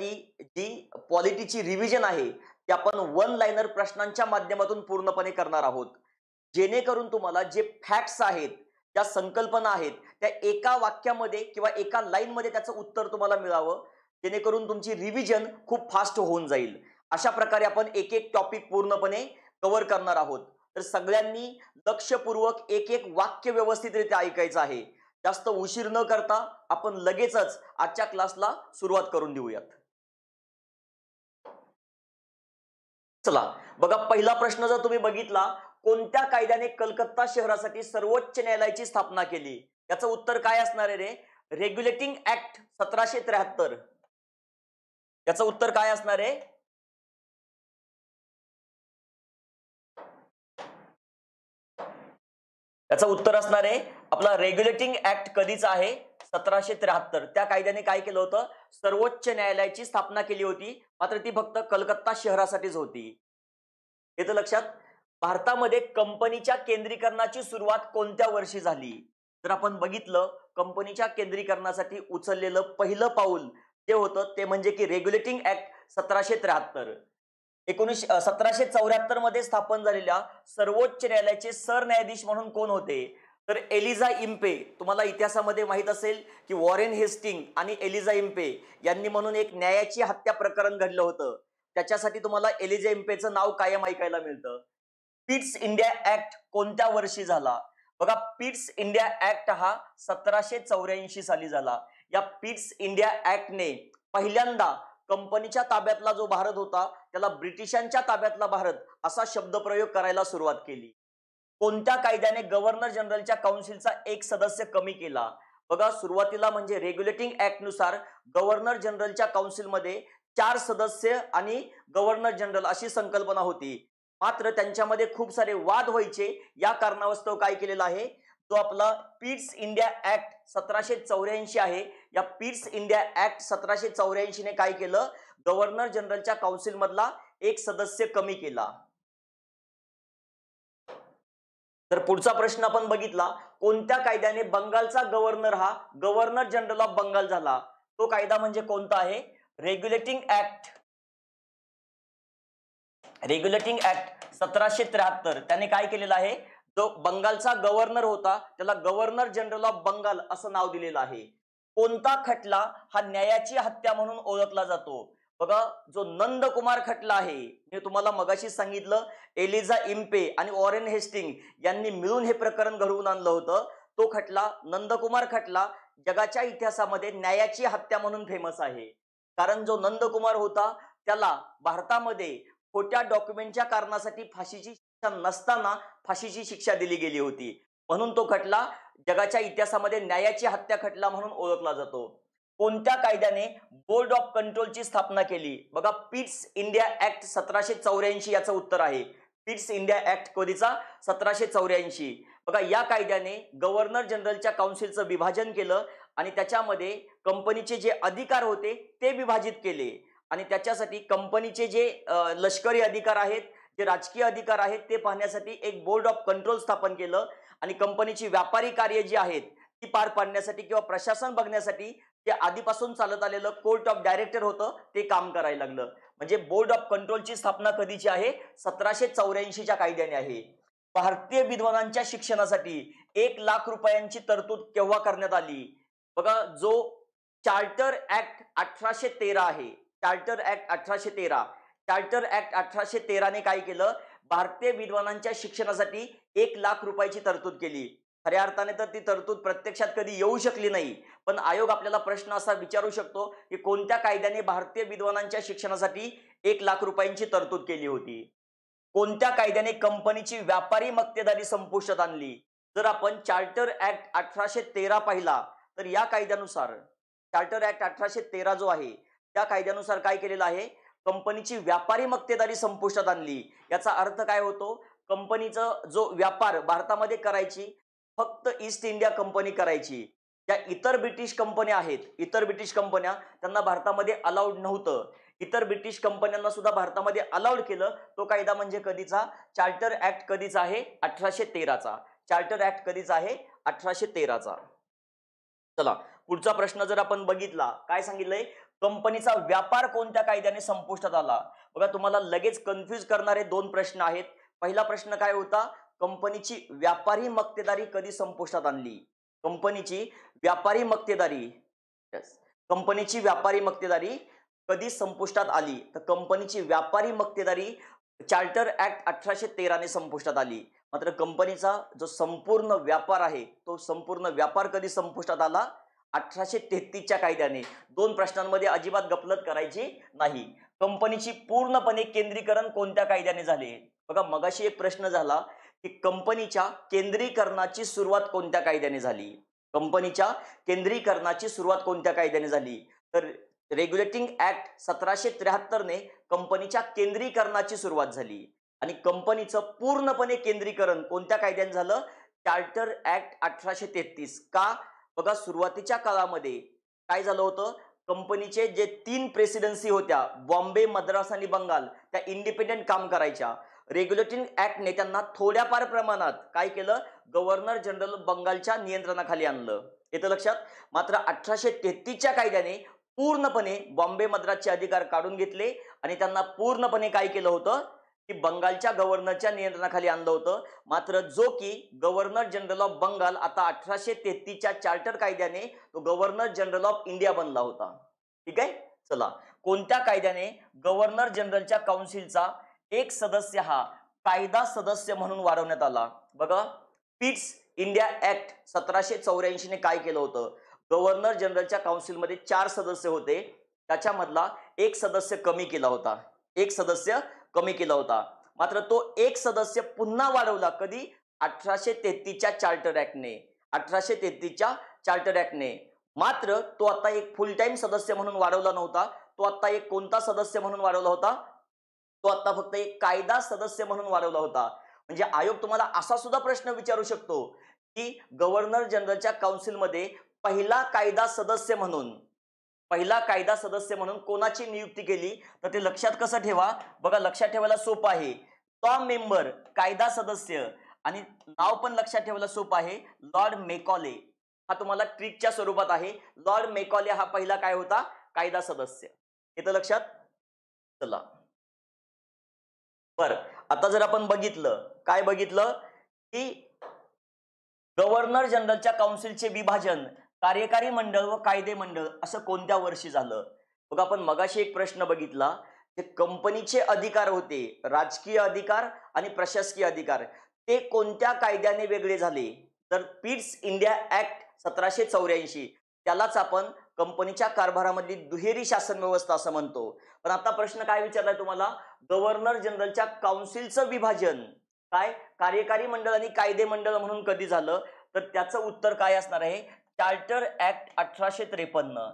ती जी पॉलिटीची रिव्हिजन आहे ती आपण वन लाईनर प्रश्नांच्या माध्यमातून पूर्णपणे करणार आहोत जेणेकरून तुम्हाला जे फॅक्ट्स आहेत ज्या संकल्पना आहेत त्या एका वाक्यामध्ये किंवा एका लाईनमध्ये त्याचं उत्तर तुम्हाला मिळावं जेणेकरून तुमची रिव्हिजन खूप फास्ट होऊन जाईल अशा प्रकारे आपण एक एक टॉपिक पूर्णपणे कव्हर करणार आहोत तर सगळ्यांनी लक्षपूर्वक एक एक वाक्य व्यवस्थितरित्या ऐकायचं आहे जास्त उशीर न करता आपण लगेचच आजच्या क्लासला सुरुवात करून देऊयात चला बघा पहिला प्रश्न जर तुम्ही बघितला कोणत्या कायद्याने कलकत्ता शहरासाठी सर्वोच्च न्यायालयाची स्थापना केली याचं उत्तर काय असणार आहे रे रेग्युलेटिंग ऍक्ट सतराशे त्र्याहत्तर याचं उत्तर काय असणार आहे याचं उत्तर असणार आहे आपला रेग्युलेटिंग ऍक्ट कधीचा आहे सतराशे त्र्याहत्तर त्या कायद्याने काय केलं होतं सर्वोच्च न्यायालयाची स्थापना केली होती मात्र ती फक्त कलकत्ता शहरासाठीच होती येतं लक्षात भारतामध्ये कंपनीच्या केंद्रीकरणाची सुरुवात कोणत्या वर्षी झाली जर आपण बघितलं कंपनीच्या केंद्रीकरणासाठी उचललेलं पहिलं पाऊल जे होतं ते म्हणजे की रेग्युलेटिंग ऍक्ट सतराशे त्र्याहत्तर एकोणीसशे सतराशे चौऱ्याहत्तर मध्ये स्थापन झालेल्या सर्वोच्च न्यायालयाचे सरन्यायाधीश म्हणून कोण होते तर एलिझा इम्पे तुम्हाला इतिहासामध्ये माहीत असेल की वॉरेन हेस्टिंग आणि एलिझा इम्पे यांनी म्हणून एक न्यायाची हत्या प्रकरण घडलं होतं त्याच्यासाठी तुम्हाला एलिझा इम्पेचं नाव कायम ऐकायला मिळतं पिट्स इंडिया ऍक्ट कोणत्या वर्षी झाला बघा पिट्स इंडिया ऍक्ट हा सतराशे चौऱ्याऐंशी साली झाला या पिट्स इंडिया ऍक्टने पहिल्यांदा कंपनीच्या ताब्यातला जो भारत होता त्याला ब्रिटिशांच्या ताब्यातला भारत असा शब्दप्रयोग करायला सुरुवात केली कोणत्या कायद्याने गव्हर्नर जनरलच्या काउन्सिलचा एक सदस्य कमी केला बघा सुरुवातीला म्हणजे रेग्युलेटिंग ऍक्ट नुसार गव्हर्नर जनरलच्या काउन्सिलमध्ये चार सदस्य आणि गव्हर्नर जनरल अशी संकल्पना होती मात्र त्यांच्यामध्ये खूप सारे वाद व्हायचे या कारणावस्तव काय केलेला आहे जो आपला पीट्स इंडिया ऍक्ट सतराशे चौऱ्याऐंशी आहे या पीट्स इंडिया ऍक्ट सतराशे चौऱ्याऐंशीने ने काय केलं गव्हर्नर जनरलच्या काउन्सिलमधला एक सदस्य कमी केला तर पुढचा प्रश्न आपण बघितला कोणत्या कायद्याने बंगालचा गव्हर्नर हा गव्हर्नर जनरल ऑफ बंगाल झाला तो कायदा म्हणजे कोणता आहे रेग्युलेटिंग ऍक्ट रेग्युलेटिंग ऍक्ट सतराशे त्र्याहत्तर त्याने काय केलेलं आहे जो बंगालचा गव्हर्नर होता त्याला गव्हर्नर जनरल ऑफ बंगाल असं नाव दिलेलं आहे कोणता खटला हा न्यायाची हत्या म्हणून ओळखला जातो बघा जो नंदकुमार खटला आहे मी तुम्हाला मगाशी सांगितलं एलिझा इम्पे आणि ऑरेन हेस्टिंग यांनी मिळून हे प्रकरण घडवून आणलं होतं तो खटला नंदकुमार खटला जगाच्या इतिहासामध्ये न्यायाची हत्या म्हणून फेमस आहे कारण जो नंदकुमार होता त्याला भारतामध्ये खोट्या डॉक्युमेंटच्या कारणासाठी फाशीची शिक्षा नसताना फाशीची शिक्षा दिली गेली होती म्हणून तो खटला जगाच्या इतिहासामध्ये न्यायाची हत्या खटला म्हणून ओळखला जातो कोणत्या कायद्याने बोर्ड ऑफ कंट्रोलची स्थापना केली बघा पिट्स इंडिया ऍक्ट सतराशे चौऱ्याऐंशी याचं उत्तर आहे पिट्स इंडिया ऍक्ट कधीचा सतराशे चौऱ्याऐंशी बघा या कायद्याने गव्हर्नर जनरलच्या काउन्सिलचं विभाजन केलं आणि त्याच्यामध्ये कंपनीचे जे अधिकार होते ते विभाजित केले आणि त्याच्यासाठी कंपनीचे जे लष्करी अधिकार आहेत जे राजकीय अधिकार आहेत ते पाहण्यासाठी एक बोर्ड ऑफ कंट्रोल स्थापन केलं आणि कंपनीची व्यापारी कार्य जी आहेत ती पार पाडण्यासाठी किंवा प्रशासन बघण्यासाठी ते आधीपासून चालत आलेलं कोर्ट ऑफ डायरेक्टर होतं ते काम करायला लागलं म्हणजे बोर्ड ऑफ कंट्रोलची स्थापना कधीची आहे सतराशे चौऱ्याऐंशीच्या कायद्याने आहे भारतीय विद्वानांच्या शिक्षणासाठी एक लाख रुपयांची तरतूद केव्हा करण्यात आली बघा जो चार्टर ऍक्ट अठराशे तेरा आहे चार्टर ऍक्ट अठराशे तेरा चार्टर ऍक्ट अठराशे तेराने काय केलं भारतीय विद्वानांच्या शिक्षणासाठी एक लाख रुपयाची तरतूद केली खऱ्या अर्थाने तर ती तरतूद प्रत्यक्षात कधी येऊ शकली नाही पण आयोग आपल्याला प्रश्न असा विचारू शकतो की कोणत्या कायद्याने भारतीय विद्वानांच्या शिक्षणासाठी एक लाख रुपयांची तरतूद केली होती कोणत्या कायद्याने कंपनीची व्यापारी मक्तेदारी संपुष्टात आणली जर आपण चार्टर ऍक्ट अठराशे तेरा पाहिला तर या कायद्यानुसार चार्टर ऍक्ट अठराशे तेरा जो आहे त्या कायद्यानुसार काय केलेलं आहे कंपनीची व्यापारी मक्तेदारी संपुष्टात आणली याचा अर्थ काय होतो कंपनीचा जो व्यापार भारतामध्ये करायची फक्त ईस्ट इंडिया कंपनी करायची ज्या इतर ब्रिटिश कंपन्या आहेत इतर ब्रिटिश कंपन्या त्यांना भारतामध्ये अलाउड नव्हतं इतर ब्रिटिश कंपन्यांना सुद्धा भारतामध्ये अलाउड केलं तो कायदा म्हणजे कधीचा चार्टर ऍक्ट कधीचा आहे अठराशे तेराचा चार्टर ऍक्ट कधीचा आहे अठराशे तेराचा चला पुढचा प्रश्न जर आपण बघितला काय सांगितलंय कंपनीचा व्यापार कोणत्या कायद्याने संपुष्टात आला बघा तुम्हाला लगेच कन्फ्यूज करणारे दोन प्रश्न आहेत पहिला प्रश्न काय होता कंपनीची व्यापारी मक्तेदारी कधी संपुष्टात आणली कंपनीची व्यापारी मक्तेदारी कंपनीची व्यापारी मक्तेदारी कधी संपुष्टात आली तर कंपनीची व्यापारी मक्तेदारी चार्टर ऍक्ट अठराशे तेराने संपुष्टात आली मात्र कंपनीचा जो संपूर्ण व्यापार आहे तो संपूर्ण व्यापार कधी संपुष्टात आला अठराशे तेहतीसच्या कायद्याने दोन प्रश्नांमध्ये अजिबात गपलत करायची नाही कंपनीची पूर्णपणे केंद्रीकरण कोणत्या कायद्याने झाले बघा मगाशी एक प्रश्न झाला की कंपनीच्या केंद्रीकरणाची सुरुवात कोणत्या कायद्याने झाली कंपनीच्या केंद्रीकरणाची सुरुवात कोणत्या कायद्याने झाली तर रेग्युलेटिंग ऍक्ट सतराशे त्र्याहत्तरने कंपनीच्या केंद्रीकरणाची सुरुवात झाली आणि कंपनीचं पूर्णपणे केंद्रीकरण कोणत्या कायद्याने झालं चार्टर ऍक्ट अठराशे तेहतीस का बघा सुरुवातीच्या काळामध्ये काय झालं होतं कंपनीचे जे तीन प्रेसिडेन्सी होत्या बॉम्बे मद्रास आणि बंगाल त्या इंडिपेंडेंट काम करायच्या रेग्युलेटिंग ऍक्टने त्यांना थोड्याफार प्रमाणात काय केलं गव्हर्नर जनरल बंगालच्या नियंत्रणाखाली आणलं येतं लक्षात मात्र अठराशे तेहतीसच्या कायद्याने पूर्णपणे बॉम्बे मद्रासचे अधिकार काढून घेतले आणि त्यांना पूर्णपणे काय केलं होतं की बंगालच्या गव्हर्नरच्या नियंत्रणाखाली आणलं होतं मात्र जो की गव्हर्नर जनरल ऑफ बंगाल आता अठराशे तेहतीसच्या चार्टर कायद्याने तो गव्हर्नर जनरल ऑफ इंडिया बनला होता ठीक आहे चला कोणत्या कायद्याने गव्हर्नर जनरलच्या काउन्सिलचा एक सदस्य हा कायदा सदस्य म्हणून वाढवण्यात आला बघा पिट्स इंडिया ऍक्ट सतराशे चौऱ्याऐंशीने काय केलं होतं गव्हर्नर जनरलच्या काउन्सिलमध्ये चार सदस्य होते त्याच्यामधला एक सदस्य कमी केला होता एक सदस्य कमी केला होता मात्र तो एक सदस्य पुन्हा वाढवला कधी अठराशे तेहतीसच्या चार्टर ऍक्टने अठराशे तेहतीसच्या चार्टर ऍक्टने मात्र तो आता एक फुल टाइम सदस्य म्हणून वाढवला नव्हता तो आता एक कोणता सदस्य म्हणून वाढवला होता तो आता फक्त एक कायदा सदस्य म्हणून वाढवला होता म्हणजे आयोग तुम्हाला असा सुद्धा प्रश्न विचारू शकतो की गव्हर्नर जनरलच्या काउन्सिलमध्ये पहिला कायदा सदस्य म्हणून पहिला कायदा सदस्य म्हणून कोणाची नियुक्ती केली तर ते लक्षात कसं ठेवा बघा लक्षात ठेवायला सोपं आहे तो मेंबर कायदा सदस्य आणि नाव पण लक्षात ठेवायला सोपं आहे लॉर्ड मेकॉले हा तुम्हाला ट्रिकच्या स्वरूपात आहे लॉर्ड मेकॉले हा पहिला काय होता कायदा सदस्य येतं लक्षात चला बर आता जर आपण बघितलं काय बघितलं की गव्हर्नर जनरलच्या काउन्सिलचे विभाजन कार्यकारी मंडळ व कायदे मंडळ असं कोणत्या वर्षी झालं मग आपण मगाशी एक प्रश्न बघितला ते कंपनीचे अधिकार होते राजकीय अधिकार आणि प्रशासकीय अधिकार ते कोणत्या कायद्याने वेगळे झाले तर पिट्स इंडिया ऍक्ट सतराशे चौऱ्याऐंशी त्यालाच आपण कंपनीच्या कारभारामधली दुहेरी शासन व्यवस्था असं म्हणतो पण आता प्रश्न काय विचारलाय तुम्हाला गव्हर्नर जनरलच्या काउन्सिलचं विभाजन काय कार्यकारी मंडळ आणि कायदे मंडळ म्हणून कधी झालं तर त्याचं उत्तर काय असणार आहे चार्टर ऍक्ट अठराशे त्रेपन्न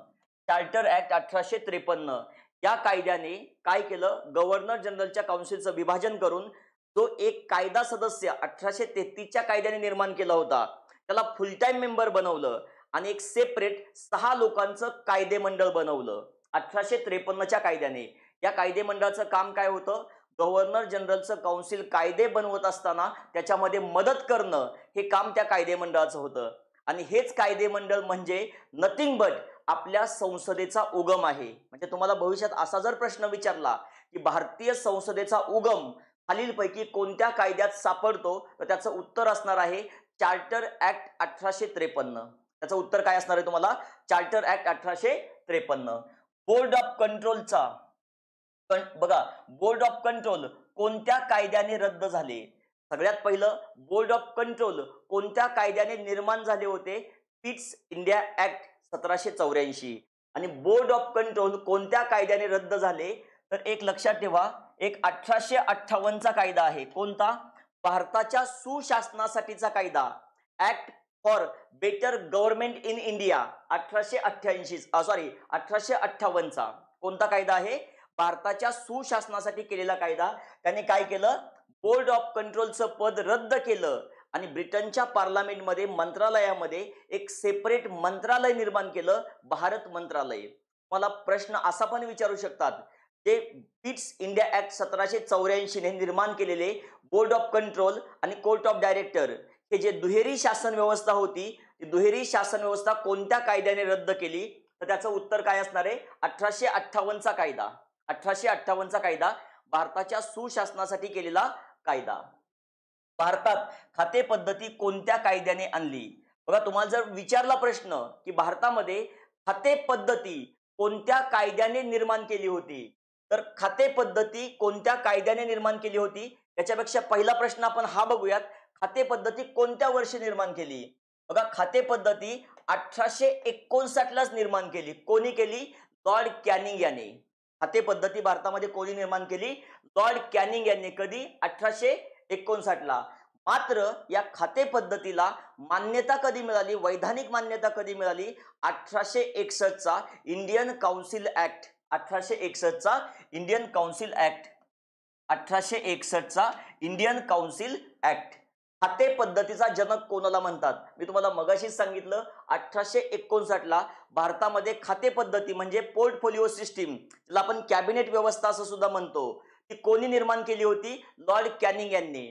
चार्टर ऍक्ट अठराशे त्रेपन्न या कायद्याने काय केलं गव्हर्नर जनरलच्या काउन्सिलचं विभाजन करून जो एक कायदा सदस्य अठराशे तेहतीसच्या कायद्याने निर्माण केला होता त्याला फुल टाइम मेंबर बनवलं आणि एक सेपरेट सहा लोकांचं कायदे मंडळ बनवलं अठराशे त्रेपन्नच्या कायद्याने या कायदे मंडळाचं काम काय होतं गव्हर्नर जनरलचं काउन्सिल कायदे बनवत असताना त्याच्यामध्ये मदत करणं हे काम त्या कायदे मंडळाचं होतं आणि हेच कायदे मंडळ म्हणजे नथिंग बट आपल्या संसदेचा उगम आहे म्हणजे तुम्हाला भविष्यात असा जर प्रश्न विचारला की भारतीय संसदेचा उगम खालीलपैकी कोणत्या कायद्यात सापडतो तर त्याचं उत्तर असणार आहे चार्टर ऍक्ट अठराशे त्रेपन्न त्याचं उत्तर काय असणार आहे तुम्हाला चार्टर ऍक्ट अठराशे त्रेपन्न बोर्ड ऑफ कंट्रोलचा बघा बोर्ड ऑफ कंट्रोल कोणत्या कायद्याने रद्द झाले सगळ्यात पहिलं बोर्ड ऑफ कंट्रोल कोणत्या कायद्याने निर्माण झाले होते पिट्स इंडिया ऍक्ट सतराशे चौऱ्याऐंशी आणि बोर्ड ऑफ कंट्रोल कोणत्या कायद्याने रद्द झाले तर एक लक्षात ठेवा एक अठराशे अठ्ठावन्नचा कायदा आहे कोणता भारताच्या सुशासनासाठीचा कायदा act for better government in India अठराशे अठ्ठ्याऐंशी सॉरी अठराशे अठ्ठावन्नचा कोणता कायदा आहे भारताच्या सुशासनासाठी केलेला कायदा त्याने काय केलं बोर्ड ऑफ कंट्रोलचं पद रद्द केलं आणि ब्रिटनच्या पार्लमेंटमध्ये मंत्रालयामध्ये एक सेपरेट मंत्रालय निर्माण केलं भारत मंत्रालय मला प्रश्न असा पण विचारू शकतात ते बिट्स इंडिया ऍक्ट सतराशे चौऱ्याऐंशीने निर्माण केलेले बोर्ड ऑफ कंट्रोल आणि कोर्ट ऑफ डायरेक्टर हे जे दुहेरी शासन व्यवस्था होती दुहेरी शासन व्यवस्था कोणत्या कायद्याने रद्द केली तर त्याचं उत्तर काय असणार आहे अठराशे अठ्ठावन्नचा कायदा अठराशे अठ्ठावन्नचा कायदा भारताच्या सुशासनासाठी केलेला कायदा भारतात खाते पद्धती कोणत्या कायद्याने आणली बघा तुम्हाला जर विचारला प्रश्न की भारतामध्ये खाते पद्धती कोणत्या कायद्याने निर्माण केली होती तर खाते पद्धती कोणत्या कायद्याने निर्माण केली होती याच्यापेक्षा पहिला प्रश्न आपण हा बघूयात खाते पद्धती कोणत्या वर्षी निर्माण केली बघा खाते पद्धती अठराशे एकोणसाठ लाच निर्माण केली कोणी केली लॉर्ड कॅनिंग याने खाते पद्धती भारतामध्ये कोणी निर्माण केली लॉर्ड कॅनिंग यांनी कधी अठराशे एकोणसाठ ला मात्र या खाते पद्धतीला मान्यता कधी मिळाली वैधानिक मान्यता कधी मिळाली अठराशे एकसष्टचा इंडियन काउन्सिल ऍक्ट अठराशे एकसष्टचा इंडियन काउन्सिल ऍक्ट अठराशे एकसष्टचा इंडियन काउन्सिल ऍक्ट खाते पद्धतीचा जनक कोणाला म्हणतात मी तुम्हाला मगाशीच सांगितलं अठराशे एकोणसाठला भारतामध्ये खाते पद्धती म्हणजे पोर्टफोलिओ सिस्टीम ज्याला आपण कॅबिनेट व्यवस्था असं सुद्धा म्हणतो ती कोणी निर्माण केली होती लॉर्ड कॅनिंग यांनी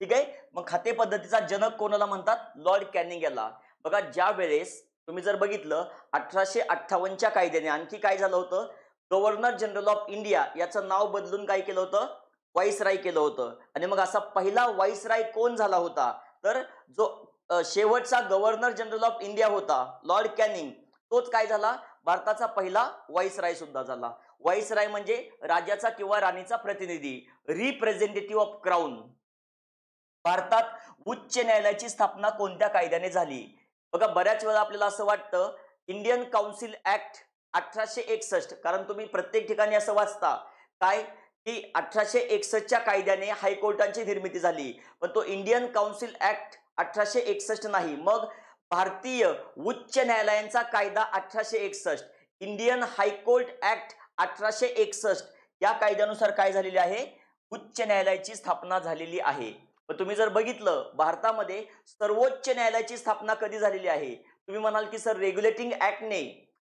ठीक आहे मग खाते पद्धतीचा जनक कोणाला म्हणतात लॉर्ड कॅनिंग याला बघा ज्या वेळेस तुम्ही जर बघितलं अठराशे अठ्ठावन्नच्या कायद्याने आणखी काय झालं होतं गव्हर्नर जनरल ऑफ इंडिया याचं नाव बदलून काय केलं होतं राय केलं होतं आणि मग असा पहिला राय कोण झाला होता तर जो शेवटचा गव्हर्नर जनरल ऑफ इंडिया होता लॉर्ड कॅनिंग तोच काय झाला भारताचा पहिला राय सुद्धा झाला राय म्हणजे राजाचा किंवा राणीचा प्रतिनिधी रिप्रेझेंटेटिव्ह ऑफ क्राऊन भारतात उच्च न्यायालयाची स्थापना कोणत्या कायद्याने झाली बघा बऱ्याच वेळा आपल्याला असं वाटतं इंडियन काउन्सिल ऍक्ट अठराशे एकसष्ट कारण तुम्ही प्रत्येक ठिकाणी असं वाचता काय की अठराशे एकसष्टच्या कायद्याने हायकोर्टांची निर्मिती झाली पण तो इंडियन काउन्सिल ऍक्ट अठराशे एकसष्ट नाही मग भारतीय उच्च न्यायालयांचा कायदा अठराशे एकसष्ट इंडियन हायकोर्ट ऍक्ट अठराशे एकसष्ट या कायद्यानुसार काय झालेले आहे उच्च न्यायालयाची स्थापना झालेली आहे तुम्ही जर बघितलं भारतामध्ये सर्वोच्च न्यायालयाची स्थापना कधी झालेली आहे तुम्ही म्हणाल की सर रेग्युलेटिंग ऍक्टने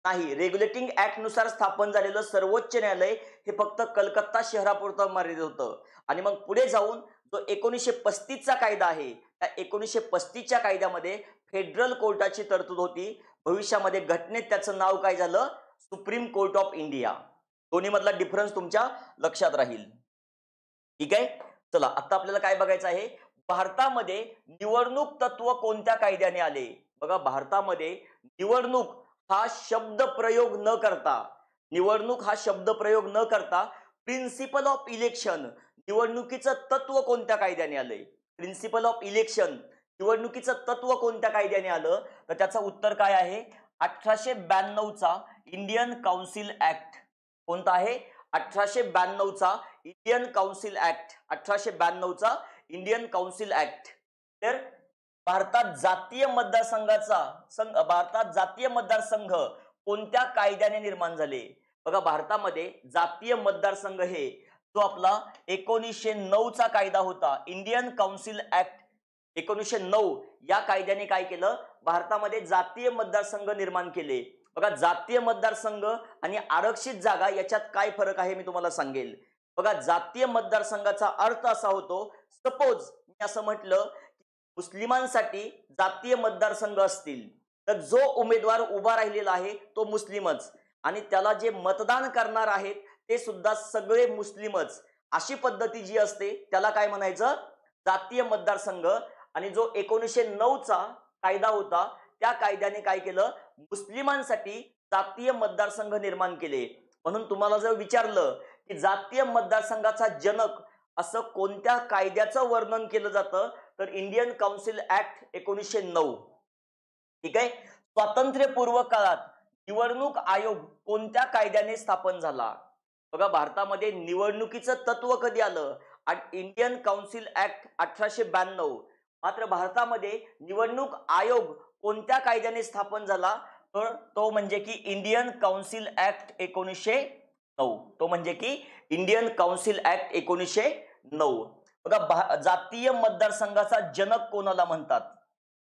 नाही रेग्युलेटिंग ऍक्ट नुसार स्थापन झालेलं सर्वोच्च न्यायालय हे फक्त कलकत्ता शहरापुरतं मर्यादित होतं आणि मग पुढे जाऊन जो एकोणीसशे पस्तीसचा कायदा आहे त्या एकोणीसशे पस्तीसच्या कायद्यामध्ये फेडरल कोर्टाची तरतूद होती भविष्यामध्ये घटनेत त्याचं नाव काय झालं सुप्रीम कोर्ट ऑफ इंडिया दोन्हीमधला डिफरन्स तुमच्या लक्षात राहील ठीक आहे चला आता आपल्याला काय बघायचं आहे भारतामध्ये निवडणूक तत्व कोणत्या कायद्याने आले बघा भारतामध्ये निवडणूक हा शब्द प्रयोग न करता निवडणूक हा शब्द प्रयोग न करता प्रिन्सिपल ऑफ इलेक्शन निवडणुकीचं तत्व कोणत्या कायद्याने आलंय प्रिन्सिपल ऑफ इलेक्शन निवडणुकीचं तत्व कोणत्या कायद्याने आलं तर त्याचं उत्तर काय आहे अठराशे ब्याण्णवचा इंडियन काउन्सिल ऍक्ट कोणता आहे अठराशे ब्याण्णवचा इंडियन काउन्सिल ऍक्ट अठराशे ब्याण्णवचा इंडियन काउन्सिल ऍक्ट तर भारतात जातीय मतदारसंघाचा संघ भारतात जातीय मतदारसंघ कोणत्या कायद्याने निर्माण झाले बघा भारतामध्ये जातीय मतदारसंघ हे तो आपला एकोणीसशे चा कायदा होता इंडियन काउन्सिल ऍक्ट एकोणीसशे नऊ या कायद्याने काय केलं भारतामध्ये जातीय मतदारसंघ निर्माण केले बघा जातीय मतदारसंघ आणि आरक्षित जागा याच्यात काय फरक आहे मी तुम्हाला सांगेल बघा जातीय मतदारसंघाचा अर्थ असा होतो सपोज मी असं म्हटलं मुस्लिमांसाठी जातीय मतदारसंघ असतील तर जो उमेदवार उभा राहिलेला आहे तो मुस्लिमच आणि त्याला जे मतदान करणार आहेत ते सुद्धा सगळे मुस्लिमच अशी पद्धती जी असते त्याला काय म्हणायचं जातीय मतदारसंघ आणि जो एकोणीसशे नऊचा कायदा होता त्या कायद्याने काय केलं मुस्लिमांसाठी जातीय मतदारसंघ निर्माण केले म्हणून तुम्हाला जर विचारलं की जातीय मतदारसंघाचा जनक असं कोणत्या कायद्याचं वर्णन केलं जातं तर इंडियन काउन्सिल ऍक्ट एकोणीसशे नऊ ठीक आहे स्वातंत्र्यपूर्व काळात निवडणूक आयोग कोणत्या कायद्याने स्थापन झाला बघा भारतामध्ये निवडणुकीचं तत्व कधी आलं आणि इंडियन काउन्सिल ऍक्ट अठराशे ब्याण्णव मात्र भारतामध्ये निवडणूक आयोग कोणत्या कायद्याने स्थापन झाला तर तो म्हणजे की इंडियन काउन्सिल ऍक्ट एकोणीसशे नऊ तो म्हणजे की इंडियन काउन्सिल ऍक्ट एकोणीसशे नऊ बघा जातीय मतदारसंघाचा जनक कोणाला म्हणतात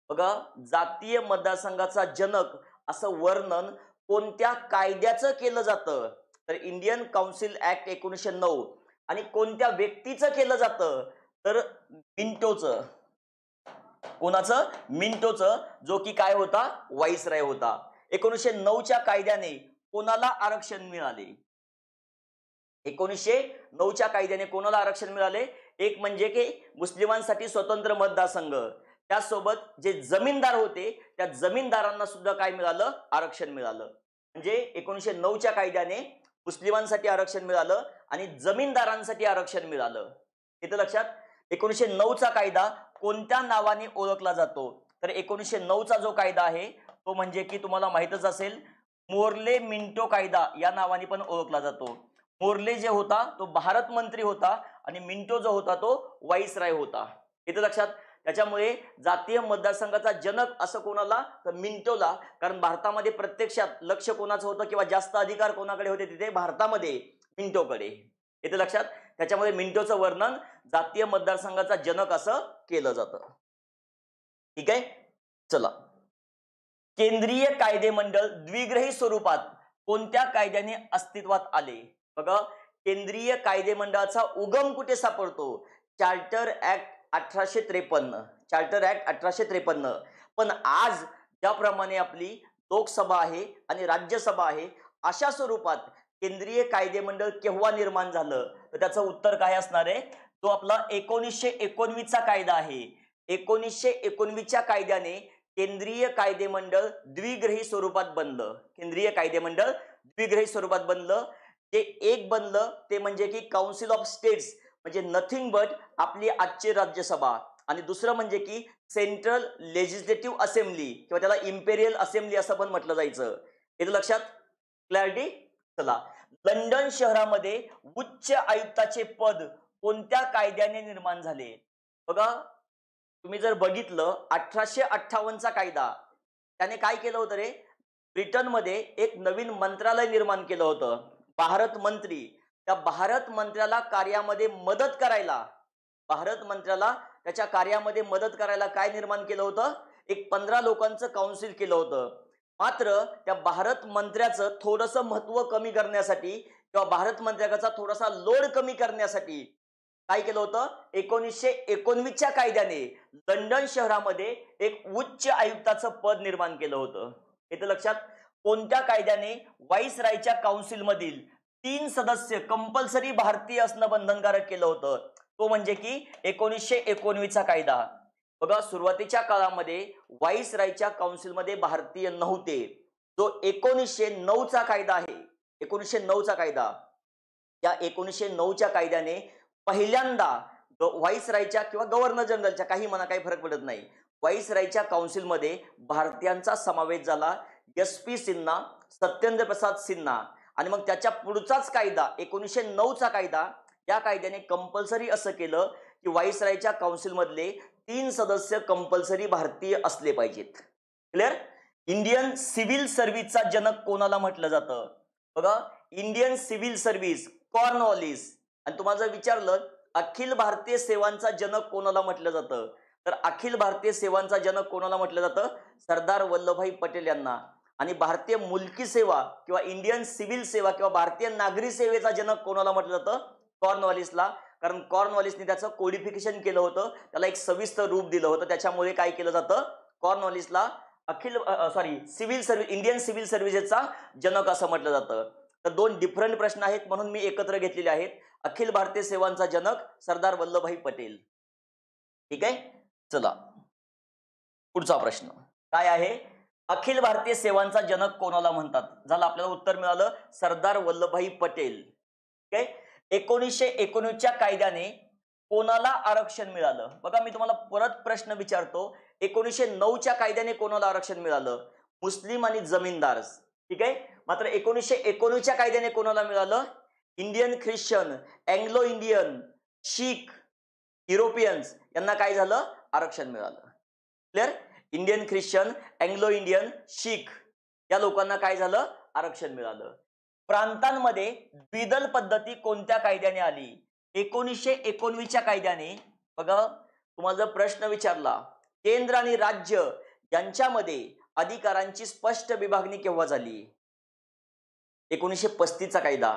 बघा जातीय मतदारसंघाचा जनक असं वर्णन कोणत्या कायद्याचं केलं जातं तर इंडियन काउन्सिल ऍक्ट एकोणीसशे नऊ आणि कोणत्या व्यक्तीचं केलं जातं तर मिंटोचं कोणाचं मिंटोचं जो की काय होता वाईस राय होता एकोणीसशे नऊच्या कायद्याने कोणाला आरक्षण मिळाले एकोणीसशे नऊच्या कायद्याने कोणाला आरक्षण मिळाले एक म्हणजे की मुस्लिमांसाठी स्वतंत्र मतदारसंघ त्यासोबत जे जमीनदार होते त्या जमीनदारांना सुद्धा काय मिळालं आरक्षण मिळालं म्हणजे एकोणीशे नऊच्या कायद्याने मुस्लिमांसाठी आरक्षण मिळालं आणि जमीनदारांसाठी आरक्षण मिळालं इथं लक्षात एकोणीशे नऊचा कायदा कोणत्या नावाने ओळखला जातो तर एकोणीशे नऊचा जो कायदा आहे तो म्हणजे की तुम्हाला माहितच असेल मोर्ले मिंटो कायदा या नावाने पण ओळखला जातो मोर्ले जे होता तो भारत मंत्री होता आणि मिंटो जो होता तो वाईस राय होता इथे लक्षात त्याच्यामुळे जातीय मतदारसंघाचा जनक असं कोणाला तर मिंटोला कारण भारतामध्ये प्रत्यक्षात लक्ष कोणाचं होतं किंवा जास्त अधिकार कोणाकडे होते तिथे भारतामध्ये मिंटोकडे इथे लक्षात त्याच्यामध्ये मिंटोचं वर्णन जातीय मतदारसंघाचा जनक असं केलं जातं ठीक आहे चला केंद्रीय कायदे मंडळ द्विग्रही स्वरूपात कोणत्या कायद्याने अस्तित्वात आले बघा केंद्रीय कायदे मंडळाचा उगम कुठे सापडतो चार्टर ऍक्ट अठराशे त्रेपन्न चार्टर ऍक्ट अठराशे त्रेपन्न पण आज ज्याप्रमाणे आपली लोकसभा आहे आणि राज्यसभा आहे अशा स्वरूपात केंद्रीय कायदे मंडळ केव्हा निर्माण झालं तर त्याचं उत्तर काय असणार आहे तो आपला एकोणीसशे एकोणवीसचा कायदा आहे एकोणीसशे एकोणवीसच्या कायद्याने केंद्रीय कायदे मंडळ द्विग्रही स्वरूपात बनलं केंद्रीय कायदे मंडळ द्विग्रही स्वरूपात बनलं जे एक बनलं ते म्हणजे की काउन्सिल ऑफ स्टेट्स म्हणजे नथिंग बट आपली आजची राज्यसभा आणि दुसरं म्हणजे की सेंट्रल लेजिस्लेटिव्ह असेंब्ली किंवा त्याला इम्पेरियल असेंब्ली असं पण म्हटलं जायचं हे लक्षात क्लॅरिटी चला लंडन शहरामध्ये उच्च आयुक्ताचे पद कोणत्या कायद्याने निर्माण झाले बघा तुम्ही जर बघितलं अठराशे अठ्ठावन्नचा कायदा त्याने काय केलं होतं रे ब्रिटनमध्ये एक नवीन मंत्रालय निर्माण केलं होतं भारत मंत्री त्या भारत मंत्र्याला कार्यामध्ये मदत करायला भारत मंत्र्याला त्याच्या कार्यामध्ये मदत करायला काय निर्माण केलं होतं एक पंधरा लोकांचं काउन्सिल केलं होतं मात्र त्या भारत मंत्र्याचं थोडस महत्व कमी करण्यासाठी किंवा भारत मंत्र्याचा थोडासा लोड कमी करण्यासाठी काय केलं होतं एकोणीसशे एकोणवीसच्या कायद्याने लंडन शहरामध्ये एक उच्च आयुक्ताचं पद निर्माण केलं होतं हे तर लक्षात कोणत्या कायद्याने वाईस रायच्या काउन्सिलमधील तीन सदस्य कंपल्सरी भारतीय असणं बंधनकारक केलं होतं तो म्हणजे की एकोणीसशे एकोणवीसचा कायदा बघा सुरुवातीच्या काळामध्ये वाईस रायच्या काउन्सिलमध्ये भारतीय नव्हते जो एकोणीसशे नऊचा कायदा आहे एकोणीसशे नऊचा कायदा या एकोणीसशे नऊच्या कायद्याने पहिल्यांदा व्हाईस रायच्या किंवा गव्हर्नर जनरलच्या काही मना काही फरक पडत नाही व्हाईस रायच्या काउन्सिलमध्ये भारतीयांचा समावेश झाला एस पी सिन्हा सत्येंद्र प्रसाद सिन्हा आणि मग त्याच्या पुढचाच कायदा एकोणीसशे नऊचा कायदा या कायद्याने कंपल्सरी असं केलं की रायच्या काउन्सिलमधले तीन सदस्य कंपल्सरी भारतीय असले पाहिजेत क्लिअर इंडियन सिव्हिल सर्व्हिसचा जनक कोणाला म्हटलं जातं बघा इंडियन सिव्हिल सर्व्हिस कॉर्नवॉलिस आणि तुम्हाला जर विचारलं अखिल भारतीय सेवांचा जनक कोणाला म्हटलं जातं तर अखिल भारतीय सेवांचा जनक कोणाला म्हटलं जातं सरदार वल्लभभाई पटेल यांना आणि भारतीय मुलकी सेवा किंवा इंडियन सिव्हिल सेवा किंवा भारतीय नागरी सेवेचा जनक कोणाला म्हटलं जातं कॉर्नवॉलिसला कारण कॉर्नवॉलिसने त्याचं कोडिफिकेशन केलं होतं त्याला एक सविस्तर रूप दिलं होतं त्याच्यामुळे काय केलं जातं कॉर्नवॉलिसला अखिल sorry civil service Indian civil सर्व्हिसेसचा जनक असं म्हटलं जातं तर दोन डिफरंट प्रश्न आहेत म्हणून मी एकत्र घेतलेले आहेत अखिल भारतीय सेवांचा जनक सरदार वल्लभभाई पटेल ठीक आहे चला पुढचा प्रश्न काय आहे अखिल भारतीय सेवांचा जनक कोणाला म्हणतात झालं आपल्याला उत्तर मिळालं सरदार वल्लभभाई पटेल आहे एकोणीसशे एकोणीसच्या कायद्याने कोणाला आरक्षण मिळालं बघा मी तुम्हाला परत प्रश्न विचारतो एकोणीसशे नऊच्या कायद्याने कोणाला आरक्षण मिळालं मुस्लिम आणि जमीनदार ठीक आहे मात्र एकोणीसशे एकोणीसच्या कायद्याने कोणाला मिळालं Indian Christian Anglo Indian Sikh Europeans यांना काय झालं आरक्षण मिळालं clear Indian Christian Anglo Indian Sikh या लोकांना काय झालं आरक्षण मिळालं प्रांतांमध्ये द्विदल पद्धती कोणत्या कायद्याने आली एकोणीसशे एकोणवीसच्या कायद्याने बघा तुम्हाला जर प्रश्न विचारला केंद्र आणि राज्य यांच्यामध्ये अधिकारांची स्पष्ट विभागणी केव्हा झाली एकोणीसशे पस्तीसचा कायदा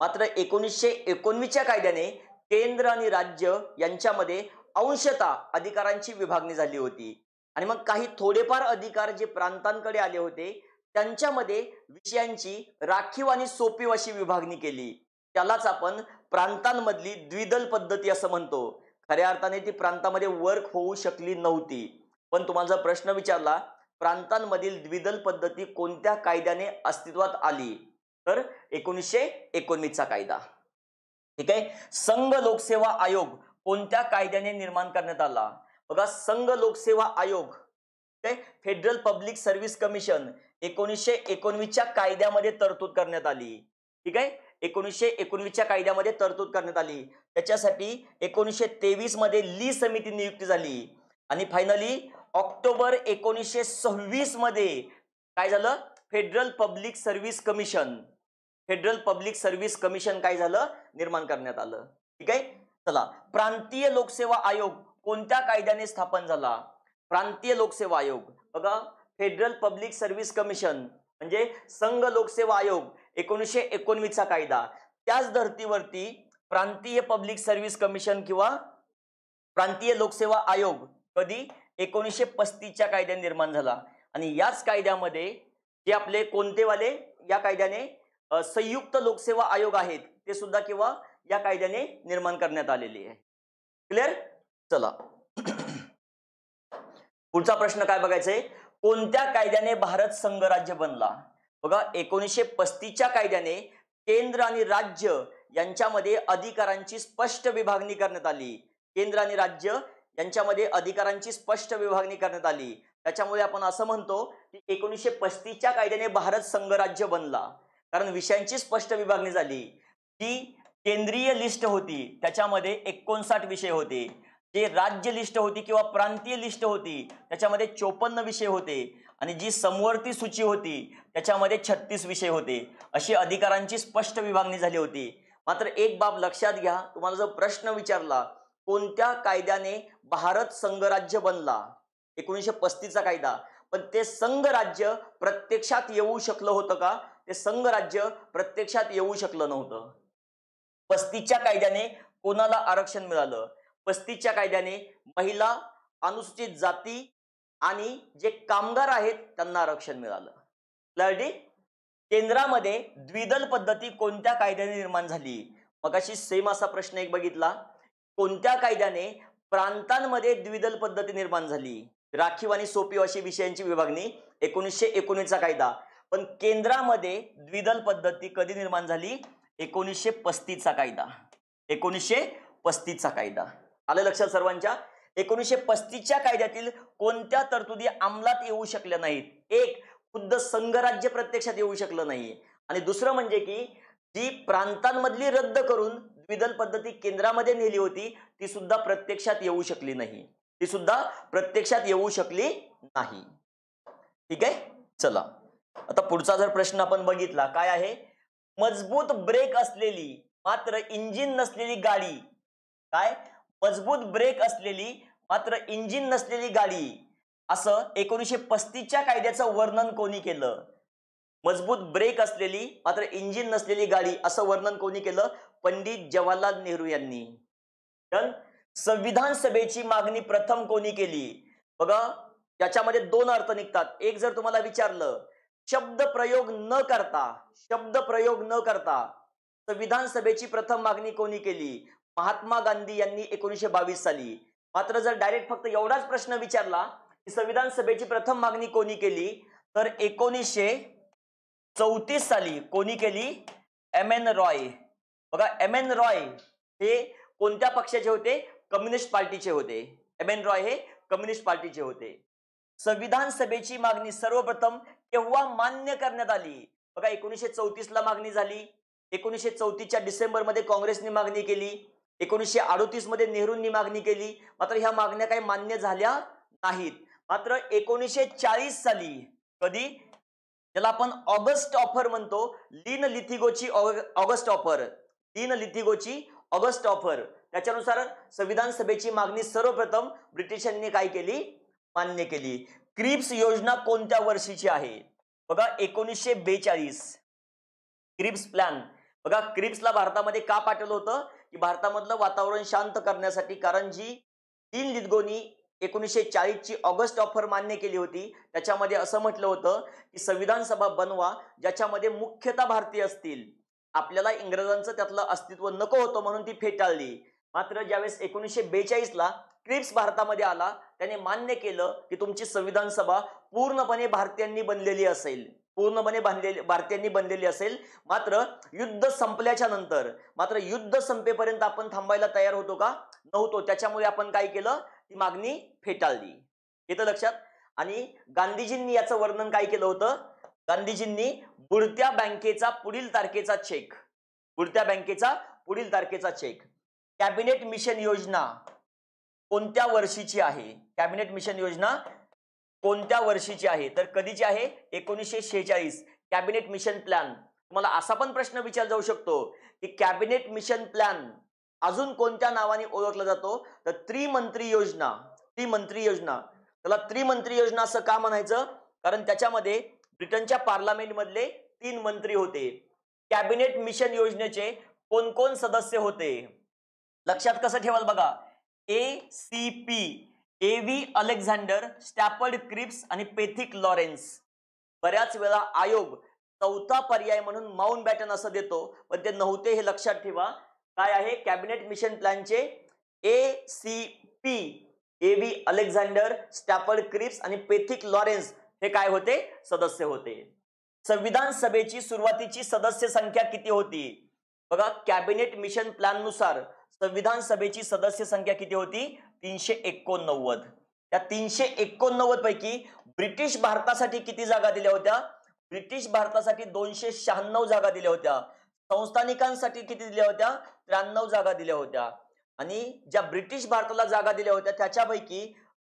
मात्र एकोणीसशे एकोणवीसच्या कायद्याने केंद्र आणि राज्य यांच्यामध्ये अंशता अधिकारांची विभागणी झाली होती आणि मग काही थोडेफार अधिकार जे प्रांतांकडे आले होते त्यांच्यामध्ये विषयांची राखीव आणि सोपीव अशी विभागणी केली त्यालाच आपण प्रांतांमधली द्विदल पद्धती असं म्हणतो खऱ्या अर्थाने ती प्रांतामध्ये वर्क होऊ शकली नव्हती पण तुम्हाला प्रश्न विचारला प्रांतांमधील द्विदल पद्धती कोणत्या कायद्याने अस्तित्वात आली तर एकोणीसशे एकोणवीसचा कायदा ठीक आहे संघ लोकसेवा आयोग कोणत्या कायद्याने निर्माण करण्यात आला बघा संघ लोकसेवा आयोग आहे फेडरल पब्लिक सर्व्हिस कमिशन एकोणीसशे एकोणवीसच्या कायद्यामध्ये तरतूद करण्यात आली ठीक आहे एकोणीसशे एकोणवीसच्या कायद्यामध्ये तरतूद करण्यात आली त्याच्यासाठी एकोणीसशे तेवीस मध्ये ली समिती नियुक्ती झाली आणि फायनली ऑक्टोबर एकोणीसशे सव्वीस मध्ये काय झालं federal public service commission federal public service commission काय झालं निर्माण करण्यात आलं ठीक आहे चला प्रांतीय लोकसेवा आयोग कोणत्या कायद्याने स्थापन झाला प्रांतीय लोकसेवा आयोग बघा फेडरल पब्लिक सर्व्हिस कमिशन म्हणजे संघ लोकसेवा आयोग एकोणीसशे चा कायदा त्याच धर्तीवरती प्रांतीय पब्लिक सर्व्हिस कमिशन किंवा प्रांतीय लोकसेवा आयोग कधी एकोणीसशे पस्तीसच्या कायद्याने निर्माण झाला आणि याच कायद्यामध्ये जे आपले कोणतेवाले या कायद्याने संयुक्त लोकसेवा आयोग आहेत ते सुद्धा किंवा या कायद्याने निर्माण करण्यात आलेली आहे क्लिअर चला पुढचा प्रश्न काय बघायचा कोणत्या कायद्याने भारत संघराज्य बनला बघा एकोणीसशे पस्तीसच्या कायद्याने केंद्र आणि राज्य यांच्यामध्ये अधिकारांची स्पष्ट विभागणी करण्यात आली केंद्र आणि राज्य यांच्यामध्ये अधिकारांची स्पष्ट विभागणी करण्यात आली त्याच्यामुळे आपण असं म्हणतो की एकोणीसशे पस्तीसच्या कायद्याने भारत संघराज्य बनला कारण विषयांची स्पष्ट विभागणी झाली ती केंद्रीय लिस्ट होती त्याच्यामध्ये एकोणसाठ विषय होते जे राज्य लिस्ट होती किंवा प्रांतीय लिस्ट होती त्याच्यामध्ये चोपन्न विषय होते आणि जी समवर्ती सूची होती त्याच्यामध्ये छत्तीस विषय होते अशी अधिकारांची स्पष्ट विभागणी झाली होती मात्र एक बाब लक्षात घ्या तुम्हाला जो प्रश्न विचारला कोणत्या कायद्याने भारत संघराज्य बनला एकोणीसशे पस्तीसचा कायदा पण ते संघराज्य प्रत्यक्षात येऊ शकलं होतं का ते संघराज्य प्रत्यक्षात येऊ शकलं नव्हतं पस्तीच्या कायद्याने कोणाला आरक्षण मिळालं पस्तीसच्या कायद्याने महिला अनुसूचित जाती आणि जे कामगार आहेत त्यांना आरक्षण मिळालं क्लॅरिटी केंद्रामध्ये द्विदल पद्धती कोणत्या कायद्याने निर्माण झाली मग अशी सेम असा प्रश्न एक बघितला कोणत्या कायद्याने प्रांतांमध्ये द्विदल पद्धती निर्माण झाली राखीव आणि सोपी अशी विषयांची विभागणी एकोणीसशे एकोणीसचा कायदा पण केंद्रामध्ये द्विदल पद्धती कधी निर्माण झाली एकोणीसशे पस्तीसचा कायदा एकोणीसशे पस्तीसचा कायदा आलं लक्षात सर्वांच्या एकोणीसशे पस्तीसच्या कायद्यातील कोणत्या तरतुदी अंमलात येऊ शकल्या नाहीत एक खुद्द संघराज्य प्रत्यक्षात येऊ शकलं नाही आणि दुसरं म्हणजे की जी प्रांतांमधली रद्द करून द्विदल पद्धती केंद्रामध्ये नेली होती ती सुद्धा प्रत्यक्षात येऊ शकली नाही ती सुद्धा प्रत्यक्षात येऊ शकली नाही ठीक आहे चला आता पुढचा जर प्रश्न आपण बघितला काय आहे मजबूत ब्रेक असलेली मात्र इंजिन नसलेली गाडी काय मजबूत ब्रेक असलेली मात्र इंजिन नसलेली गाडी असं एकोणीसशे पस्तीसच्या कायद्याचं वर्णन कोणी केलं मजबूत ब्रेक असलेली मात्र इंजिन नसलेली गाडी असं वर्णन कोणी केलं पंडित जवाहरलाल नेहरू यांनी संविधान सभेची मागणी प्रथम कोणी केली बघा याच्यामध्ये दोन अर्थ निघतात एक जर तुम्हाला विचारलं शब्द प्रयोग न करता शब्द प्रयोग न करता संविधान सभेची प्रथम मागणी कोणी केली महात्मा गांधी यांनी एकोणीसशे बावीस साली मात्र जर डायरेक्ट फक्त एवढाच प्रश्न विचारला की संविधान सभेची प्रथम मागणी कोणी केली तर एकोणीसशे चौतीस साली कोणी केली एम एन रॉय बघा एम एन रॉय हे कोणत्या पक्षाचे होते कम्युनिस्ट पार्टीचे होते एम एन रॉय हे कम्युनिस्ट पार्टीचे होते संविधान सभेची मागणी सर्वप्रथम केव्हा मान्य करण्यात आली बघा चौतीस ला मागणी झाली एकोणीसशे चौतीसच्या डिसेंबरमध्ये काँग्रेसने मागणी केली एकोणीसशे मध्ये नेहरूंनी मागणी केली मात्र ह्या मागण्या काही मान्य झाल्या नाहीत मात्र एकोणीसशे चाळीस साली कधी ज्याला आपण ऑगस्ट ऑफर म्हणतो लीन लिथिगोची ऑगस्ट ऑफर लीन लिथिगोची ऑगस्ट ऑफर त्याच्यानुसार संविधान सभेची मागणी सर्वप्रथम ब्रिटिशांनी काय केली मान्य केली क्रिप्स योजना कोणत्या वर्षीची आहे बघा एकोणीसशे बेचाळीस क्रिप्स प्लॅन बघा क्रिप्सला भारतामध्ये का पाठवलं होतं की भारतामधलं वातावरण शांत करण्यासाठी कारण जी तीन लिदगोनी एकोणीसशे चाळीसची ऑगस्ट ऑफर मान्य केली होती त्याच्यामध्ये असं म्हटलं होतं की संविधान सभा बनवा ज्याच्यामध्ये मुख्यतः भारतीय असतील आपल्याला इंग्रजांचं त्यातलं अस्तित्व नको होतं म्हणून ती फेटाळली मात्र ज्यावेळेस एकोणीसशे बेचाळीसला क्रिप्स भारतामध्ये आला त्याने मान्य केलं की तुमची संविधान सभा पूर्णपणे भारतीयांनी बनलेली असेल पूर्णपणे बांधलेली भारतीयांनी बनलेली असेल मात्र युद्ध संपल्याच्या नंतर मात्र युद्ध संपेपर्यंत आपण थांबायला तयार होतो का नव्हतो त्याच्यामुळे आपण काय केलं ती मागणी फेटाळली येतं लक्षात आणि गांधीजींनी याचं वर्णन काय केलं होतं गांधीजींनी बुडत्या बँकेचा पुढील तारखेचा चेक बुडत्या बँकेचा पुढील तारखेचा चेक कॅबिनेट मिशन योजना कोणत्या वर्षीची आहे कॅबिनेट मिशन योजना कोणत्या वर्षीची आहे तर कधीची आहे एकोणीसशे शेहेचाळीस कॅबिनेट मिशन प्लॅन तुम्हाला असा पण प्रश्न विचार जाऊ शकतो की कॅबिनेट मिशन प्लॅन अजून कोणत्या नावाने ओळखला जातो तर त्रिमंत्री योजना त्रिमंत्री योजना त्याला त्रिमंत्री योजना असं का म्हणायचं कारण त्याच्यामध्ये ब्रिटनच्या पार्लमेंटमधले तीन मंत्री होते कॅबिनेट मिशन योजनेचे कोण कोण सदस्य होते लक्षात कसं ठेवाल बघा A C P A V Alexander Stafford Cripps आणि पेथिक लॉरेन्स बऱ्याच वेळा आयोग चौथा पर्याय म्हणून माउंट बॅटन असं देतो पण ते नव्हते हे लक्षात ठेवा काय आहे कॅबिनेट मिशन प्लॅनचे A C P A V Alexander Stafford Cripps आणि पेथिक लॉरेन्स हे काय होते सदस्य होते संविधान सभेची सुरुवातीची सदस्य संख्या किती होती बघा कॅबिनेट मिशन प्लॅन नुसार संविधान सभेची सदस्य संख्या किती होती तीनशे एकोणनव्वद त्या तीनशे एकोणनव्वद पैकी ब्रिटिश भारतासाठी किती जागा दिल्या होत्या ब्रिटिश भारतासाठी दोनशे शहाण्णव जागा दिल्या होत्या संस्थानिकांसाठी किती दिल्या होत्या त्र्याण्णव जागा दिल्या होत्या आणि ज्या ब्रिटिश भारताला जागा दिल्या होत्या त्याच्यापैकी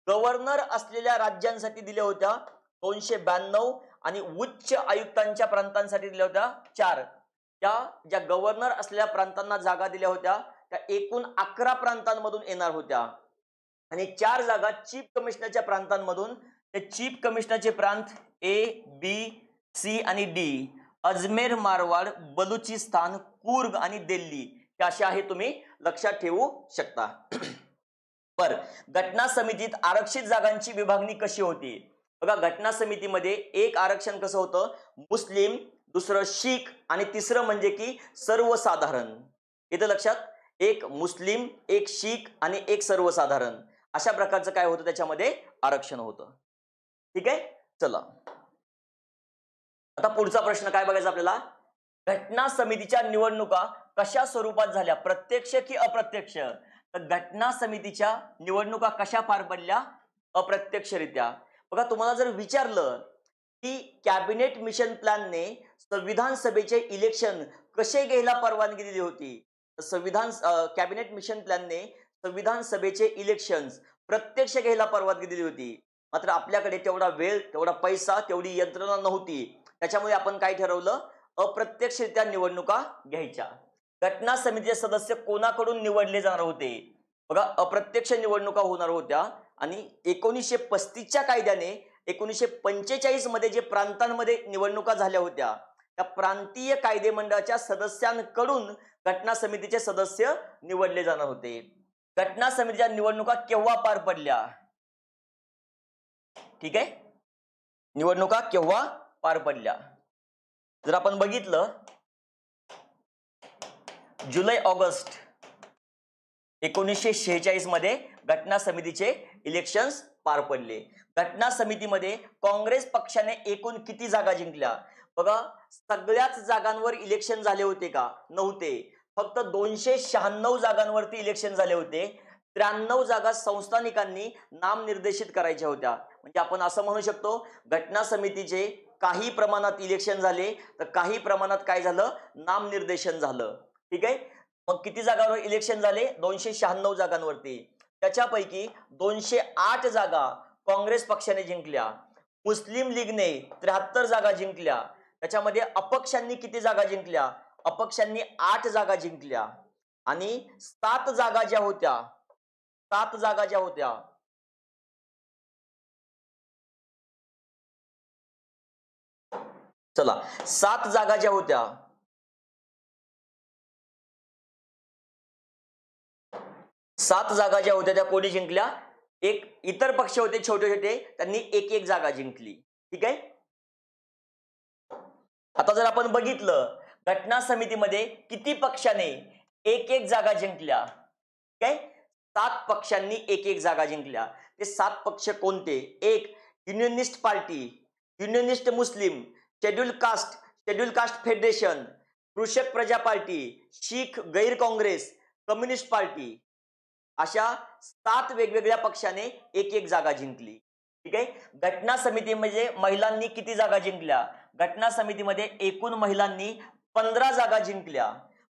गव्हर्नर असलेल्या राज्यांसाठी दिल्या होत्या दोनशे ब्याण्णव आणि उच्च आयुक्तांच्या प्रांतांसाठी दिल्या होत्या चार त्या ज्या गव्हर्नर असलेल्या प्रांतांना जागा दिल्या होत्या त्या एकूण अकरा प्रांतांमधून येणार होत्या आणि चार जागा चीफ कमिशनरच्या प्रांतांमधून त्या चीफ कमिशनरचे प्रांत ए बी सी आणि डी अजमेर मारवाड बलुचिस्तान कुर्ग आणि दिल्ली हे असे आहे तुम्ही लक्षात ठेवू शकता बर घटना समितीत आरक्षित जागांची विभागणी कशी होती बघा घटना समितीमध्ये एक आरक्षण कसं होतं मुस्लिम दुसरं शीख आणि तिसरं म्हणजे की सर्वसाधारण इथं लक्षात एक मुस्लिम एक शीख आणि एक सर्वसाधारण अशा प्रकारचं काय होतं त्याच्यामध्ये आरक्षण होतं ठीक आहे चला आता पुढचा प्रश्न काय बघायचा आपल्याला घटना समितीच्या निवडणुका कशा स्वरूपात झाल्या प्रत्यक्ष की अप्रत्यक्ष तर घटना समितीच्या निवडणुका कशा पार पडल्या अप्रत्यक्षरित्या बघा तुम्हाला जर विचारलं की कॅबिनेट मिशन प्लॅनने संविधान सभेचे इलेक्शन कसे घ्यायला परवानगी दिली होती संविधान कॅबिनेट मिशन प्लॅनने संविधान सभेचे इलेक्शन प्रत्यक्ष घ्यायला परवानगी दिली होती मात्र आपल्याकडे तेवढा वेळ तेवढा पैसा तेवढी यंत्रणा नव्हती त्याच्यामुळे आपण काय ठरवलं अप्रत्यक्षरित्या निवडणुका घ्यायच्या घटना समितीचे सदस्य कोणाकडून निवडले जाणार होते बघा अप्रत्यक्ष निवडणुका होणार होत्या आणि एकोणीसशे पस्तीसच्या कायद्याने एकोणीसशे पंचेचाळीस मध्ये जे प्रांतांमध्ये निवडणुका झाल्या होत्या त्या प्रांतीय कायदे मंडळाच्या सदस्यांकडून घटना समितीचे सदस्य निवडले जाणार होते घटना समितीच्या निवडणुका केव्हा पार पडल्या ठीक आहे निवडणुका केव्हा पार पडल्या जर आपण बघितलं जुलै ऑगस्ट एकोणीसशे शेहेचाळीस मध्ये घटना समितीचे इलेक्शन्स पार पडले घटना समितीमध्ये काँग्रेस पक्षाने एकूण किती जागा जिंकल्या बघा सगळ्याच जागांवर इलेक्शन झाले होते का नव्हते फक्त दोनशे शहाण्णव जागांवरती इलेक्शन झाले होते त्र्याण्णव जागा संस्थानिकांनी नामनिर्देशित करायच्या होत्या म्हणजे आपण असं म्हणू शकतो घटना समितीचे काही प्रमाणात इलेक्शन झाले तर काही प्रमाणात काय झालं नामनिर्देशन झालं ठीक आहे मग किती जागांवर इलेक्शन झाले दोनशे शहाण्णव जागांवरती त्याच्यापैकी दोनशे आठ जागा काँग्रेस पक्षाने जिंकल्या मुस्लिम लीगने त्र्याहत्तर जागा जिंकल्या त्याच्यामध्ये अपक्षांनी किती जागा जिंकल्या अपक्षांनी आठ जागा जिंकल्या आणि सात जागा ज्या होत्या सात जागा ज्या होत्या चला सात जागा ज्या होत्या सात जागा ज्या होत्या त्या कोणी जिंकल्या एक इतर पक्ष होते छोटे छोटे त्यांनी एक एक जागा जिंकली ठीक आहे आता जर आपण बघितलं घटना समितीमध्ये किती पक्षाने एक एक जागा जिंकल्या ठीक आहे सात पक्षांनी एक एक जागा जिंकल्या ते सात पक्ष कोणते एक unionist party unionist Muslim schedule caste schedule caste federation Krishak Praja party शीख गैर काँग्रेस कम्युनिस्ट पार्टी अशा सात वेगवेगळ्या पक्षाने एक एक जागा जिंकली ठीक आहे घटना समितीमध्ये म्हणजे महिलांनी किती जागा जिंकल्या घटना समितीमध्ये एकूण महिलांनी पंधरा जागा जिंकल्या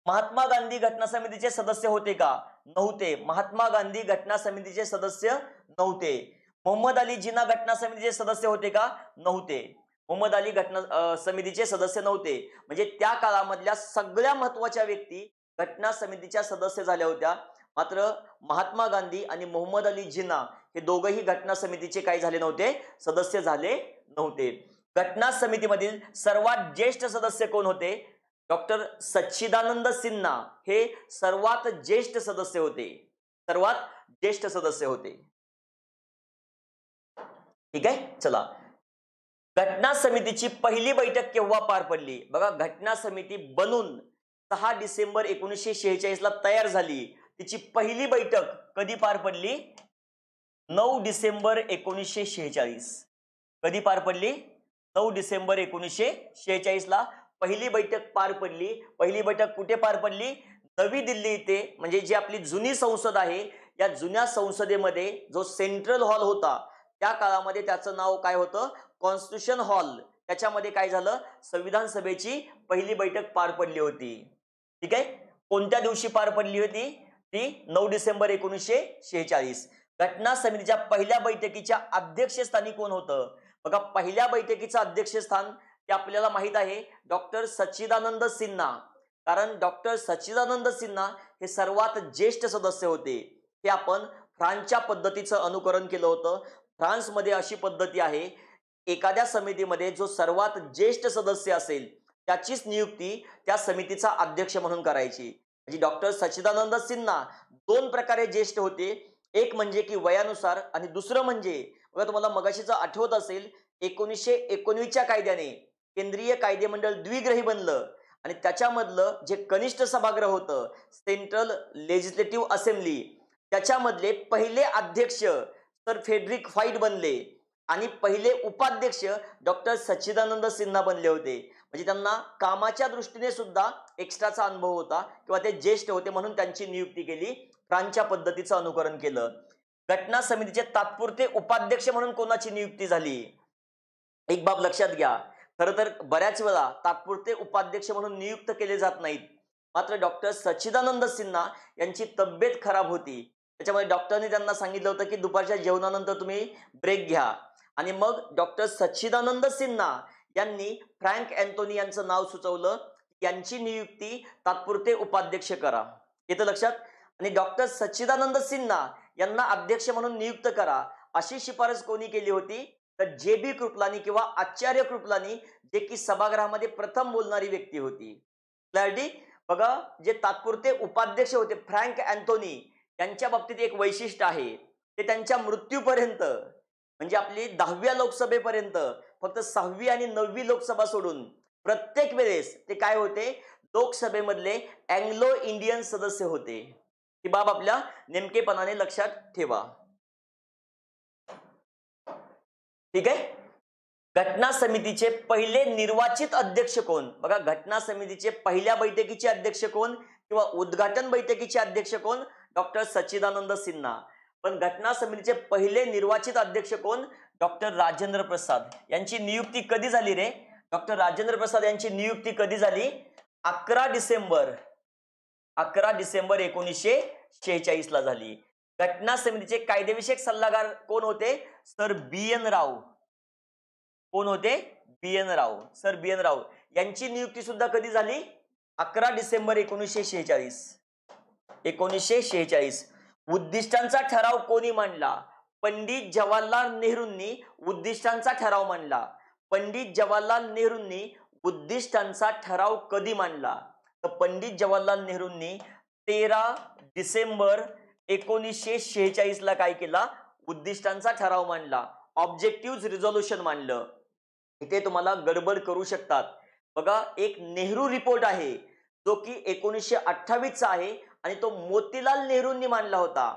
महात्मा गांधी घटना समितीचे सदस्य होते का नव्हते महात्मा गांधी घटना समितीचे सदस्य नव्हते मोहम्मद अली जिना घटना समितीचे सदस्य होते का नव्हते मोहम्मद अली घटना समितीचे सदस्य नव्हते म्हणजे त्या काळामधल्या सगळ्या महत्वाच्या व्यक्ती घटना समितीच्या सदस्य झाल्या होत्या मात्र महात्मा गांधी आणि मोहम्मद अली जिन्ना हे दोघंही घटना समितीचे काय झाले नव्हते सदस्य झाले नव्हते घटना समितीमधील सर्वात ज्येष्ठ सदस्य कोण होते डॉक्टर सच्चिदानंद सिन्हा हे सर्वात ज्येष्ठ सदस्य होते सर्वात ज्येष्ठ सदस्य होते ठीक आहे चला घटना समितीची पहिली बैठक केव्हा पार पडली बघा घटना समिती बनून सहा डिसेंबर एकोणीसशे शेहेचाळीस ला तयार झाली तिची पहिली बैठक कधी पार पडली नऊ डिसेंबर एकोणीसशे शेहेचाळीस कधी पार पडली नऊ डिसेंबर एकोणीसशे शेहेचाळीस ला पहिली बैठक पार पडली पहिली बैठक कुठे पार पडली नवी दिल्ली इथे म्हणजे जी आपली जुनी संसद आहे या जुन्या संसदेमध्ये जो सेंट्रल हॉल होता त्या काळामध्ये त्याचं नाव काय होतं कॉन्स्टिट्युशन हॉल त्याच्यामध्ये काय झालं संविधान सभेची पहिली बैठक पार पडली होती ठीक आहे कोणत्या दिवशी पार पडली होती ती नऊ डिसेंबर एकोणीसशे शेहेचाळीस घटना समितीच्या पहिल्या बैठकीच्या अध्यक्षस्थानी कोण होतं बघा पहिल्या बैठकीचं अध्यक्षस्थान ते आपल्याला माहित आहे डॉक्टर सच्चिदानंद सिन्हा कारण डॉक्टर सच्चिदानंद सिन्हा हे सर्वात ज्येष्ठ सदस्य होते हे आपण फ्रान्सच्या पद्धतीचं अनुकरण केलं होतं फ्रान्समध्ये अशी पद्धती आहे एखाद्या समितीमध्ये जो सर्वात ज्येष्ठ सदस्य असेल त्याचीच नियुक्ती त्या समितीचा अध्यक्ष म्हणून करायची जी डॉक्टर सच्चिदानंद सिन्हा दोन प्रकारे ज्येष्ठ होते एक म्हणजे की वयानुसार आणि दुसरं म्हणजे बघा तुम्हाला मगाशीच आठवत असेल एकोणीसशे एकोणवीसच्या कायद्याने केंद्रीय कायदे मंडळ द्विग्रही बनलं आणि त्याच्यामधलं जे कनिष्ठ सभागृह होतं सेंट्रल लेजिस्लेटिव्ह असेंब्ली त्याच्यामधले पहिले अध्यक्ष सर फेडरिक फाईट बनले आणि पहिले उपाध्यक्ष डॉक्टर सच्चिदानंद सिन्हा बनले होते म्हणजे त्यांना कामाच्या दृष्टीने सुद्धा एक्स्ट्राचा अनुभव होता किंवा ते ज्येष्ठ होते म्हणून त्यांची नियुक्ती केली फ्रान्सच्या पद्धतीचं अनुकरण केलं घटना समितीचे तात्पुरते उपाध्यक्ष म्हणून कोणाची नियुक्ती झाली एक बाब लक्षात घ्या खरं तर बऱ्याच वेळा तात्पुरते उपाध्यक्ष म्हणून नियुक्त केले जात नाहीत मात्र डॉक्टर सच्चिदानंद सिन्हा यांची तब्येत खराब होती त्याच्यामुळे डॉक्टरने त्यांना सांगितलं होतं की दुपारच्या जेवणानंतर तुम्ही ब्रेक घ्या आणि मग डॉक्टर सच्चिदानंद सिन्हा यांनी फ्रँक अँथोनी यांचं नाव सुचवलं यांची नियुक्ती तात्पुरते उपाध्यक्ष करा येतं लक्षात आणि डॉक्टर सच्चिदानंद सिन्हा यांना अध्यक्ष म्हणून नियुक्त करा अशी शिफारस कोणी केली होती तर जे बी कृपलानी किंवा आचार्य कृपलानी जे की सभागृहामध्ये प्रथम बोलणारी व्यक्ती होती क्लॅरिटी बघा जे तात्पुरते उपाध्यक्ष होते फ्रँक अँथोनी यांच्या बाबतीत एक वैशिष्ट्य आहे ते त्यांच्या मृत्यूपर्यंत म्हणजे आपली दहाव्या लोकसभेपर्यंत फक्त सहावी आणि नववी लोकसभा सोडून प्रत्येक वेळेस ते काय होते लोकसभेमधले अँग्लो इंडियन सदस्य होते ही बाब आपल्या नेमकेपणाने लक्षात ठेवा ठीक आहे घटना समितीचे पहिले निर्वाचित अध्यक्ष कोण बघा घटना समितीचे पहिल्या बैठकीचे अध्यक्ष कोण किंवा उद्घाटन बैठकीचे अध्यक्ष कोण डॉक्टर सच्चिदानंद सिन्हा पण घटना समितीचे पहिले निर्वाचित अध्यक्ष कोण डॉक्टर राजेंद्र प्रसाद यांची नियुक्ती कधी झाली रे डॉक्टर राजेंद्र प्रसाद यांची नियुक्ती कधी झाली अकरा डिसेंबर अकरा डिसेंबर एकोणीसशे शेहेचाळीस ला झाली घटना समितीचे कायदेविषयक सल्लागार कोण होते सर बी एन राव कोण होते B N Rau sir B N Rau यांची नियुक्ती सुद्धा कधी झाली अकरा डिसेंबर एकोणीसशे शेहेचाळीस एकोणीसशे शेहेचाळीस उद्दिष्टांचा ठराव कोणी मांडला पंडित जवाहरलाल नेहरूंनी उद्दिष्टांचा ठराव मांडला पंडित जवाहरलाल नेहरूंनी उद्दिष्टांचा ठराव कधी मांडला तर पंडित जवाहरलाल नेहरूंनी तेरा डिसेंबर एकोणीसशे शेहेचाळीस ला काय केला उद्दिष्टांचा ठराव मांडला ऑब्जेक्टिव्ह रिझॉल्युशन मांडलं इथे तुम्हाला गडबड करू शकतात बघा एक नेहरू रिपोर्ट आहे जो की एकोणीसशे अठ्ठावीसचा आहे आणि तो मोतीलाल नेहरूंनी मांडला होता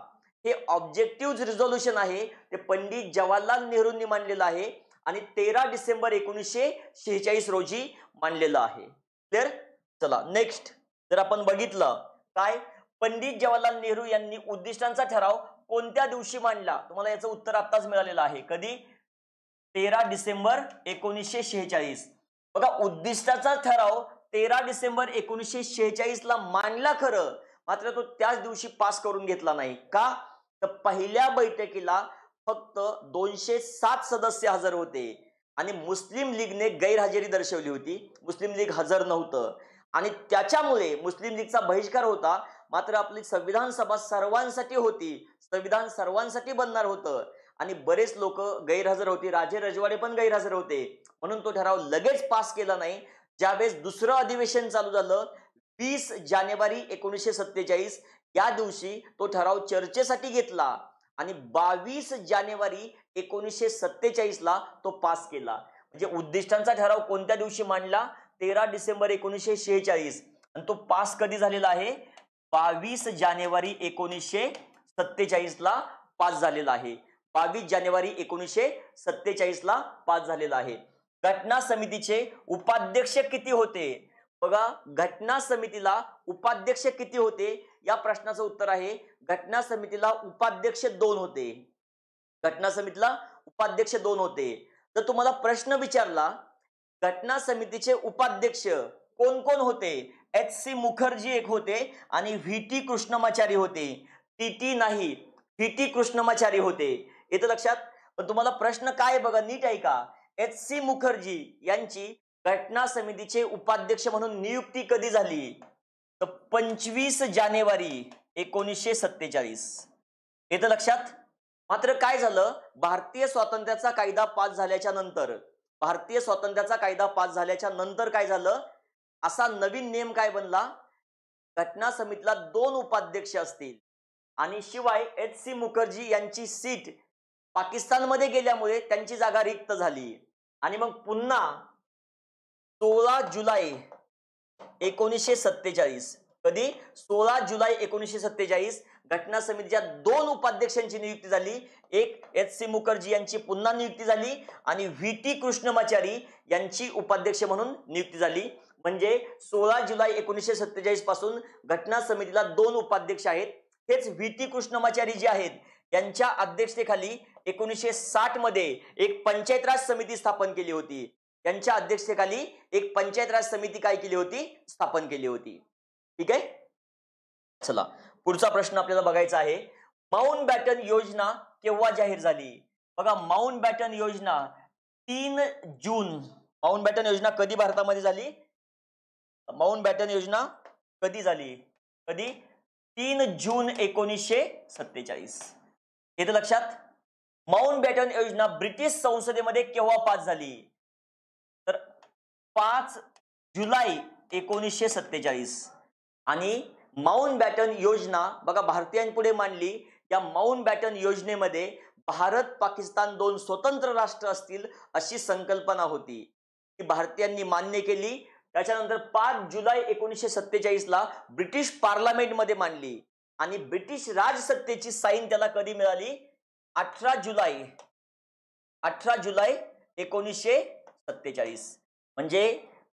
हे ऑब्जेक्टिव्ह रिझॉल्युशन आहे ते पंडित जवाहरलाल नेहरूंनी मांडलेलं आहे आणि तेरा डिसेंबर एकोणीसशे शेहेचाळीस रोजी मांडलेलं आहे क्लिअर चला नेक्स्ट जर आपण बघितलं काय पंडित जवाहरलाल नेहरू यांनी उद्दिष्टांचा ठराव कोणत्या दिवशी मांडला तुम्हाला याचं उत्तर आत्ताच मिळालेलं आहे कधी तेरा डिसेंबर एकोणीसशे शेहेचाळीस बघा उद्दिष्टाचा ठराव तेरा डिसेंबर एकोणीसशे शेहेचाळीस ला मांडला खरं मात्र तो त्याच दिवशी पास करून घेतला नाही का तर पहिल्या बैठकीला फक्त दोनशे सात सदस्य हजर होते आणि मुस्लिम लीगने गैरहजेरी दर्शवली होती मुस्लिम लीग हजर नव्हतं आणि त्याच्यामुळे मुस्लिम लीगचा बहिष्कार होता मात्र आपली संविधान सभा सर्वांसाठी होती संविधान सर्वांसाठी बनणार होतं आणि बरेच लोक गैरहजर होती राजे रजवाडे पण गैरहजर होते म्हणून तो ठराव लगेच पास केला नाही ज्यावेळेस दुसरं अधिवेशन चालू झालं वीस जानेवारी एकोणीसशे सत्तेचाळीस या दिवशी तो ठराव चर्चेसाठी घेतला आणि बावीस जानेवारी एकोणीसशे सत्तेचाळीसला तो पास केला म्हणजे उद्दिष्टांचा ठराव कोणत्या दिवशी मांडला तेरा डिसेंबर एकोणीसशे शेहेचाळीस आणि तो पास कधी झालेला आहे बावीस जानेवारी एकोणीसशे सत्तेचाळीसला पास झालेला आहे बावीस जानेवारी एकोणीसशे सत्तेचाळीसला पास झालेला आहे घटना समितीचे उपाध्यक्ष किती होते बघा घटना समितीला उपाध्यक्ष किती होते या प्रश्नाचं उत्तर आहे घटना समितीला उपाध्यक्ष दोन होते घटना समितीला उपाध्यक्ष दोन होते तर तुम्हाला प्रश्न विचारला घटना समितीचे उपाध्यक्ष कोण कोण होते एच सी मुखर्जी एक होते आणि व्ही टी कृष्णमाचारी होते टी टी नाही व्ही टी कृष्णमाचारी होते येतं लक्षात पण तुम्हाला प्रश्न काय बघा नीट आहे का एच सी मुखर्जी यांची घटना समितीचे उपाध्यक्ष म्हणून नियुक्ती कधी झाली तर पंचवीस जानेवारी एकोणीसशे सत्तेचाळीस येतं लक्षात मात्र काय झालं भारतीय स्वातंत्र्याचा कायदा पास झाल्याच्या नंतर भारतीय स्वातंत्र्याचा कायदा पास झाल्याच्या नंतर काय झालं असा नवीन नेम काय बनला घटना समितीला दोन उपाध्यक्ष असतील आणि शिवाय एच सी मुखर्जी यांची सीट पाकिस्तानमध्ये गेल्यामुळे त्यांची जागा रिक्त झाली आणि मग पुन्हा सोळा जुलै एकोणीसशे सत्तेचाळीस कधी सोळा जुलै एकोणीसशे सत्तेचाळीस घटना समितीच्या दोन उपाध्यक्षांची नियुक्ती झाली एक एच सी मुखर्जी यांची पुन्हा नियुक्ती झाली आणि व्ही टी कृष्णमाचारी यांची उपाध्यक्ष म्हणून नियुक्ती झाली म्हणजे सोळा जुलै एकोणीसशे सत्तेचाळीस पासून घटना समितीला दोन उपाध्यक्ष आहेत हेच व्ही टी कृष्णमाचारी जे आहेत यांच्या अध्यक्षतेखाली एकोणीसशे साठ मध्ये एक पंचायत राज समिती स्थापन केली होती यांच्या अध्यक्षतेखाली एक पंचायत राज समिती काय केली होती स्थापन केली होती ठीक आहे चला पुढचा प्रश्न आपल्याला बघायचा आहे माउंट बॅटन योजना केव्हा जाहीर झाली बघा माउंट बॅटन योजना तीन जून माउंट बॅटन योजना कधी भारतामध्ये झाली माउंट बॅटन योजना कधी झाली कधी तीन जून एकोणीसशे सत्तेचाळीस येतं लक्षात माउंट बॅटन योजना ब्रिटिश संसदेमध्ये केव्हा पास झाली पाच जुलै एकोणीसशे सत्तेचाळीस आणि माउंट बॅटन योजना बघा भारतीयांपुढे मांडली या माउंट बॅटन योजनेमध्ये भारत पाकिस्तान दोन स्वतंत्र राष्ट्र असतील अशी संकल्पना होती ती भारतीयांनी मान्य केली त्याच्यानंतर पाच जुलै एकोणीसशे सत्तेचाळीसला ब्रिटिश पार्लमेंटमध्ये मांडली आणि ब्रिटिश राजसत्तेची साईन त्याला कधी मिळाली अठरा जुलै अठरा जुलै एकोणीसशे सत्तेचाळीस म्हणजे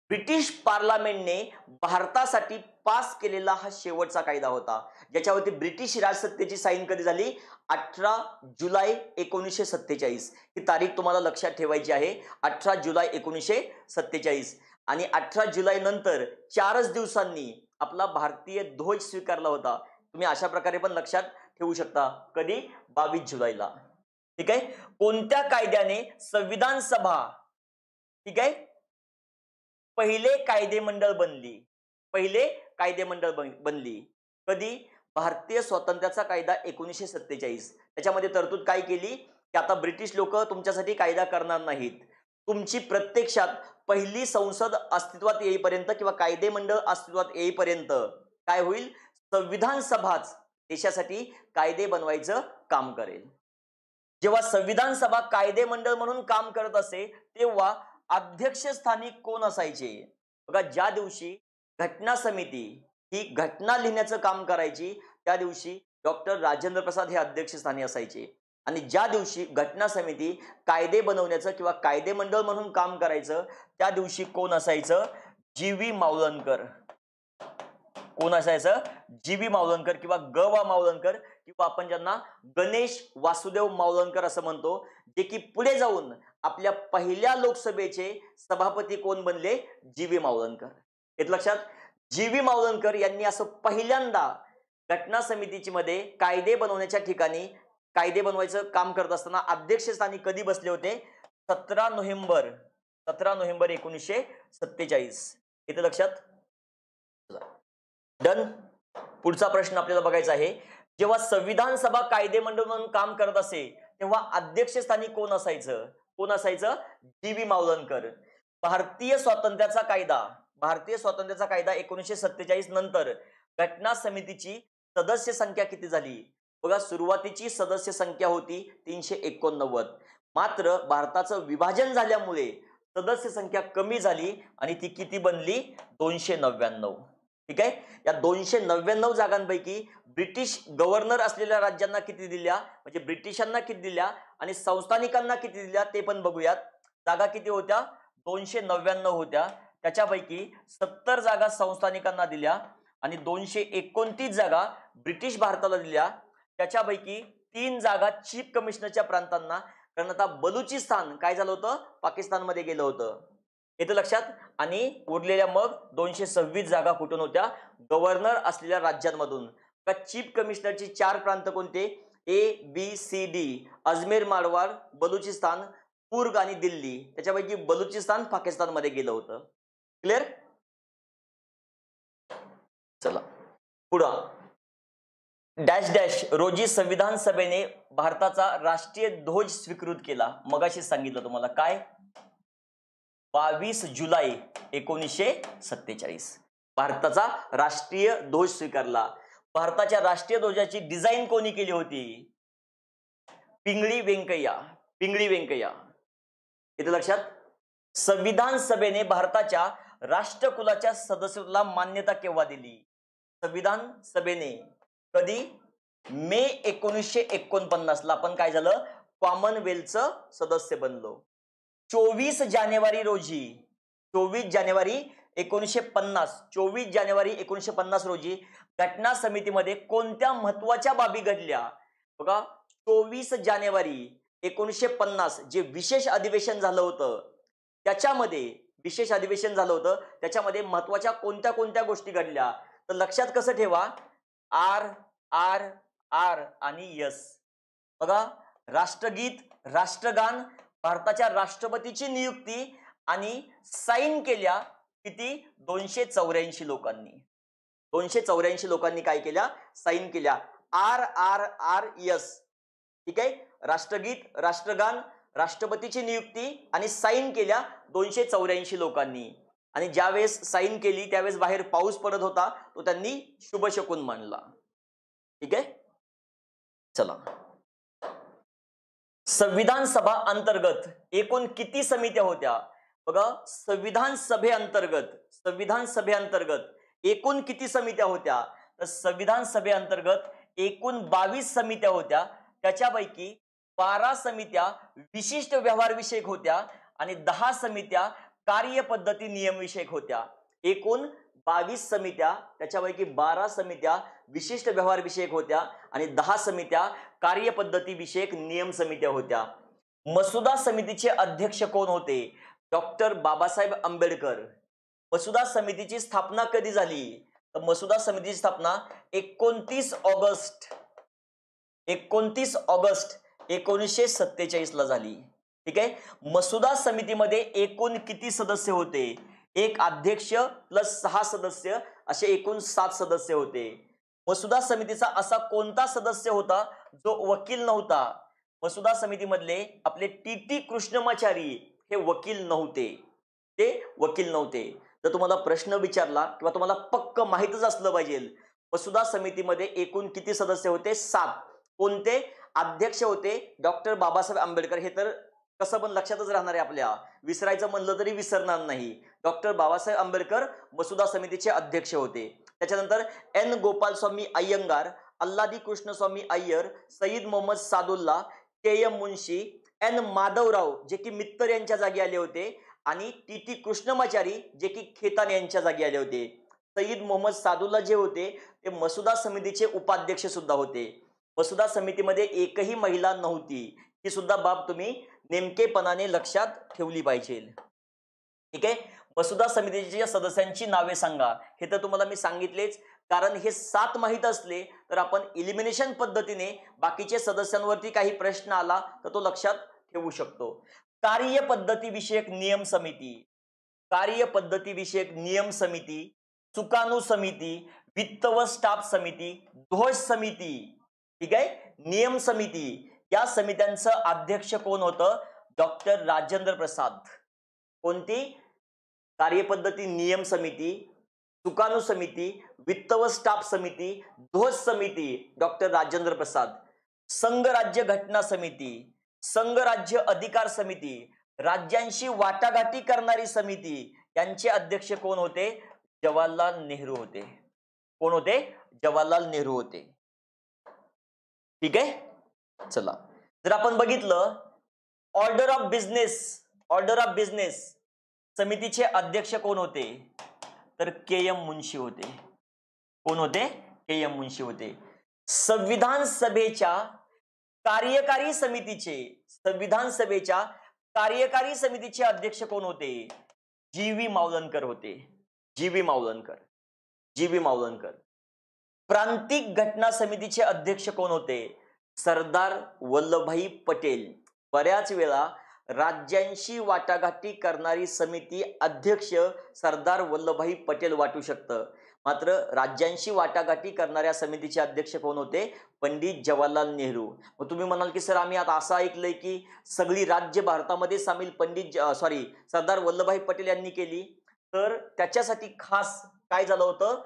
ब्रिटिश पार्लमेंटने भारतासाठी पास केलेला हा शेवटचा कायदा होता ज्याच्यावरती ब्रिटिश राजसत्तेची साईन कधी झाली अठरा जुलै एकोणीसशे सत्तेचाळीस ही तारीख तुम्हाला लक्षात ठेवायची आहे अठरा जुलै एकोणीसशे सत्तेचाळीस आणि अठरा जुलै नंतर चारच दिवसांनी आपला भारतीय ध्वज स्वीकारला होता तुम्ही अशा प्रकारे पण लक्षात ठेवू शकता कधी बावीस जुलैला ठीक आहे कोणत्या कायद्याने संविधान सभा ठीक आहे पहिले कायदेमंडळ बनली पहिले कायदेमंडळ बनली कधी भारतीय स्वातंत्र्याचा कायदा एकोणीसशे सत्तेचाळीस त्याच्यामध्ये तरतूद काय केली की आता ब्रिटिश लोक तुमच्यासाठी कायदा करणार नाहीत तुमची प्रत्यक्षात पहिली संसद अस्तित्वात येईपर्यंत किंवा कायदेमंडळ अस्तित्वात येईपर्यंत काय होईल संविधान सभाच देशासाठी कायदे बनवायचं काम करेल जेव्हा संविधान सभा कायदे मंडळ म्हणून काम करत असे तेव्हा अध्यक्षस्थानी कोण असायचे बघा ज्या दिवशी घटना समिती ही घटना लिहिण्याचं काम करायची त्या दिवशी डॉक्टर राजेंद्र प्रसाद हे अध्यक्षस्थानी असायचे आणि ज्या दिवशी घटना समिती कायदे बनवण्याचं किंवा कायदे मंडळ म्हणून काम करायचं त्या दिवशी कोण असायचं जीवी व्ही कोण असायचं जीवी व्ही किंवा ग वा किंवा आपण ज्यांना गणेश वासुदेव मावलंकर असं म्हणतो जे की पुढे जाऊन आपल्या पहिल्या लोकसभेचे सभापती कोण बनले जी व्ही मावळणकर येत लक्षात जी व्ही मावळणकर यांनी असं पहिल्यांदा घटना समितीची मध्ये कायदे बनवण्याच्या ठिकाणी कायदे बनवायचं काम करत असताना अध्यक्षस्थानी कधी बसले होते सतरा नोव्हेंबर सतरा नोव्हेंबर एकोणीसशे सत्तेचाळीस इथे लक्षात डन पुढचा प्रश्न आपल्याला बघायचा आहे जेव्हा संविधान सभा कायदेमंडळ म्हणून काम करत असे तेव्हा अध्यक्षस्थानी कोण असायचं कोण असायचं डी व्ही मावलनकर भारतीय स्वातंत्र्याचा कायदा भारतीय स्वातंत्र्याचा कायदा एकोणीसशे सत्तेचाळीस नंतर घटना समितीची सदस्य संख्या किती झाली बघा सुरुवातीची सदस्य संख्या होती तीनशे एकोणनव्वद मात्र भारताचं विभाजन झाल्यामुळे सदस्य संख्या कमी झाली आणि ती किती बनली दोनशे नव्याण्णव ठीक आहे या दोनशे नव्याण्णव जागांपैकी ब्रिटिश गव्हर्नर असलेल्या राज्यांना किती दिल्या म्हणजे ब्रिटिशांना किती दिल्या आणि संस्थानिकांना किती दिल्या ते पण बघूयात जागा किती होत्या दोनशे नव्याण्णव होत्या त्याच्यापैकी सत्तर जागा संस्थानिकांना दिल्या आणि दोनशे एकोणतीस जागा ब्रिटिश भारताला दिल्या त्याच्यापैकी तीन जागा चीफ कमिशनरच्या प्रांतांना कारण आता बलुचिस्तान काय झालं होतं पाकिस्तानमध्ये गेलं होतं येतं लक्षात आणि उरलेल्या मग दोनशे सव्वीस जागा कुठून होत्या गव्हर्नर असलेल्या राज्यांमधून का चीफ कमिशनरचे चार प्रांत कोणते A B C D Ajmer Marwar Balochistan Coorg आणि दिल्ली त्याच्यापैकी बलुचिस्तान पाकिस्तानमध्ये गेलं होतं क्लिअर चला पुढं डॅश डॅश रोजी संविधान सभेने भारताचा राष्ट्रीय ध्वज स्वीकृत केला मगाशी सांगितलं तुम्हाला काय बावीस जुलै एकोणीसशे सत्तेचाळीस भारताचा राष्ट्रीय ध्वज स्वीकारला भारताच्या राष्ट्रीय ध्वजाची डिझाईन कोणी केली होती पिंगळी व्यंकय्या पिंगळी व्यंकय्या इथे लक्षात संविधान सभेने भारताच्या राष्ट्रकुलाच्या सदस्यत्वाला मान्यता केव्हा दिली संविधान सभेने कधी मे एकोणीसशे एकोणपन्नास ला आपण काय झालं कॉमनवेल्थचं सदस्य बनलो चोवीस जानेवारी रोजी चोवीस जानेवारी एकोणीसशे पन्नास चोवीस जानेवारी एकोणीसशे पन्नास रोजी घटना समितीमध्ये कोणत्या महत्वाच्या बाबी घडल्या बघा चोवीस जानेवारी एकोणीसशे पन्नास जे विशेष अधिवेशन झालं होतं त्याच्यामध्ये विशेष अधिवेशन झालं होतं त्याच्यामध्ये महत्वाच्या कोणत्या कोणत्या गोष्टी घडल्या तर लक्षात कसं ठेवा आर आर आर आणि यस बघा राष्ट्रगीत राष्ट्रगान भारताच्या राष्ट्रपतीची नियुक्ती आणि साईन केल्या किती दोनशे चौऱ्याऐंशी लोकांनी दोनशे चौऱ्याऐंशी लोकांनी काय केल्या साईन केल्या आर आर आर एस ठीक आहे राष्ट्रगीत राष्ट्रगान राष्ट्रपतीची नियुक्ती आणि साईन केल्या दोनशे चौऱ्याऐंशी लोकांनी आणि ज्यावेळेस साईन केली त्यावेळेस बाहेर पाऊस पडत होता तो त्यांनी शुभशकून मानला ठीक आहे चला संविधान सभा अंतर्गत एकूण किती समित्या होत्या बघा संविधान सभे अंतर्गत संविधान सभे अंतर्गत एकूण किती समित्या होत्या तर संविधान अंतर्गत एकूण बावीस समित्या होत्या त्याच्यापैकी बारा समित्या विशिष्ट व्यवहार विषयक होत्या आणि दहा समित्या कार्यपद्धती नियमविषयक होत्या एकूण बावीस समित्या त्याच्यापैकी बारा समित्या विशिष्ट व्यवहार विषयक होत्या आणि दहा समित्या कार्यपद्धती विषयक नियम समित्या होत्या मसुदा समितीचे अध्यक्ष कोण होते डॉक्टर बाबासाहेब आंबेडकर मसुदा समितीची स्थापना कधी झाली तर मसुदा समितीची स्थापना एकोणतीस ऑगस्ट एकोणतीस ऑगस्ट एकोणीसशे सत्तेचाळीस ला झाली ठीक आहे मसुदा समितीमध्ये एकूण किती सदस्य होते एक अध्यक्ष प्लस सहा सदस्य असे एकूण सात सदस्य होते मसुदा समितीचा असा कोणता सदस्य होता जो वकील नव्हता मसुदा समितीमधले आपले टी टी कृष्णमाचारी हे वकील नव्हते ते वकील नव्हते जर तुम्हाला प्रश्न विचारला किंवा तुम्हाला पक्क माहीतच असलं पाहिजे मसुदा समितीमध्ये एकूण किती सदस्य होते सात कोणते अध्यक्ष होते डॉक्टर बाबासाहेब आंबेडकर हे तर कसं पण लक्षातच राहणार आहे आपल्या विसरायचं म्हणलं तरी विसरणार नाही डॉक्टर बाबासाहेब आंबेडकर मसुदा समितीचे अध्यक्ष होते त्याच्यानंतर N Gopalaswami Ayyangar Alladi Krishnaswami Ayyar Syed Mohammad Saadulla K M Munshi N Madhavrao J K मित्तर यांच्या जागी आले होते आणि टी टी कृष्णमाचारी जे की खेतान यांच्या जागी आले होते सईद मोहम्मद सादुल्ला जे होते ते मसुदा समितीचे उपाध्यक्ष सुद्धा होते मसुदा समितीमध्ये एकही महिला नव्हती ही सुद्धा बाब तुम्ही नेमकेपणाने लक्षात ठेवली पाहिजे ठीक आहे वसुधा समितीच्या सदस्यांची नावे सांगा हे तर तुम्हाला मी सांगितलेच कारण हे सात माहीत असले तर आपण इलिमिनेशन पद्धतीने बाकीचे सदस्यांवरती काही प्रश्न आला तर तो लक्षात ठेवू शकतो कार्यपद्धतीविषयक नियम समिती विषयक नियम समिती चुकाणू समिती वित्त व स्टाफ समिती ध्वज समिती ठीक आहे नियम समिती या समित्यांचं अध्यक्ष कोण होतं डॉक्टर राजेंद्र प्रसाद कोणती कार्यपद्धती नियम समिती सुकाणू समिती वित्त व स्टाफ समिती ध्वज समिती डॉक्टर राजेंद्र प्रसाद संघराज्य घटना समिती संघराज्य अधिकार समिती राज्यांशी वाटाघाटी करणारी समिती यांचे अध्यक्ष कोण होते जवाहरलाल नेहरू होते कोण होते जवाहरलाल नेहरू होते ठीक आहे चला जर आपण बघितलं order of business order of business समितीचे अध्यक्ष कोण होते तर के एम मुंशी होते कोण होते के एम मुंशी होते संविधान सभेच्या कार्यकारी समितीचे संविधान सभेच्या कार्यकारी समितीचे अध्यक्ष कोण होते जी व्ही मावलनकर होते जी व्ही मावलनकर जी व्ही मावलनकर प्रांतिक घटना समितीचे अध्यक्ष कोण होते सरदार वल्लभभाई पटेल बऱ्याच वेळा राज्यांशी वाटाघाटी करणारी समिती अध्यक्ष सरदार वल्लभभाई पटेल वाटू शकतं मात्र राज्यांशी वाटाघाटी करणाऱ्या समितीचे अध्यक्ष कोण होते पंडित जवाहरलाल नेहरू मग तुम्ही म्हणाल की सर आम्ही आता असं ऐकलंय की सगळी राज्य भारतामध्ये सामील पंडित सॉरी सरदार वल्लभभाई पटेल यांनी केली तर त्याच्यासाठी खास काय झालं होतं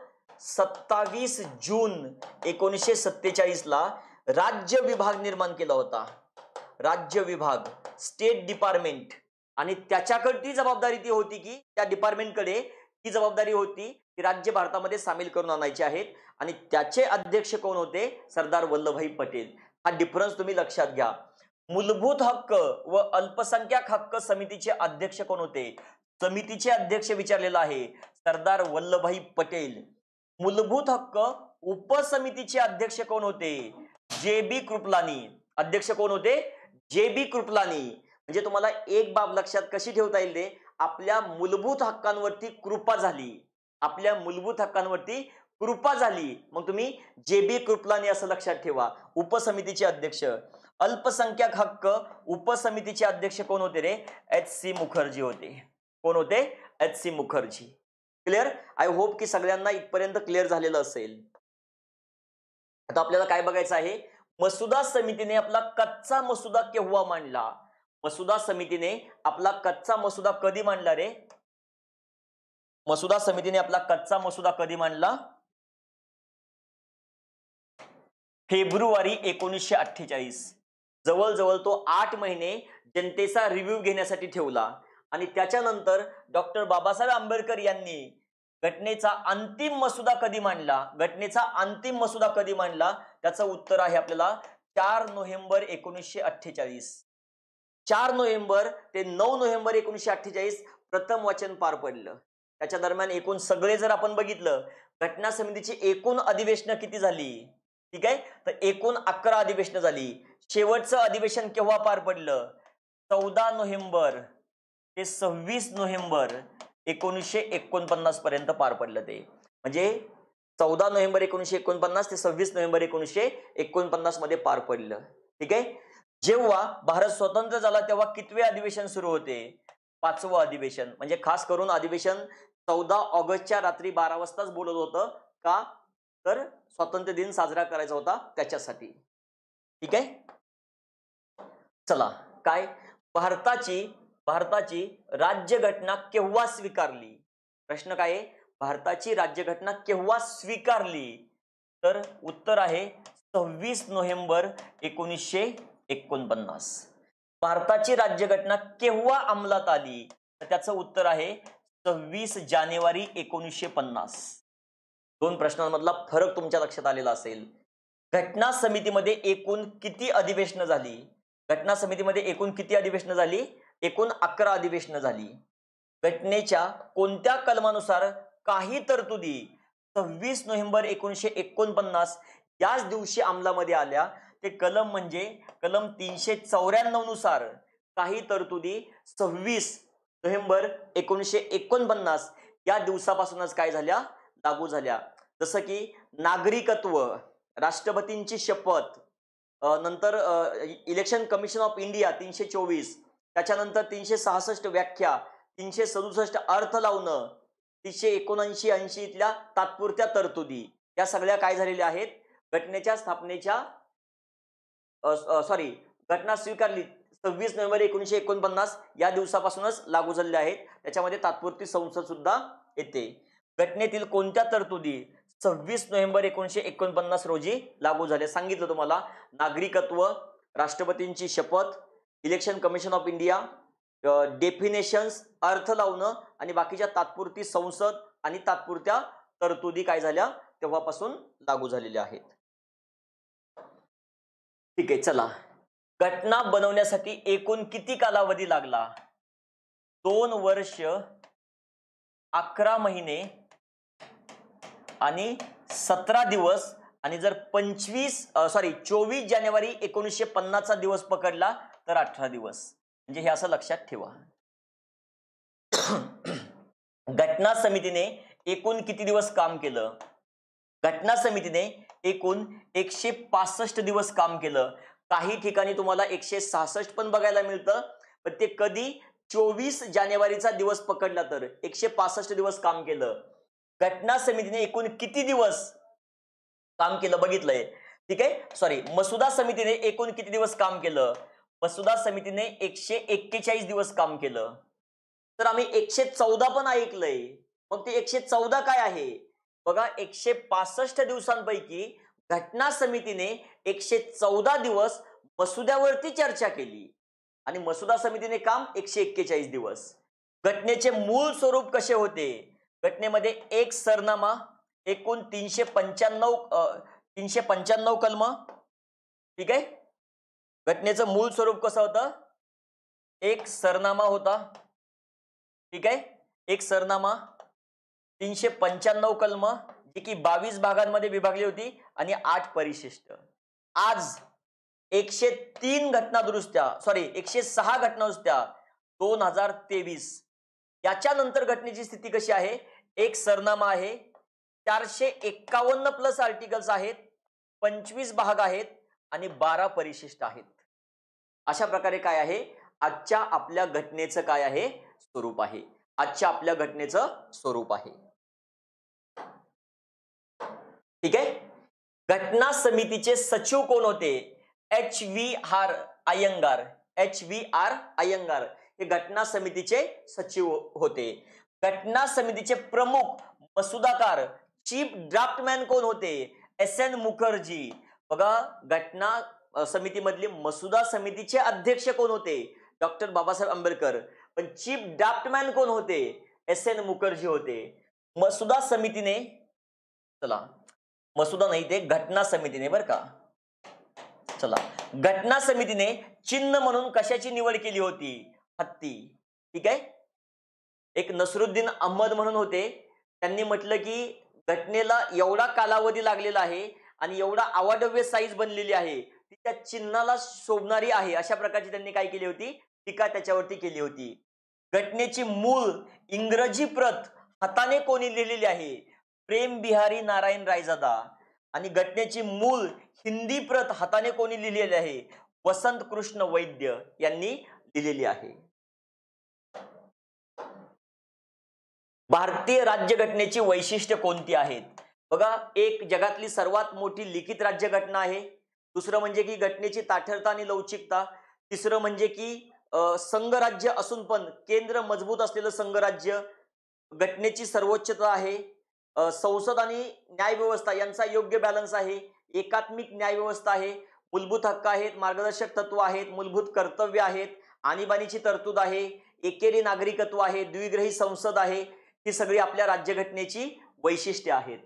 सत्तावीस जून एकोणीसशे सत्तेचाळीसला ला राज्य विभाग निर्माण केला होता राज्य विभाग स्टेट डिपार्टमेंट आणि त्याच्याकडची जबाबदारी ती होती की त्या डिपार्टमेंटकडे ती जबाबदारी होती की राज्य भारतामध्ये सामील करून आणायची आहेत आणि त्याचे अध्यक्ष कोण होते सरदार वल्लभभाई पटेल हा डिफरन्स तुम्ही लक्षात घ्या मूलभूत हक्क व अल्पसंख्याक हक्क समितीचे अध्यक्ष कोण होते समितीचे अध्यक्ष विचारलेला आहे सरदार वल्लभभाई पटेल मूलभूत हक्क उपसमितीचे अध्यक्ष कोण होते जे बी कृपलानी अध्यक्ष कोण होते जे बी कृपलानी म्हणजे तुम्हाला एक बाब लक्षात कशी ठेवता येईल ते आपल्या मूलभूत हक्कांवरती कृपा झाली आपल्या मूलभूत हक्कांवरती कृपा झाली मग तुम्ही जे बी कृपलानी असं लक्षात ठेवा उपसमितीचे अध्यक्ष अल्पसंख्याक हक्क उपसमितीचे अध्यक्ष कोण होते रे एच सी मुखर्जी होते कोण होते H C Mukherjee clear I hope की सगळ्यांना इथपर्यंत क्लिअर झालेलं असेल आता आपल्याला काय बघायचं आहे मसुदा समितीने आपला कच्चा मसुदा केव्हा मांडला मसुदा समितीने आपला कच्चा मसुदा कधी मांडला रे मसुदा समितीने आपला कच्चा मसुदा कधी मांडला फेब्रुवारी एकोणीसशे अठ्ठेचाळीस जवळजवळ तो आठ महिने जनतेचा रिव्ह्यू घेण्यासाठी ठेवला आणि त्याच्यानंतर डॉक्टर बाबासाहेब आंबेडकर यांनी घटनेचा अंतिम मसुदा कधी मांडला घटनेचा अंतिम मसुदा कधी मांडला त्याचं उत्तर आहे आपल्याला चार नोव्हेंबर एकोणीसशे अठ्ठेचाळीस चार नोव्हेंबर ते नऊ नोव्हेंबर एकोणीसशे अठ्ठेचाळीस प्रथम वचन पार पडलं त्याच्या दरम्यान एकूण सगळे जर आपण बघितलं घटना समितीची एकूण अधिवेशनं किती झाली ठीक आहे तर एकूण अकरा अधिवेशनं झाली शेवटचं अधिवेशन केव्हा पार पडलं चौदा नोव्हेंबर ते सव्वीस नोव्हेंबर एकोणीसशे एकोणपन्नास पर्यंत पार पडलं ते म्हणजे चौदा नोव्हेंबर एकोणीसशे एकोणपन्नास ते सव्वीस नोव्हेंबर एकोणीसशे एकोणपन्नास मध्ये पार पडलं ठीक आहे जेव्हा भारत स्वतंत्र झाला तेव्हा कितवे अधिवेशन सुरू होते पाचवं अधिवेशन म्हणजे खास करून अधिवेशन चौदा ऑगस्टच्या रात्री बारा वाजताच बोलत होतं का तर स्वातंत्र्य दिन साजरा करायचा होता त्याच्यासाठी ठीक आहे चला काय भारताची भारताची राज्यघटना केव्हा स्वीकारली प्रश्न काय आहे भारताची राज्यघटना केव्हा स्वीकारली तर उत्तर आहे सव्वीस नोव्हेंबर एकोणीसशे एकोणपन्नास भारताची राज्यघटना केव्हा अंमलात आली तर त्याचं उत्तर आहे सव्वीस जानेवारी एकोणीसशे पन्नास दोन प्रश्नांमधला फरक तुमच्या लक्षात आलेला असेल घटना समितीमध्ये एकूण किती अधिवेशनं झाली घटना समितीमध्ये एकूण किती अधिवेशनं झाली एकूण अकरा अधिवेशनं झाली घटनेच्या कोणत्या कलमानुसार काही तरतुदी सव्वीस नोव्हेंबर एकोणीसशे एकोणपन्नास याच दिवशी अंमलामध्ये आल्या ते कलम म्हणजे कलम तीनशे चौऱ्याण्णव नुसार काही तरतुदी सव्वीस नोव्हेंबर एकोणीसशे एकोणपन्नास या दिवसापासूनच काय झाल्या लागू झाल्या जसं की नागरिकत्व राष्ट्रपतींची शपथ नंतर इलेक्शन कमिशन ऑफ इंडिया तीनशे चोवीस त्याच्यानंतर तीनशे सहासष्ट व्याख्या तीनशे सदुसष्ट अर्थ लावणं तीनशे एकोणऐंशी ऐंशी इथल्या तात्पुरत्या तरतुदी या सगळ्या काय झालेल्या आहेत घटनेच्या स्थापनेच्या सॉरी घटना स्वीकारली सव्वीस नोव्हेंबर एकोणीशे एकोणपन्नास या दिवसापासूनच लागू झालेल्या आहेत त्याच्यामध्ये तात्पुरती संसद सुद्धा येते घटनेतील कोणत्या तरतुदी सव्वीस नोव्हेंबर एकोणीशे एकोणपन्नास रोजी लागू झाले सांगितलं तुम्हाला नागरिकत्व राष्ट्रपतींची शपथ election commission of India definitions अर्थ लावणं आणि बाकीच्या तात्पुरती संसद आणि तात्पुरत्या तरतुदी काय झाल्या तेव्हापासून लागू झालेल्या आहेत ठीक आहे चला घटना बनवण्यासाठी एकूण किती कालावधी लागला दोन वर्ष अकरा महिने आणि सतरा दिवस आणि जर पंचवीस सॉरी चोवीस जानेवारी एकोणीसशे पन्नासचा दिवस पकडला तर अठरा दिवस म्हणजे हे असं लक्षात ठेवा घटना समितीने एकूण किती दिवस काम केलं घटना समितीने एकूण एकशे पासष्ट दिवस काम केलं काही ठिकाणी तुम्हाला एकशे सहासष्ट पण बघायला मिळतं पण ते कधी चोवीस जानेवारीचा दिवस पकडला तर एकशे पासष्ट दिवस काम केलं घटना समितीने एकूण किती दिवस काम केलं बघितलंय ठीक आहे सॉरी मसुदा समितीने एकूण किती दिवस काम केलं वसुधा समितीने एकशे एक्केचाळीस दिवस काम केलं तर आम्ही एकशे चौदा पण ऐकलंय मग ते एकशे चौदा काय आहे बघा एकशे पासष्ट दिवसांपैकी घटना समितीने एकशे चौदा दिवस मसुद्यावरती चर्चा केली आणि मसुदा समितीने काम एकशे एक्केचाळीस दिवस घटनेचे मूळ स्वरूप कसे होते घटनेमध्ये एक सरनामा एकूण तीनशे पंच्याण्णव तीनशे पंच्याण्णव कलम ठीक आहे घटनेचं मूळ स्वरूप कसं होतं एक सरनामा होता ठीक आहे एक सरनामा तीनशे पंच्याण्णव कलम जे की बावीस भागांमध्ये विभागली होती आणि आठ परिशिष्ट आज एकशे तीन घटना दुरुस्त्या सॉरी एकशे सहा घटना दुरुस्त्या दोन हजार तेवीस याच्यानंतर घटनेची स्थिती कशी आहे एक सरनामा आहे चारशे एक्कावन्न प्लस आर्टिकल्स आहेत पंचवीस भाग आहेत आणि बारा परिशिष्ट आहेत अशा प्रकारे काय आहे आजच्या आपल्या घटनेचं काय आहे स्वरूप आहे आजच्या आपल्या घटनेचं स्वरूप आहे ठीक आहे घटना समितीचे सचिव कोण होते H V R Iyengar H V R Iyengar हे घटना समितीचे सचिव होते घटना समितीचे प्रमुख मसुदाकार चीफ ड्राफ्टमॅन कोण होते एस एन मुखर्जी बघा घटना समितीमधले मसुदा समितीचे अध्यक्ष कोण होते डॉक्टर बाबासाहेब आंबेडकर पण चीफ ड्राफ्टमॅन कोण होते एस एन मुखर्जी होते मसुदा समितीने चला मसुदा नाही ते घटना समितीने बर का चला घटना समितीने चिन्ह म्हणून कशाची निवड केली होती हत्ती ठीक आहे एक नसरुद्दीन अहमद म्हणून होते त्यांनी म्हटलं की घटनेला एवढा कालावधी लागलेला आहे आणि एवढा आवाडव्य साईज बनलेली आहे ती त्या चिन्हाला शोभणारी आहे अशा प्रकारची त्यांनी काय केली होती टीका त्याच्यावरती केली होती घटनेची मूळ इंग्रजी प्रत हाताने कोणी लिहिलेली आहे प्रेम बिहारी नारायण रायजादा आणि घटनेची मूळ हिंदी प्रत हाताने कोणी लिहिलेली आहे वसंत कृष्ण वैद्य यांनी लिहिलेली आहे भारतीय राज्यघटनेची वैशिष्ट्य कोणती आहेत बघा एक जगातली सर्वात मोठी लिखित राज्यघटना आहे दुसरं म्हणजे की घटनेची ताठरता आणि लवचिकता तिसरं म्हणजे की संघराज्य असून पण केंद्र मजबूत असलेलं संघराज्य घटनेची सर्वोच्चता आहे संसद आणि न्यायव्यवस्था यांचा योग्य बॅलन्स आहे एकात्मिक न्यायव्यवस्था आहे मूलभूत हक्क आहेत मार्गदर्शक तत्व आहेत मूलभूत कर्तव्य आहेत आणीबाणीची तरतूद आहे एकेरी नागरिकत्व आहे द्विग्रही संसद आहे ही सगळी आपल्या राज्यघटनेची वैशिष्ट्ये आहेत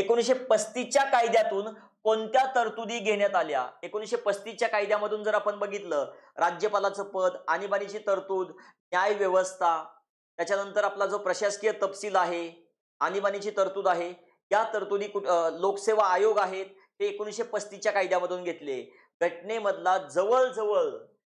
एकोणीसशे पस्तीसच्या कायद्यातून कोणत्या तरतुदी घेण्यात आल्या एकोणीसशे पस्तीसच्या कायद्यामधून जर आपण बघितलं राज्यपालाचं पद आणीबाणीची तरतूद न्याय व्यवस्था त्याच्यानंतर आपला जो प्रशासकीय तपशील आहे आणीबाणीची तरतूद आहे या तरतुदी लोकसेवा आयोग आहेत ते एकोणीसशे पस्तीसच्या कायद्यामधून घेतले घटनेमधला जवळजवळ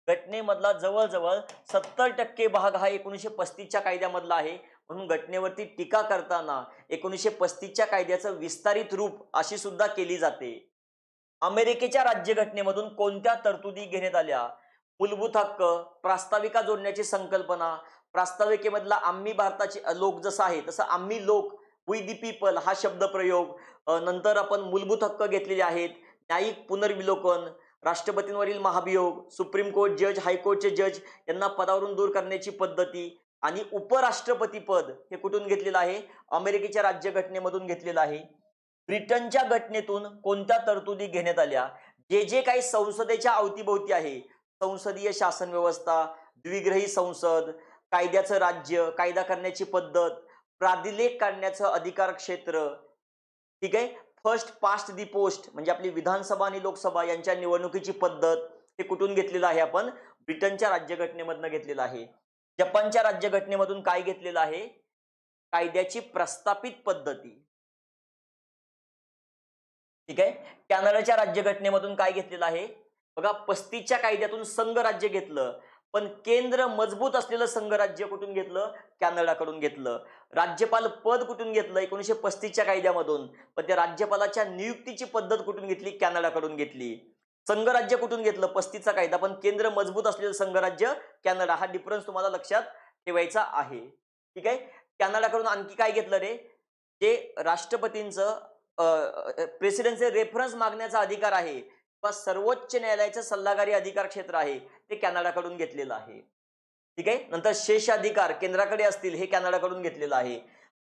घटनेमधला जवळजवळ सत्तर टक्के भाग हा एकोणीसशे पस्तीसच्या कायद्यामधला आहे म्हणून घटनेवरती टीका करताना एकोणीसशे पस्तीसच्या कायद्याचं विस्तारित रूप अशी सुद्धा केली जाते अमेरिकेच्या राज्यघटनेमधून कोणत्या तरतुदी घेण्यात आल्या मूलभूत हक्क प्रास्ताविका जोडण्याची संकल्पना प्रास्ताविकेमधला आम्ही भारताचे लोक जसं आहे तसं आम्ही लोक वी दी पीपल हा शब्दप्रयोग नंतर आपण मूलभूत हक्क घेतलेले आहेत न्यायिक पुनर्विलोकन राष्ट्रपतींवरील महाभियोग सुप्रीम कोर्ट जज हायकोर्टचे जज यांना पदावरून दूर करण्याची पद्धती आणि उपराष्ट्रपती पद हे कुठून घेतलेलं आहे अमेरिकेच्या राज्यघटनेमधून घेतलेलं आहे ब्रिटनच्या घटनेतून कोणत्या तरतुदी घेण्यात आल्या जे जे काही संसदेच्या अवतीभोवती आहे संसदीय शासन व्यवस्था द्विग्रही संसद कायद्याचं राज्य कायदा करण्याची पद्धत प्राधिलेख करण्याचं अधिकार क्षेत्र ठीक आहे फर्स्ट पास्ट दी पोस्ट म्हणजे आपली विधानसभा आणि लोकसभा यांच्या निवडणुकीची पद्धत हे कुठून घेतलेलं आहे आपण ब्रिटनच्या राज्यघटनेमधनं घेतलेलं आहे जपानच्या राज्यघटनेमधून काय घेतलेलं आहे कायद्याची प्रस्थापित पद्धती ठीक आहे कॅनडाच्या राज्यघटनेमधून काय घेतलेलं आहे बघा पस्तीसच्या कायद्यातून संघ राज्य घेतलं पण केंद्र मजबूत असलेलं संघ राज्य कुठून घेतलं कॅनडाकडून घेतलं राज्यपाल पद कुठून घेतलं एकोणीसशे पस्तीसच्या कायद्यामधून पण त्या राज्यपालाच्या नियुक्तीची पद्धत कुठून घेतली कॅनडाकडून घेतली संघराज्य कुठून घेतलं पस्तीचा कायदा पण केंद्र मजबूत असलेलं संघराज्य कॅनडा हा डिफरन्स तुम्हाला लक्षात ठेवायचा आहे ठीक आहे कॅनडाकडून आणखी काय घेतलं रे जे राष्ट्रपतींचं प्रेसिडेंटचे रेफरन्स मागण्याचा अधिकार आहे किंवा सर्वोच्च न्यायालयाचं सल्लागारी अधिकार क्षेत्र आहे ते कॅनडाकडून घेतलेलं आहे ठीक आहे नंतर शेष अधिकार केंद्राकडे असतील हे कॅनडाकडून घेतलेलं आहे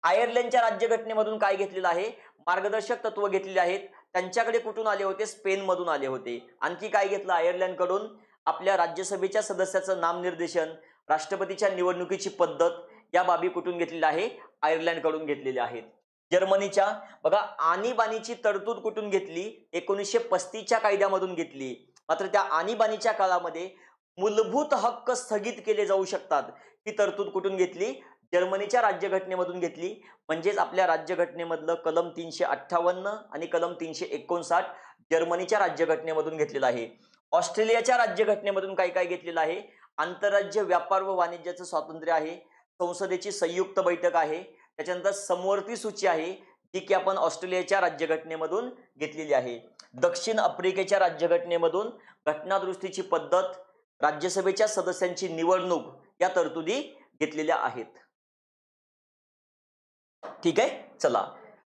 आयर्लंडच्या राज्यघटनेमधून काय घेतलेलं आहे मार्गदर्शक तत्व घेतलेली आहेत त्यांच्याकडे कुठून आले होते स्पेनमधून आले होते आणखी काय घेतलं आयर्लंडकडून आपल्या राज्यसभेच्या सदस्याचं नामनिर्देशन राष्ट्रपतीच्या निवडणुकीची पद्धत या बाबी कुठून घेतलेल्या आहे आयर्लंडकडून घेतलेल्या आहेत जर्मनीच्या बघा आणीबाणीची तरतूद कुठून घेतली एकोणीसशे पस्तीसच्या कायद्यामधून घेतली मात्र त्या आणीबाणीच्या काळामध्ये मूलभूत हक्क स्थगित केले जाऊ शकतात ही तरतूद कुठून घेतली जर्मनीच्या राज्यघटनेमधून घेतली म्हणजेच आपल्या राज्यघटनेमधलं कलम तीनशे अठ्ठावन्न आणि कलम तीनशे एकोणसाठ जर्मनीच्या राज्यघटनेमधून घेतलेलं आहे ऑस्ट्रेलियाच्या राज्यघटनेमधून काय काय घेतलेलं आहे आंतरराज्य व्यापार व वाणिज्याचं स्वातंत्र्य आहे संसदेची संयुक्त बैठक आहे त्याच्यानंतर समवर्ती सूची आहे जी की आपण ऑस्ट्रेलियाच्या राज्यघटनेमधून घेतलेली आहे दक्षिण आफ्रिकेच्या राज्यघटनेमधून घटनादृष्टीची पद्धत राज्यसभेच्या सदस्यांची निवडणूक या तरतुदी घेतलेल्या आहेत ठीक आहे चला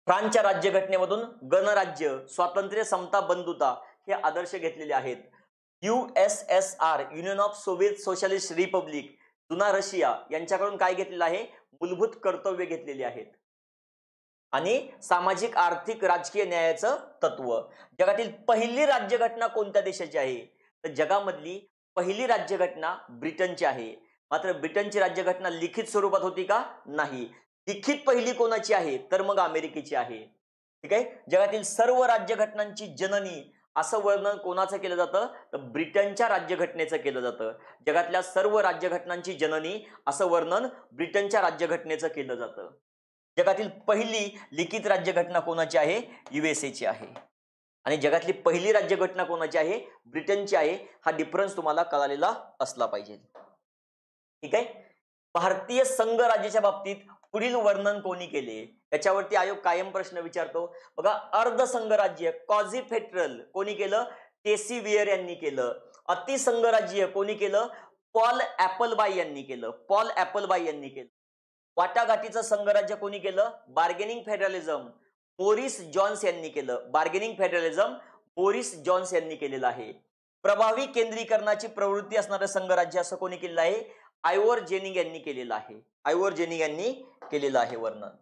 फ्रान्सच्या राज्यघटनेमधून गणराज्य स्वातंत्र्य समता बंधुता हे आदर्श घेतलेले आहेत U S S R Union of Soviet Socialist Republic जुना रशिया यांच्याकडून काय घेतलेलं आहे मूलभूत कर्तव्य घेतलेले आहेत आणि सामाजिक आर्थिक राजकीय न्यायाचं तत्व जगातील पहिली राज्यघटना कोणत्या देशाची आहे तर जगामधली पहिली राज्यघटना ब्रिटनची आहे मात्र ब्रिटनची राज्यघटना लिखित स्वरूपात होती का नाही लिखित पहिली कोणाची आहे तर मग अमेरिकेची आहे ठीक आहे जगातील सर्व राज्यघटनांची जननी असं वर्णन कोणाचं केलं जातं तर ब्रिटनच्या राज्यघटनेचं केलं जातं जगातल्या सर्व राज्यघटनांची जननी असं वर्णन ब्रिटनच्या राज्यघटनेचं केलं जातं जगातील पहिली लिखित राज्यघटना कोणाची आहे युएसएची आहे आणि जगातली पहिली राज्यघटना कोणाची आहे ब्रिटनची आहे हा डिफरन्स तुम्हाला कळालेला असला पाहिजे ठीक आहे भारतीय संघ राज्याच्या बाबतीत पुढील वर्णन कोणी केले याच्यावरती आयोग कायम प्रश्न विचारतो बघा अर्धसंघराज्य कॉझी फेडरल कोणी केलं टेसी यांनी केलं अतिसंघराज्य कोणी केलं पॉल ऍपलबाई यांनी केलं पॉल ऍपलबाई यांनी केलं वाटाघाटीचं संघराज्य कोणी केलं बार्गेनिंग फेडरलिझम बोरिस जॉन्स यांनी केलं बार्गेनिंग फेडरलिझम बोरिस जॉन्स यांनी केलेलं आहे प्रभावी केंद्रीकरणाची प्रवृत्ती असणारं संघराज्य असं कोणी केलेलं आहे आयवर जेनिंग यांनी केलेलं आहे आयवर जेनिंग यांनी केलेलं आहे वर्णन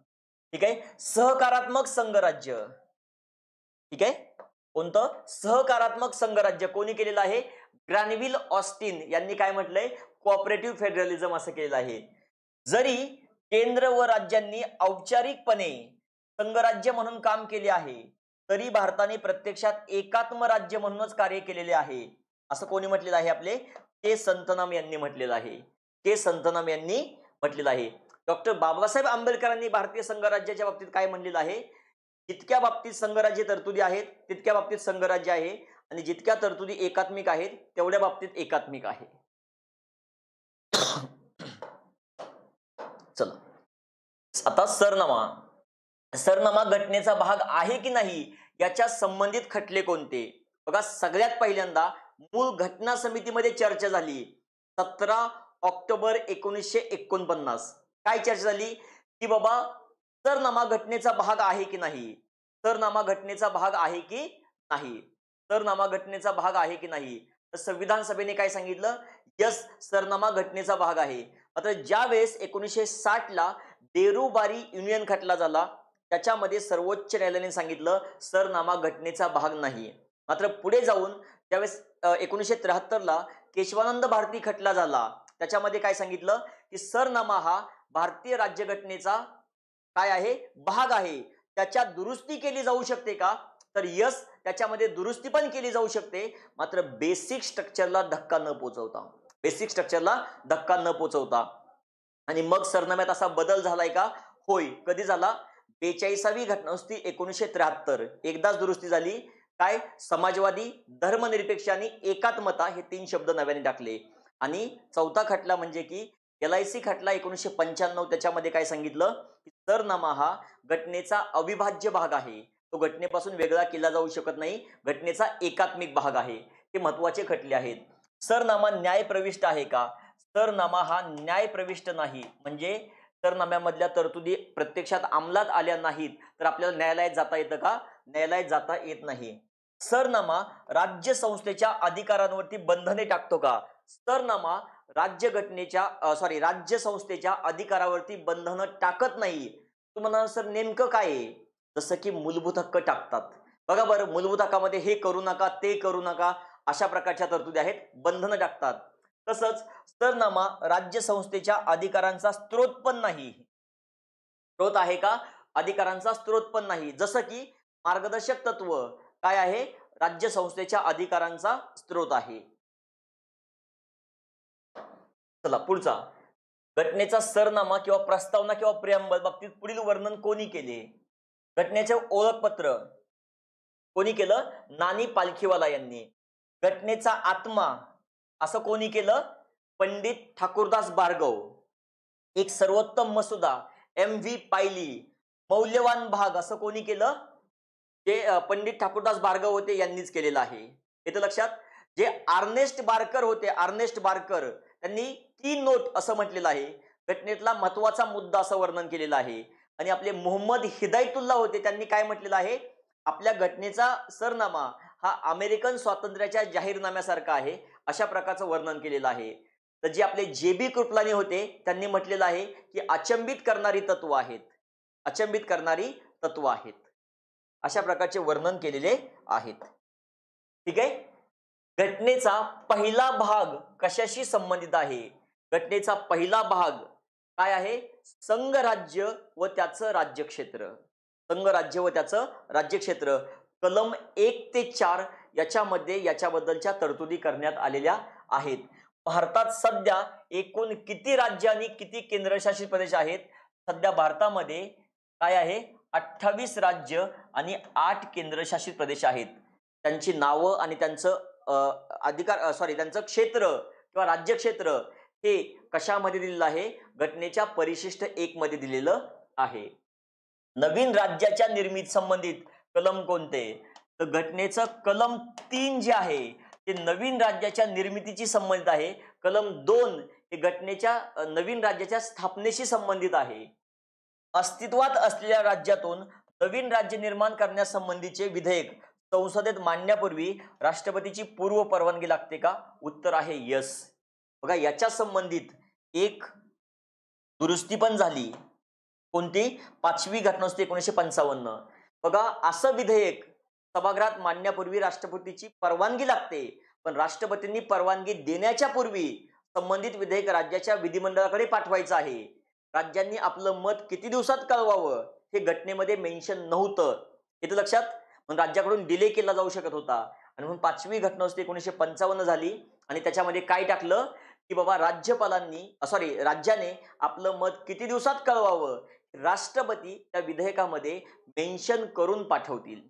ठीक आहे सहकारात्मक संघराज्य ठीक आहे कोणतं सहकारात्मक संघराज्य कोणी केलेलं आहे ग्रॅनविल ऑस्टिन यांनी काय म्हटलंय कॉपरेटिव्ह फेडरलिझम असं केलेलं आहे जरी केंद्र व राज्यांनी औपचारिकपणे संघराज्य म्हणून काम केले आहे तरी भारताने प्रत्यक्षात एकात्म राज्य म्हणूनच कार्य केलेले आहे असं कोणी म्हटलेलं आहे आपले ते संतनाम यांनी म्हटलेलं आहे के संतनाम यांनी म्हटलेलं आहे डॉक्टर बाबासाहेब आंबेडकरांनी भारतीय संघराज्याच्या बाबतीत काय म्हणलेलं आहे जितक्या बाबतीत संघराज्य तरतुदी आहेत तितक्या बाबतीत संघराज्य आहे आणि जितक्या तरतुदी एकात्मिक आहेत तेवढ्या बाबतीत एकात्मिक आहे चला आता सरनामा सरनामा घटनेचा भाग आहे की नाही याच्या संबंधित खटले कोणते बघा सगळ्यात पहिल्यांदा मूळ घटना समितीमध्ये चर्चा झाली सतरा ऑक्टोबर एकोणीसशे एकोणपन्नास काय चर्चा झाली की बाबा सरनामा घटनेचा भाग आहे की नाही सरनामा घटनेचा भाग आहे की नाही सरनामा घटनेचा भाग आहे की नाही तर संविधान सभेने काय सांगितलं यस सरनामा घटनेचा भाग आहे मात्र ज्यावेळेस एकोणीसशे साठला ला देरुबारी युनियन खटला झाला त्याच्यामध्ये सर्वोच्च न्यायालयाने सांगितलं सरनामा घटनेचा भाग नाही मात्र पुढे जाऊन ज्यावेळेस एकोणीसशे त्र्याहत्तरला केशवानंद भारती खटला झाला त्याच्यामध्ये काय सांगितलं की सरनामा हा भारतीय राज्यघटनेचा काय आहे भाग आहे त्याच्यात दुरुस्ती केली जाऊ शकते का तर यस त्याच्यामध्ये दुरुस्ती पण केली जाऊ शकते मात्र बेसिक स्ट्रक्चरला धक्का न पोचवता बेसिक स्ट्रक्चरला धक्का न पोचवता आणि मग सरनाम्यात असा बदल झालाय का होय कधी झाला बेचाळीसावी असती एकोणीसशे त्र्याहत्तर एकदाच दुरुस्ती झाली काय समाजवादी धर्मनिरपेक्ष आणि एकात्मता हे तीन शब्द नव्याने टाकले आणि चौथा खटला म्हणजे की एल आय सी खटला एकोणीसशे पंच्याण्णव त्याच्यामध्ये काय सांगितलं की सरनामा हा घटनेचा अविभाज्य भाग आहे तो घटनेपासून वेगळा केला जाऊ शकत नाही घटनेचा एकात्मिक भाग आहे हे महत्वाचे खटले आहेत सरनामा न्याय प्रविष्ट आहे का सरनामा हा न्याय प्रविष्ट नाही म्हणजे सरनाम्यामधल्या तरतुदी प्रत्यक्षात अंमलात आल्या नाहीत तर आपल्याला न्यायालयात जाता येतं का न्यायालयात जाता येत नाही सरनामा राज्य संस्थेच्या अधिकारांवरती बंधने टाकतो का स्तरनामा राज्य घटनेच्या सॉरी राज्य संस्थेच्या अधिकारावरती बंधनं टाकत नाही तुम्हाला सर नेमकं काय आहे जसं की मूलभूत हक्क टाकतात बघा बरं मूलभूत हक्कामध्ये हे करू नका ते करू नका अशा प्रकारच्या तरतुदी आहेत बंधनं टाकतात तसंच स्तरनामा राज्य संस्थेच्या अधिकारांचा स्त्रोत पण नाही स्त्रोत आहे का अधिकारांचा स्त्रोत पण नाही जसं की मार्गदर्शक तत्व काय आहे राज्य संस्थेच्या अधिकारांचा स्त्रोत आहे चला पुढचा घटनेचा सरनामा किंवा प्रस्तावना किंवा प्रियांबल बाबतीत पुढील वर्णन कोणी केले घटनेचे ओळखपत्र कोणी केलं नानी पालखीवाला यांनी घटनेचा आत्मा असं कोणी केलं पंडित ठाकूरदास बार्गव एक सर्वोत्तम मसुदा एम व्ही पायली मौल्यवान भाग असं कोणी केलं जे पंडित ठाकूरदास बार्गव होते यांनीच केलेलं आहे येतं लक्षात जे आर्नेस्ट बारकर होते आर्नेस्ट बारकर त्यांनी तीन नोट असं म्हटलेलं आहे घटनेतला महत्वाचा मुद्दा असं वर्णन केलेलं आहे आणि आपले मोहम्मद हिदायतुल्ला होते त्यांनी काय म्हटलेलं आहे आपल्या घटनेचा सरनामा हा अमेरिकन स्वातंत्र्याच्या जाहीरनाम्यासारखा आहे अशा प्रकारचं वर्णन केलेलं आहे तर जे आपले जे बी कृपलानी होते त्यांनी म्हटलेलं आहे की अचंबित करणारी तत्व आहेत अचंबित करणारी तत्व आहेत अशा प्रकारचे वर्णन केलेले आहेत ठीक आहे घटनेचा पहिला भाग कशाशी संबंधित आहे घटनेचा पहिला भाग काय आहे संघराज्य व त्याचं राज्यक्षेत्र संघराज्य व त्याचं राज्यक्षेत्र कलम एक ते चार याच्यामध्ये याच्याबद्दलच्या तरतुदी करण्यात आलेल्या आहेत भारतात सध्या एकूण किती राज्य आणि किती केंद्रशासित प्रदेश आहेत सध्या भारतामध्ये काय आहे अठ्ठावीस राज्य आणि आठ केंद्रशासित प्रदेश आहेत त्यांची नावं आणि त्यांचं अधिकार सॉरी त्यांचं क्षेत्र किंवा राज्यक्षेत्र हे कशामध्ये दिलेलं आहे घटनेच्या परिशिष्ट एक मध्ये दिलेलं आहे नवीन राज्याच्या निर्मिती संबंधित कलम कोणते तर घटनेचं कलम तीन जे आहे ते नवीन राज्याच्या निर्मितीशी संबंधित आहे कलम दोन हे घटनेच्या नवीन राज्याच्या स्थापनेशी संबंधित आहे अस्तित्वात असलेल्या राज्यातून नवीन राज्य निर्माण करण्यासंबंधीचे विधेयक संसदेत मांडण्यापूर्वी राष्ट्रपतीची पूर्व परवानगी लागते का उत्तर आहे यस बघा याच्या संबंधित एक दुरुस्ती पण झाली कोणती पाचवी असते एकोणीसशे पंचावन्न बघा असं विधेयक सभागृहात मांडण्यापूर्वी राष्ट्रपतीची परवानगी लागते पण राष्ट्रपतींनी परवानगी देण्याच्या पूर्वी संबंधित विधेयक राज्याच्या विधिमंडळाकडे पाठवायचं आहे राज्यांनी आपलं मत किती दिवसात कळवावं हे घटनेमध्ये मेन्शन नव्हतं तर लक्षात मग राज्याकडून डिले केला जाऊ शकत होता आणि म्हणून पाचवी घटना असते एकोणीसशे पंचावन्न झाली आणि त्याच्यामध्ये काय टाकलं की बाबा राज्यपालांनी सॉरी राज्याने आपलं मत किती दिवसात कळवावं राष्ट्रपती त्या विधेयकामध्ये मेन्शन करून पाठवतील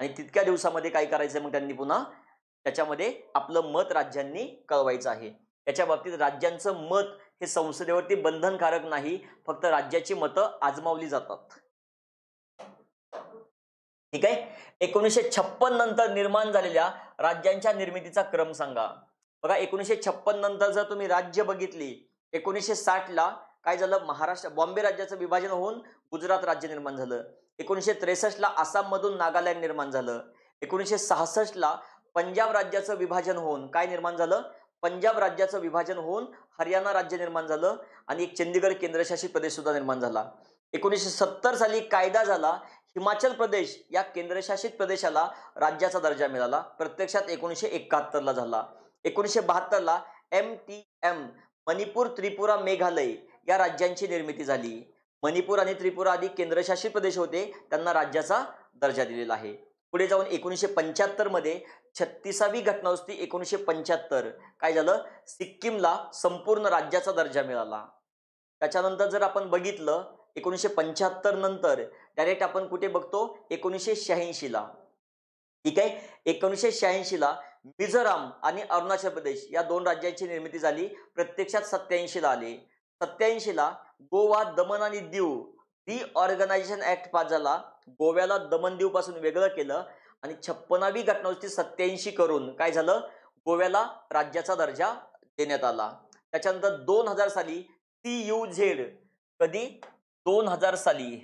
आणि तितक्या दिवसामध्ये काय करायचं मग त्यांनी पुन्हा त्याच्यामध्ये आपलं मत राज्यांनी कळवायचं आहे त्याच्या बाबतीत राज्यांचं मत हे संसदेवरती बंधनकारक नाही फक्त राज्याची मतं आजमावली जातात ठीक आहे एकोणीसशे छप्पन नंतर निर्माण झालेल्या राज्यांच्या निर्मितीचा क्रम सांगा बघा एकोणीसशे छप्पन नंतर जर तुम्ही राज्य बघितली एकोणीसशे साठला काय झालं महाराष्ट्र बॉम्बे राज्याचं विभाजन होऊन गुजरात राज्य निर्माण झालं एकोणीसशे त्रेसष्टला आसाममधून नागालँड निर्माण झालं एकोणीसशे सहासष्टला पंजाब राज्याचं विभाजन होऊन काय निर्माण झालं पंजाब राज्याचं विभाजन होऊन हरियाणा राज्य निर्माण झालं आणि एक चंदीगड केंद्रशासित प्रदेश सुद्धा निर्माण झाला एकोणीसशे सत्तर साली कायदा झाला हिमाचल प्रदेश या केंद्रशासित प्रदेशाला राज्याचा दर्जा मिळाला प्रत्यक्षात एकोणीसशे एकाहत्तरला झाला एकोणीसशे बहात्तरला M T M Manipur Tripura Meghalaya या राज्यांची निर्मिती झाली मणिपूर आणि त्रिपुरा आधी केंद्रशासित प्रदेश होते त्यांना राज्याचा दर्जा दिलेला आहे पुढे जाऊन एकोणीसशे पंच्याहत्तरमध्ये छत्तीसावी असती एकोणीसशे पंच्याहत्तर काय झालं सिक्कीमला संपूर्ण राज्याचा दर्जा मिळाला त्याच्यानंतर जर आपण बघितलं एकोणीसशे पंच्याहत्तर नंतर डायरेक्ट आपण कुठे बघतो एकोणीसशे शहाऐंशीला ठीक आहे एकोणीसशे शहाऐंशीला मिझोराम आणि अरुणाचल प्रदेश या दोन राज्यांची निर्मिती झाली प्रत्यक्षात सत्याऐंशीला आली सत्याऐंशीला गोवा दमन आणि दीव ती ऑर्गनायझेशन ऍक्ट पास झाला गोव्याला दमन दीव पासून वेगळं केलं आणि छप्पनावी घटनावृत्ती सत्याऐंशी करून काय झालं गोव्याला राज्याचा दर्जा देण्यात आला त्याच्यानंतर दोन हजार साली सी यू झेड कधी दोन हजार साली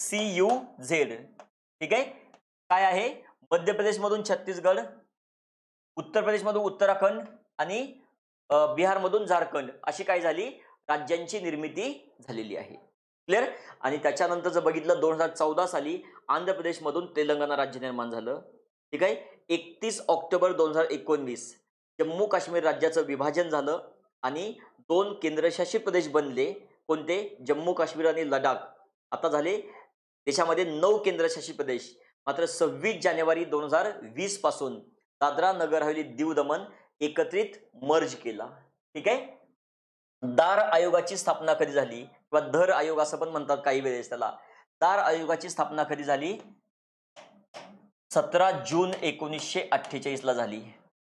सी यू झेड ठीक आहे काय आहे मध्य प्रदेशमधून छत्तीसगड उत्तर प्रदेशमधून उत्तराखंड आणि बिहारमधून झारखंड अशी काय झाली राज्यांची निर्मिती झालेली आहे क्लिअर आणि त्याच्यानंतर जर बघितलं दोन हजार चौदा साली आंध्र प्रदेशमधून तेलंगणा राज्य निर्माण झालं ठीक आहे एकतीस ऑक्टोबर दोन हजार एकोणवीस जम्मू काश्मीर राज्याचं विभाजन झालं आणि दोन केंद्रशासित प्रदेश बनले कोणते जम्मू काश्मीर आणि लडाख आता झाले देशामध्ये नऊ केंद्रशासित प्रदेश मात्र सव्वीस जानेवारी दोन हजार वीस पासून दादरा नगर हवेली दीव दमन एकत्रित मर्ज केला ठीक आहे दार आयोगाची स्थापना कधी झाली किंवा धर आयोग असं पण म्हणतात काही वेळेस त्याला दार आयोगाची स्थापना कधी झाली सतरा जून एकोणीसशे अठ्ठेचाळीस ला झाली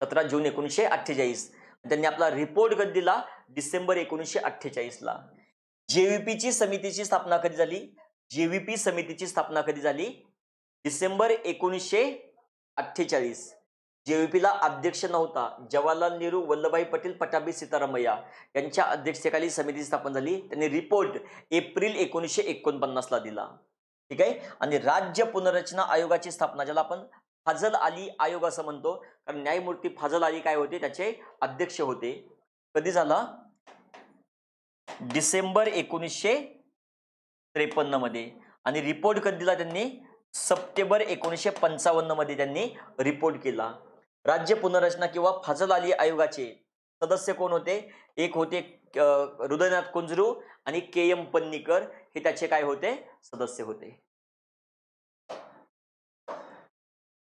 सतरा जून एकोणीसशे अठ्ठेचाळीस त्यांनी आपला रिपोर्ट कधी दिला डिसेंबर एकोणीसशे अठ्ठेचाळीस ला जेव्हीपीची समितीची स्थापना कधी झाली जेव्हीपी समितीची स्थापना कधी झाली डिसेंबर एकोणीसशे अठ्ठेचाळीस जेव्हीपीला अध्यक्ष नव्हता जवाहरलाल नेहरू वल्लभभाई पटेल पटाबी सीतारामय्या यांच्या अध्यक्षतेखाली समिती स्थापन झाली त्यांनी रिपोर्ट एप्रिल एकोणीसशे एकोणपन्नासला दिला ठीक आहे आणि राज्य पुनर्रचना आयोगाची स्थापना ज्याला आपण फाजल अली आयोग असं म्हणतो कारण न्यायमूर्ती फाजल अली काय होते त्याचे अध्यक्ष होते कधी झाला डिसेंबर एकोणीसशे त्रेपन्नमध्ये मध्ये आणि रिपोर्ट कधी दिला त्यांनी सप्टेंबर एकोणीसशे पंचावन्न मध्ये त्यांनी रिपोर्ट केला राज्य पुनर्रचना किंवा फाजल आयोगाचे सदस्य कोण होते एक होते हृदयनाथ कुंजरू आणि के एम पन्नीकर हे त्याचे काय होते सदस्य होते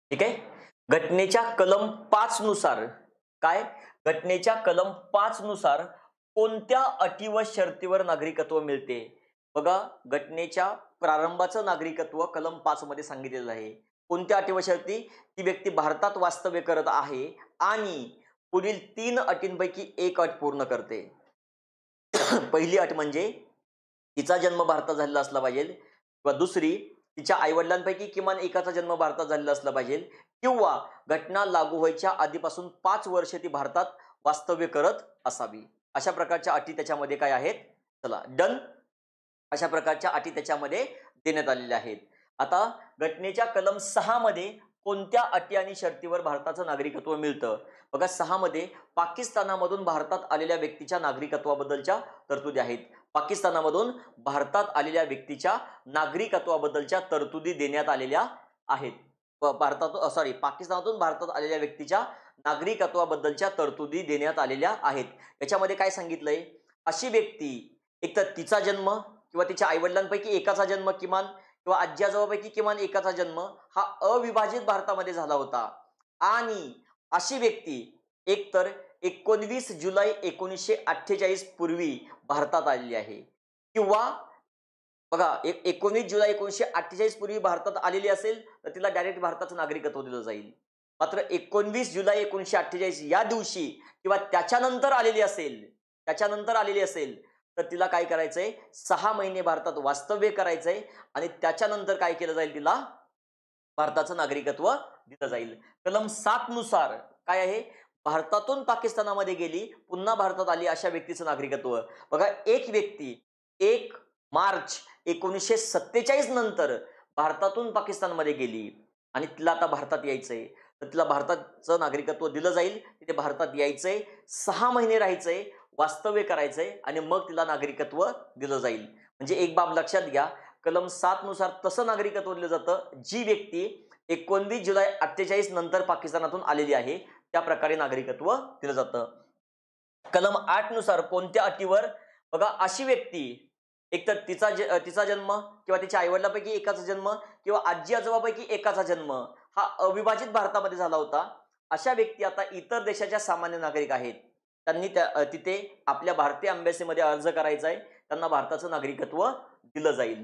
ठीक आहे घटनेच्या कलम पाच नुसार काय घटनेच्या कलम पाच नुसार कोणत्या अटी व शर्तीवर नागरिकत्व मिळते बघा घटनेच्या प्रारंभाचं नागरिकत्व कलम पाच मध्ये सांगितलेलं आहे कोणत्या अटीवशावरती ती व्यक्ती भारतात वास्तव्य करत आहे आणि पुढील तीन अटींपैकी एक अट पूर्ण करते पहिली अट म्हणजे तिचा जन्म भारतात झालेला असला पाहिजे किंवा दुसरी तिच्या आईवडिलांपैकी किमान एकाचा जन्म भारतात झालेला असला पाहिजे किंवा घटना लागू व्हायच्या आधीपासून पाच वर्षे ती भारतात वास्तव्य करत असावी अशा प्रकारच्या अटी त्याच्यामध्ये काय आहेत चला डन अशा प्रकारच्या अटी त्याच्यामध्ये देण्यात आलेल्या आहेत आता घटनेच्या कलम सहामध्ये कोणत्या अटी आणि शर्तीवर भारताचं नागरिकत्व मिळतं बघा सहामध्ये पाकिस्तानामधून भारतात आलेल्या व्यक्तीच्या नागरिकत्वाबद्दलच्या तरतुदी आहेत पाकिस्तानामधून भारतात आलेल्या व्यक्तीच्या नागरिकत्वाबद्दलच्या तरतुदी देण्यात आलेल्या आहेत भारतात सॉरी पाकिस्तानातून भारतात आलेल्या व्यक्तीच्या नागरिकत्वाबद्दलच्या तरतुदी देण्यात आलेल्या आहेत याच्यामध्ये काय सांगितलंय अशी व्यक्ती तर तिचा जन्म किंवा तिच्या आईवडिलांपैकी एकाचा जन्म किमान किंवा आजी आजोबापैकी किमान एकाचा जन्म हा अविभाजित भारतामध्ये झाला होता आणि अशी व्यक्ती एकतर एकोणवीस जुलै एकोणीसशे अठ्ठेचाळीस पूर्वी भारतात आलेली आहे किंवा बघा एक एकोणीस जुलै एकोणीसशे अठ्ठेचाळीस पूर्वी भारतात आलेली असेल तर तिला डायरेक्ट भारताचं नागरिकत्व दिलं जाईल मात्र एकोणवीस जुलै एकोणीसशे अठ्ठेचाळीस या दिवशी किंवा त्याच्यानंतर आलेली असेल त्याच्यानंतर आलेली असेल तर तिला काय करायचंय सहा महिने भारतात वास्तव्य करायचंय आणि त्याच्यानंतर काय केलं जाईल तिला भारताचं नागरिकत्व दिलं जाईल कलम सात नुसार काय आहे भारतातून पाकिस्तानामध्ये गेली पुन्हा भारतात आली अशा व्यक्तीचं नागरिकत्व बघा एक व्यक्ती एक मार्च एकोणीसशे सत्तेचाळीस नंतर भारतातून पाकिस्तानमध्ये गेली आणि तिला आता भारतात यायचंय तर तिला भारताचं नागरिकत्व दिलं जाईल तिथे भारतात यायचंय सहा महिने राहायचंय वास्तव्य करायचंय आणि मग तिला नागरिकत्व दिलं जाईल म्हणजे एक बाब लक्षात घ्या कलम सात नुसार तसं नागरिकत्व दिलं जातं जी व्यक्ती एकोणवीस जुलै अठ्ठेचाळीस नंतर पाकिस्तानातून आलेली आहे त्या प्रकारे नागरिकत्व दिलं जातं कलम आठ नुसार कोणत्या अटीवर बघा अशी व्यक्ती एकतर तिचा ज तिचा जन्म किंवा तिच्या आईवडिलापैकी एकाचा जन्म किंवा आजी आजोबापैकी एकाचा जन्म हा अविभाजित भारतामध्ये झाला होता अशा व्यक्ती आता इतर देशाच्या सामान्य नागरिक आहेत त्यांनी त्या तिथे आपल्या भारतीय अंबॅसीमध्ये अर्ज करायचा आहे त्यांना भारताचं नागरिकत्व दिलं जाईल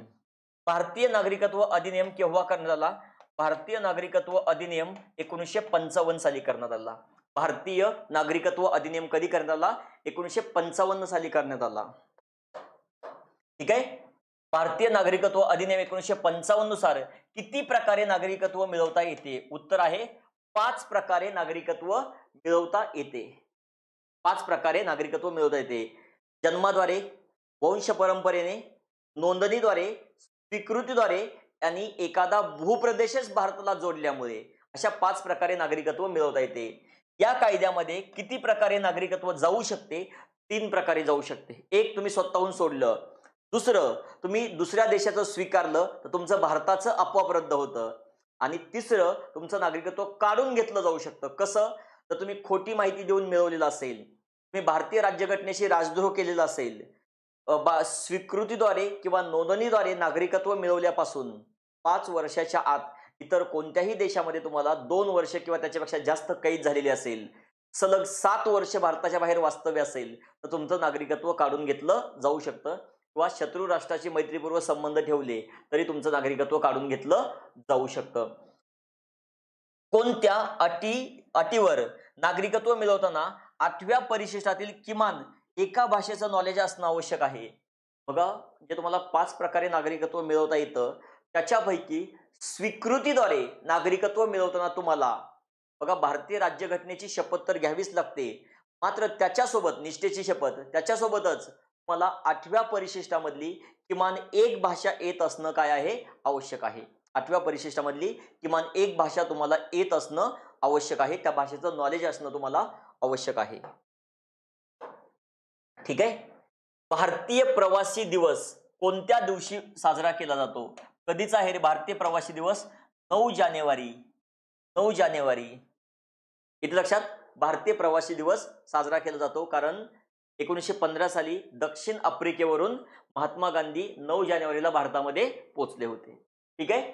भारतीय नागरिकत्व अधिनियम केव्हा करण्यात आला भारतीय नागरिकत्व अधिनियम एकोणीसशे पंचावन्न साली करण्यात आला भारतीय नागरिकत्व अधिनियम कधी करण्यात आला एकोणीसशे पंचावन्न साली करण्यात आला ठीक आहे भारतीय नागरिकत्व अधिनियम एकोणीसशे पंचावन्न नुसार किती प्रकारे नागरिकत्व मिळवता येते उत्तर आहे पाच प्रकारे नागरिकत्व मिळवता येते पाच प्रकारे नागरिकत्व मिळवता येते जन्माद्वारे वंश परंपरेने नोंदणीद्वारे स्वीकृतीद्वारे आणि एखादा भूप्रदेशच भारताला जोडल्यामुळे अशा पाच प्रकारे नागरिकत्व मिळवता येते या कायद्यामध्ये किती प्रकारे नागरिकत्व जाऊ शकते तीन प्रकारे जाऊ शकते एक तुम्ही स्वतःहून सोडलं दुसरं तुम्ही दुसऱ्या देशाचं स्वीकारलं तर तुमचं भारताचं अपवाप रद्द होतं आणि तिसरं तुमचं नागरिकत्व काढून घेतलं जाऊ शकतं कसं तर तुम्ही खोटी माहिती देऊन मिळवलेला असेल तुम्ही भारतीय राज्यघटनेशी राजद्रोह केलेला असेल बा स्वीकृतीद्वारे किंवा नोंदणीद्वारे नागरिकत्व मिळवल्यापासून पाच वर्षाच्या आत इतर कोणत्याही देशामध्ये तुम्हाला दोन वर्ष किंवा त्याच्यापेक्षा जास्त कैद झालेली असेल सलग सात वर्ष भारताच्या बाहेर वास्तव्य असेल तर तुमचं नागरिकत्व काढून घेतलं जाऊ शकतं किंवा शत्रू राष्ट्राशी मैत्रीपूर्व संबंध ठेवले तरी तुमचं नागरिकत्व काढून घेतलं जाऊ शकतं कोणत्या अटी अटीवर नागरिकत्व मिळवताना आठव्या परिशिष्टातील किमान एका भाषेचं नॉलेज असणं आवश्यक आहे बघा जे तुम्हाला पाच प्रकारे नागरिकत्व मिळवता येतं त्याच्यापैकी स्वीकृतीद्वारे नागरिकत्व मिळवताना तुम्हाला बघा भारतीय राज्यघटनेची शपथ तर घ्यावीच लागते मात्र त्याच्यासोबत निष्ठेची शपथ त्याच्यासोबतच मला आठव्या परिशिष्टामधली किमान एक भाषा येत असणं काय आहे आवश्यक आहे आठव्या परिशिष्टामधली किमान एक भाषा तुम्हाला येत असणं आवश्यक आहे त्या भाषेचं नॉलेज असणं तुम्हाला आवश्यक आहे ठीक आहे भारतीय प्रवासी दिवस कोणत्या दिवशी साजरा केला जातो कधीचा आहे भारतीय प्रवासी दिवस नऊ जानेवारी नऊ जानेवारी इथे लक्षात भारतीय प्रवासी दिवस साजरा केला जातो कारण एकोणीसशे पंधरा साली दक्षिण आफ्रिकेवरून महात्मा गांधी नऊ जानेवारीला भारतामध्ये पोचले होते ठीक आहे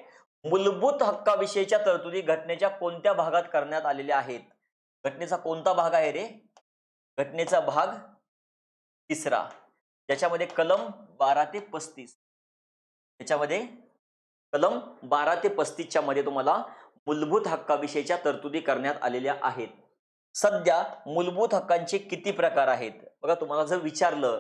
मूलभूत हक्काविषयीच्या तरतुदी घटनेच्या कोणत्या भागात करण्यात आलेल्या आहेत घटनेचा कोणता भाग आहे रे घटनेचा भाग तिसरा ज्याच्यामध्ये कलम बारा ते पस्तीस त्याच्यामध्ये कलम बारा ते पस्तीसच्या मध्ये तुम्हाला मूलभूत हक्काविषयीच्या तरतुदी करण्यात आलेल्या आहेत सध्या मूलभूत हक्कांचे किती प्रकार आहेत बघा तुम्हाला जर विचारलं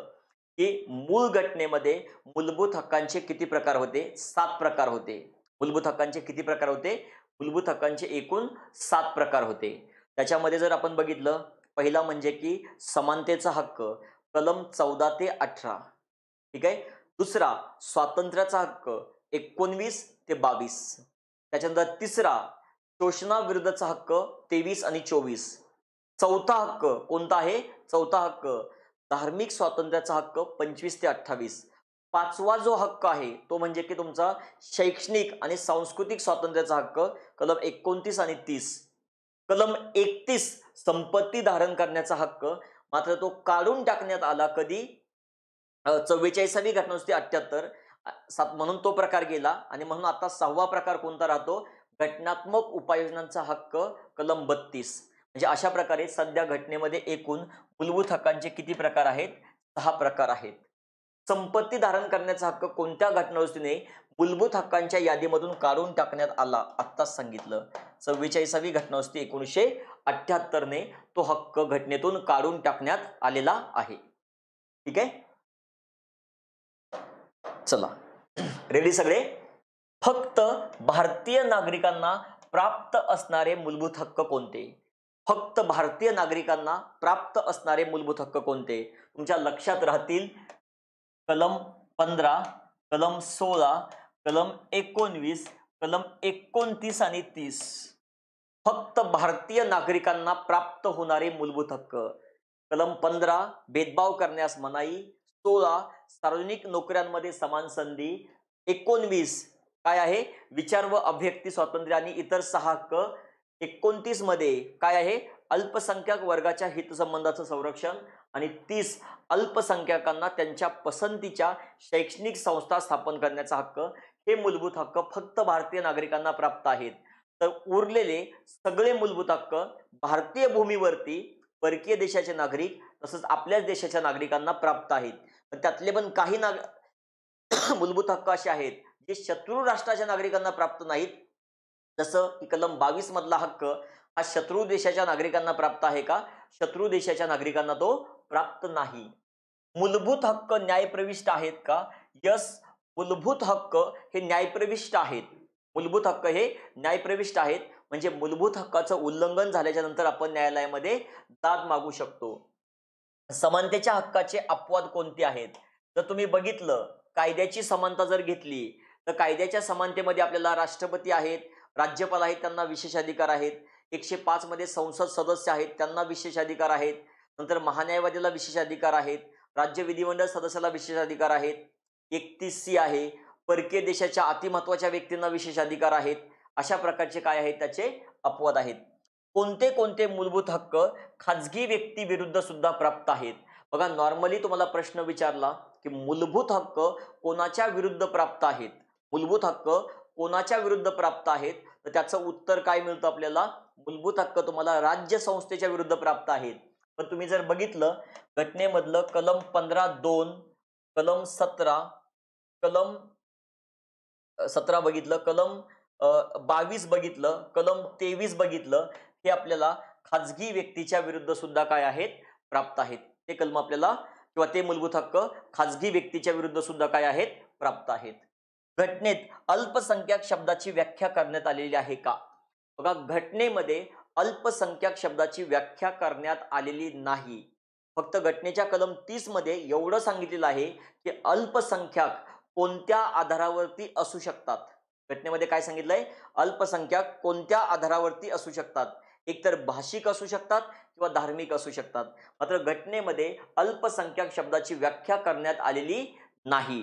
की मूळ घटनेमध्ये मूलभूत हक्कांचे किती प्रकार होते सात प्रकार होते मूलभूत हक्कांचे किती प्रकार होते मूलभूत हक्कांचे एकूण सात प्रकार होते त्याच्यामध्ये जर आपण बघितलं पहिला म्हणजे की समानतेचा हक्क कलम चौदा ते अठरा ठीक आहे दुसरा स्वातंत्र्याचा हक्क एकोणवीस ते बावीस त्याच्यानंतर तिसरा शोषणाविरुद्धचा हक्क तेवीस आणि चोवीस चौथा हक्क कोणता आहे चौथा हक्क धार्मिक स्वातंत्र्याचा हक्क पंचवीस ते अठ्ठावीस पाचवा जो हक्क आहे तो म्हणजे की तुमचा शैक्षणिक आणि सांस्कृतिक स्वातंत्र्याचा हक्क कलम एकोणतीस आणि तीस कलम एकतीस संपत्ती धारण करण्याचा हक्क मात्र तो काढून टाकण्यात आला कधी चव्वेचाळीसावी घटनादुरुस्ती अठ्ठ्याहत्तर सात म्हणून तो प्रकार गेला आणि म्हणून आता सहावा प्रकार कोणता राहतो घटनात्मक उपाययोजनांचा हक्क कलम बत्तीस म्हणजे अशा प्रकारे सध्या घटनेमध्ये एकूण मूलभूत हक्कांचे किती प्रकार आहेत सहा प्रकार आहेत संपत्ती धारण करण्याचा हक्क कोणत्या घटनावस्तीने मूलभूत हक्कांच्या यादीमधून काढून टाकण्यात आला आत्ताच सांगितलं चव्वेचाळीसावी घटनावस्थी एकोणीसशे अठ्याहत्तरने तो हक्क घटनेतून काढून टाकण्यात आलेला आहे ठीक आहे चला रेडी सगळे फक्त भारतीय नागरिकांना प्राप्त असणारे मूलभूत हक्क कोणते फक्त भारतीय नागरिकांना प्राप्त असणारे मूलभूत हक्क कोणते तुमच्या लक्षात राहतील कलम पंधरा कलम सोळा कलम एकोणवीस कलम एकोणतीस आणि तीस फक्त भारतीय नागरिकांना प्राप्त होणारे मूलभूत हक्क कलम पंधरा भेदभाव करण्यास मनाई सोळा सार्वजनिक नोकऱ्यांमध्ये समान संधी एकोणवीस काय आहे विचार व अभ्यक्ती स्वातंत्र्य आणि इतर सहा हक्क एकोणतीस मध्ये काय आहे अल्पसंख्याक वर्गाच्या हितसंबंधाचं संरक्षण आणि तीस अल्पसंख्याकांना त्यांच्या पसंतीच्या शैक्षणिक संस्था स्थापन करण्याचा हक्क हे मूलभूत हक्क फक्त भारतीय नागरिकांना प्राप्त आहेत तर उरलेले सगळे मूलभूत हक्क भारतीय भूमीवरती परकीय देशाचे नागरिक तसंच आपल्याच देशाच्या नागरिकांना प्राप्त आहेत त्यातले पण काही नाग मूलभूत हक्क असे आहेत जे शत्रू राष्ट्राच्या नागरिकांना प्राप्त नाहीत जसं की कलम बावीस मधला हक्क हा शत्रू देशाच्या नागरिकांना प्राप्त आहे का शत्रू देशाच्या नागरिकांना तो प्राप्त नाही मूलभूत हक्क न्यायप्रविष्ट आहेत का यस मूलभूत हक्क हे न्यायप्रविष्ट आहेत मूलभूत हक्क हे न्यायप्रविष्ट आहेत म्हणजे मूलभूत हक्काचं उल्लंघन झाल्याच्या नंतर आपण न्यायालयामध्ये दाद मागू शकतो समानतेच्या हक्काचे अपवाद कोणते आहेत जर तुम्ही बघितलं कायद्याची समानता जर घेतली तर कायद्याच्या समानतेमध्ये आपल्याला राष्ट्रपती आहेत राज्यपाल आहेत त्यांना विशेष अधिकार आहेत एकशे पाचमध्ये संसद सदस्य आहेत त्यांना विशेष अधिकार आहेत नंतर महान्यायवादीला विशेष अधिकार आहेत राज्य विधिमंडळ सदस्याला विशेष अधिकार आहेत एकतीस सी आहे परकीय देशाच्या अतिमहत्वाच्या व्यक्तींना विशेष अधिकार आहेत अशा प्रकारचे काय आहेत त्याचे अपवाद आहेत कोणते कोणते मूलभूत हक्क खाजगी व्यक्ती विरुद्ध सुद्धा प्राप्त आहेत बघा नॉर्मली तुम्हाला प्रश्न विचारला की मूलभूत हक्क कोणाच्या विरुद्ध प्राप्त आहेत मूलभूत हक्क कोणाच्या विरुद्ध प्राप्त आहेत तर त्याचं उत्तर काय मिळतं आपल्याला मूलभूत हक्क तुम्हाला राज्य संस्थेच्या विरुद्ध प्राप्त आहेत पण तुम्ही जर बघितलं घटनेमधलं कलम पंधरा दोन कलम सतरा कलम सतरा बघितलं कलम बावीस बघितलं कलम तेवीस बघितलं हे आपल्याला खाजगी व्यक्तीच्या विरुद्ध सुद्धा काय आहेत प्राप्त आहेत ते कलम आपल्याला किंवा ते मूलभूत हक्क खाजगी व्यक्तीच्या विरुद्ध सुद्धा काय आहेत प्राप्त आहेत घटनेत अल्पसंख्याक शब्दाची व्याख्या करण्यात आलेली आहे का बघा घटनेमध्ये अल्पसंख्याक शब्दाची व्याख्या करण्यात आलेली नाही फक्त घटनेच्या कलम तीस मध्ये एवढं सांगितलेलं आहे की अल्पसंख्याक कोणत्या आधारावरती असू शकतात घटनेमध्ये काय सांगितलंय अल्पसंख्याक कोणत्या आधारावरती असू शकतात एकतर भाषिक असू शकतात किंवा धार्मिक असू शकतात मात्र घटनेमध्ये अल्पसंख्याक शब्दाची व्याख्या करण्यात आलेली नाही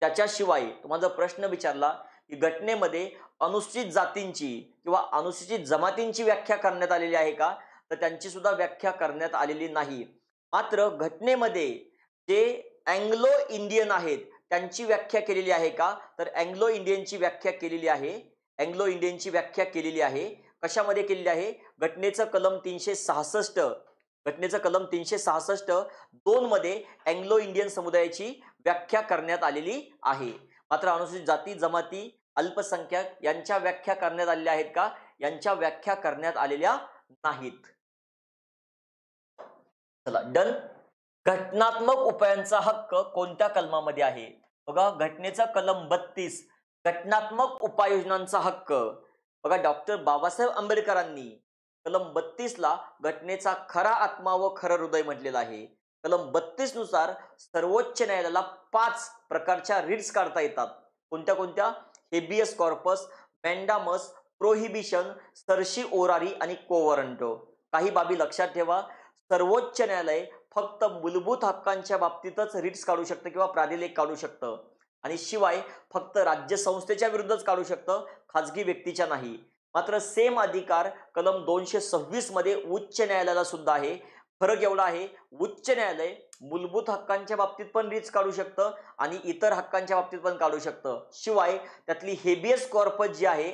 त्याच्याशिवाय तुम्हाला जर प्रश्न विचारला की घटनेमध्ये अनुसूचित जातींची किंवा अनुसूचित जमातींची व्याख्या करण्यात आलेली आहे का तर त्यांची सुद्धा व्याख्या करण्यात आलेली नाही मात्र घटनेमध्ये जे अँग्लो इंडियन आहेत त्यांची व्याख्या केलेली आहे का तर अँग्लो इंडियनची व्याख्या केलेली आहे अँग्लो इंडियनची व्याख्या केलेली आहे कशामध्ये केलेली आहे घटनेचं कलम तीनशे सहासष्ट घटनेचं कलम तीनशे सहासष्ट दोनमध्ये मध्ये अँग्लो इंडियन समुदायाची व्याख्या करण्यात आलेली आहे मात्र अनुसूचित जाती जमाती अल्पसंख्याक यांच्या व्याख्या करण्यात आलेल्या आहेत का यांच्या व्याख्या करण्यात आलेल्या नाहीत चला डन घटनात्मक उपायांचा हक्क कोणत्या कलमामध्ये आहे बघा घटनेचा कलम बत्तीस घटनात्मक उपाययोजनांचा हक्क बघा डॉक्टर बाबासाहेब आंबेडकरांनी कलम बत्तीस ला घटनेचा खरा आत्मा व खरं हृदय म्हटलेला आहे कलम बत्तीस नुसार सर्वोच्च न्यायालयाला पाच प्रकारच्या रिट्स काढता येतात कोणत्या कोणत्या habeas corpus mandamus prohibition certiorari आणि कोवरंटो काही बाबी लक्षात ठेवा सर्वोच्च न्यायालय फक्त मूलभूत हक्कांच्या बाबतीतच रिट्स काढू शकतं किंवा प्राधिलेख काढू शकतं आणि शिवाय फक्त राज्य संस्थेच्या विरुद्धच काढू शकतं खाजगी व्यक्तीच्या नाही मात्र सेम अधिकार कलम दोनशे सव्वीस मध्ये उच्च न्यायालयाला सुद्धा आहे फरक एवढा आहे उच्च न्यायालय मूलभूत हक्कांच्या बाबतीत पण रीच काढू शकतं आणि इतर हक्कांच्या बाबतीत पण काढू शकतं शिवाय त्यातली हेबियस कॉर्पस जी आहे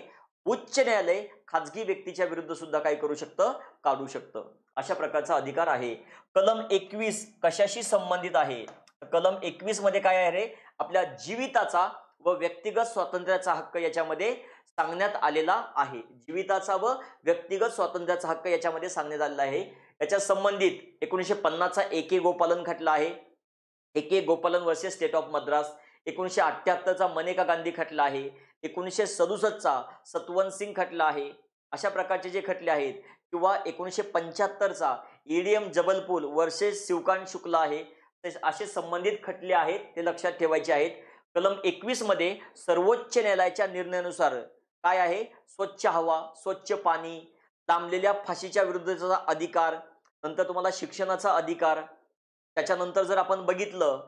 उच्च न्यायालय खाजगी व्यक्तीच्या विरुद्ध सुद्धा काय करू शकतं काढू शकतं अशा प्रकारचा अधिकार आहे कलम एकवीस कशाशी संबंधित आहे कलम एकवीस मध्ये काय आहे रे आपल्या जीविताचा व व्यक्तिगत स्वातंत्र्याचा हक्क याच्यामध्ये सांगण्यात आलेला आहे जीविताचा व व्यक्तिगत स्वातंत्र्याचा हक्क याच्यामध्ये सांगण्यात आलेला आहे याच्या संबंधित एकोणीसशे पन्नासचा ए के गोपालन खटला आहे A K Gopalan versus state of Madras एकोणीसशे अठ्ठ्याहत्तरचा मनेका गांधी खटला आहे एकोणीसशे सदुसष्टचा सतवंत सिंग खटला आहे अशा प्रकारचे जे खटले आहेत किंवा एकोणीसशे पंच्याहत्तरचा एम जबलपूर वर्सेस शिवकांत शुक्ला आहे असे संबंधित खटले आहेत ते लक्षात ठेवायचे आहेत कलम एकवीसमध्ये सर्वोच्च न्यायालयाच्या निर्णयानुसार काय आहे स्वच्छ हवा स्वच्छ पाणी लांबलेल्या फाशीच्या विरुद्धचा अधिकार नंतर तुम्हाला शिक्षणाचा अधिकार त्याच्यानंतर जर आपण बघितलं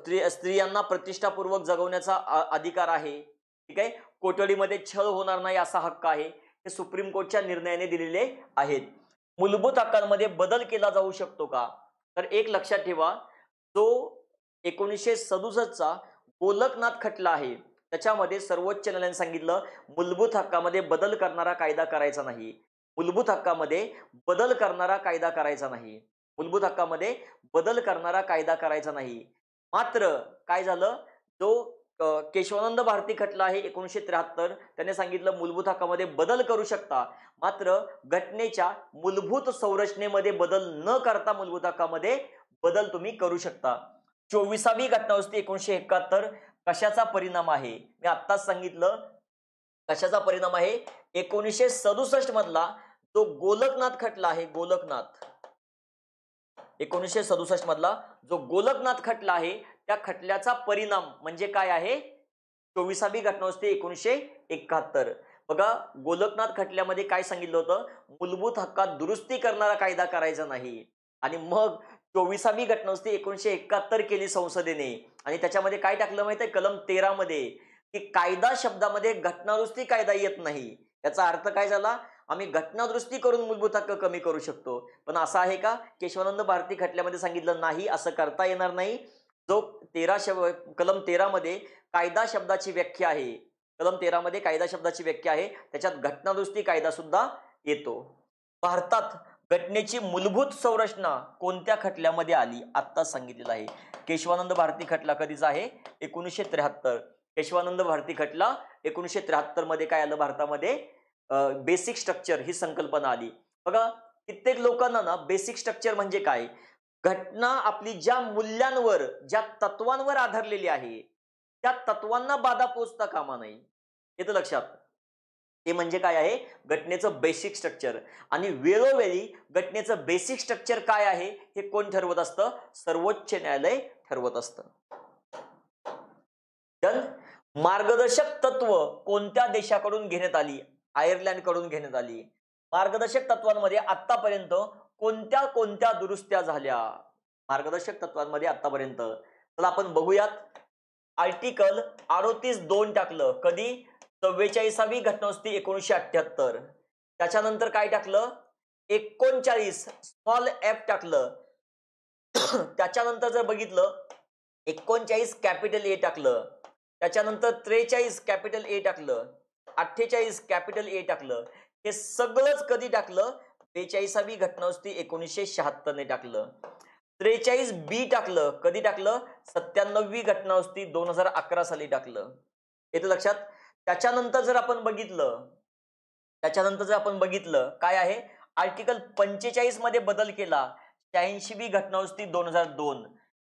स्त्री स्त्रियांना प्रतिष्ठापूर्वक जगवण्याचा अधिकार आहे ठीक आहे कोठडीमध्ये छळ होणार नाही असा हक्क आहे हे सुप्रीम कोर्टच्या निर्णयाने दिलेले आहेत मूलभूत हक्कांमध्ये बदल केला जाऊ शकतो का तर एक लक्षात ठेवा जो एकोणीसशे सदुसष्टचा गोलकनाथ खटला आहे त्याच्यामध्ये सर्वोच्च न्यायालयाने सांगितलं मूलभूत हक्कामध्ये बदल करणारा कायदा करायचा नाही मूलभूत हक्कामध्ये बदल करणारा कायदा करायचा नाही मूलभूत हक्कामध्ये बदल करणारा कायदा करायचा नाही मात्र काय झालं जो केशवानंद भारती खटला आहे एकोणीसशे त्र्याहत्तर त्याने सांगितलं मूलभूत हक्कामध्ये बदल करू शकता मात्र घटनेच्या मूलभूत संरचनेमध्ये बदल न करता मूलभूत हक्कामध्ये बदल तुम्ही करू शकता चोवीसावी घटना एकोणीसशे एकाहत्तर कशाचा परिणाम आहे मी आत्ताच सांगितलं कशाचा परिणाम आहे एकोणीसशे सदुसष्ट मधला जो गोलकनाथ खटला आहे गोलकनाथ एकोणीसशे सदुसष्ट मधला जो गोलकनाथ खटला आहे त्या खटल्याचा परिणाम म्हणजे काय आहे चोवीसावी असते एकोणीसशे एकाहत्तर बघा गोलकनाथ खटल्यामध्ये काय सांगितलं होतं मूलभूत हक्कात दुरुस्ती करणारा कायदा करायचा नाही आणि मग चोवीसावी होती एकोणीशे एकाहत्तर केली संसदेने आणि त्याच्यामध्ये काय टाकलं माहिती आहे कलम तेरामध्ये की कायदा शब्दामध्ये घटनादुरुस्ती कायदा येत नाही याचा अर्थ काय झाला आम्ही घटनादुरुस्ती करून मूलभूत हक्क कमी करू शकतो पण असं आहे का केशवानंद भारती खटल्यामध्ये सांगितलं नाही असं करता येणार नाही जो तेरा शब कलम तेरामध्ये कायदा शब्दाची व्याख्या आहे कलम तेरामध्ये कायदा शब्दाची व्याख्या आहे त्याच्यात घटनादुरुस्ती कायदा सुद्धा येतो भारतात घटनेची मूलभूत संरचना कोणत्या खटल्यामध्ये आली आत्ताच सांगितलेलं आहे केशवानंद भारती खटला कधीचा आहे एकोणीसशे त्र्याहत्तर केशवानंद भारती खटला एकोणीसशे त्र्याहत्तर मध्ये काय आलं भारतामध्ये बेसिक स्ट्रक्चर ही संकल्पना आली बघा कित्येक लोकांना ना बेसिक स्ट्रक्चर म्हणजे काय घटना आपली ज्या मूल्यांवर ज्या तत्वांवर आधारलेली आहे त्या तत्वांना बाधा पोचता कामा नाही येतं लक्षात ते म्हणजे काय आहे घटनेचं बेसिक स्ट्रक्चर आणि वेळोवेळी घटनेचं बेसिक स्ट्रक्चर काय आहे हे कोण ठरवत असतं सर्वोच्च न्यायालय ठरवत असतं मार्गदर्शक तत्व कोणत्या देशाकडून घेण्यात आली आयर्लंड कडून घेण्यात आली मार्गदर्शक तत्वांमध्ये आतापर्यंत कोणत्या कोणत्या दुरुस्त्या झाल्या मार्गदर्शक तत्वांमध्ये आतापर्यंत चला आपण बघूयात आर्टिकल अडोतीस दोन टाकलं कधी चव्वेचाळीसावी घटनावस्ती एकोणीशे अठ्ठ्याहत्तर त्याच्यानंतर काय टाकलं एकोणचाळीस स्मॉल एफ टाकलं त्याच्यानंतर जर बघितलं एकोणचाळीस कॅपिटल ए टाकलं त्याच्यानंतर त्रेचाळीस कॅपिटल ए टाकलं अठ्ठेचाळीस कॅपिटल ए टाकलं हे सगळंच कधी टाकलं बेचाळीसावी घटनावस्ती एकोणीसशे शहात्तरने टाकलं त्रेचाळीस बी टाकलं कधी टाकलं सत्त्याण्णववी घटनावस्ती दोन हजार अकरा साली टाकलं येतं लक्षात त्याच्यानंतर जर आपण बघितलं त्याच्यानंतर जर आपण बघितलं काय आहे आर्टिकल पंचेचाळीस मध्ये बदल केला शहाऐंशी बी घटनावृत्ती दोन हजार दोन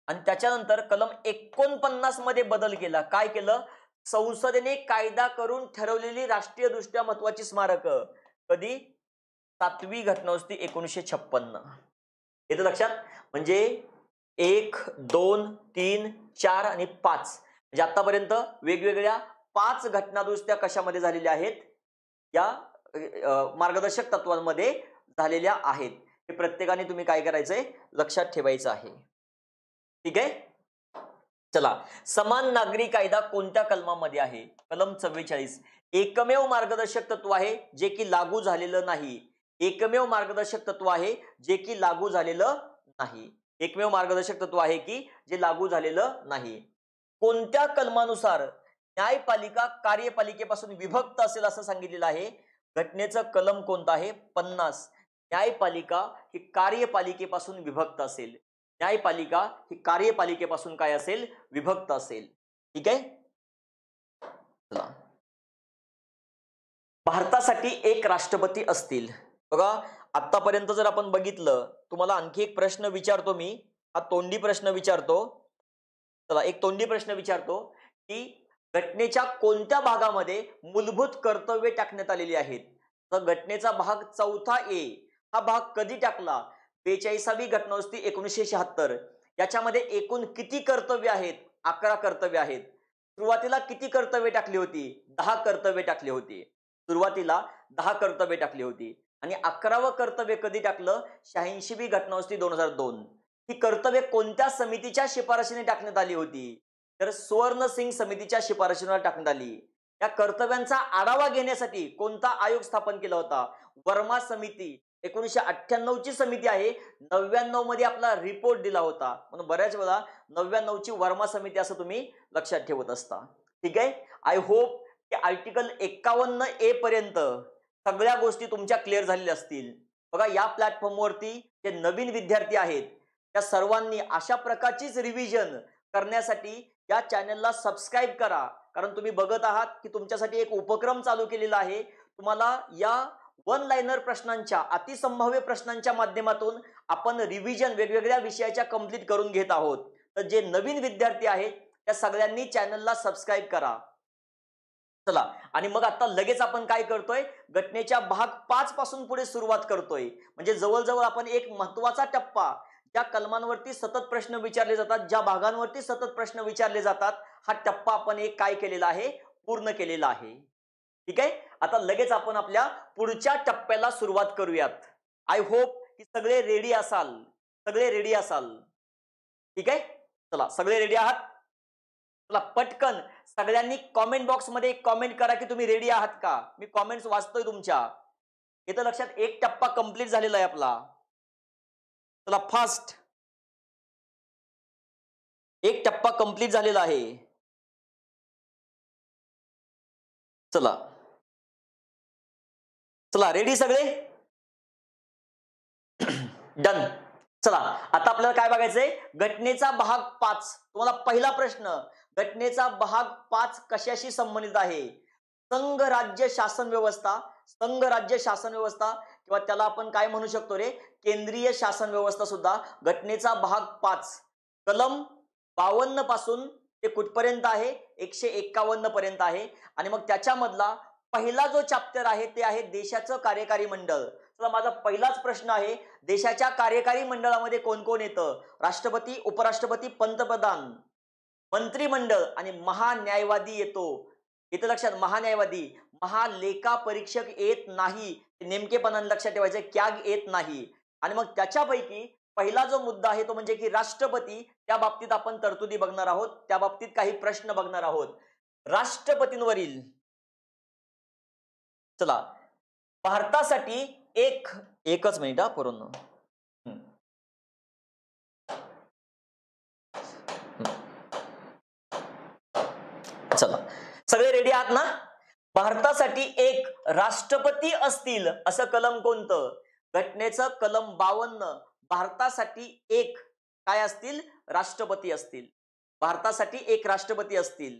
आणि त्याच्यानंतर कलम एकोणपन्नास मध्ये बदल केला काय केलं संसदेने कायदा करून ठरवलेली राष्ट्रीय दृष्ट्या महत्वाची स्मारक कधी सातवी घटनावृत्ती एकोणीशे छप्पन्न येतं लक्षात म्हणजे एक दोन तीन चार आणि पाच म्हणजे आतापर्यंत वेगवेगळ्या पाच घटनादुरुस्त्या कशामध्ये झालेल्या आहेत या मार्गदर्शक तत्वांमध्ये झालेल्या आहेत हे प्रत्येकाने तुम्ही काय करायचंय लक्षात ठेवायचं आहे ठीक आहे चला समान नागरी कायदा कोणत्या कलमामध्ये आहे कलम चव्वेचाळीस एकमेव मार्गदर्शक तत्व आहे जे की लागू झालेलं नाही एकमेव मार्गदर्शक तत्व आहे जे की लागू झालेलं नाही एकमेव मार्गदर्शक तत्व आहे की जे लागू झालेलं नाही कोणत्या कलमानुसार न्यायपालिका कार्यपालिकेपासून विभक्त असेल असं सांगितलेलं आहे घटनेचं कलम कोणतं आहे पन्नास न्यायपालिका ही कार्यपालिकेपासून विभक्त असेल न्यायपालिका ही कार्यपालिकेपासून काय असेल विभक्त असेल ठीक आहे भारतासाठी एक राष्ट्रपती असतील बघा आतापर्यंत जर आपण बघितलं तुम्हाला आणखी एक प्रश्न विचारतो मी हा तोंडी प्रश्न विचारतो चला एक तोंडी प्रश्न विचारतो की घटनेच्या कोणत्या भागामध्ये मूलभूत कर्तव्य टाकण्यात आलेली आहेत तर घटनेचा भाग चौथा ए हा भाग कधी टाकला बेचाळीसावी घटना असती एकोणीसशे शहात्तर याच्यामध्ये एकूण किती कर्तव्य आहेत अकरा कर्तव्य आहेत सुरुवातीला किती कर्तव्य टाकली होती दहा कर्तव्य टाकली होती सुरुवातीला दहा कर्तव्य टाकली होती आणि अकरावं कर्तव्य कधी टाकलं शहाऐंशी बी घटनावस्ती दोन हजार दोन ही कर्तव्य कोणत्या समितीच्या शिफारशीने टाकण्यात आली होती तर सुवर्ण सिंग समितीच्या शिफारशींवर टाकण्यात आली या कर्तव्यांचा आढावा घेण्यासाठी कोणता आयोग स्थापन केला होता वर्मा समिती एकोणीशे अठ्ठ्याण्णव ची समिती आहे नव्याण्णव मध्ये आपला रिपोर्ट दिला होता म्हणून बऱ्याच वेळा नव्याण्णव ची वर्मा समिती असं तुम्ही लक्षात ठेवत असता ठीक आहे आय होप की आर्टिकल एक्कावन्न ए पर्यंत सगळ्या गोष्टी तुमच्या क्लिअर झालेल्या असतील बघा या प्लॅटफॉर्मवरती जे नवीन विद्यार्थी आहेत त्या सर्वांनी अशा प्रकारचीच रिव्हिजन करण्यासाठी या चॅनलला सबस्क्राईब करा कारण तुम्ही बघत आहात की तुमच्यासाठी एक उपक्रम चालू केलेला आहे तुम्हाला या वन लाईनर प्रश्नांच्या अतिसंभाव्य प्रश्नांच्या माध्यमातून आपण रिव्हिजन वेगवेगळ्या विषयाच्या कंप्लीट करून घेत आहोत तर जे नवीन विद्यार्थी आहेत त्या सगळ्यांनी चॅनलला सबस्क्राईब करा चला आणि मग आता लगेच आपण काय करतोय घटनेच्या भाग पाच पासून पुढे सुरुवात करतोय म्हणजे जवळजवळ आपण एक महत्वाचा टप्पा ज्या कलमांवरती सतत प्रश्न विचारले जातात ज्या भागांवरती सतत प्रश्न विचारले जातात हा टप्पा आपण एक काय केलेला आहे पूर्ण केलेला आहे ठीक आहे आता लगेच आपण आपल्या पुढच्या टप्प्याला सुरुवात करूयात आय होप की सगळे रेडी असाल सगळे रेडी असाल ठीक आहे चला सगळे रेडी आहात चला पटकन सगळ्यांनी कॉमेंट बॉक्समध्ये कॉमेंट करा की तुम्ही रेडी आहात का मी कॉमेंट्स वाचतोय तुमच्या इथं लक्षात एक टप्पा कंप्लीट झालेला आहे आपला चला फास्ट एक टप्पा कंप्लीट झालेला आहे चला चला रेडी सगळे डन चला आता आपल्याला काय बघायचंय घटनेचा भाग पाच तुम्हाला पहिला प्रश्न घटनेचा भाग पाच कशाशी संबंधित आहे संघ राज्य शासन व्यवस्था संघ शासन व्यवस्था किंवा त्याला आपण काय म्हणू शकतो रे केंद्रीय शासन व्यवस्था सुद्धा घटनेचा भाग पाच कलम बावन्न पासून ते कुठपर्यंत आहे एकशे एक्कावन्न पर्यंत आहे आणि मग त्याच्यामधला पहिला जो चॅप्टर आहे ते आहे देशाचं कार्यकारी मंडळ चला माझा पहिलाच प्रश्न आहे देशाच्या कार्यकारी मंडळामध्ये कोण कोण येतं राष्ट्रपती उपराष्ट्रपती पंतप्रधान मंत्रिमंडळ आणि महान्यायवादी येतो इथं लक्षात महान्यायवादी महालेखा परीक्षक येत नाही नेमकेपणाने लक्षात ठेवायचे त्याग येत नाही आणि मग त्याच्यापैकी पहिला जो मुद्दा आहे तो म्हणजे की राष्ट्रपती त्या बाबतीत आपण तरतुदी बघणार आहोत त्या बाबतीत काही प्रश्न बघणार आहोत राष्ट्रपतींवरील चला भारतासाठी एक एकच मिनिट हा पूर्ण चला सगळे रेडी आहात ना भारतासाठी एक राष्ट्रपती असतील असं कलम कोणतं घटनेचं कलम बावन्न भारतासाठी एक काय असतील राष्ट्रपती असतील भारतासाठी एक राष्ट्रपती असतील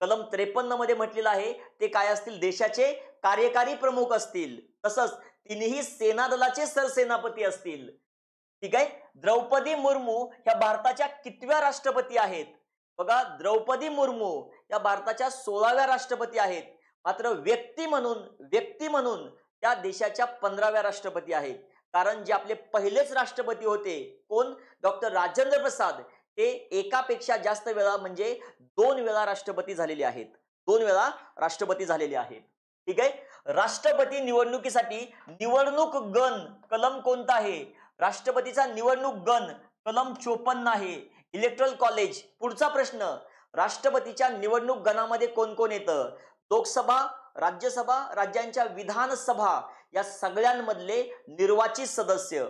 कलम त्रेपन्न मध्ये म्हटलेलं आहे ते काय असतील देशाचे कार्यकारी प्रमुख असतील तसंच तिन्ही सेना दलाचे सरसेनापती असतील ठीक आहे द्रौपदी मुर्मू ह्या भारताच्या कितव्या राष्ट्रपती आहेत बघा द्रौपदी मुर्मू या भारताच्या सोळाव्या राष्ट्रपती आहेत मात्र व्यक्ती म्हणून व्यक्ती म्हणून त्या देशाच्या पंधराव्या राष्ट्रपती आहेत कारण जे आपले पहिलेच राष्ट्रपती होते कोण डॉक्टर राजेंद्र प्रसाद ते एकापेक्षा जास्त वेळा म्हणजे दोन वेळा राष्ट्रपती झालेले आहेत दोन वेळा राष्ट्रपती झालेले आहेत ठीक आहे राष्ट्रपती निवडणुकीसाठी निवडणूक गण कलम कोणता आहे राष्ट्रपतीचा निवडणूक गण कलम चोपन्न आहे इलेक्ट्रल कॉलेज पुढचा प्रश्न राष्ट्रपतीच्या निवडणूक गणामध्ये कोण कोण येतं लोकसभा राज्यसभा राज्यांच्या विधानसभा या सगळ्यांमधले निर्वाचित सदस्य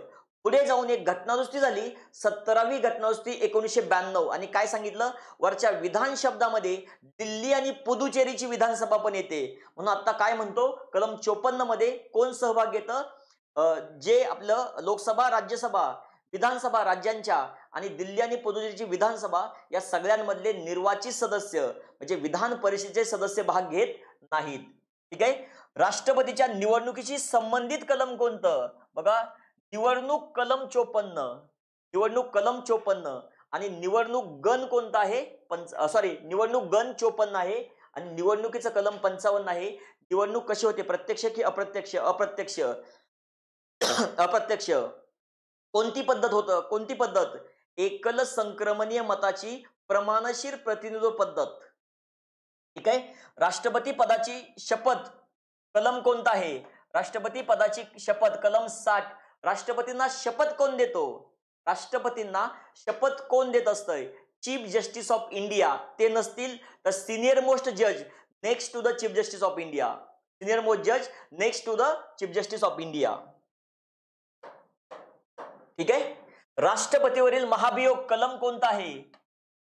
पुढे जाऊन एक घटनादृष्टी झाली सत्तरावी घटनादुरुस्ती एकोणीसशे ब्याण्णव आणि काय सांगितलं वरच्या विधान शब्दामध्ये दिल्ली आणि पुदुचेरीची विधानसभा पण येते म्हणून आता काय म्हणतो कलम चोपन्न मध्ये कोण सहभाग घेतं जे आपलं लोकसभा राज्यसभा विधानसभा राज्यांच्या आणि दिल्ली आणि पुदुचेरीची विधानसभा या सगळ्यांमधले निर्वाचित सदस्य म्हणजे विधान परिषदेचे सदस्य भाग घेत नाहीत ठीक आहे राष्ट्रपतीच्या निवडणुकीशी संबंधित कलम कोणतं बघा निवडणूक कलम चोपन्न निवडणूक कलम चोपन्न आणि निवडणूक गण कोणतं आहे पंच सॉरी निवडणूक गण चोपन्न आहे आणि निवडणुकीचं कलम पंचावन्न आहे निवडणूक कशी होते प्रत्यक्ष की अप्रत्यक्ष अप्रत्यक्ष अप्रत्यक्ष कोणती पद्धत होतं कोणती पद्धत एकल संक्रमणीय मताची प्रमाणशीर प्रतिनिधित्व पद्धत ठीक आहे राष्ट्रपती पदाची शपथ कलम कोणता आहे राष्ट्रपती पदाची शपथ कलम साठ राष्ट्रपतींना शपथ कोण देतो राष्ट्रपतींना शपथ कोण देत असतंय चीफ जस्टिस ऑफ इंडिया ते नसतील तर सिनियर मोस्ट जज next to the chief justice of India senior most जज next to the chief justice of India ठीक आहे राष्ट्रपतीवरील महाभियोग कलम कोणता आहे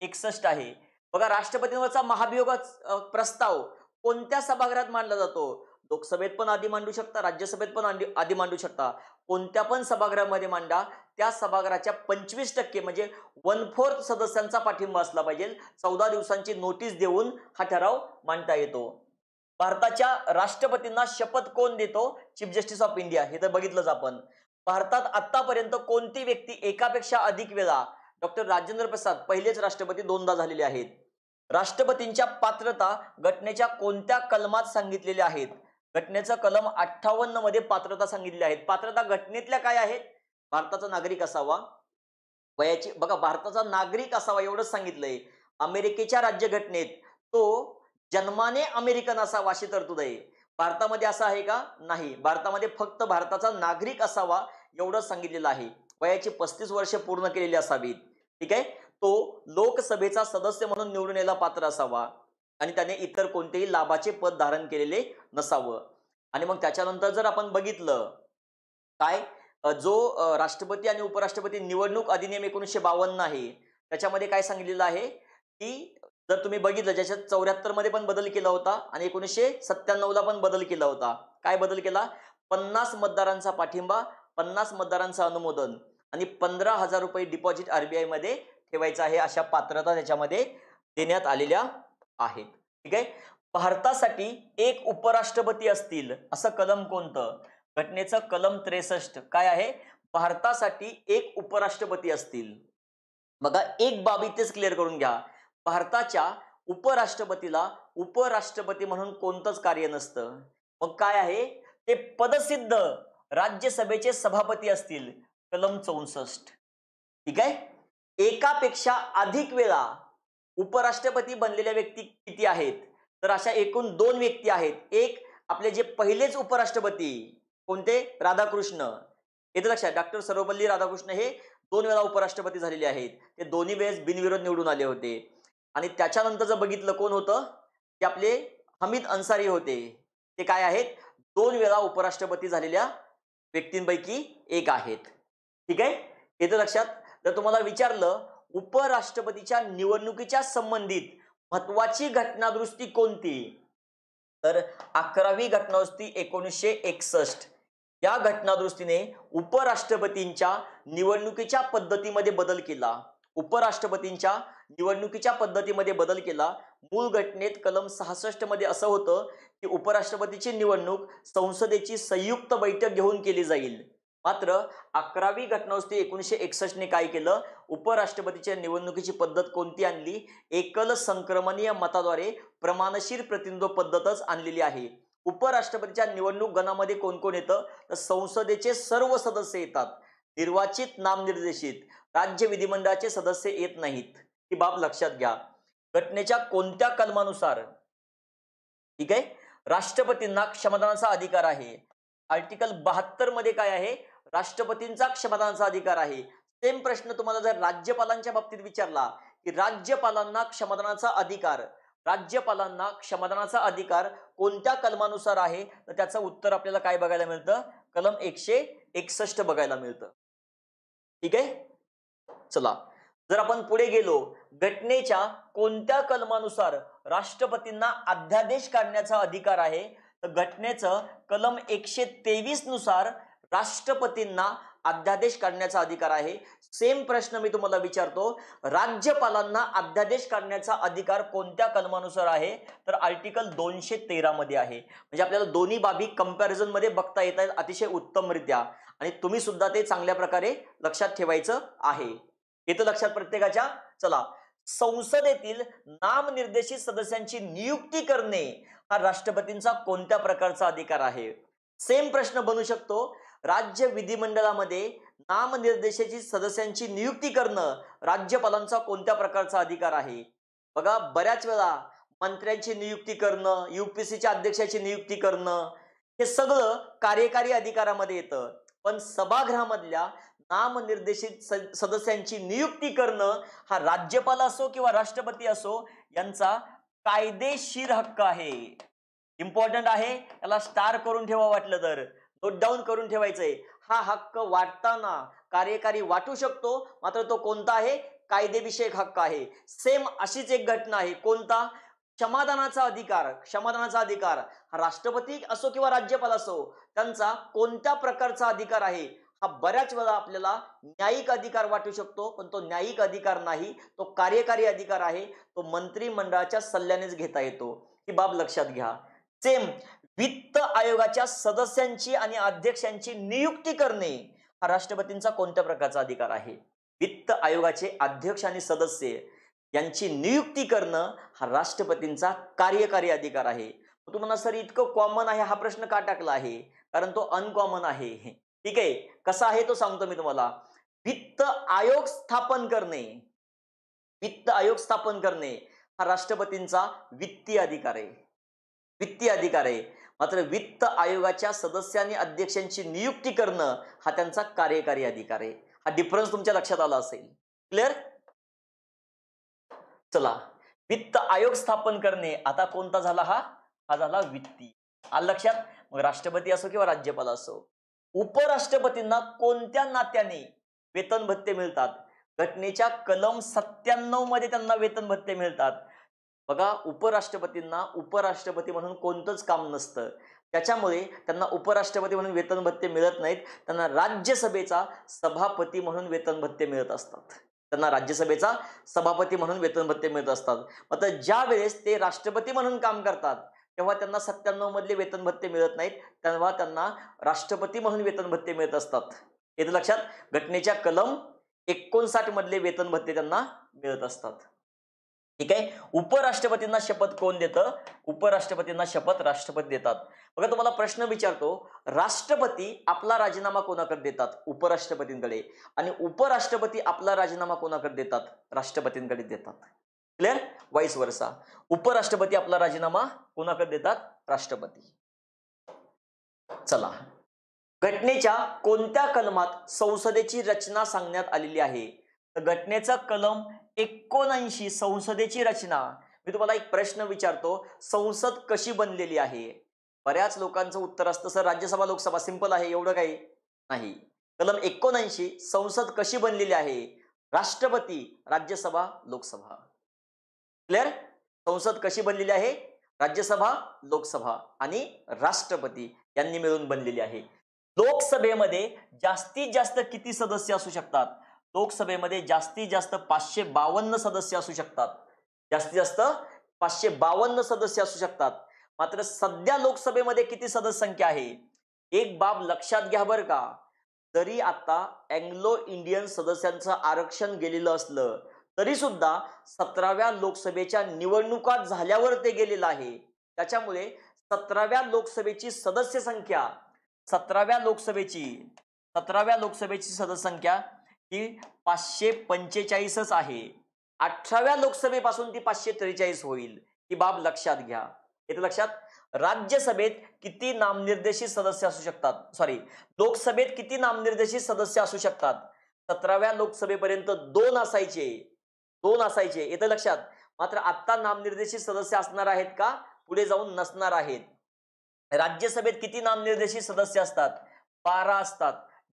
एकसष्ट आहे बघा राष्ट्रपतींवरचा महाभियोगाचा प्रस्ताव कोणत्या सभागृहात मांडला जातो लोकसभेत पण आधी मांडू शकता राज्यसभेत पण आधी मांडू शकता कोणत्या पण सभागृहामध्ये मांडा त्या सभागृहाच्या पंचवीस टक्के म्हणजे वन फोर्थ सदस्यांचा पाठिंबा असला पाहिजे चौदा दिवसांची नोटीस देऊन हा ठराव मांडता येतो भारताच्या राष्ट्रपतींना शपथ कोण देतो चीफ जस्टिस ऑफ इंडिया हे तर बघितलंच आपण भारतात आतापर्यंत कोणती व्यक्ती एकापेक्षा अधिक वेळा डॉक्टर राजेंद्र प्रसाद पहिलेच राष्ट्रपती दोनदा झालेले आहेत राष्ट्रपतींच्या पात्रता घटनेच्या कोणत्या कलमात सांगितलेल्या आहेत घटनेचं कलम अठ्ठावन्न मध्ये पात्रता सांगितली आहेत पात्रता घटनेतल्या काय आहेत भारताचा नागरिक असावा वयाची बघा भारताचा नागरिक असावा एवढंच सांगितलंय अमेरिकेच्या राज्यघटनेत तो जन्माने अमेरिकन असावा अशी तरतूद आहे भारतामध्ये असं आहे का नाही भारतामध्ये फक्त भारताचा नागरिक असावा एवढं सांगितलेलं आहे वयाची पस्तीस वर्ष पूर्ण केलेली असावीत ठीक आहे तो लोकसभेचा सदस्य म्हणून निवडून येला पात्र असावा आणि त्याने इतर कोणतेही लाभाचे पद धारण केलेले नसावं आणि मग त्याच्यानंतर जर आपण बघितलं काय जो राष्ट्रपती आणि उपराष्ट्रपती निवडणूक अधिनियम एकोणीसशे बावन्न आहे त्याच्यामध्ये काय सांगितलेलं आहे की जर तुम्ही बघितलं ज्याच्यात चौऱ्याहत्तर मध्ये पण बदल केला होता आणि एकोणीसशे सत्त्याण्णवला पण बदल केला होता काय बदल केला पन्नास मतदारांचा पाठिंबा पन्नास मतदारांचं अनुमोदन आणि पंधरा हजार रुपये डिपॉझिट आरबीआय मध्ये ठेवायचं आहे अशा पात्रता त्याच्यामध्ये देण्यात आलेल्या आहेत ठीक आहे भारतासाठी एक उपराष्ट्रपती असतील असं कलम कोणतं घटनेचं कलम त्रेसष्ट काय आहे भारतासाठी एक उपराष्ट्रपती असतील बघा एक बाबी तेच क्लिअर करून घ्या भारताच्या उपराष्ट्रपतीला उपराष्ट्रपती म्हणून कोणतंच कार्य नसतं मग काय आहे ते पदसिद्ध राज्यसभेचे सभापती असतील कलम चौसष्ट ठीक आहे एकापेक्षा अधिक वेळा उपराष्ट्रपती बनलेल्या व्यक्ती किती आहेत तर अशा एकूण दोन व्यक्ती आहेत एक आपले जे पहिलेच उपराष्ट्रपती कोणते राधाकृष्ण तर लक्षात डॉक्टर सर्वपल्ली राधाकृष्ण हे दोन वेळा उपराष्ट्रपती झालेले आहेत ते दोन्ही वेळेस बिनविरोध निवडून आले होते आणि त्याच्यानंतर जर बघितलं कोण होतं ते आपले हमीद अन्सारी होते ते काय आहेत दोन वेळा उपराष्ट्रपती झालेल्या व्यक्तींपैकी एक आहेत ठीक आहे येतं लक्षात जर तुम्हाला विचारलं उपराष्ट्रपतीच्या निवडणुकीच्या संबंधित महत्वाची घटनादृष्टी कोणती तर अकरावी घटनादृष्टी एकोणीसशे एकसष्ट या घटनादृष्टीने उपराष्ट्रपतींच्या निवडणुकीच्या पद्धतीमध्ये बदल केला उपराष्ट्रपतींच्या निवडणुकीच्या पद्धतीमध्ये बदल केला मूळ घटनेत कलम सहासष्ट मध्ये असं होतं की उपराष्ट्रपतीची निवडणूक संसदेची संयुक्त बैठक घेऊन केली जाईल मात्र अकरावी घटनावस्ती एकोणीसशे एकसष्टने काय केलं उपराष्ट्रपतीच्या निवडणुकीची पद्धत कोणती आणली एकल संक्रमणीय मताद्वारे प्रमाणशीर प्रतिनिधित्व पद्धतच आणलेली आहे उपराष्ट्रपतीच्या निवडणूक गणामध्ये कोण कोण येतं तर संसदेचे सर्व सदस्य येतात निर्वाचित नामनिर्देशित राज्य विधिमंडळाचे सदस्य येत नाहीत ही बाब लक्षात घ्या घटनेच्या कोणत्या कलमानुसार ठीक आहे राष्ट्रपतींना क्षमदानाचा अधिकार आहे आर्टिकल बहात्तर मध्ये काय आहे राष्ट्रपतींचा क्षमदानाचा अधिकार आहे सेम प्रश्न तुम्हाला जर राज्यपालांच्या बाबतीत विचारला की राज्यपालांना क्षमदानाचा अधिकार राज्यपालांना क्षमदानाचा अधिकार कोणत्या कलमानुसार आहे तर त्याचं उत्तर आपल्याला काय बघायला मिळतं कलम एकशे एकसष्ट बघायला मिळतं ठीक आहे चला जर आपण पुढे गेलो घटनेच्या कोणत्या कलमानुसार राष्ट्रपतींना अध्यादेश काढण्याचा अधिकार आहे तर घटनेचं कलम एकशे तेवीस नुसार राष्ट्रपतींना अध्यादेश काढण्याचा अधिकार आहे सेम प्रश्न मी तुम्हाला विचारतो राज्यपालांना अध्यादेश काढण्याचा अधिकार कोणत्या कलमानुसार आहे तर आर्टिकल दोनशे तेरामध्ये आहे म्हणजे आपल्याला दोन्ही बाबी मध्ये बघता येत आहेत अतिशय उत्तमरित्या आणि तुम्ही सुद्धा ते चांगल्या प्रकारे लक्षात ठेवायचं आहे येतं लक्षात प्रत्येकाच्या चला संसदेतील नामनिर्देशित सदस्यांची नियुक्ती करणे हा राष्ट्रपतींचा कोणत्या प्रकारचा अधिकार आहे सेम प्रश्न बनू शकतो राज्य विधिमंडळामध्ये नामनिर्देशाची सदस्यांची नियुक्ती करणं राज्यपालांचा कोणत्या प्रकारचा अधिकार आहे बघा बऱ्याच वेळा मंत्र्यांची नियुक्ती करणं युपीसीच्या अध्यक्षाची नियुक्ती करणं हे सगळं कार्यकारी अधिकारामध्ये येतं पण सभागृहामधल्या नामनिर्देशित सदस्यांची नियुक्ती करणं हा राज्यपाल असो किंवा राष्ट्रपती असो यांचा कायदेशीर हक्क आहे इम्पॉर्टंट आहे त्याला स्टार करून ठेवा वाटलं तर नोट डाऊन करून ठेवायचंय हा हक्क वाटताना कार्यकारी वाटू शकतो मात्र तो कोणता आहे कायदेविषयक हक्क आहे सेम अशीच एक घटना आहे कोणता क्षमादानाचा अधिकार क्षमादानाचा अधिकार हा राष्ट्रपती असो किंवा राज्यपाल असो त्यांचा कोणत्या प्रकारचा अधिकार आहे हा बऱ्याच वेळा आपल्याला न्यायिक अधिकार वाटू शकतो पण तो न्यायिक अधिकार नाही तो कार्यकारी अधिकार आहे तो मंत्रिमंडळाच्या सल्ल्यानेच घेता येतो ही बाब लक्षात घ्या सेम वित्त आयोगाच्या सदस्यांची आणि अध्यक्षांची नियुक्ती करणे हा राष्ट्रपतींचा कोणत्या प्रकारचा अधिकार आहे वित्त आयोगाचे अध्यक्ष आणि सदस्य यांची नियुक्ती करणं हा राष्ट्रपतींचा कार्यकारी अधिकार आहे तुम्हाला सर इतकं कॉमन आहे हा प्रश्न का टाकला आहे कारण तो अनकॉमन आहे ठीक आहे कसा आहे तो सांगतो मी तुम्हाला वित्त आयोग स्थापन करणे वित्त आयोग स्थापन करणे हा राष्ट्रपतींचा वित्तीय अधिकार आहे वित्तीय अधिकार आहे मात्र वित्त आयोगाच्या सदस्यांनी अध्यक्षांची नियुक्ती करणं हा त्यांचा कार्यकारी अधिकार आहे हा डिफरन्स तुमच्या लक्षात आला असेल क्लिअर चला वित्त आयोग स्थापन करणे आता कोणता झाला हा हा झाला वित्तीय आल लक्षात मग राष्ट्रपती असो किंवा राज्यपाल असो उपराष्ट्रपतींना कोणत्या नात्याने वेतन भत्ते मिळतात घटनेच्या कलम सत्त्याण्णव मध्ये त्यांना वेतन भत्ते मिळतात बघा उपराष्ट्रपतींना उपराष्ट्रपती म्हणून कोणतंच काम नसतं त्याच्यामुळे त्यांना उपराष्ट्रपती म्हणून वेतन भत्ते मिळत नाहीत त्यांना राज्यसभेचा सभापती म्हणून वेतन भत्ते मिळत असतात त्यांना राज्यसभेचा सभापती म्हणून वेतन भत्ते मिळत असतात मात्र ज्या वेळेस ते राष्ट्रपती म्हणून काम करतात तेव्हा त्यांना सत्त्याण्णव मधले वेतन भत्ते मिळत नाहीत तेव्हा त्यांना राष्ट्रपती म्हणून वेतन भत्ते मिळत असतात येथे लक्षात घटनेच्या कलम एकोणसाठ मधले वेतन भत्ते त्यांना मिळत असतात ठीक आहे उपराष्ट्रपतींना शपथ कोण देतं उपराष्ट्रपतींना शपथ राष्ट्रपती देतात बघा तुम्हाला प्रश्न विचारतो राष्ट्रपती आपला राजीनामा कोणाकडे देतात उपराष्ट्रपतींकडे आणि उपराष्ट्रपती आपला राजीनामा कोणाकडे देतात राष्ट्रपतींकडे देतात क्लिअर वाईस वर्षा उपराष्ट्रपती आपला राजीनामा कोणाकडे देतात राष्ट्रपती चला घटनेच्या कोणत्या कलमात संसदेची रचना सांगण्यात आलेली आहे तर घटनेचा कलम एकोणऐंशी संसदेची रचना मी तुम्हाला एक प्रश्न विचारतो संसद कशी बनलेली आहे बऱ्याच लोकांचं उत्तर असतं सर राज्यसभा लोकसभा सिंपल आहे एवढं काही नाही कलम एकोणऐंशी संसद कशी बनलेली आहे राष्ट्रपती राज्यसभा लोकसभा क्लिअर संसद कशी बनलेली आहे राज्यसभा लोकसभा आणि राष्ट्रपती यांनी मिळून बनलेली आहे लोकसभेमध्ये जास्तीत जास्त किती सदस्य असू शकतात लोकसभेमध्ये जास्तीत जास्त पाचशे बावन्न सदस्य असू शकतात जास्तीत जास्त पाचशे बावन्न सदस्य असू शकतात मात्र सध्या लोकसभेमध्ये किती सदस्य संख्या आहे एक बाब लक्षात घ्या बरं का जरी आता अँग्लो इंडियन सदस्यांचं आरक्षण गेलेलं असलं तरी सुद्धा सतराव्या लोकसभेच्या निवडणुका झाल्यावर ते गेलेलं आहे त्याच्यामुळे सतराव्या लोकसभेची सदस्य संख्या सतराव्या लोकसभेची सतराव्या लोकसभेची सदस्य संख्या ही पाचशे पंचेचाळीसच आहे अठराव्या लोकसभेपासून ती पाचशे त्रेचाळीस होईल ही बाब लक्षात घ्या येथे लक्षात राज्यसभेत किती नामनिर्देशित सदस्य असू शकतात सॉरी लोकसभेत किती नामनिर्देशित सदस्य असू शकतात सतराव्या लोकसभेपर्यंत दोन असायचे दोन असायचे येतं लक्षात मात्र आत्ता नामनिर्देशित सदस्य असणार आहेत का पुढे जाऊन नसणार आहेत राज्यसभेत किती नामनिर्देशित सदस्य असतात बारा असतात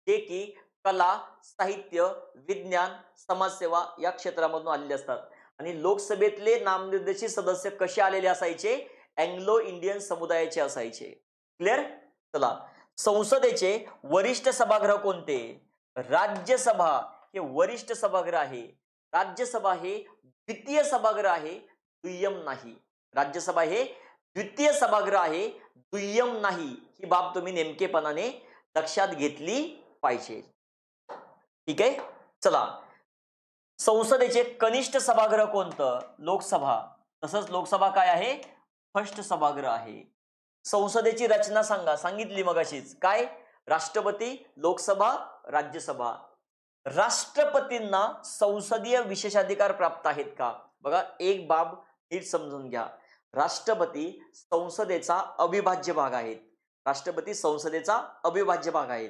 जे की कला साहित्य विज्ञान समाजसेवा या क्षेत्रामधून आलेले असतात आणि लोकसभेतले नामनिर्देशित सदस्य कसे आलेले असायचे अँग्लो इंडियन समुदायाचे असायचे क्लिअर चला संसदेचे वरिष्ठ सभागृह कोणते राज्यसभा हे वरिष्ठ सभागृह आहे राज्यसभा हे द्वितीय सभागृह आहे दुय्यम नाही राज्यसभा हे द्वितीय सभागृह आहे दुय्यम नाही ही बाब तुम्ही नेमकेपणाने लक्षात घेतली पाहिजे ठीक आहे चला संसदेचे कनिष्ठ सभागृह कोणतं लोकसभा तसंच लोकसभा काय आहे फर्स्ट सभागृह आहे संसदेची रचना सांगा सांगितली मग अशीच काय राष्ट्रपती लोकसभा राज्यसभा राष्ट्रपतींना संसदीय विशेषाधिकार प्राप्त आहेत का बघा एक बाब नीट समजून घ्या राष्ट्रपती संसदेचा अविभाज्य भाग आहेत राष्ट्रपती संसदेचा अविभाज्य भाग आहेत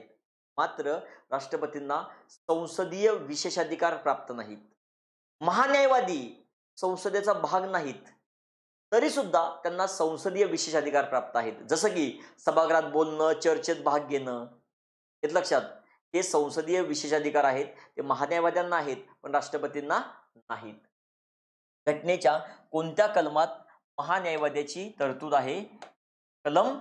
मात्र राष्ट्रपतींना संसदीय विशेषाधिकार प्राप्त नाहीत महान्यायवादी संसदेचा भाग नाहीत तरी सुद्धा त्यांना संसदीय विशेषाधिकार प्राप्त आहेत जसं की सभागृहात बोलणं चर्चेत भाग घेणं येत लक्षात हे संसदीय विशेषाधिकार आहेत ते महान्यायवाद्यांना आहेत पण राष्ट्रपतींना नाहीत घटनेच्या कोणत्या कलमात महान्यायवाद्याची तरतूद आहे कलम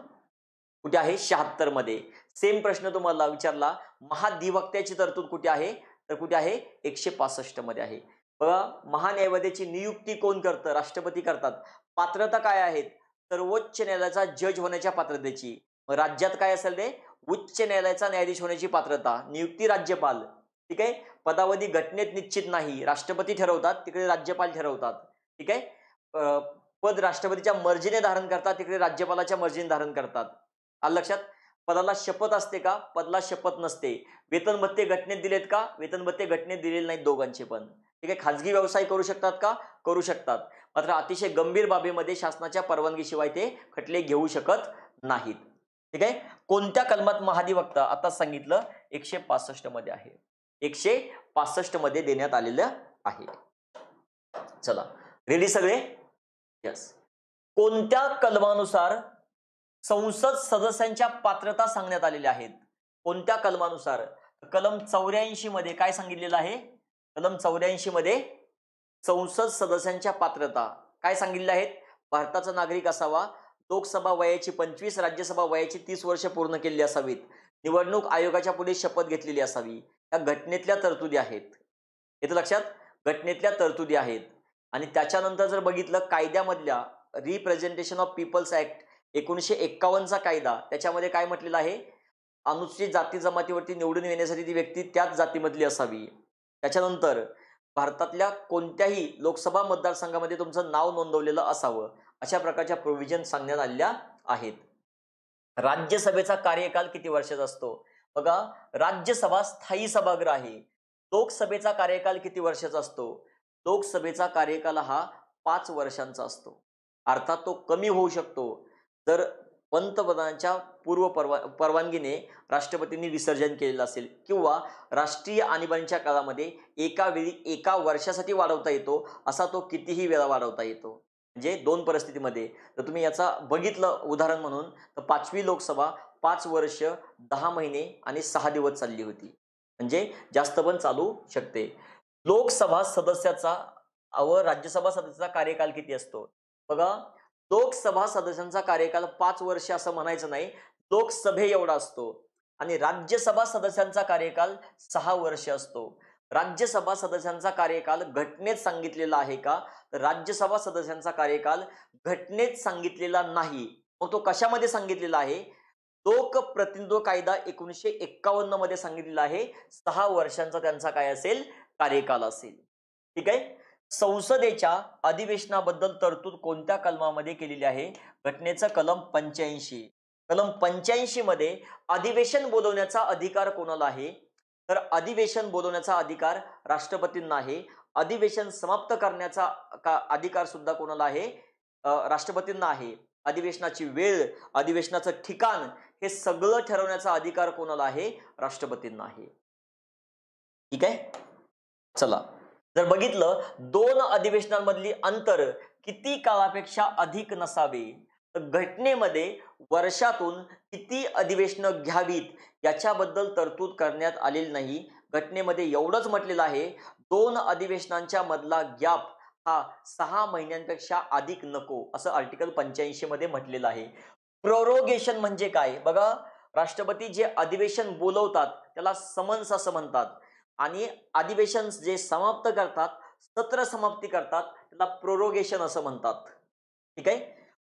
कुठे आहे शहात्तर मध्ये सेम प्रश्न तुम्हाला विचारला महाधिवक्त्याची तरतूद कुठे आहे तर कुठे आहे एकशे पासष्ट मध्ये आहे बघा महान्यायवाद्याची नियुक्ती कोण करतं राष्ट्रपती करतात पात्रता काय आहेत सर्वोच्च न्यायालयाचा जज होण्याच्या पात्रतेची राज्यात काय असेल ते उच्च न्यायालयाचा न्यायाधीश होण्याची पात्रता नियुक्ती राज्यपाल ठीक आहे पदावधी घटनेत निश्चित नाही राष्ट्रपती ठरवतात तिकडे राज्यपाल ठरवतात ठीक आहे पद राष्ट्रपतीच्या मर्जीने धारण करतात तिकडे राज्यपालाच्या मर्जीने धारण करतात आज लक्षात पदाला शपथ असते का पदाला शपथ नसते वेतन भत्ते घटनेत दिलेत का वेतन भत्ते घटनेत दिलेले नाहीत दोघांचे पण ठीक आहे खाजगी व्यवसाय करू शकतात का करू शकतात मात्र अतिशय गंभीर बाबीमध्ये शासनाच्या परवानगीशिवाय ते खटले घेऊ शकत नाहीत ठीक आहे कोणत्या कलमात महाधिवक्ता आता सांगितलं एकशे पासष्ट मध्ये आहे एकशे पासष्ट मध्ये देण्यात आलेलं आहे चला रेडी सगळे यस कोणत्या कलमानुसार संसद सदस्यांच्या पात्रता सांगण्यात आलेल्या आहेत कोणत्या कलमानुसार कलम चौऱ्याऐंशी मध्ये काय सांगितलेलं आहे कलम चौऱ्याऐंशी मध्ये संसद सदस्यांच्या पात्रता काय सांगितल्या आहेत भारताचा नागरिक असावा लोकसभा वयाची पंचवीस राज्यसभा वयाची तीस वर्ष पूर्ण केलेली असावीत निवडणूक आयोगाच्या पुढे शपथ घेतलेली असावी या घटनेतल्या तरतुदी आहेत येतं लक्षात घटनेतल्या तरतुदी आहेत आणि त्याच्यानंतर जर बघितलं कायद्यामधल्या रिप्रेझेंटेशन ऑफ पीपल्स ऍक्ट एकोणीसशे एक्कावन्नचा कायदा त्याच्यामध्ये काय म्हटलेला आहे अनुसूचित जाती जमातीवरती निवडून येण्यासाठी ती व्यक्ती त्याच जातीमधली असावी त्याच्यानंतर भारतातल्या कोणत्याही लोकसभा मतदारसंघामध्ये तुमचं नाव नोंदवलेलं असावं अशा प्रकारच्या प्रोव्हिजन सांगण्यात आलेल्या आहेत राज्यसभेचा कार्यकाल किती वर्षाचा असतो बघा राज्यसभा स्थायी सभागृह आहे लोकसभेचा कार्यकाल किती वर्षाचा असतो लोकसभेचा कार्यकाल हा पाच वर्षांचा असतो अर्थात तो कमी होऊ शकतो जर पंतप्रधानांच्या पूर्व परवा परवानगीने राष्ट्रपतींनी विसर्जन केलेलं असेल किंवा राष्ट्रीय आणीबाणीच्या काळामध्ये एका वेळी एका वर्षासाठी वाढवता येतो असा तो कितीही वेळा वाढवता येतो म्हणजे दोन परिस्थितीमध्ये तर तुम्ही याचा बघितलं उदाहरण म्हणून तर पाचवी लोकसभा पाच वर्ष दहा महिने आणि सहा दिवस चालली होती म्हणजे जास्त पण चालू शकते लोकसभा सदस्याचा व राज्यसभा सदस्याचा कार्यकाल किती असतो बघा लोकसभा सदस्यांचा कार्यकाल पाच वर्ष असं म्हणायचं नाही लोकसभे एवढा असतो आणि राज्यसभा सदस्यांचा कार्यकाल सहा वर्ष असतो राज्यसभा सदस्यांचा कार्यकाल घटनेत सांगितलेला आहे का तर राज्यसभा सदस्यांचा कार्यकाल घटनेत सांगितलेला नाही मग तो कशामध्ये सांगितलेला आहे लोकप्रतिनिधित्व कायदा एकोणीसशे एक्कावन्न मध्ये सांगितलेला आहे सहा वर्षांचा त्यांचा काय असेल कार्यकाल असेल ठीक आहे संसदेच्या अधिवेशनाबद्दल तरतूद कोणत्या कलमामध्ये केलेली आहे घटनेचं कलम पंच्याऐंशी कलम पंच्याऐंशी मध्ये अधिवेशन बोलवण्याचा अधिकार कोणाला आहे तर अधिवेशन बोलवण्याचा अधिकार राष्ट्रपतींना आहे अधिवेशन समाप्त करण्याचा का अधिकार सुद्धा कोणाला आहे राष्ट्रपतींना आहे अधिवेशनाची वेळ अधिवेशनाचं ठिकाण हे सगळं ठरवण्याचा अधिकार कोणाला आहे राष्ट्रपतींना आहे ठीक आहे चला जर बघितलं दोन अधिवेशनांमधली अंतर किती काळापेक्षा अधिक नसावे तर घटनेमध्ये वर्षातून किती अधिवेशनं घ्यावीत याच्याबद्दल तरतूद करण्यात आलेली नाही घटनेमध्ये एवढंच म्हटलेलं आहे दोन अधिवेशनांच्या मधला गॅप हा सहा महिन्यांपेक्षा अधिक नको असं आर्टिकल पंच्याऐंशी मध्ये म्हटलेलं आहे प्रोरोगेशन म्हणजे काय बघा राष्ट्रपती जे अधिवेशन बोलवतात त्याला समन्स असं म्हणतात आणि अधिवेशन जे समाप्त करतात सत्र समाप्ती करतात त्याला प्रोरोगेशन असं म्हणतात ठीक आहे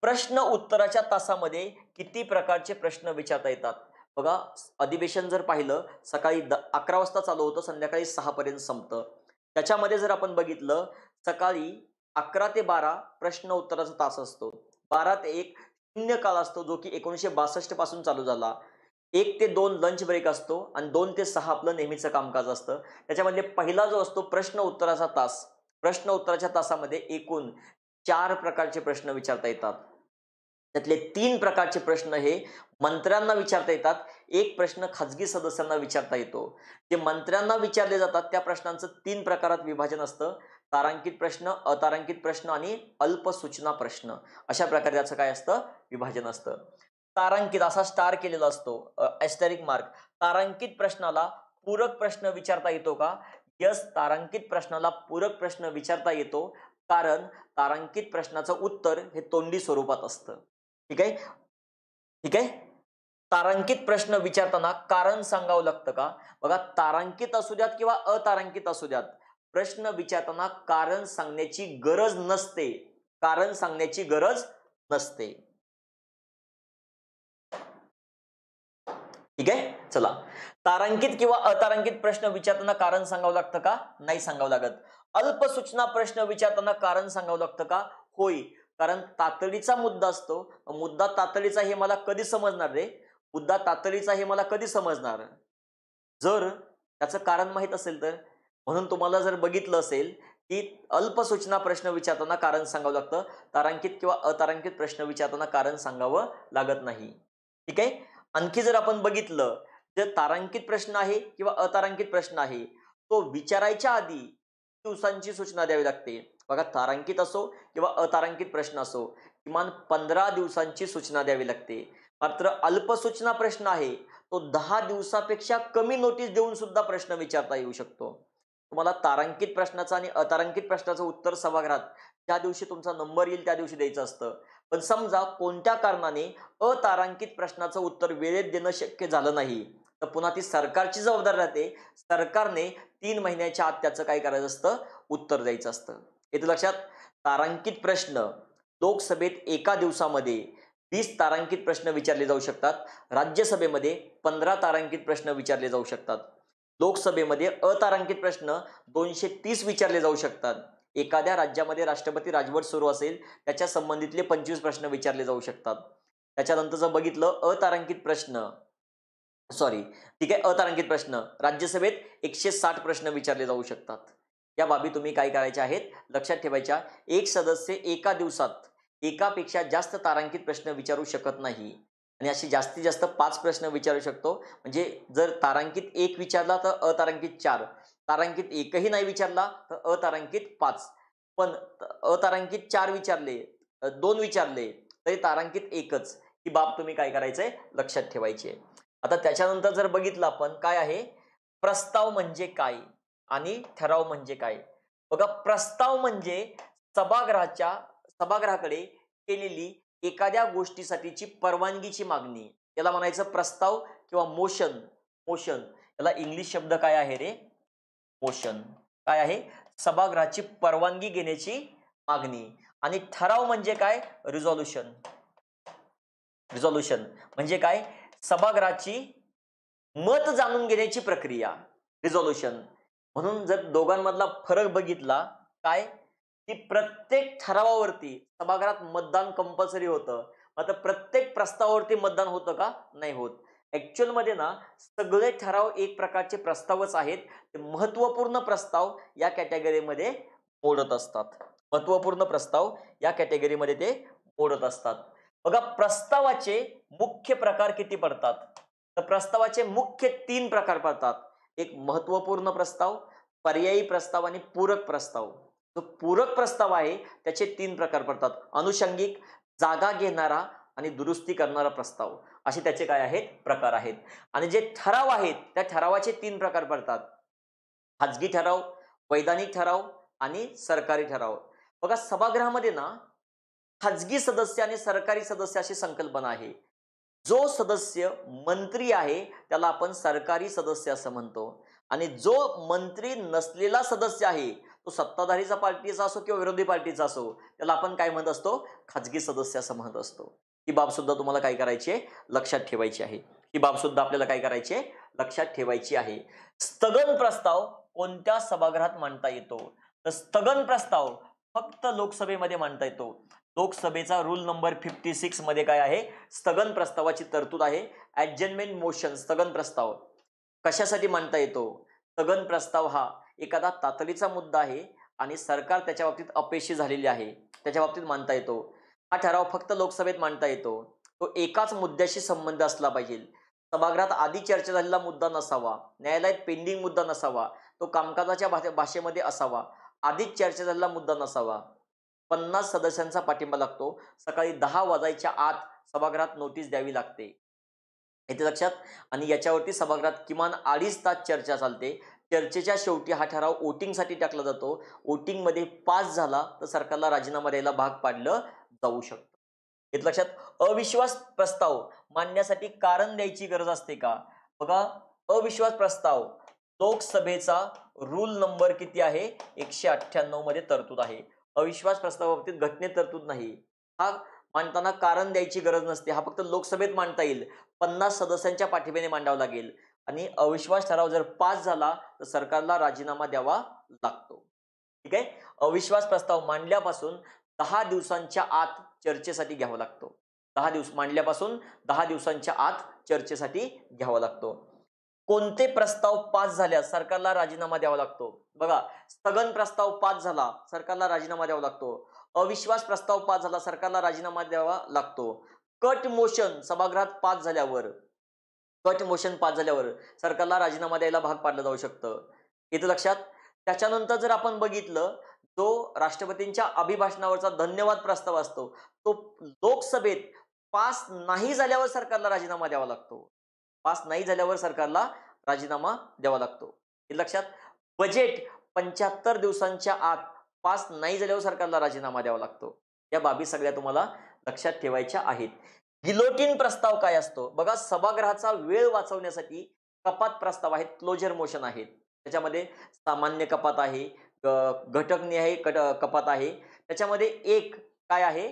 प्रश्न उत्तराच्या तासामध्ये किती प्रकारचे प्रश्न विचारता येतात बघा अधिवेशन जर पाहिलं सकाळी द अकरा वाजता चालू होतं संध्याकाळी सहापर्यंत संपतं त्याच्यामध्ये जर आपण बघितलं सकाळी अकरा ते बारा प्रश्न उत्तराचा तास असतो बारा ते एक शून्य काळ असतो जो की एकोणीसशे बासष्ट पासून चालू झाला एक ते दोन लंच ब्रेक असतो आणि दोन ते सहा आपलं नेहमीचं कामकाज असतं त्याच्यामध्ये पहिला जो असतो प्रश्न उत्तराचा तास प्रश्न उत्तराच्या तासामध्ये एकूण चार प्रकारचे प्रश्न विचारता येतात त्यातले तीन प्रकारचे प्रश्न हे मंत्र्यांना विचारता येतात एक प्रश्न खाजगी सदस्यांना विचारता येतो जे मंत्र्यांना विचारले जातात त्या प्रश्नांचं तीन प्रकारात विभाजन असतं तारांकित प्रश्न अतारांकित प्रश्न आणि अल्पसूचना प्रश्न अशा प्रकारे त्याचं काय असतं विभाजन असतं तारांकित असा स्टार केलेला असतो एस्टेरिक मार्क तारांकित प्रश्नाला पूरक प्रश्न विचारता येतो का यस तारांकित प्रश्नाला पूरक प्रश्न विचारता येतो कारण तारांकित प्रश्नाचं उत्तर हे तोंडी स्वरूपात असतं ठीक आहे ठीक आहे तारांकित प्रश्न विचारताना कारण सांगावं लागतं का बघा तारांकित असू द्यात किंवा अतारांकित असू द्यात प्रश्न विचारताना कारण सांगण्याची गरज नसते कारण सांगण्याची गरज नसते ठीक आहे चला तारांकित किंवा अतारांकित प्रश्न विचारताना कारण सांगावं लागतं का नाही सांगावं लागत अल्प सूचना प्रश्न विचारताना कारण सांगावं लागतं का होय कारण तातडीचा मुद्दा असतो मुद्दा तातडीचा हे मला कधी समजणार रे मुद्दा तातडीचा हे मला कधी समजणार जर त्याचं कारण माहीत असेल तर म्हणून तुम्हाला जर बघितलं असेल की अल्पसूचना प्रश्न विचारताना कारण सांगावं लागतं तारांकित किंवा अतारांकित प्रश्न विचारताना कारण सांगावं लागत नाही ठीक आहे आणखी जर आपण बघितलं जे तारांकित प्रश्न आहे किंवा अतारांकित प्रश्न आहे तो विचारायच्या आधी दिवसांची सूचना द्यावी लागते बघा तारांकित असो किंवा अतारांकित प्रश्न असो किमान पंधरा दिवसांची सूचना द्यावी लागते मात्र अल्पसूचना प्रश्न आहे तो दहा दिवसापेक्षा कमी नोटीस देऊन सुद्धा प्रश्न विचारता येऊ शकतो तुम्हाला तारांकित प्रश्नाचं आणि अतारांकित प्रश्नाचं उत्तर सभागृहात ज्या दिवशी तुमचा नंबर येईल त्या दिवशी द्यायचं असतं पण समजा कोणत्या कारणाने अतारांकित प्रश्नाचं उत्तर वेळेत देणं शक्य झालं नाही तर पुन्हा ती सरकारची जबाबदारी राहते सरकारने तीन महिन्याच्या आत त्याचं काय करायचं असतं उत्तर द्यायचं असतं येथे लक्षात तारांकित प्रश्न लोकसभेत एका दिवसामध्ये वीस तारांकित प्रश्न विचारले जाऊ शकतात राज्यसभेमध्ये पंधरा तारांकित प्रश्न विचारले जाऊ शकतात लोकसभेमध्ये अतारांकित प्रश्न दोनशे तीस विचारले जाऊ शकतात एखाद्या राज्यामध्ये राष्ट्रपती राजवट सुरू असेल त्याच्या संबंधितले पंचवीस प्रश्न विचारले जाऊ शकतात त्याच्यानंतर जर बघितलं अतारांकित प्रश्न सॉरी ठीक आहे अतारांकित प्रश्न राज्यसभेत एकशे साठ प्रश्न विचारले जाऊ शकतात या बाबी तुम्ही काय करायच्या आहेत लक्षात ठेवायच्या एक सदस्य एका दिवसात एकापेक्षा जास्त तारांकित प्रश्न विचारू शकत नाही आणि असे जास्तीत जास्त पाच प्रश्न विचारू शकतो म्हणजे जर तारांकित एक विचारला तर अतारांकित चार तारांकित एकही नाही विचारला तर अतारांकित पाच पण अतारांकित चार विचारले दोन विचारले तरी तारांकित एकच ही बाब तुम्ही काय करायचंय लक्षात ठेवायची आहे आता त्याच्यानंतर जर बघितलं आपण काय आहे प्रस्ताव म्हणजे काय आणि ठराव म्हणजे काय बघा प्रस्ताव म्हणजे सभागृहाच्या सभागृहाकडे केलेली एखाद्या गोष्टीसाठीची परवानगीची मागणी याला म्हणायचं प्रस्ताव किंवा मोशन मोशन याला इंग्लिश शब्द काय आहे रे मोशन काय आहे सभागृहाची परवानगी घेण्याची मागणी आणि ठराव म्हणजे काय रिझॉल्युशन रिझॉल्युशन म्हणजे काय सभागृहाची मत जाणून घेण्याची प्रक्रिया रिझॉल्युशन म्हणून जर दोघांमधला फरक बघितला काय की प्रत्येक ठरावावरती सभागृहात मतदान कंपल्सरी होतं मात्र प्रत्येक प्रस्तावावरती मतदान होतं का नाही होत ॲक्च्युअलमध्ये ना सगळे ठराव एक प्रकारचे प्रस्तावच आहेत ते महत्त्वपूर्ण प्रस्ताव या कॅटेगरीमध्ये मोडत असतात महत्त्वपूर्ण प्रस्ताव या कॅटेगरीमध्ये ते मोडत असतात बघा प्रस्तावाचे मुख्य प्रकार किती पडतात तर प्रस्तावाचे मुख्य तीन प्रकार पडतात एक महत्वपूर्ण प्रस्ताव पर्यायी प्रस्ताव आणि पूरक प्रस्ताव जो पूरक प्रस्ताव आहे त्याचे तीन प्रकार पडतात अनुषंगिक जागा घेणारा आणि दुरुस्ती करणारा प्रस्ताव असे त्याचे काय आहेत प्रकार आहेत आणि जे ठराव आहेत त्या ठरावाचे तीन प्रकार पडतात खाजगी ठराव वैधानिक ठराव आणि सरकारी ठराव बघा सभागृहामध्ये ना खाजगी सदस्य आणि सरकारी सदस्य अशी संकल्पना आहे जो सदस्य मंत्री आहे त्याला आपण सरकारी सदस्य असं म्हणतो आणि जो मंत्री नसलेला सदस्य आहे तो सत्ताधारीचा पार्टीचा असो किंवा विरोधी पार्टीचा असो त्याला आपण काय म्हणत असतो खाजगी सदस्य असं म्हणत असतो ही बाब सुद्धा तुम्हाला काय करायची आहे लक्षात ठेवायची आहे ही बाब सुद्धा आपल्याला काय करायची आहे लक्षात ठेवायची आहे स्थगन प्रस्ताव कोणत्या सभागृहात मांडता येतो तर स्थगन प्रस्ताव फक्त लोकसभेमध्ये मांडता येतो लोकसभेचा रूल नंबर फिफ्टी सिक्स मध्ये काय आहे स्थगन प्रस्तावाची तरतूद आहे ॲडजनमेंट मोशन स्थगन प्रस्ताव कशासाठी म्हणता येतो स्थगन प्रस्ताव हा एखादा तातडीचा मुद्दा आहे आणि सरकार त्याच्या बाबतीत अपयशी झालेली आहे त्याच्या बाबतीत मानता येतो हा ठराव फक्त लोकसभेत मांडता येतो तो एकाच मुद्द्याशी संबंध असला पाहिजे सभागृहात आधी चर्चा झालेला मुद्दा नसावा न्यायालयात पेंडिंग मुद्दा नसावा तो कामकाजाच्या भाषेमध्ये असावा आधीच चर्चा झालेला मुद्दा नसावा पन्नास सदस्यांचा पाठिंबा लागतो सकाळी दहा वाजायच्या आत सभागृहात नोटीस द्यावी लागते येते लक्षात आणि याच्यावरती सभागृहात किमान अडीच तास चर्चा चालते चर्चेच्या शेवटी हा ठराव वोटिंगसाठी टाकला जातो वोटिंगमध्ये पास झाला तर सरकारला राजीनामा द्यायला भाग पाडलं जाऊ शकतं येत लक्षात अविश्वास प्रस्ताव मांडण्यासाठी कारण द्यायची गरज असते का बघा अविश्वास प्रस्ताव लोकसभेचा रूल नंबर किती आहे एकशे अठ्ठ्याण्णव मध्ये तरतूद आहे अविश्वास प्रस्तावाबाबतीत घटने तरतूद नाही हा मांडताना कारण द्यायची गरज नसते हा फक्त लोकसभेत मांडता येईल पन्नास सदस्यांच्या पाठिंब्याने मांडावा लागेल आणि अविश्वास ठराव जर पास झाला तर सरकारला राजीनामा द्यावा लागतो ठीक आहे अविश्वास प्रस्ताव मांडल्यापासून दहा दिवसांच्या आत चर्चेसाठी घ्यावा लागतो दहा दिवस मांडल्यापासून दहा दिवसांच्या आत चर्चेसाठी घ्यावा लागतो कोणते प्रस्ताव पास झाल्यास सरकारला राजीनामा द्यावा लागतो बघा स्थगन प्रस्ताव पास झाला सरकारला राजीनामा द्यावा लागतो अविश्वास प्रस्ताव पास झाला सरकारला राजीनामा द्यावा लागतो कट मोशन सभागृहात पास झाल्यावर कट मोशन पास झाल्यावर सरकारला राजीनामा द्यायला भाग पाडलं जाऊ शकतं इथं लक्षात त्याच्यानंतर जर आपण बघितलं जो राष्ट्रपतींच्या अभिभाषणावरचा धन्यवाद प्रस्ताव असतो तो लोकसभेत पास नाही झाल्यावर सरकारला राजीनामा द्यावा लागतो पास नाही झाल्यावर सरकारला राजीनामा द्यावा लागतो हे लक्षात बजेट पंच्याहत्तर दिवसांच्या आत पास नाही झाल्यावर सरकारला राजीनामा द्यावा लागतो या बाबी सगळ्या तुम्हाला लक्षात ठेवायच्या आहेत गिलोटीन प्रस्ताव काय असतो बघा सभागृहाचा वेळ वाचवण्यासाठी कपात प्रस्ताव आहेत क्लोजर मोशन आहेत त्याच्यामध्ये सामान्य कपात आहे घटकनिहाय कट कपात आहे त्याच्यामध्ये एक काय आहे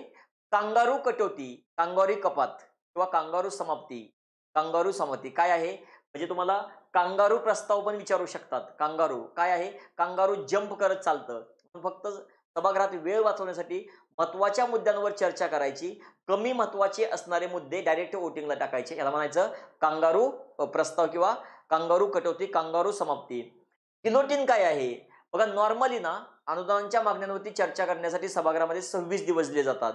कांगारू कटोती कांगारी कपात किंवा कांगारू समाप्ती कांगारू समती काय आहे म्हणजे तुम्हाला कांगारू प्रस्ताव पण विचारू शकतात कांगारू काय आहे कांगारू जंप करत चालतं फक्त सभागृहात वेळ वाचवण्यासाठी महत्वाच्या मुद्द्यांवर चर्चा करायची कमी महत्वाचे असणारे मुद्दे डायरेक्ट वोटिंगला टाकायचे याला म्हणायचं कांगारू प्रस्ताव किंवा कांगारू कटौती कांगारू समाप्ती किलोटीन काय आहे बघा नॉर्मली ना अनुदानांच्या मागण्यांवरती चर्चा करण्यासाठी सभागृहामध्ये सव्वीस दिवस दिले जातात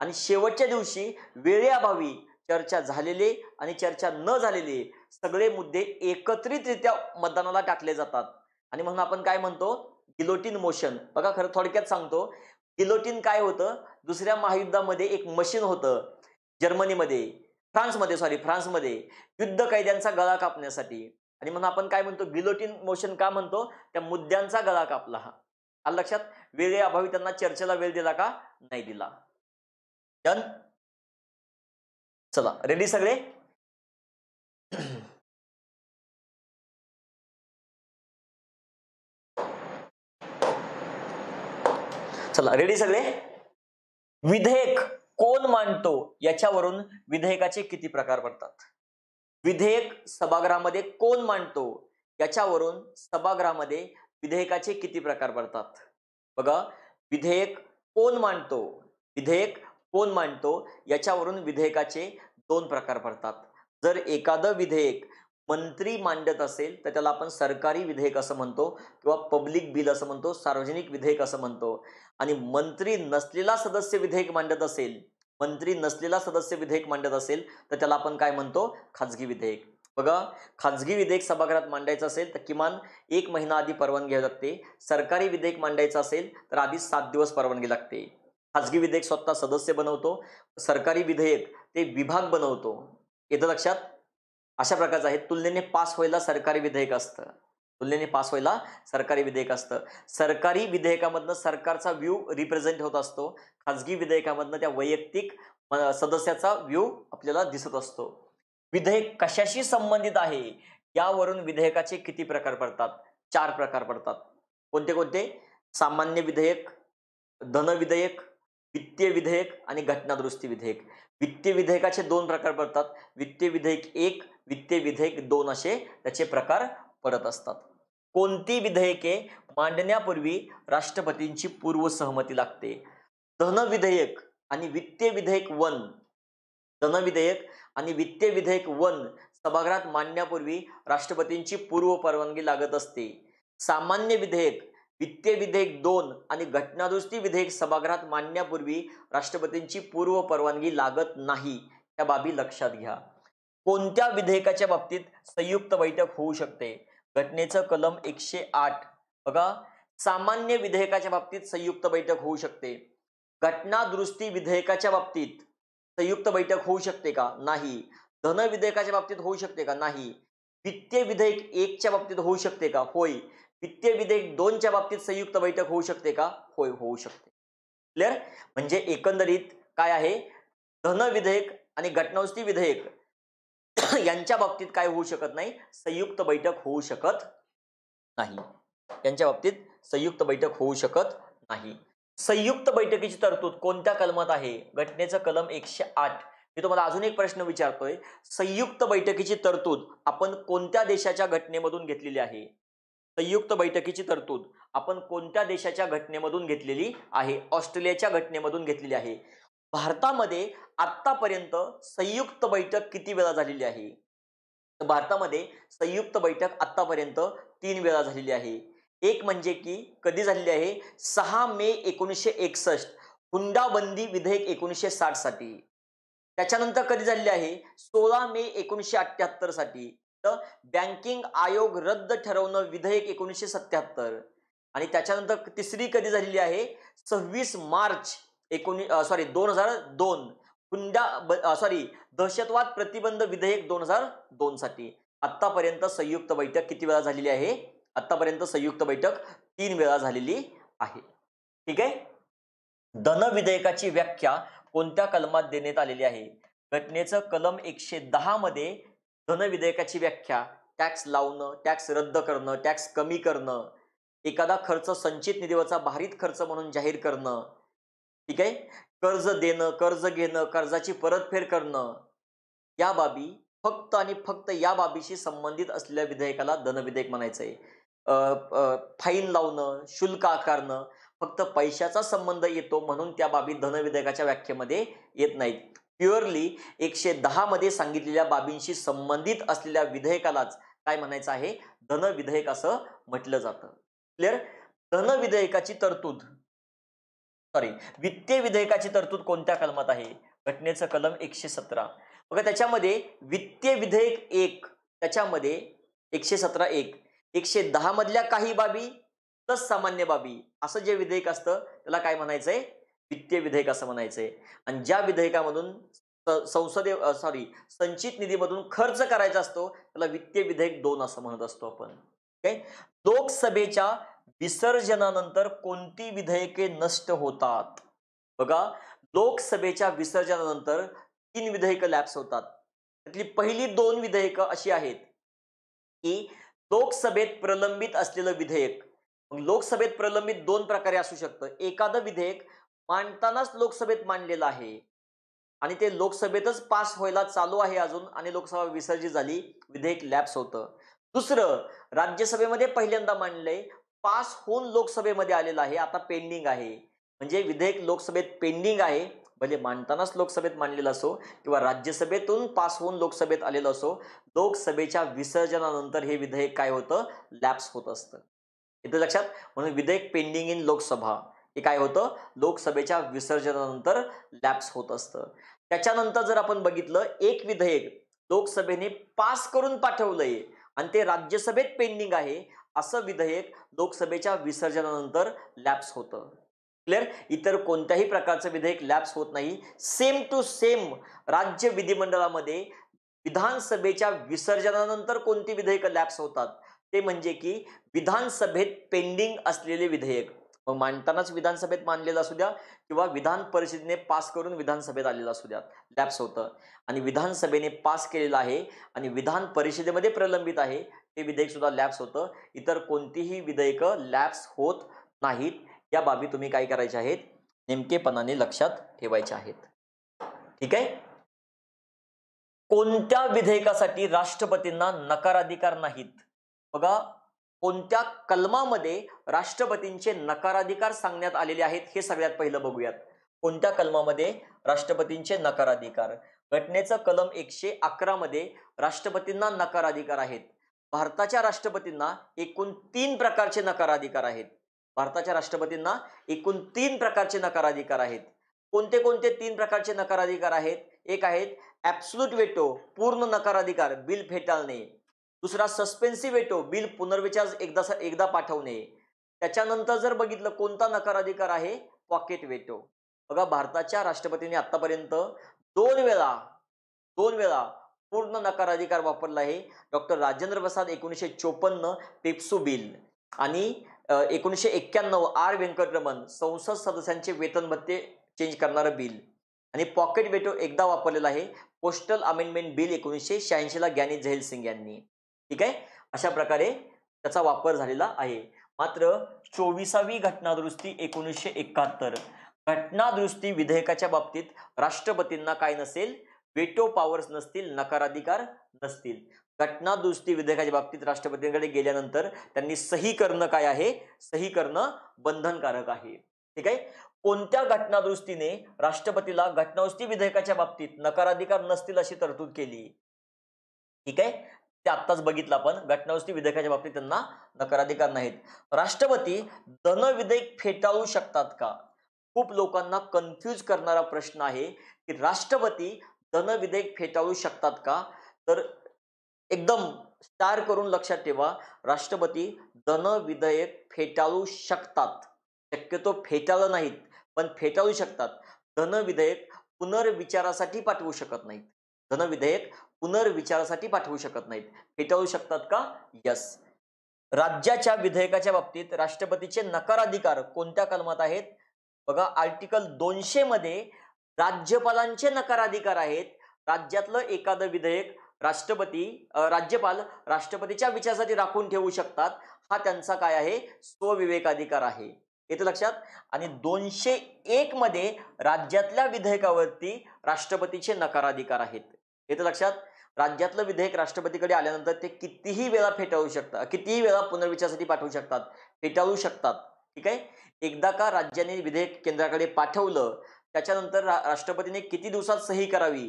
आणि शेवटच्या दिवशी वेळेअभावी चर्चा झालेले आणि चर्चा न झालेले सगळे मुद्दे एकत्रितरित्या मतदानाला टाकले जातात आणि म्हणून आपण काय म्हणतो गिलोटीन मोशन बघा खरं थोडक्यात सांगतो गिलोटीन काय होतं दुसऱ्या महायुद्धामध्ये एक मशीन होतं जर्मनीमध्ये फ्रान्समध्ये सॉरी फ्रान्समध्ये युद्ध कैद्यांचा गळा कापण्यासाठी आणि म्हणून आपण काय म्हणतो गिलोटीन मोशन का म्हणतो त्या मुद्द्यांचा गळा कापला हा लक्षात वेळे अभावी त्यांना चर्चेला वेळ दिला का नाही दिला चला रेडी सगळे चला रेडी सगळे विधेयक कोण मांडतो याच्यावरून विधेयकाचे किती प्रकार पडतात विधेयक सभागृहामध्ये कोण मांडतो याच्यावरून सभागृहामध्ये विधेयकाचे किती प्रकार पडतात बघा विधेयक कोण मांडतो विधेयक कोण मांडतो याच्यावरून विधेयकाचे दोन प्रकार पडतात जर एखादं विधेयक मंत्री मांडत असेल तर त्याला आपण सरकारी विधेयक असं म्हणतो किंवा पब्लिक बिल असं म्हणतो सार्वजनिक विधेयक असं म्हणतो आणि मंत्री नसलेला सदस्य विधेयक मांडत असेल मंत्री नसलेला सदस्य विधेयक मांडत असेल तर त्याला आपण काय म्हणतो खाजगी विधेयक बघा खाजगी विधेयक सभागृहात मांडायचं असेल तर किमान एक महिना आधी परवानगी लागते सरकारी विधेयक मांडायचं असेल तर आधी सात दिवस परवानगी लागते खाजगी विधेयक स्वतः सदस्य बनवतो सरकारी विधेयक ते विभाग बनवतो येतं लक्षात अशा प्रकारचं आहे तुलनेने पास व्हायला सरकारी विधेयक असतं तुलनेने पास व्हायला सरकारी विधेयक असतं सरकारी विधेयकामधनं सरकारचा व्ह्यू रिप्रेझेंट होत असतो खाजगी विधेयकामधनं त्या वैयक्तिक सदस्याचा व्ह्यू आपल्याला दिसत असतो विधेयक कशाशी संबंधित आहे यावरून विधेयकाचे किती प्रकार पडतात चार प्रकार पडतात कोणते कोणते सामान्य विधेयक धन विधेयक वित्तीय विधेयक आणि घटनादुरुस्ती विधेयक वित्तीय विधेयकाचे दोन प्रकार पडतात वित्तीय विधेयक एक वित्तीय विधेयक दोन असे त्याचे प्रकार पडत असतात कोणती विधेयके मांडण्यापूर्वी राष्ट्रपतींची पूर्व सहमती लागते धनविधेयक आणि वित्तीय विधेयक वन धनविधेयक आणि वित्तीय विधेयक वन सभागृहात मांडण्यापूर्वी राष्ट्रपतींची पूर्व परवानगी लागत असते सामान्य विधेयक वित्तीय विधेयक दोन आणि घटनादुरुस्ती विधेयक सभागृहात मांडण्यापूर्वी राष्ट्रपतींची पूर्व परवानगी लागत नाही या बाबी लक्षात घ्या कोणत्या विधेयकाच्या बाबतीत संयुक्त बैठक होऊ शकते घटनेचं कलम एकशे आठ बघा सामान्य विधेयकाच्या बाबतीत संयुक्त बैठक होऊ शकते घटनादुरुस्ती विधेयकाच्या बाबतीत संयुक्त बैठक होऊ शकते का नाही धन विधेयकाच्या बाबतीत होऊ शकते का नाही वित्तीय विधेयक एकच्या बाबतीत होऊ शकते का होय वित्तीय विधेयक दोनच्या बाबतीत संयुक्त बैठक होऊ शकते का होय होऊ शकते क्लिअर म्हणजे एकंदरीत काय आहे धन विधेयक आणि घटनावस्ती विधेयक यांच्या बाबतीत काय होऊ शकत नाही संयुक्त बैठक होऊ शकत नाही यांच्या बाबतीत संयुक्त बैठक होऊ शकत नाही संयुक्त बैठकीची तरतूद कोणत्या कलमात आहे घटनेचं कलम एकशे आठ मी तुम्हाला अजून एक प्रश्न विचारतोय संयुक्त बैठकीची तरतूद आपण कोणत्या देशाच्या घटनेमधून घेतलेली आहे संयुक्त बैठकीची तरतूद आपण कोणत्या देशाच्या घटनेमधून घेतलेली आहे ऑस्ट्रेलियाच्या घटनेमधून घेतलेली आहे भारतामध्ये आतापर्यंत संयुक्त बैठक किती वेळा झालेली आहे भारतामध्ये संयुक्त बैठक आतापर्यंत तीन वेळा झालेली आहे एक म्हणजे की कधी झालेली आहे सहा मे एकोणीसशे एकसष्ट हुंडाबंदी विधेयक एकोणीसशे साठ साठी त्याच्यानंतर कधी झालेली आहे सोळा मे एकोणीसशे अठ्ठ्याहत्तर साठी बँकिंग आयोग रद्द ठरवणं विधेयक एकोणीसशे सत्याहत्तर आणि त्याच्यानंतर तिसरी कधी झालेली आहे सव्वीस मार्च एकोणी सॉरी दोन हजार दोन हुंडा सॉरी दहशतवाद प्रतिबंध विधेयक दोन हजार दोन साठी आतापर्यंत संयुक्त बैठक किती वेळा झालेली आहे आतापर्यंत संयुक्त बैठक तीन वेळा झालेली आहे ठीक आहे धन विधेयकाची व्याख्या कोणत्या कलमात देण्यात आलेली आहे घटनेचं कलम एकशे दहा मध्ये धन विधेयकाची व्याख्या टॅक्स लावणं टॅक्स रद्द करणं टॅक्स कमी करणं एखादा खर्च संचित निधीवरचा भारित खर्च म्हणून जाहीर करणं ठीक आहे कर्ज देणं कर्ज घेणं कर्जाची परतफेड करणं या बाबी फक्त आणि फक्त या बाबीशी संबंधित असलेल्या विधेयकाला धनविधेयक म्हणायचं आहे फाईन लावणं शुल्क आकारणं फक्त पैशाचा संबंध येतो म्हणून त्या बाबी धनविधेयकाच्या व्याख्येमध्ये येत नाहीत प्युअरली एकशे दहामध्ये सांगितलेल्या बाबींशी संबंधित असलेल्या विधेयकालाच काय म्हणायचं आहे धन विधेयक असं म्हटलं जातं क्लिअर धन विधेयकाची तरतूद सॉरी वित्तीय विधेयकाची तरतूद कोणत्या कलमात आहे घटनेचं कलम एकशे सतरा बघा त्याच्यामध्ये वित्तीय विधेयक एक त्याच्यामध्ये एकशे सतरा एक एकशे दहा मधल्या काही बाबी प्लस सामान्य बाबी असं जे विधेयक असतं त्याला काय म्हणायचंय वित्तीय विधेयक असं म्हणायचंय आणि ज्या विधेयकामधून संसदे सॉरी संचित निधीमधून खर्च करायचा असतो त्याला वित्तीय विधेयक दोन असं म्हणत असतो आपण लोकसभेच्या विसर्जनानंतर कोणती विधेयके नष्ट होतात बघा लोकसभेच्या विसर्जनानंतर तीन विधेयकं लॅप्स होतात त्यातली पहिली दोन विधेयकं अशी आहेत की लोकसभेत प्रलंबित असलेलं विधेयक लोकसभेत प्रलंबित दोन प्रकारे असू शकतं एखादं विधेयक मांडतानाच लोकसभेत मांडलेलं आहे आणि ते लोकसभेतच पास व्हायला चालू आहे अजून आणि लोकसभा विसर्जित झाली विधेयक लॅप्स होतं दुसरं राज्यसभेमध्ये पहिल्यांदा मांडलंय पास होऊन लोकसभेमध्ये आलेलं आहे आता पेंडिंग आहे म्हणजे विधेयक लोकसभेत पेंडिंग आहे भले मांडतानाच लोकसभेत मांडलेलं असो किंवा राज्यसभेतून पास होऊन लोकसभेत आलेलं असो लोकसभेच्या विसर्जनानंतर हे विधेयक काय होतं लॅप्स होत असतं इथं लक्षात म्हणून विधेयक पेंडिंग इन लोकसभा काय होतं लोकसभेच्या विसर्जनानंतर लॅप्स होत असतं त्याच्यानंतर जर आपण बघितलं एक विधेयक लोकसभेने पास करून पाठवलंय आणि ते राज्यसभेत पेंडिंग आहे असं विधेयक लोकसभेच्या विसर्जनानंतर लॅप्स होतं क्लिअर इतर कोणत्याही प्रकारचं विधेयक लॅप्स होत नाही सेम टू सेम राज्य विधिमंडळामध्ये विधानसभेच्या विसर्जनानंतर कोणती विधेयक लॅप्स होतात ते म्हणजे की विधानसभेत पेंडिंग असलेले विधेयक मांडतानाच विधानसभेत मानलेला असू द्या किंवा विधान परिषदेने पास करून विधानसभेत आलेला असू द्या लॅप्स होतं आणि विधानसभेने पास केलेलं आहे आणि विधान परिषदेमध्ये प्रलंबित आहे ते विधेयक सुद्धा लॅप्स होतं इतर कोणतीही विधेयकं लॅप्स होत नाहीत या बाबी तुम्ही काय करायचे आहेत नेमकेपणाने लक्षात ठेवायचे आहेत ठीक आहे कोणत्या विधेयकासाठी राष्ट्रपतींना नकाराधिकार नाहीत बघा कोणत्या कलमामध्ये राष्ट्रपतींचे नकाराधिकार सांगण्यात आलेले आहेत हे सगळ्यात पहिलं बघूयात कोणत्या कलमामध्ये राष्ट्रपतींचे नकाराधिकार घटनेचं कलम एकशे अकरामध्ये मध्ये राष्ट्रपतींना नकाराधिकार आहेत भारताच्या राष्ट्रपतींना एकूण तीन प्रकारचे नकाराधिकार आहेत भारताच्या राष्ट्रपतींना एकूण तीन प्रकारचे नकाराधिकार आहेत कोणते कोणते तीन प्रकारचे नकाराधिकार आहेत एक आहेत ऍब्सुलूट वेटो पूर्ण नकाराधिकार बिल फेटाळणे दुसरा येतो बिल पुनर्विचार एकदा एकदा पाठवणे त्याच्यानंतर जर बघितलं कोणता नकार अधिकार आहे पॉकेट वेटो बघा भारताच्या राष्ट्रपतींनी आतापर्यंत दोन वेळा दोन वेळा पूर्ण नकार अधिकार वापरला आहे डॉक्टर राजेंद्र प्रसाद एकोणीसशे चोपन्न पेप्सू बिल आणि एकोणीसशे एक्क्याण्णव आर व्यंकटरमन संसद सदस्यांचे वेतन भत्ते चेंज करणारं बिल आणि पॉकेट वेटो एकदा वापरलेला आहे पोस्टल अमेंडमेंट बिल एकोणीसशे शहाऐंशीला ज्ञानी झैल सिंग यांनी ठीक आहे अशा प्रकारे त्याचा वापर झालेला आहे मात्र चोवीसावी घटनादुरुस्ती एकोणीसशे एकाहत्तर घटनादुरुस्ती विधेयकाच्या बाबतीत राष्ट्रपतींना काय नसेल वेटो पॉवर्स नसतील नकाराधिकार नसतील घटनादुरुस्ती विधेयकाच्या बाबतीत राष्ट्रपतींकडे गेल्यानंतर त्यांनी सही करणं काय आहे सही करणं बंधनकारक आहे ठीक आहे कोणत्या घटनादुरुस्तीने राष्ट्रपतीला घटनादुरुस्ती विधेयकाच्या बाबतीत नकाराधिकार नसतील अशी तरतूद केली ठीक आहे ते आत्ताच बघितलं आपण घटनावस्ती विधेयकाच्या बाबतीत त्यांना नकाराधिकार नाहीत राष्ट्रपती धन विधेयक फेटाळू शकतात का खूप लोकांना कन्फ्यूज करणारा प्रश्न आहे की राष्ट्रपती धन विधेयक फेटाळू शकतात का तर एकदम स्टार करून लक्षात ठेवा राष्ट्रपती धन विधेयक फेटाळू शकतात शक्यतो फेटाळलं नाहीत पण फेटाळू शकतात धन विधेयक पुनर्विचारासाठी पाठवू शकत नाहीत धन विधेयक पुनर्विचारासाठी पाठवू शकत नाहीत फेटाळू शकतात का यस राज्याच्या विधेयकाच्या बाबतीत राष्ट्रपतीचे नकाराधिकार कोणत्या कलमात आहेत बघा आर्टिकल दोनशे मध्ये राज्यपालांचे नकाराधिकार आहेत राज्यातलं एखादं विधेयक राष्ट्रपती राज्यपाल राष्ट्रपतीच्या विचारासाठी राखून ठेवू शकतात हा त्यांचा काय आहे स्वविवेकाधिकार आहे येतं लक्षात आणि दोनशे एक मध्ये राज्यातल्या विधेयकावरती राष्ट्रपतीचे नकाराधिकार आहेत येतं लक्षात राज्यातलं विधेयक राष्ट्रपतीकडे आल्यानंतर ते कितीही वेळा फेटाळू शकतात कितीही वेळा पुनर्विचारासाठी पाठवू शकतात फेटाळू शकतात ठीक आहे एकदा का राज्याने विधेयक केंद्राकडे पाठवलं त्याच्यानंतर राष्ट्रपतीने किती दिवसात सही करावी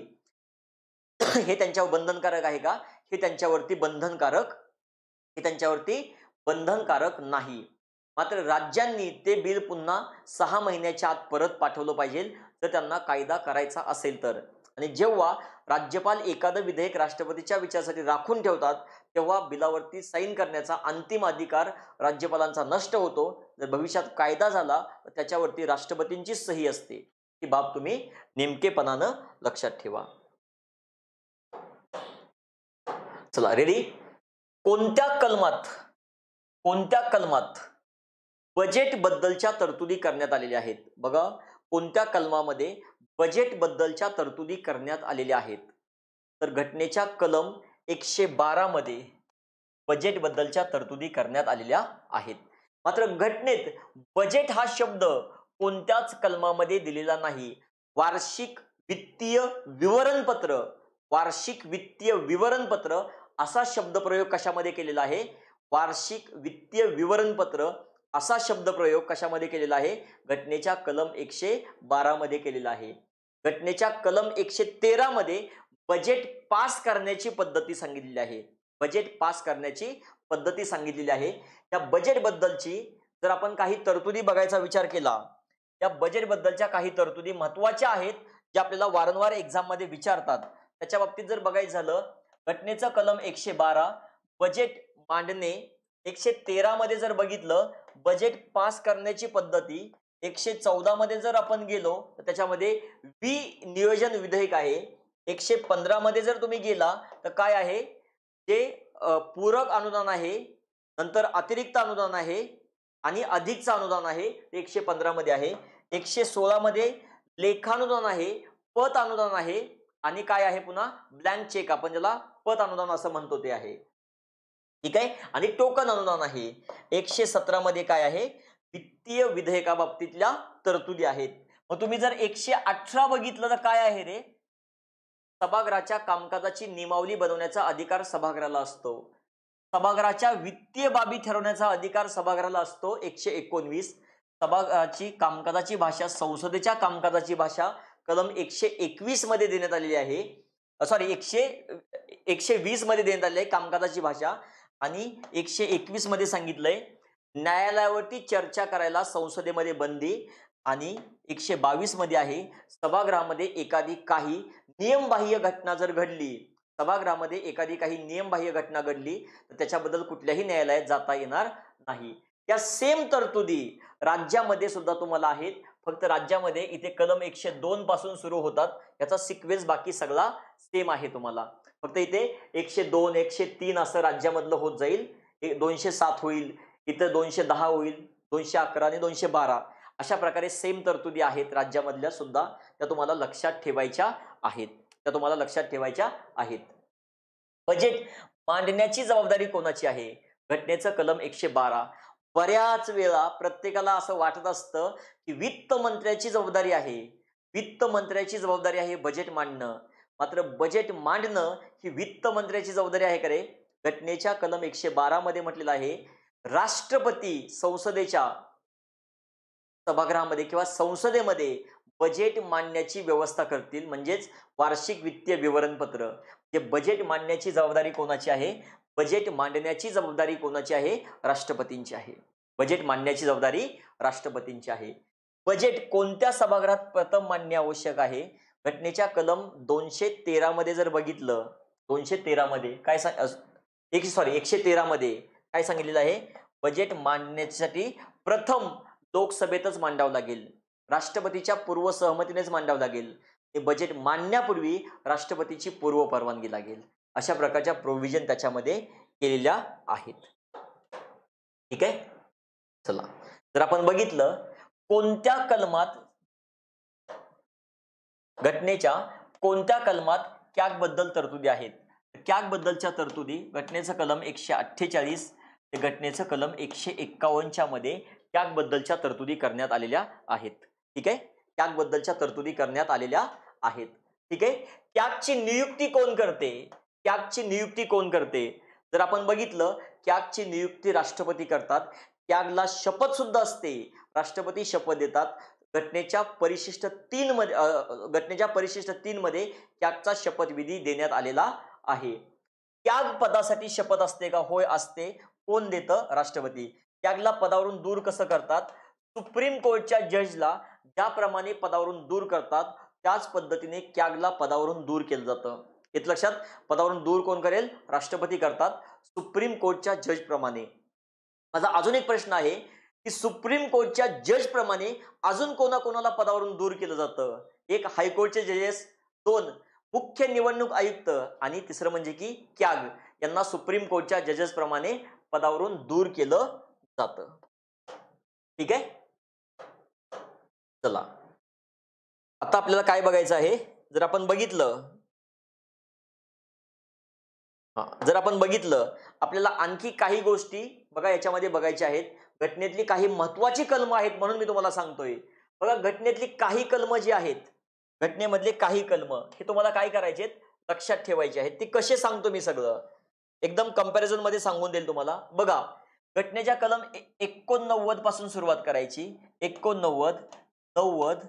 हे त्यांच्यावर बंधनकारक आहे का हे त्यांच्यावरती बंधनकारक हे त्यांच्यावरती बंधनकारक नाही मात्र राज्यांनी ते बिल पुन्हा सहा महिन्याच्या आत परत पाठवलं पाहिजे जर त्यांना कायदा करायचा असेल तर आणि जेव्हा राज्यपाल एखादं विधेयक राष्ट्रपतीच्या विचारासाठी राखून ठेवतात तेव्हा बिलावरती साईन करण्याचा अंतिम अधिकार राज्यपालांचा नष्ट होतो जर भविष्यात कायदा झाला तर त्याच्यावरती राष्ट्रपतींची सही असते ही बाब तुम्ही नेमकेपणानं लक्षात ठेवा चला रेडी कोणत्या कलमात कोणत्या कलमात बजेट बद्दलच्या तरतुदी करण्यात आलेल्या आहेत बघा कोणत्या कलमामध्ये बजेटबद्दलच्या तरतुदी करण्यात आलेल्या आहेत तर घटनेच्या कलम एकशे बारामध्ये बजेटबद्दलच्या तरतुदी करण्यात आलेल्या आहेत मात्र घटनेत बजेट हा शब्द कोणत्याच कलमामध्ये दिलेला नाही वार्षिक वित्तीय विवरणपत्र वार्षिक वित्तीय विवरणपत्र असा शब्दप्रयोग कशामध्ये केलेला आहे वार्षिक वित्तीय विवरणपत्र असा शब्दप्रयोग कशामध्ये केलेला आहे घटनेच्या कलम एकशे बारामध्ये केलेला आहे घटनेच्या कलम एकशे तेरामध्ये बजेट पास करण्याची पद्धती सांगितलेली आहे बजेट पास करण्याची पद्धती सांगितलेली आहे त्या बजेटबद्दलची जर आपण काही तरतुदी बघायचा विचार केला या बजेटबद्दलच्या काही तरतुदी महत्त्वाच्या आहेत जे आपल्याला वारंवार एक्झाममध्ये विचारतात त्याच्या बाबतीत जर बघायचं झालं घटनेचं कलम एकशे बारा बजेट मांडणे एकशे तेरामध्ये जर बघितलं बजेट पास करण्याची पद्धती एकशे चौदा मध्ये जर आपण गेलो तर त्याच्यामध्ये वी नियोजन विधेयक आहे एकशे पंधरा मध्ये जर तुम्ही गेला तर काय आहे जे पूरक अनुदान आहे नंतर अतिरिक्त अनुदान आहे आणि अधिकचं अनुदान आहे ते एकशे पंधरामध्ये आहे एकशे सोळामध्ये लेखानुदान आहे पत अनुदान आहे आणि काय आहे पुन्हा ब्लँक चेक आपण ज्याला पत अनुदान असं म्हणतो ते आहे ठीक आहे आणि टोकन अनुदान आहे एकशे मध्ये काय आहे वित्तीय विधेयकाबाबतीतल्या तरतुदी आहेत मग तुम्ही जर एकशे अठरा बघितलं तर काय आहे रे सभागृहाच्या कामकाजाची नियमावली बनवण्याचा अधिकार सभागृहाला असतो सभागृहाच्या वित्तीय बाबी ठरवण्याचा अधिकार सभागृहाला असतो एकशे एकोणवीस सभागृहाची कामकाजाची भाषा संसदेच्या कामकाजाची भाषा कलम एकशे एकवीस मध्ये देण्यात आलेली आहे सॉरी एकशे एकशे वीस मध्ये देण्यात आलेली आहे कामकाजाची भाषा आणि एकशे मध्ये सांगितलंय न्यायालयावरती चर्चा करायला संसदेमध्ये बंदी आणि एकशे बावीसमध्ये आहे सभागृहामध्ये एखादी काही नियमबाह्य घटना जर घडली सभागृहामध्ये एखादी काही नियमबाह्य घटना घडली तर त्याच्याबद्दल कुठल्याही न्यायालयात जाता येणार नाही त्या सेम तरतुदी राज्यामध्ये सुद्धा तुम्हाला आहेत फक्त राज्यामध्ये इथे कलम एकशे दोन पासून सुरू होतात याचा सिक्वेन्स बाकी सगळा सेम आहे तुम्हाला फक्त इथे एकशे दोन एकशे तीन असं राज्यामधलं होत जाईल दोनशे सात होईल इथं दोनशे दहा होईल दोनशे अकरा आणि दोनशे बारा अशा प्रकारे सेम तरतुदी आहेत राज्यामधल्या सुद्धा त्या तुम्हाला लक्षात ठेवायच्या आहेत त्या तुम्हाला लक्षात ठेवायच्या आहेत बजेट मांडण्याची जबाबदारी कोणाची आहे घटनेचं कलम एकशे बारा बऱ्याच वेळा प्रत्येकाला असं वाटत असतं की वित्त मंत्र्याची जबाबदारी आहे वित्त मंत्र्याची जबाबदारी आहे बजेट मांडणं मात्र बजेट मांडणं ही वित्त मंत्र्याची जबाबदारी आहे का रे घटनेच्या कलम एकशे बारामध्ये म्हटलेलं आहे राष्ट्रपती संसदेच्या सभागृहामध्ये किंवा संसदेमध्ये बजेट मांडण्याची व्यवस्था करतील म्हणजेच वार्षिक वित्तीय विवरणपत्र जे बजेट मांडण्याची जबाबदारी कोणाची आहे बजेट मांडण्याची जबाबदारी कोणाची आहे राष्ट्रपतींची आहे बजेट मांडण्याची जबाबदारी राष्ट्रपतींची आहे बजेट कोणत्या सभागृहात प्रथम मांडणे आवश्यक आहे घटनेच्या कलम दोनशे तेरामध्ये जर बघितलं दोनशे तेरामध्ये काय सांग एक सॉरी एकशे तेरामध्ये काय सांगितलेलं आहे बजेट मांडण्यासाठी प्रथम लोकसभेतच मांडावं लागेल राष्ट्रपतीच्या पूर्व सहमतीनेच मांडावं लागेल ते बजेट मांडण्यापूर्वी राष्ट्रपतीची पूर्व परवानगी लागेल अशा प्रकारच्या प्रोव्हिजन त्याच्यामध्ये केलेल्या आहेत ठीक आहे चला जर आपण बघितलं कोणत्या कलमात घटनेच्या कोणत्या कलमात कॅगबद्दल तरतुदी आहेत कॅगबद्दलच्या तरतुदी घटनेचं कलम एकशे अठ्ठेचाळीस ते घटनेचं कलम एकशे एक्कावन्नच्या मध्ये बद्दलच्या तरतुदी करण्यात आलेल्या आहेत ठीक आहे बद्दलच्या तरतुदी करण्यात आलेल्या आहेत ठीक आहे कॅगची नियुक्ती कोण करते कॅगची नियुक्ती कोण करते जर आपण बघितलं कॅगची नियुक्ती राष्ट्रपती करतात कॅगला शपथ सुद्धा असते राष्ट्रपती शपथ देतात घटनेच्या परिशिष्ट तीन मध्ये घटनेच्या परिशिष्ट तीन मध्ये कॅगचा शपथविधी देण्यात आलेला आहे त्याग पदासाठी शपथ असते का होय असते कोण देतं राष्ट्रपती त्यागला पदावरून दूर कसं करतात सुप्रीम कोर्टच्या जजला ज्याप्रमाणे पदावरून दूर करतात त्याच पद्धतीने कॅगला पदावरून दूर केलं जातं येत लक्षात पदावरून दूर कोण करेल राष्ट्रपती करतात सुप्रीम कोर्टच्या जजप्रमाणे माझा अजून एक प्रश्न आहे की सुप्रीम कोर्टच्या जजप्रमाणे अजून कोणाकोणाला पदावरून दूर केलं जातं एक हायकोर्टचे जजेस दोन मुख्य निवडणूक आयुक्त आणि तिसरं म्हणजे की क्याग यांना सुप्रीम कोर्टच्या प्रमाणे पदावरून दूर केलं जातं ठीक आहे चला आता आपल्याला काय बघायचं आहे जर आपण बघितलं जर आपण बघितलं आपल्याला आणखी काही गोष्टी बघा याच्यामध्ये बघायच्या आहेत घटनेतली काही महत्वाची कलमं आहेत म्हणून मी तुम्हाला सांगतोय बघा घटनेतली काही कलमं जी आहेत घटनेमधले काही कलमं हे तुम्हाला काय करायचे आहेत लक्षात ठेवायचे आहेत ते कसे सांगतो मी सगळं एकदम कम्पॅरिझन मध्ये सांगून देईल तुम्हाला बघा घटनेच्या कलम एकोणनव्वद पासून सुरुवात करायची एकोणनव्वद नव्वद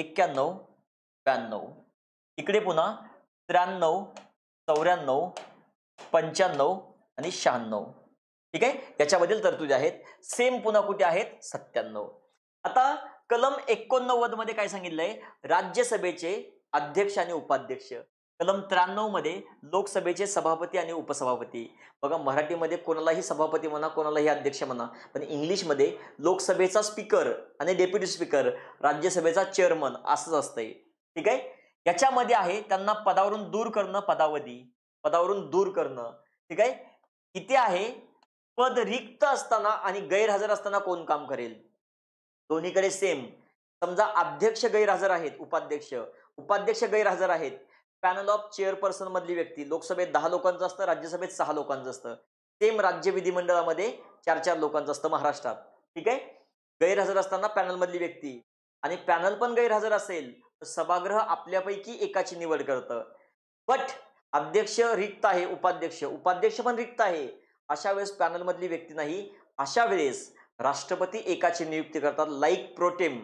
एक्क्याण्णव ब्याण्णव इकडे पुन्हा त्र्याण्णव चौऱ्याण्णव पंच्याण्णव आणि शहाण्णव ठीक आहे त्याच्याबद्दल तरतुदी आहेत सेम पुन्हा कुठे आहेत सत्त्याण्णव आता कलम एकोणनव्वद मध्ये काय सांगितलंय राज्यसभेचे अध्यक्ष आणि उपाध्यक्ष कलम त्र्याण्णव मध्ये लोकसभेचे सभापती आणि उपसभापती बघा मराठीमध्ये कोणालाही सभापती म्हणा कोणालाही अध्यक्ष म्हणा पण इंग्लिशमध्ये लोकसभेचा स्पीकर आणि डेप्युटी स्पीकर राज्यसभेचा चेअरमन असंच असतंय ठीक आहे याच्यामध्ये आहे त्यांना पदावरून दूर करणं पदावधी पदावरून दूर करणं ठीक आहे किती आहे पद रिक्त असताना आणि गैरहजर असताना कोण काम करेल दोन्हीकडे सेम समजा अध्यक्ष गैरहजर आहेत उपाध्यक्ष उपाध्यक्ष गैरहजर आहेत पॅनल ऑफ चेअरपर्सन मधली व्यक्ती लोकसभेत दहा लोकांचं असतं राज्यसभेत सहा लोकांचं असतं सेम राज्य विधिमंडळामध्ये चार चार लोकांचं असतं महाराष्ट्रात ठीक आहे गैरहजर असताना पॅनलमधली व्यक्ती आणि पॅनल पण गैरहजर असेल तर सभागृह आपल्यापैकी एकाची निवड करतं बट अध्यक्ष रिक्त आहे उपाध्यक्ष उपाध्यक्ष पण रिक्त आहे अशा वेळेस पॅनलमधली व्यक्ती नाही अशा वेळेस राष्ट्रपती एकाची नियुक्ती करतात लाईक प्रोटेम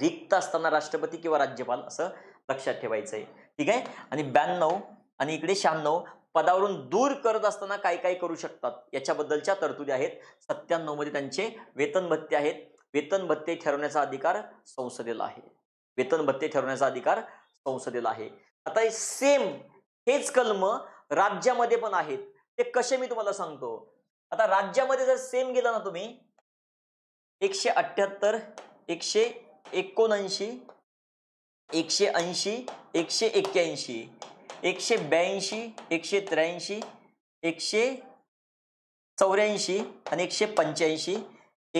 रिक्त असताना राष्ट्रपती किंवा राज्यपाल असं लक्षात ठेवायचं आहे ठीक आहे आणि ब्याण्णव आणि इकडे शहाण्णव पदावरून दूर करत असताना काय काय करू शकतात याच्याबद्दलच्या तरतुदी आहेत सत्त्याण्णवमध्ये त्यांचे वेतन भत्ते आहेत वेतन भत्ते ठरवण्याचा अधिकार संसदेला आहे वेतन भत्ते ठरवण्याचा अधिकार संसदेला आहे आता सेम हेच कलम राज्यामध्ये पण आहेत ते कसे मी तुम्हाला सांगतो आता राज्यामध्ये जर सेम गेला ना तुम्ही एकशे अठ्ठ्याहत्तर एकशे एकोणऐंशी एकशे ऐंशी एकशे एक्क्याऐंशी एकशे ब्याऐंशी एकशे त्र्याऐंशी एकशे चौऱ्याऐंशी आणि एकशे पंच्याऐंशी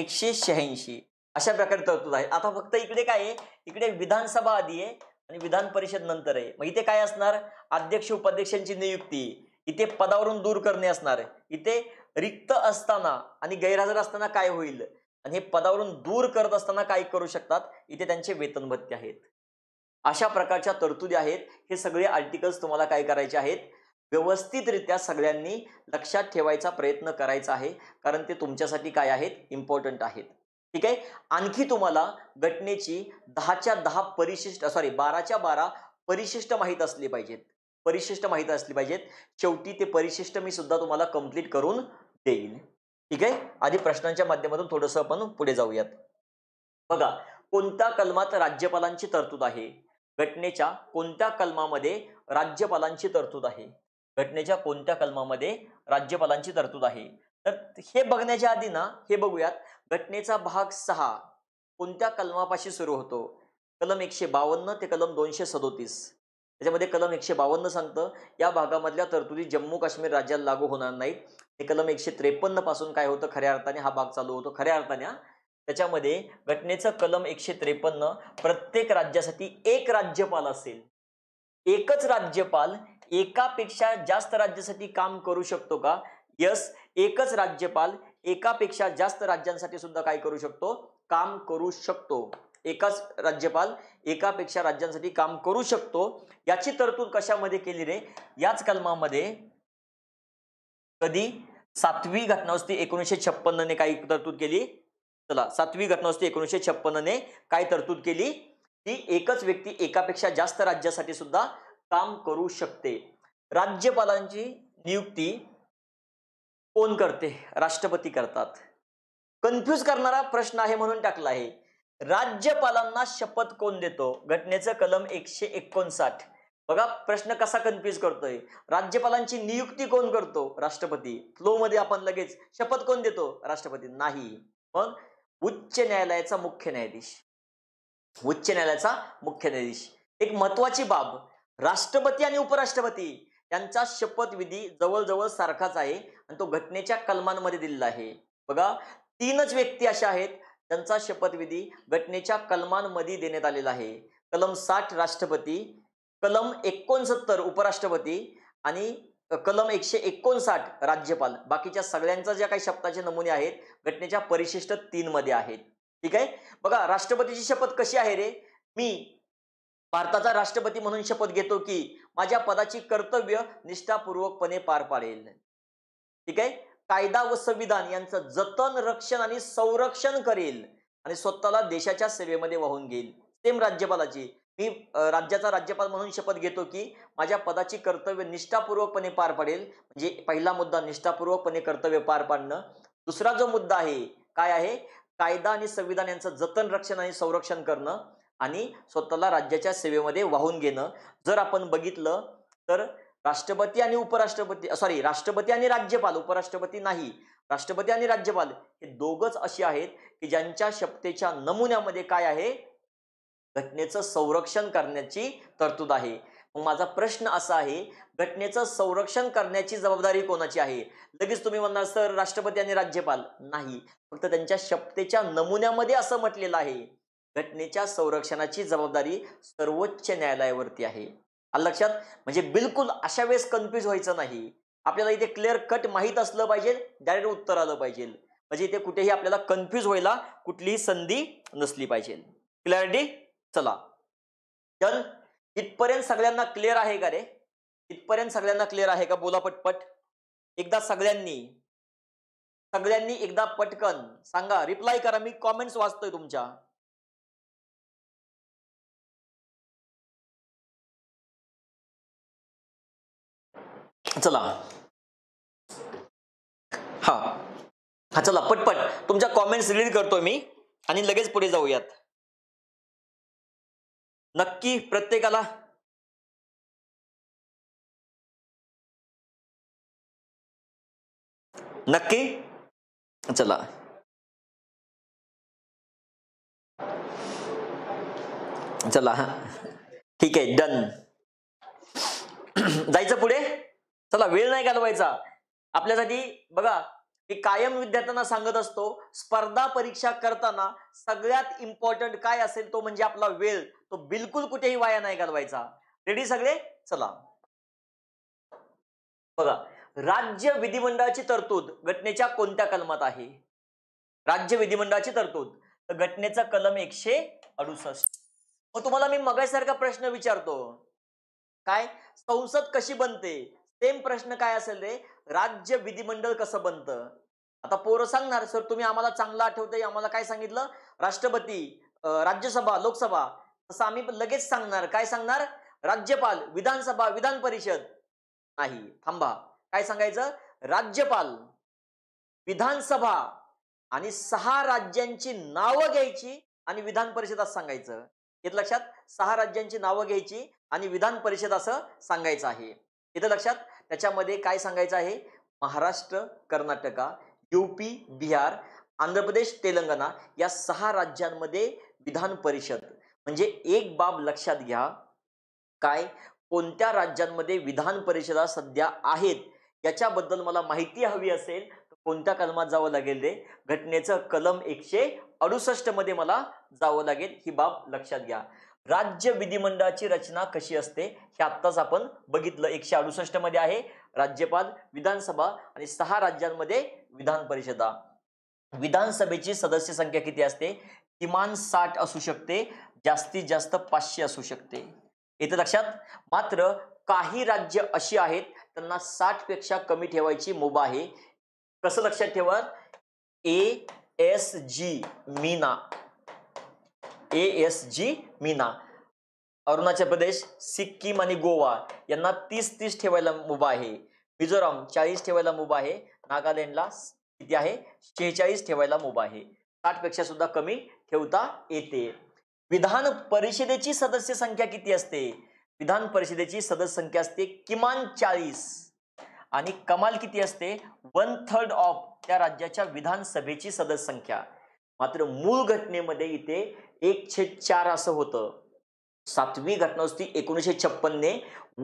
एकशे शहाऐंशी अशा प्रकारे तरतूद आहे आता फक्त इकडे काय आहे इकडे विधानसभा आधी आहे आणि विधान परिषद नंतर आहे मग इथे काय असणार अध्यक्ष उपाध्यक्षांची नियुक्ती इथे पदावरून दूर करणे असणार आहे इथे रिक्त असताना आणि गैरहजर असताना काय होईल आणि हे पदावरून दूर करत असताना काय करू शकतात इथे त्यांचे वेतन भत्ते आहेत अशा प्रकारच्या तरतुदी आहेत हे सगळे आर्टिकल्स तुम्हाला काय करायचे आहेत व्यवस्थितरित्या सगळ्यांनी लक्षात ठेवायचा प्रयत्न करायचा आहे कारण ते तुमच्यासाठी काय आहेत इम्पॉर्टंट आहेत ठीक आहे आणखी तुम्हाला घटनेची दहाच्या दहा परिशिष्ट सॉरी बाराच्या बारा परिशिष्ट माहीत असली पाहिजेत परिशिष्ट माहीत असली पाहिजेत शेवटी ते परिशिष्ट मी सुद्धा तुम्हाला कम्प्लीट करून देईन ठीक आहे आधी प्रश्नांच्या माध्यमातून थोडंसं आपण पुढे जाऊयात बघा कोणत्या कलमात राज्यपालांची तरतूद आहे घटनेच्या कोणत्या कलमामध्ये राज्यपालांची तरतूद आहे घटनेच्या कोणत्या कलमामध्ये राज्यपालांची तरतूद आहे तर हे बघण्याच्या आधी ना हे बघूयात घटनेचा भाग सहा कोणत्या कलमापाशी सुरू होतो कलम एकशे बावन्न ते कलम दोनशे सदोतीस त्याच्यामध्ये कलम एकशे बावन्न सांगतं या भागामधल्या तरतुदी जम्मू काश्मीर राज्याला लागू होणार नाहीत हे कलम एकशे त्रेपन्न पासून काय होतं खऱ्या अर्थाने हा भाग चालू होतो खऱ्या अर्थाने त्याच्यामध्ये घटनेचं कलम एकशे त्रेपन्न प्रत्येक राज्यासाठी एक राज्यपाल असेल एकच राज्यपाल एकापेक्षा जास्त राज्यासाठी काम करू शकतो का यस एकच राज्यपाल एकापेक्षा जास्त राज्यांसाठी सुद्धा काय करू शकतो काम करू शकतो एकाच राज्यपाल एकापेक्षा राज्यांसाठी काम करू शकतो याची तरतूद कशामध्ये केली रे याच कलमामध्ये कधी सातवी घटनावस्ती एकोणीसशे छप्पनने काही तरतूद केली चला सातवी घटनावस्ती एकोणीसशे छप्पन्नने काय तरतूद केली की एकच व्यक्ती एकापेक्षा जास्त राज्यासाठी सुद्धा काम करू शकते राज्यपालांची नियुक्ती कोण करते राष्ट्रपती करतात कन्फ्यूज करणारा प्रश्न आहे म्हणून टाकला आहे राज्यपालांना शपथ कोण देतो घटनेचं कलम एकशे एकोणसाठ बघा प्रश्न कसा कन्फ्यूज करतोय राज्यपालांची नियुक्ती कोण करतो राष्ट्रपती फ्लो मध्ये आपण लगेच शपथ कोण देतो राष्ट्रपती नाही पण उच्च न्यायालयाचा मुख्य न्यायाधीश उच्च न्यायालयाचा मुख्य न्यायाधीश एक महत्वाची बाब राष्ट्रपती आणि उपराष्ट्रपती यांचा शपथविधी जवळजवळ सारखाच आहे आणि तो घटनेच्या कलमांमध्ये दिलेला आहे बघा तीनच व्यक्ती अशा आहेत त्यांचा शपथविधी घटनेच्या कलमांमध्ये देण्यात आलेला आहे कलम साठ राष्ट्रपती कलम एकोणसत्तर उपराष्ट्रपती आणि कलम एकशे एकोणसाठ राज्यपाल बाकीच्या सगळ्यांचा ज्या काही शब्दाचे नमुने आहेत घटनेच्या परिशिष्ट तीन मध्ये आहेत ठीक आहे बघा राष्ट्रपतीची शपथ कशी आहे रे मी भारताचा राष्ट्रपती म्हणून शपथ घेतो की माझ्या पदाची कर्तव्य निष्ठापूर्वकपणे पार पाडेल ठीक आहे कायदा व संविधान यांचं जतन रक्षण आणि संरक्षण करेल आणि स्वतःला देशाच्या सेवेमध्ये वाहून घेईल सेम राज्यपालाची मी राज्याचा राज्यपाल म्हणून शपथ घेतो की माझ्या पदाची कर्तव्य निष्ठापूर्वकपणे पार पाडेल म्हणजे पहिला मुद्दा निष्ठापूर्वकपणे कर्तव्य पार पाडणं दुसरा जो मुद्दा आहे काय आहे कायदा आणि संविधान यांचं जतन रक्षण आणि संरक्षण करणं आणि स्वतःला राज्याच्या सेवेमध्ये वाहून घेणं जर आपण बघितलं तर राष्ट्रपती आणि उपराष्ट्रपती सॉरी राष्ट्रपती आणि राज्यपाल उपराष्ट्रपती नाही राष्ट्रपती आणि राज्यपाल हे दोघच असे आहेत की ज्यांच्या शपथेच्या नमुन्यामध्ये काय आहे घटनेचं संरक्षण करण्याची तरतूद आहे मग माझा प्रश्न असा आहे घटनेचं संरक्षण करण्याची जबाबदारी कोणाची आहे लगेच तुम्ही म्हणणार सर राष्ट्रपती आणि राज्यपाल नाही फक्त त्यांच्या शपथेच्या नमुन्यामध्ये असं म्हटलेलं आहे घटनेच्या संरक्षणाची जबाबदारी सर्वोच्च न्यायालयावरती आहे लक्षात म्हणजे बिलकुल अशा वेळेस कन्फ्यूज व्हायचं नाही आपल्याला इथे क्लिअर कट माहीत असलं पाहिजे डायरेक्ट उत्तर आलं पाहिजे म्हणजे इथे कुठेही आपल्याला कन्फ्युज व्हायला कुठलीही संधी नसली पाहिजे क्लॅरिटी चला चल इथपर्यंत सगळ्यांना क्लिअर आहे का रे इथपर्यंत सगळ्यांना क्लिअर आहे का बोला पटपट एकदा सगळ्यांनी सगळ्यांनी एकदा पटकन सांगा रिप्लाय करा मी कॉमेंट्स वाचतोय तुमच्या चला हा हा चला पटपट तुमच्या कॉमेंट्स रीड करतोय मी आणि लगेच पुढे जाऊयात नक्की प्रत्येकाला नक्की चला चला ठीक आहे डन जायचं पुढे चला वेळ नाही घालवायचा आपल्यासाठी बघा मी कायम विद्यार्थ्यांना सांगत असतो स्पर्धा परीक्षा करताना सगळ्यात इम्पॉर्टंट काय असेल तो म्हणजे आपला वेळ तो बिलकुल कुठेही वाया नाही घालवायचा रेडी सगळे चला बघा राज्य विधिमंडळाची तरतूद घटनेच्या कोणत्या कलमात आहे राज्य विधिमंडळाची तरतूद तर घटनेचा कलम एकशे अडुसष्ट मग तुम्हाला मी मगासारखा प्रश्न विचारतो काय संसद कशी बनते सेम प्रश्न काय असेल रे राज्य विधिमंडळ कसं बनतं आता पोरं सांगणार सर तुम्ही आम्हाला चांगलं आठवतंय आम्हाला काय सांगितलं राष्ट्रपती राज्यसभा लोकसभा तसं आम्ही लगेच सांगणार काय सांगणार राज्यपाल विधानसभा विधान परिषद नाही थांबा काय सांगायचं राज्यपाल विधानसभा आणि सहा राज्यांची नावं घ्यायची आणि विधान परिषद असं सांगायचं इथं लक्षात सहा राज्यांची नावं घ्यायची आणि विधान परिषद असं सांगायचं आहे इथं लक्षात त्याच्यामध्ये काय सांगायचं आहे महाराष्ट्र कर्नाटका यूपी बिहार आंध्र प्रदेश तेलंगणा या सहा राज्यांमध्ये विधान परिषद म्हणजे एक बाब लक्षात घ्या काय कोणत्या राज्यांमध्ये विधान परिषदा सध्या आहेत याच्याबद्दल मला माहिती हवी असेल तर कोणत्या कलमात जावं लागेल ते घटनेचं कलम एकशे अडुसष्ट मध्ये मला जावं लागेल ही बाब लक्षात घ्या राज्य विधिमंडळाची रचना कशी असते हे आत्ताच आपण बघितलं एकशे अडुसष्ट मध्ये आहे राज्यपाल विधानसभा आणि सहा राज्यांमध्ये विधान परिषदा विधानसभेची सदस्य संख्या किती असते किमान साठ असू शकते जास्तीत जास्त पाचशे असू शकते येथे लक्षात मात्र काही राज्य अशी आहेत त्यांना साठ पेक्षा कमी ठेवायची मुभा आहे कसं लक्षात ठेवा A S G Meena A S G Meena Arunachal Pradesh Sikkim आणि गोवा यांना तीस तीस ठेवायला मुभा आहे मिझोराम चाळीस ठेवायला मुभा आहे नागालँडला किती आहे शेहेचाळीस ठेवायला मुभा आहे साठपेक्षा सुद्धा कमी ठेवता येते विधान परिषदेची सदस्य संख्या किती असते विधान परिषदेची सदस्य संख्या असते किमान चाळीस आणि कमाल किती असते वन थर्ड ऑफ त्या राज्याच्या विधानसभेची सदस्य संख्या मात्र मूळ घटनेमध्ये इथे एक छेद चार असं होतं सातवी घटनादुरुस्ती एकोणीसशे छप्पनने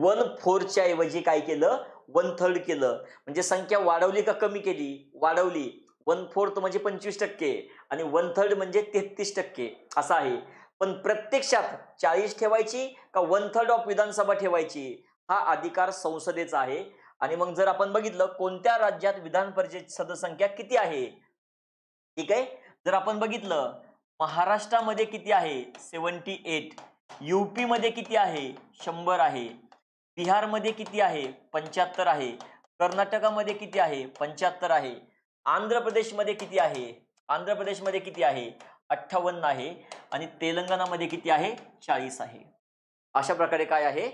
वन फोरच्या ऐवजी काय केलं वन थर्ड केलं म्हणजे संख्या वाढवली का कमी केली वाढवली वन फोर्थ म्हणजे पंचवीस टक्के आणि वन थर्ड म्हणजे तेहतीस टक्के असं आहे पण प्रत्यक्षात चाळीस ठेवायची का वन थर्ड ऑफ विधानसभा ठेवायची हा अधिकार संसदेचा आहे आणि मग जर आपण बघितलं कोणत्या राज्यात विधान परिषद संख्या किती आहे ठीक आहे जर आपण बघितलं महाराष्ट्रामध्ये किती आहे सेवन्टी एट मध्ये किती आहे शंभर आहे बिहारमध्ये किती आहे पंच्याहत्तर आहे कर्नाटकामध्ये किती आहे पंच्याहत्तर आहे आंध्र प्रदेशमध्ये किती आहे आंध्र प्रदेशमध्ये किती आहे अठ्ठावन्न आहे आणि तेलंगणामध्ये किती आहे चाळीस आहे अशा प्रकारे काय आहे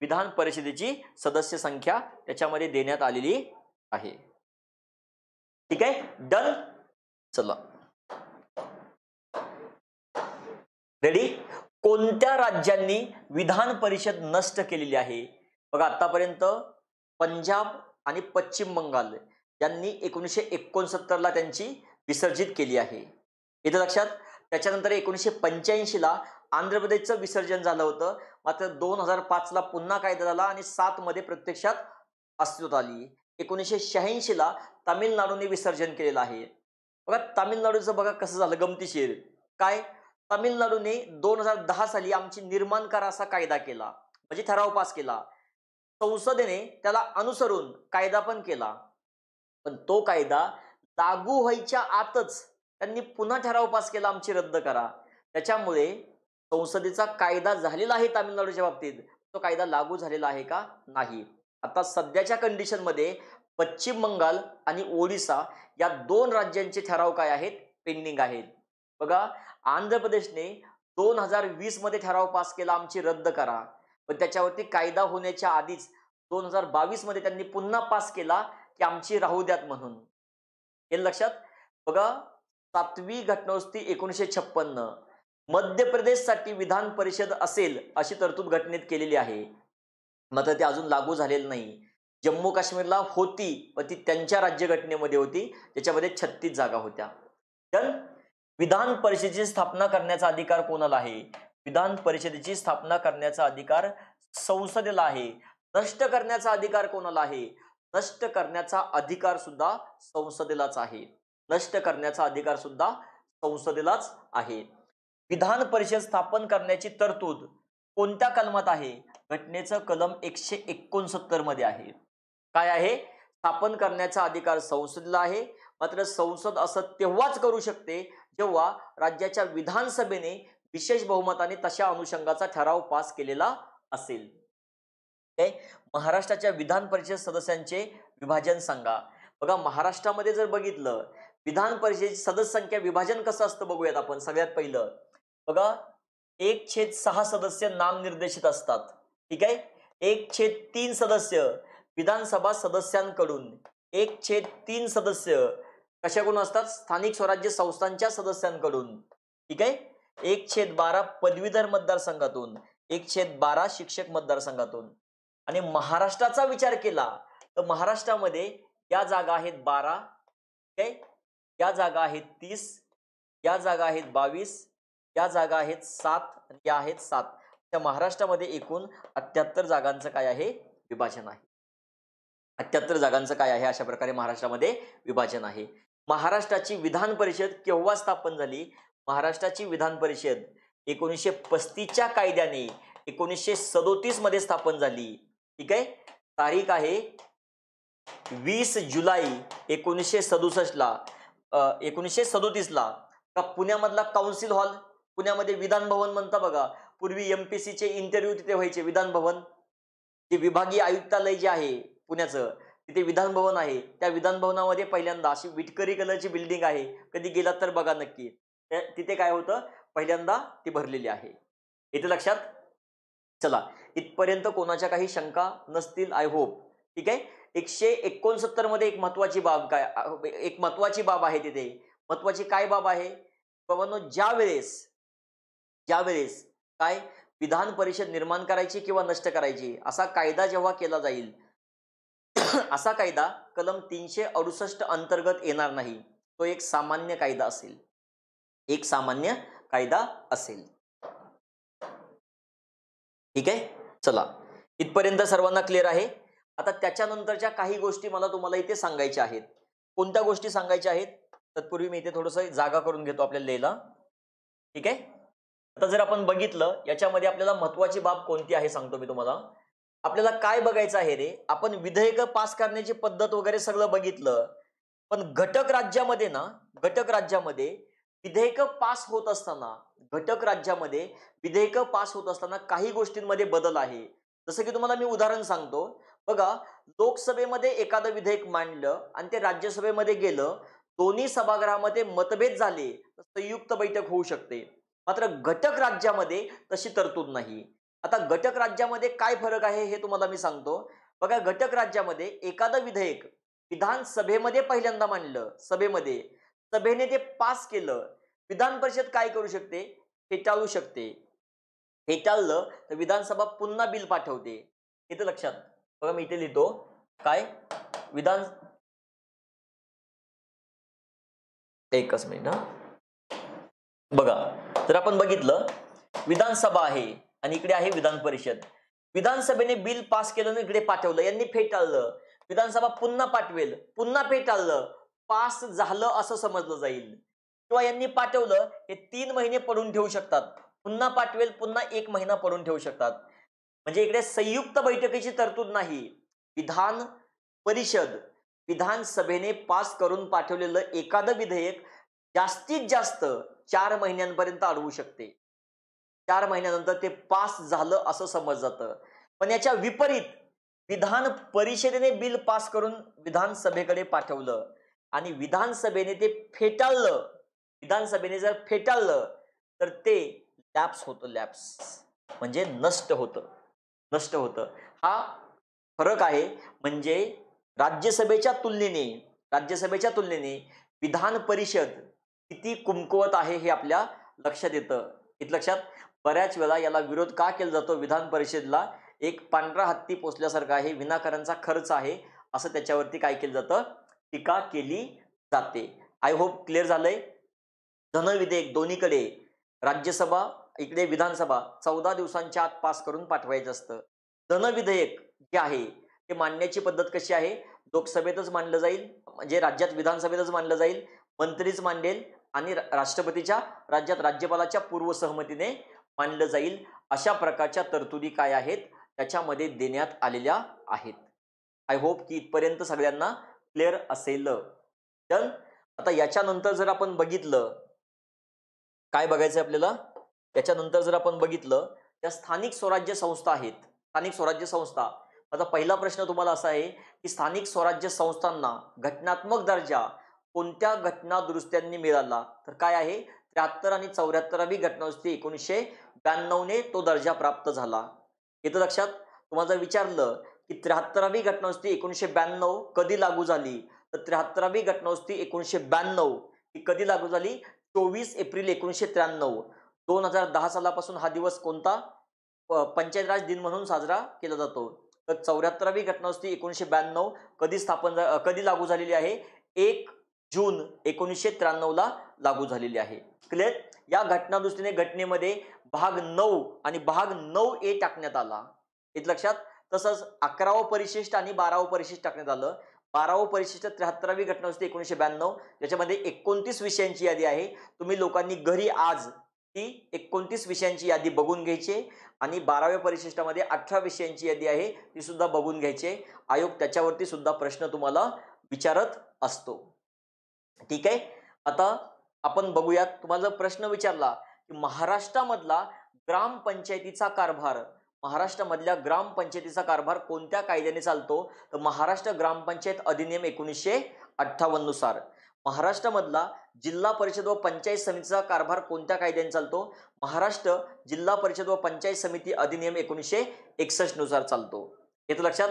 विधान परिषदेची सदस्य संख्या त्याच्यामध्ये देण्यात आलेली आहे ठीक आहे डन चला रेडी कोणत्या राज्यांनी विधान परिषद नष्ट केलेली आहे बघा आतापर्यंत पंजाब आणि पश्चिम बंगाल यांनी एकोणीसशे एकोणसत्तरला त्यांची विसर्जित केली आहे इथं लक्षात त्याच्यानंतर एकोणीसशे पंच्याऐंशीला आंध्र प्रदेशचं विसर्जन झालं होतं मात्र दोन हजार पाचला पुन्हा कायदा झाला आणि सातमध्ये प्रत्यक्षात अस्तित्वात आली एकोणीसशे शहाऐंशीला तामिळनाडूने विसर्जन केलेलं आहे बघा तामिळनाडूचं बघा कसं झालं गमतीशीर काय तामिळनाडूने दोन हजार दहा साली आमची निर्माण करा असा कायदा केला म्हणजे ठराव पास केला संसदेने त्याला अनुसरून कायदा पण केला पण तो कायदा लागू व्हायच्या आतच त्यांनी पुन्हा ठराव पास केला आमची रद्द करा त्याच्यामुळे संसदेचा कायदा झालेला आहे तामिळनाडूच्या बाबतीत तो कायदा लागू झालेला आहे का नाही आता सध्याच्या कंडिशनमध्ये पश्चिम बंगाल आणि ओडिसा या दोन राज्यांचे ठराव काय आहेत पेंडिंग आहेत बघा आंध्र प्रदेशने दोन हजार वीस मध्ये ठराव पास केला आमची रद्द करा पण त्याच्यावरती कायदा होण्याच्या आधीच दोन हजार बावीस मध्ये त्यांनी पुन्हा पास केला की आमची राहू द्यात म्हणून हे लक्षात बघा सातवी घटनावस्ती एकोणीशे छप्पन्न मध्य प्रदेशसाठी विधान परिषद असेल अशी तरतूद घटनेत केलेली आहे मात्र ते अजून लागू झालेलं नाही जम्मू काश्मीरला होती व ती त्यांच्या राज्यघटनेमध्ये होती त्याच्यामध्ये छत्तीस जागा होत्या तर विधान परिषदेची स्थापना करण्याचा अधिकार कोणाला आहे विधान परिषदेची स्थापना करण्याचा अधिकार संसदेला आहे नष्ट करण्याचा अधिकार कोणाला आहे नष्ट करण्याचा अधिकार सुद्धा संसदेलाच आहे नष्ट करण्याचा अधिकार सुद्धा संसदेलाच आहे विधान परिषद स्थापन करण्याची तरतूद कोणत्या कलमात आहे घटनेचं कलम एकशे एकोणसत्तर मध्ये आहे काय आहे स्थापन करण्याचा अधिकार संसदेला आहे मात्र संसद असं तेव्हाच करू शकते जेव्हा राज्याच्या विधानसभेने विशेष बहुमताने तशा अनुषंगाचा ठराव पास केलेला असेल महाराष्ट्राच्या विधान परिषद सदस्यांचे विभाजन सांगा बघा महाराष्ट्रामध्ये जर बघितलं विधान परिषद सदस्य संख्या विभाजन कसं असतं बघूयात आपण सगळ्यात पहिलं बघा एक छेद सहा सदस्य नामनिर्देशित असतात ठीक आहे एक छेद तीन सदस्य विधानसभा सदस्यांकडून एक छेद तीन सदस्य कशाकडून असतात स्थानिक स्वराज्य संस्थांच्या सदस्यांकडून ठीक आहे एक छेद बारा पदवीधर मतदारसंघातून एक छेद बारा शिक्षक मतदारसंघातून आणि महाराष्ट्राचा विचार केला तर महाराष्ट्रामध्ये या जागा आहेत बारा ठीक आहे या जागा आहेत तीस या जागा आहेत बावीस या जागा आहेत सात या आहेत सात त्या महाराष्ट्रामध्ये एकूण अत्याहत्तर जागांचं काय आहे विभाजन आहे अठ्याहत्तर जागांचं काय आहे अशा प्रकारे महाराष्ट्रामध्ये विभाजन आहे महाराष्ट्राची विधान परिषद केव्हा स्थापन झाली महाराष्ट्राची विधान परिषद एकोणीसशे पस्तीसच्या कायद्याने एकोणीसशे सदोतीसमध्ये मध्ये स्थापन झाली ठीक आहे तारीख आहे वीस जुलै एकोणीसशे सदुसष्टला एकोणीसशे सदोतीसला का पुण्यामधला काउन्सिल हॉल पुण्यामध्ये विधान भवन म्हणता बघा पूर्वी एम पी सीचे इंटरव्ह्यू तिथे व्हायचे विधान भवन जे विभागीय आयुक्तालय जे आहे पुण्याचं तिथे विधानभवन आहे त्या विधान भवनामध्ये पहिल्यांदा अशी विटकरी कलरची बिल्डिंग आहे कधी गेलात तर बघा नक्की तिथे काय होतं पहिल्यांदा ती भरलेली आहे इथे लक्षात चला इथपर्यंत कोणाच्या काही शंका नसतील आय होप ठीक आहे एकशे एकोणसत्तर मध्ये एक महत्वाची बाब काय एक महत्वाची बाब आहे तिथे महत्वाची काय बाब आहे बाबांनो ज्या वेळेस ज्या वेळेस काय विधान परिषद निर्माण करायची किंवा नष्ट करायची असा कायदा जेव्हा केला जाईल असा कायदा कलम तीनशे अडुसष्ट अंतर्गत येणार नाही तो एक सामान्य कायदा असेल एक सामान्य कायदा असेल ठीक आहे चला इथपर्यंत सर्वांना क्लिअर आहे आता त्याच्यानंतरच्या काही गोष्टी मला तुम्हाला इथे सांगायच्या आहेत कोणत्या गोष्टी सांगायच्या आहेत तत्पूर्वी मी इथे थोडस जागा करून घेतो आपल्या लेला ठीक आहे आता जर आपण बघितलं याच्यामध्ये आपल्याला महत्वाची बाब कोणती आहे सांगतो मी तुम्हाला आपल्याला काय बघायचं आहे रे आपण विधेयक पास करण्याची पद्धत वगैरे सगळं बघितलं पण घटक राज्यामध्ये ना घटक राज्यामध्ये विधेयक पास होत असताना घटक राज्यामध्ये विधेयक पास होत असताना काही गोष्टींमध्ये बदल आहे जसं की तुम्हाला मी उदाहरण सांगतो बघा लोकसभेमध्ये एखादं विधेयक मांडलं आणि ते राज्यसभेमध्ये गेलं दोन्ही सभागृहामध्ये मतभेद झाले तर संयुक्त बैठक होऊ शकते मात्र घटक राज्यामध्ये तशी तरतूद नाही आता घटक राज्यामध्ये काय फरक आहे हे तुम्हाला मी सांगतो बघा घटक राज्यामध्ये एखादं विधेयक विधानसभेमध्ये पहिल्यांदा मांडलं सभेमध्ये सभेने ते पास केलं विधान परिषद काय करू शकते फेटाळू शकते फेटाळलं तर विधानसभा पुन्हा बिल पाठवते इथं लक्षात बघा मी इथे लिहितो काय विधान एकच मिनिट बघा तर आपण बघितलं विधानसभा आहे आणि इकडे आहे विधान परिषद विधानसभेने बिल पास केलं इकडे पाठवलं यांनी फेटाळलं विधानसभा पुन्हा पाठवेल पुन्हा फेटाळलं पास झालं असं समजलं जाईल किंवा यांनी पाठवलं हे तीन महिने पडून ठेवू शकतात पुन्हा पाठवेल पुन्हा एक महिना पडून ठेवू शकतात म्हणजे इकडे संयुक्त बैठकीची तरतूद नाही विधान परिषद विधानसभेने पास करून पाठवलेलं एखादं विधेयक जास्तीत जास्त चार महिन्यांपर्यंत अडवू शकते चार महिन्यानंतर ते पास झालं असं समज जातं पण याच्या विपरीत विधान परिषदेने बिल पास करून विधानसभेकडे पाठवलं आणि विधानसभेने ते फेटाळलं विधानसभेने जर फेटाळलं तर ते लॅप्स होतं लॅप्स म्हणजे नष्ट होतं नष्ट होतं हा फरक आहे म्हणजे राज्यसभेच्या तुलनेने राज्यसभेच्या तुलनेने विधान परिषद किती कुमकुवत आहे हे आपल्या लक्षात येतं इथं लक्षात बऱ्याच वेळा याला विरोध का केला जातो विधान परिषदेला एक पांढरा हत्ती पोचल्यासारखा आहे विनाकारांचा खर्च आहे असं त्याच्यावरती काय केलं जातं टीका केली जाते आय होप क्लिअर झालंय धनविधेयक दोन्हीकडे राज्यसभा इकडे विधानसभा चौदा दिवसांच्या आत पास करून पाठवायचं असतं धनविधेयक जे आहे ते मांडण्याची पद्धत कशी आहे लोकसभेतच मांडलं जाईल म्हणजे राज्यात विधानसभेतच मांडलं जाईल मंत्रीच मांडेल आणि राष्ट्रपतीच्या राज्यात राज्यपालाच्या पूर्वसहमतीने मानलं जाईल अशा प्रकारच्या तरतुदी काय आहेत त्याच्यामध्ये देण्यात आलेल्या आहेत आय होप की इथपर्यंत सगळ्यांना क्लिअर असेल डन आता याच्यानंतर जर आपण बघितलं काय बघायचं आपल्याला याच्यानंतर जर आपण बघितलं त्या स्थानिक स्वराज्य संस्था आहेत स्थानिक स्वराज्य संस्था आता पहिला प्रश्न तुम्हाला असा आहे की स्थानिक स्वराज्य संस्थांना घटनात्मक दर्जा कोणत्या घटना दुरुस्त्यांनी मिळाला तर काय आहे त्र्याहत्तर आणि चौऱ्याहत्तरावी घटनादुरुस्ती एकोणीसशे ब्याण्णवने तो दर्जा प्राप्त झाला इथं लक्षात तुम्हाला जर विचारलं की त्र्याहत्तरावी घटनावस्ती एकोणीसशे ब्याण्णव कधी लागू झाली तर त्र्याहत्तरावी घटनावस्ती एकोणीसशे ब्याण्णव ही कधी लागू झाली चोवीस एप्रिल एकोणीसशे त्र्याण्णव दोन हजार दहा सालापासून हा दिवस कोणता पंचायत राज दिन म्हणून साजरा केला जातो तर चौऱ्याहत्तरावी घटनावस्ती एकोणीसशे ब्याण्णव कधी स्थापन कधी लागू झालेली आहे एक जून एकोणीसशे त्र्याण्णवला लागू झालेली आहे क्लिअर या घटनादृष्टीने घटनेमध्ये भाग नऊ आणि भाग नऊ ए टाकण्यात आला इथं लक्षात तसंच अकरावं परिशिष्ट आणि बारावं परिशिष्ट टाकण्यात आलं बारावं परिशिष्ट त्र्याहत्तरावी दृष्टी एकोणीसशे ब्याण्णव ज्याच्यामध्ये एकोणतीस विषयांची यादी आहे तुम्ही लोकांनी घरी आज ती एकोणतीस विषयांची यादी बघून घ्यायची आणि बाराव्या परिशिष्टामध्ये अठरा विषयांची यादी आहे ती सुद्धा बघून घ्यायची आयोग त्याच्यावरती सुद्धा प्रश्न तुम्हाला विचारत असतो ठीक आहे आता आपण बघूयात तुम्हाला जर प्रश्न विचारला की महाराष्ट्रामधला ग्रामपंचायतीचा कारभार महाराष्ट्रामधल्या ग्रामपंचायतीचा कारभार कोणत्या कायद्याने चालतो तर महाराष्ट्र ग्रामपंचायत अधिनियम एकोणीसशे अठ्ठावन्ननुसार महाराष्ट्रामधला जिल्हा परिषद व पंचायत समितीचा कारभार कोणत्या कायद्याने चालतो महाराष्ट्र जिल्हा परिषद व पंचायत समिती अधिनियम एकोणीसशे एकसष्टनुसार चालतो येतं लक्षात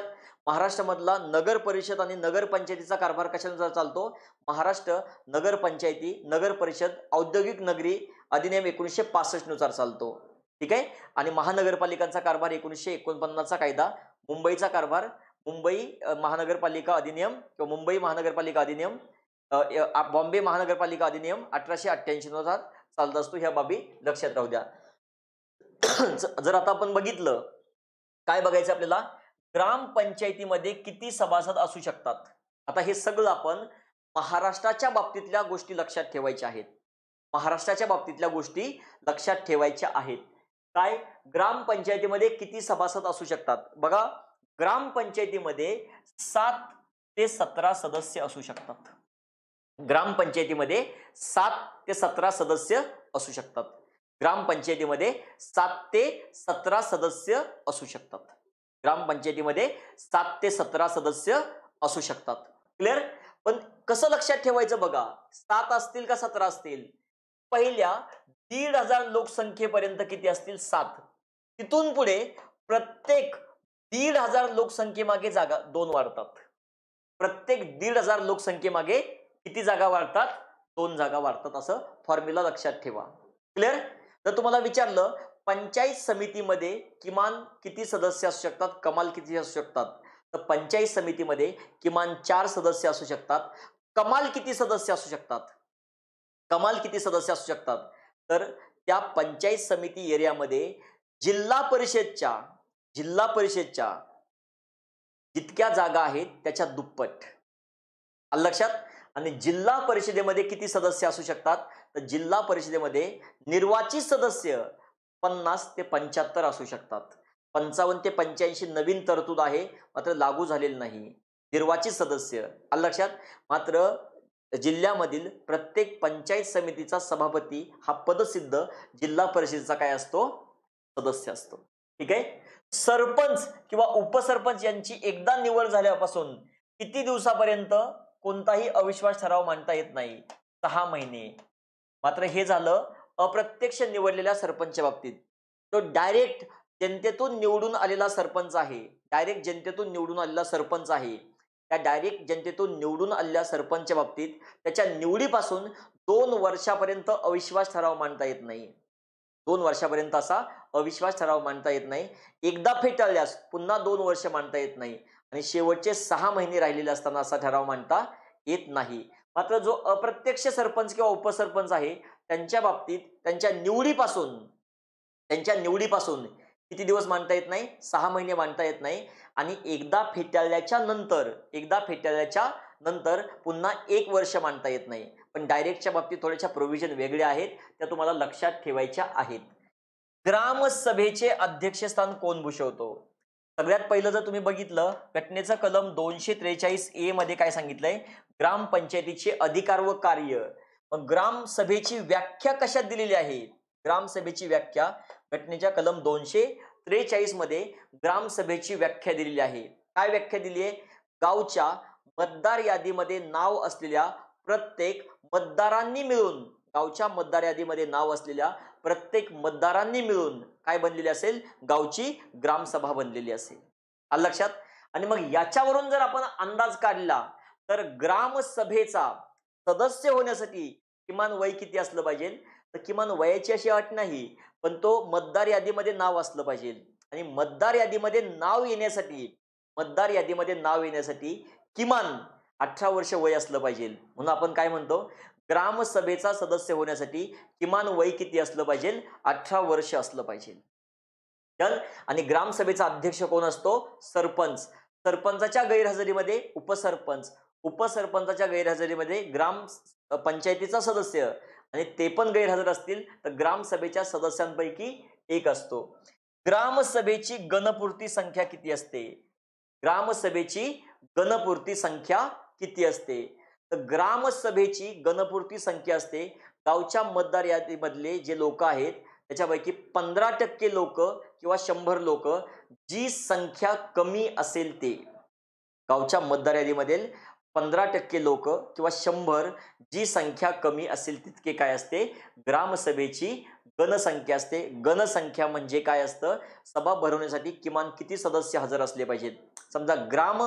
महाराष्ट्रामधला नगर परिषद आणि नगरपंचायतीचा कारभार कशानुसार चालतो महाराष्ट्र नगरपंचायती नगर परिषद औद्योगिक नगरी अधिनियम एकोणीसशे पासष्टनुसार चालतो ठीक आहे आणि महानगरपालिकांचा कारभार एकोणीसशे एकोणपन्नासचा कायदा मुंबईचा कारभार मुंबई महानगरपालिका अधिनियम किंवा मुंबई महानगरपालिका अधिनियम बॉम्बे महानगरपालिका अधिनियम अठराशे अठ्ठ्याऐंशी नुसार चालत असतो ह्या बाबी लक्षात राहू द्या जर आता आपण बघितलं काय बघायचं आपल्याला ग्रामपंचायतीमध्ये किती सभासद असू शकतात आता हे सगळं आपण महाराष्ट्राच्या बाबतीतल्या गोष्टी लक्षात ठेवायच्या आहेत महाराष्ट्राच्या बाबतीतल्या गोष्टी लक्षात ठेवायच्या आहेत काय ग्रामपंचायतीमध्ये किती सभासद असू शकतात बघा ग्रामपंचायतीमध्ये सात ते सतरा सदस्य असू शकतात ग्रामपंचायतीमध्ये सात ते सतरा सदस्य असू शकतात ग्रामपंचायतीमध्ये सात ते सतरा सदस्य असू शकतात ग्रामपंचायतीमध्ये सात ते सतरा सदस्य असू शकतात क्लिअर पण कसं लक्षात ठेवायचं बघा सात असतील का सतरा असतील पहिल्या दीड हजार लोकसंख्येपर्यंत किती असतील सात तिथून पुढे प्रत्येक दीड हजार लोकसंख्येमागे जागा दोन वाढतात प्रत्येक दीड हजार लोकसंख्येमागे किती जागा वाढतात दोन जागा वाढतात असं फॉर्म्युला लक्षात ठेवा क्लिअर जर तुम्हाला विचारलं पंचायत समितीमध्ये किमान किती सदस्य असू शकतात कमाल किती असू शकतात तर पंचायत समितीमध्ये किमान चार सदस्य असू शकतात कमाल किती सदस्य असू शकतात कमाल किती सदस्य असू शकतात तर त्या पंचायत समिती एरियामध्ये जिल्हा परिषदच्या जिल्हा परिषदच्या जितक्या जागा आहेत त्याच्या दुप्पट लक्षात आणि जिल्हा परिषदेमध्ये किती सदस्य असू शकतात तर जिल्हा परिषदेमध्ये निर्वाचित सदस्य पन्नास ते पंच्याहत्तर असू शकतात पंचावन्न ते पंच्याऐंशी नवीन तरतूद आहे मात्र लागू झालेली नाही निर्वाचित सदस्य आलं लक्षात मात्र जिल्ह्यामधील प्रत्येक पंचायत समितीचा सभापती हा पदसिद्ध जिल्हा परिषदेचा काय असतो सदस्य असतो ठीक आहे सरपंच किंवा उपसरपंच यांची एकदा निवड झाल्यापासून किती दिवसापर्यंत कोणताही अविश्वास ठराव मांडता येत नाही सहा महिने मात्र हे झालं अप्रत्यक्ष निवडलेल्या सरपंच बाबतीत तो डायरेक्ट जनतेतून निवडून आलेला सरपंच आहे डायरेक्ट जनतेतून निवडून आलेला सरपंच आहे त्या डायरेक्ट जनतेतून निवडून आलेल्या सरपंचच्या बाबतीत त्याच्या निवडीपासून दोन वर्षापर्यंत अविश्वास ठराव मांडता येत नाही दोन वर्षापर्यंत असा अविश्वास ठराव मांडता येत नाही एकदा फेटाळल्यास पुन्हा दोन वर्ष मांडता येत नाही आणि शेवटचे सहा महिने राहिलेले असताना असा ठराव मांडता येत नाही मात्र जो अप्रत्यक्ष सरपंच किंवा उपसरपंच आहे त्यांच्या बाबतीत त्यांच्या निवडीपासून त्यांच्या निवडीपासून किती दिवस मानता येत नाही सहा महिने मानता येत नाही आणि एकदा फेटाळल्याच्या नंतर एकदा फेटाळल्याच्या नंतर पुन्हा एक वर्ष मानता येत नाही पण डायरेक्टच्या बाबतीत थोड्याशा प्रोव्हिजन वेगळ्या आहेत त्या तुम्हाला लक्षात ठेवायच्या आहेत ग्रामसभेचे अध्यक्षस्थान कोण भूषवतो सगळ्यात पहिलं जर तुम्ही बघितलं घटनेचं कलम दोनशे त्रेचाळीस ए मध्ये काय सांगितलंय ग्रामपंचायतीचे अधिकार व कार्य मग ग्रामसभेची व्याख्या कशात दिलेली आहे ग्रामसभेची व्याख्या घटनेच्या कलम दोनशे त्रेचाळीस मध्ये ग्रामसभेची व्याख्या दिलेली आहे काय व्याख्या दिली आहे गावच्या मतदार यादीमध्ये नाव असलेल्या प्रत्येक मतदारांनी मिळून गावच्या मतदार यादीमध्ये नाव असलेल्या प्रत्येक मतदारांनी मिळून काय बनलेली असेल गावची ग्रामसभा बनलेली असेल हा लक्षात आणि मग याच्यावरून जर आपण अंदाज काढला तर ग्रामसभेचा सदस्य होण्यासाठी किमान वय किती असलं पाहिजे तर किमान वयाची अशी अट नाही पण तो मतदार यादीमध्ये नाव असलं पाहिजे आणि मतदार यादीमध्ये नाव येण्यासाठी मतदार यादीमध्ये नाव येण्यासाठी किमान अठरा वर्ष वय असलं पाहिजे म्हणून आपण काय म्हणतो ग्रामसभेचा सदस्य होण्यासाठी किमान वय किती असलं पाहिजे अठरा वर्ष असलं पाहिजे आणि ग्रामसभेचा अध्यक्ष कोण असतो सरपंच सरपंचाच्या गैरहजेरीमध्ये उपसरपंच उपसरपंचाच्या गैरहजेरीमध्ये ग्राम पंचायतीचा सदस्य आणि ते पण गैरहजर असतील तर ग्रामसभेच्या सदस्यांपैकी एक असतो ग्रामसभेची गणपूर्ती संख्या किती असते ग्रामसभेची गणपूर्ती संख्या किती असते तर ग्रामसभेची गणपूर्ती संख्या असते गावच्या मतदार यादीमधले जे लोक आहेत त्याच्यापैकी पंधरा टक्के लोक किंवा शंभर लोक जी संख्या कमी असेल ते गावच्या मतदार यादीमधील पंधरा टक्के लोक किंवा शंभर जी संख्या कमी असेल तितके काय असते ग्रामसभेची गणसंख्या असते गणसंख्या म्हणजे काय असतं सभा भरवण्यासाठी किमान किती सदस्य हजर असले पाहिजेत समजा ग्राम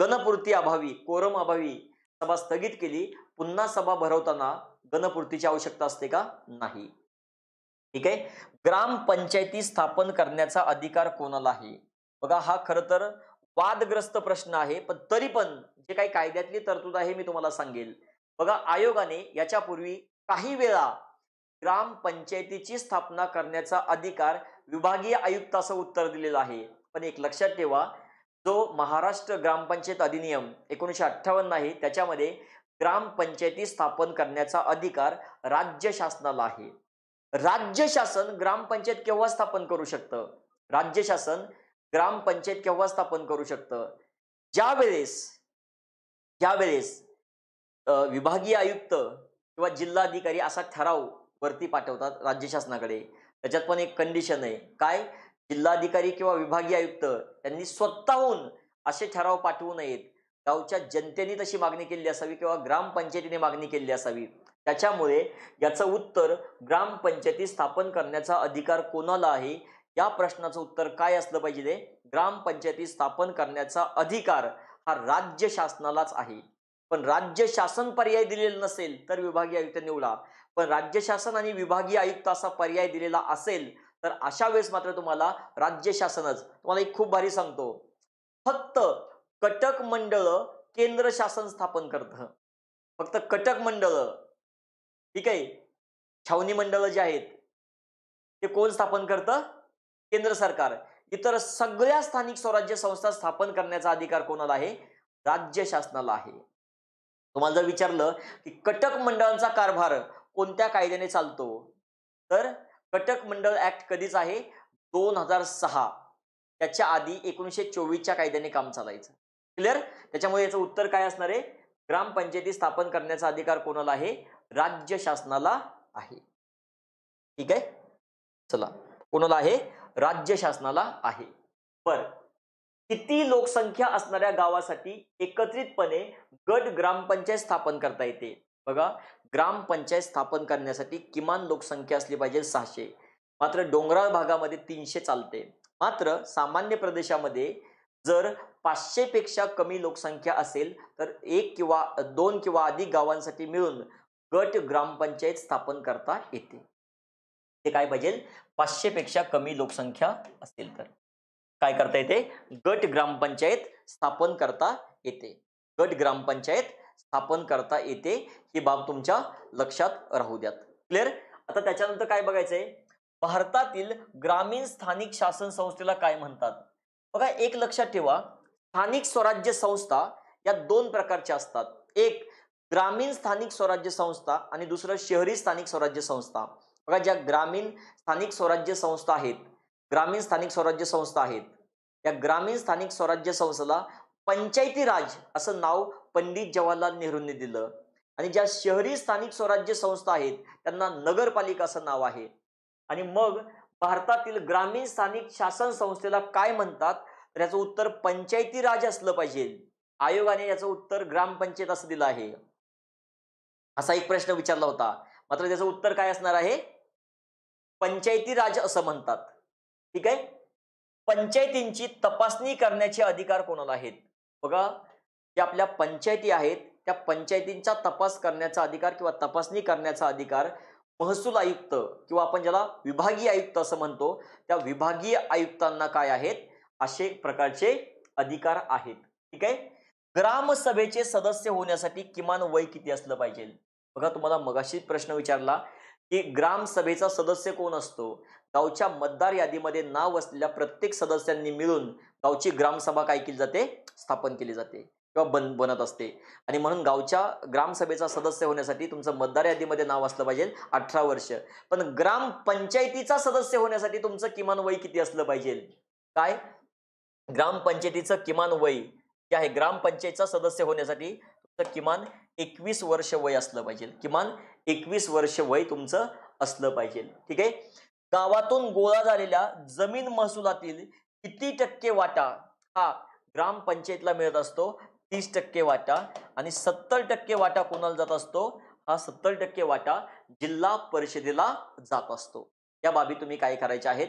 गणपूर्ती अभावी कोरम अभावी सभा स्थगित केली पुन्हा सभा भरवताना गणपूर्तीची आवश्यकता असते का नाही ठीक आहे ग्रामपंचायती स्थापन करण्याचा अधिकार कोणाला आहे बघा हा खरं तर वादग्रस्त प्रश्न आहे पण तरी पण जे काही कायद्यातली तरतूद आहे मी तुम्हाला सांगेल बघा आयोगाने याच्यापूर्वी काही वेळा ग्रामपंचायतीची स्थापना करण्याचा अधिकार विभागीय आयुक्ताचं उत्तर दिलेलं आहे पण एक लक्षात ठेवा जो महाराष्ट्र ग्रामपंचायत अधिनियम एकोणीसशे अठ्ठावन्न आहे त्याच्यामध्ये ग्रामपंचायती स्थापन करण्याचा अधिकार राज्य शासनाला आहे राज्य शासन ग्रामपंचायत केव्हा स्थापन करू शकतं राज्य शासन ग्रामपंचायत केव्हा स्थापन करू शकतं ज्यावेळेस ज्यावेळेस विभागीय आयुक्त किंवा जिल्हाधिकारी असा ठराव वरती पाठवतात राज्य शासनाकडे त्याच्यात पण एक कंडिशन आहे काय जिल्हाधिकारी किंवा विभागीय आयुक्त त्यांनी स्वतःहून असे ठराव पाठवू नयेत गावच्या जनतेने तशी मागणी केली असावी किंवा ग्रामपंचायतीने मागणी केली असावी त्याच्यामुळे याचं उत्तर ग्रामपंचायती स्थापन करण्याचा अधिकार कोणाला आहे या प्रश्नाचं उत्तर काय असलं पाहिजे ते ग्रामपंचायती स्थापन करण्याचा अधिकार हा राज्य शासनालाच आहे पण राज्य शासन पर्याय दिलेला नसेल तर विभागीय आयुक्त निवडा पण राज्य शासन आणि विभागीय आयुक्त असा पर्याय दिलेला असेल तर अशा वेळेस मात्र तुम्हाला राज्य शासनच तुम्हाला एक खूप भारी सांगतो फक्त कटक मंडळ केंद्र शासन स्थापन करतं फक्त कटक मंडळ ठीक आहे छावणी मंडळ जे आहेत ते कोण स्थापन करतं केंद्र सरकार इतर सगळ्या स्थानिक स्वराज्य संस्था स्थापन करण्याचा अधिकार कोणाला आहे राज्य शासनाला आहे तुम्हाला जर विचारलं की कटक मंडळांचा कारभार कोणत्या कायद्याने चालतो तर कटक मंडळ ऍक्ट कधीच आहे दोन हजार सहा त्याच्या आधी एकोणीशे चोवीसच्या कायद्याने काम चालायचं क्लिअर त्याच्यामुळे याचं उत्तर काय असणार आहे ग्रामपंचायती स्थापन करण्याचा अधिकार कोणाला आहे राज्य शासनाला आहे ठीक आहे चला कोणाला आहे राज्य शासनाला आहे पर किती लोकसंख्या असणाऱ्या गावासाठी एकत्रितपणे गट ग्रामपंचायत स्थापन करता येते बघा ग्रामपंचायत स्थापन करण्यासाठी किमान लोकसंख्या असली पाहिजे सहाशे मात्र डोंगराळ भागामध्ये तीनशे चालते मात्र सामान्य प्रदेशामध्ये जर पाचशे पेक्षा कमी लोकसंख्या असेल तर एक किंवा दोन किंवा अधिक गावांसाठी मिळून गट ग्रामपंचायत स्थापन करता येते ते काय पाहिजे पेक्षा कमी लोकसंख्या असतील तर काय करता येते गट ग्रामपंचायत स्थापन करता येते गट ग्रामपंचायत स्थापन करता येते ही बाब तुमच्या लक्षात राहू द्यात क्लिअर आता त्याच्यानंतर काय बघायचंय भारतातील ग्रामीण स्थानिक शासन संस्थेला काय म्हणतात बघा एक लक्षात ठेवा स्थानिक स्वराज्य संस्था या दोन प्रकारच्या असतात एक ग्रामीण स्थानिक स्वराज्य संस्था आणि दुसरं शहरी स्थानिक स्वराज्य संस्था बघा ज्या ग्रामीण स्थानिक स्वराज्य संस्था आहेत ग्रामीण स्थानिक स्वराज्य संस्था आहेत त्या ग्रामीण स्थानिक स्वराज्य संस्थेला पंचायती राज असं नाव पंडित जवाहरलाल नेहरूंनी दिलं आणि ज्या शहरी स्थानिक स्वराज्य संस्था आहेत त्यांना नगरपालिका असं नाव आहे आणि मग भारतातील ग्रामीण स्थानिक शासन संस्थेला काय म्हणतात तर याचं उत्तर पंचायती राज असलं पाहिजे आयोगाने याचं उत्तर ग्रामपंचायत असं दिलं आहे असा एक प्रश्न विचारला होता मात्र त्याचं उत्तर काय असणार आहे पंचायती राज असं म्हणतात ठीक आहे पंचायतींची तपासणी करण्याचे अधिकार कोणाला आहेत बघा ज्या आपल्या पंचायती आहेत त्या पंचायतींचा तपास करण्याचा अधिकार किंवा तपासणी करण्याचा अधिकार महसूल आयुक्त किंवा आपण ज्याला विभागीय आयुक्त असं म्हणतो त्या विभागीय आयुक्तांना काय आहेत असे प्रकारचे अधिकार आहेत ठीक आहे ग्रामसभेचे सदस्य होण्यासाठी किमान वय किती असलं पाहिजे बघा तुम्हाला मगाशीच प्रश्न विचारला की ग्रामसभेचा सदस्य कोण असतो गावच्या मतदार यादीमध्ये नाव असलेल्या प्रत्येक सदस्यांनी मिळून गावची ग्रामसभा काय केली जाते स्थापन केली जाते किंवा बन बनत असते आणि म्हणून गावच्या ग्रामसभेचा सदस्य होण्यासाठी तुमचं मतदार यादीमध्ये नाव असलं पाहिजे अठरा वर्ष पण ग्रामपंचायतीचा सदस्य होण्यासाठी तुमचं किमान वय किती असलं पाहिजे काय ग्रामपंचायतीचं किमान वय जे आहे ग्रामपंचायतीचा सदस्य होण्यासाठी किमान एकवीस वर्ष वय असलं पाहिजे किमान एकवीस वर्ष वय तुमचं असलं पाहिजे ठीक आहे गावातून गोळा झालेल्या जमीन महसुलातील किती टक्के वाटा हा ग्रामपंचायतला मिळत असतो तीस टक्के वाटा आणि सत्तर टक्के वाटा कोणाला जात असतो हा सत्तर टक्के वाटा जिल्हा परिषदेला जात असतो या बाबी तुम्ही काय करायच्या आहेत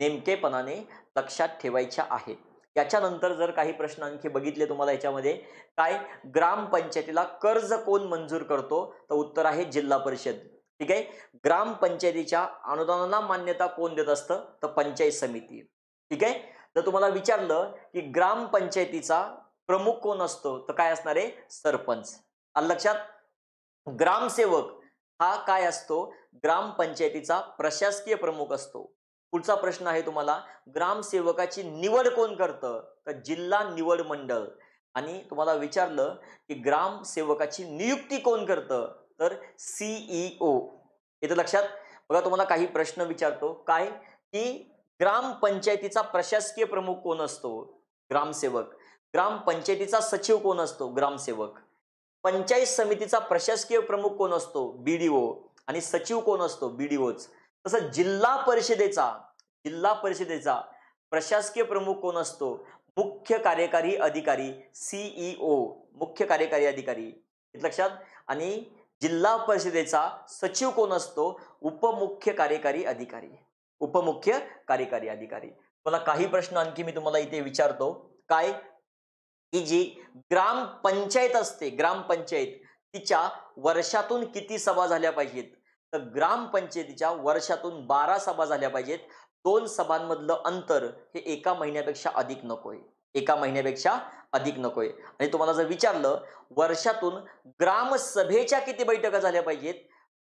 नेमकेपणाने लक्षात ठेवायच्या आहेत याच्यानंतर जर काही प्रश्न आणखी बघितले तुम्हाला याच्यामध्ये काय ग्रामपंचायतीला कर्ज कोण मंजूर करतो तर उत्तर आहे जिल्हा परिषद ठीक आहे ग्रामपंचायतीच्या अनुदानाला मान्यता कोण देत असतं तर पंचायत समिती ठीक आहे जर तुम्हाला विचारलं की ग्रामपंचायतीचा प्रमुख कोण असतो तर काय असणार आहे सरपंच आणि लक्षात ग्रामसेवक हा काय असतो ग्रामपंचायतीचा प्रशासकीय प्रमुख असतो पुढचा प्रश्न आहे तुम्हाला ग्रामसेवकाची निवड कोण करतं तर जिल्हा निवड मंडळ आणि तुम्हाला विचारलं की ग्रामसेवकाची नियुक्ती कोण करतं तर सीईओ इथं e लक्षात बघा तुम्हाला काही प्रश्न विचारतो काय की ग्रामपंचायतीचा प्रशासकीय प्रमुख कोण असतो ग्रामसेवक ग्रामपंचायतीचा सचिव कोण असतो ग्रामसेवक पंचायत समितीचा प्रशासकीय प्रमुख कोण असतो बीडीओ आणि सचिव कोण असतो बीडीओच तसं जिल्हा परिषदेचा जिल्हा परिषदेचा प्रशासकीय प्रमुख कोण असतो मुख्य कार्यकारी अधिकारी सीईओ e मुख्य कार्यकारी अधिकारी लक्षात आणि जिल्हा परिषदेचा सचिव कोण असतो उपमुख्य कार्यकारी अधिकारी उपमुख्य कार्यकारी अधिकारी मला काही प्रश्न आणखी मी तुम्हाला इथे विचारतो काय की जी ग्रामपंचायत असते ग्रामपंचायत तिच्या वर्षातून किती सभा झाल्या पाहिजेत तर ग्रामपंचायतीच्या वर्षातून बारा सभा झाल्या पाहिजेत दोन सभांमधलं अंतर हे एका महिन्यापेक्षा अधिक नको आहे एका महिन्यापेक्षा अधिक नको आहे आणि तुम्हाला जर विचारलं वर्षातून ग्रामसभेच्या किती बैठका झाल्या पाहिजेत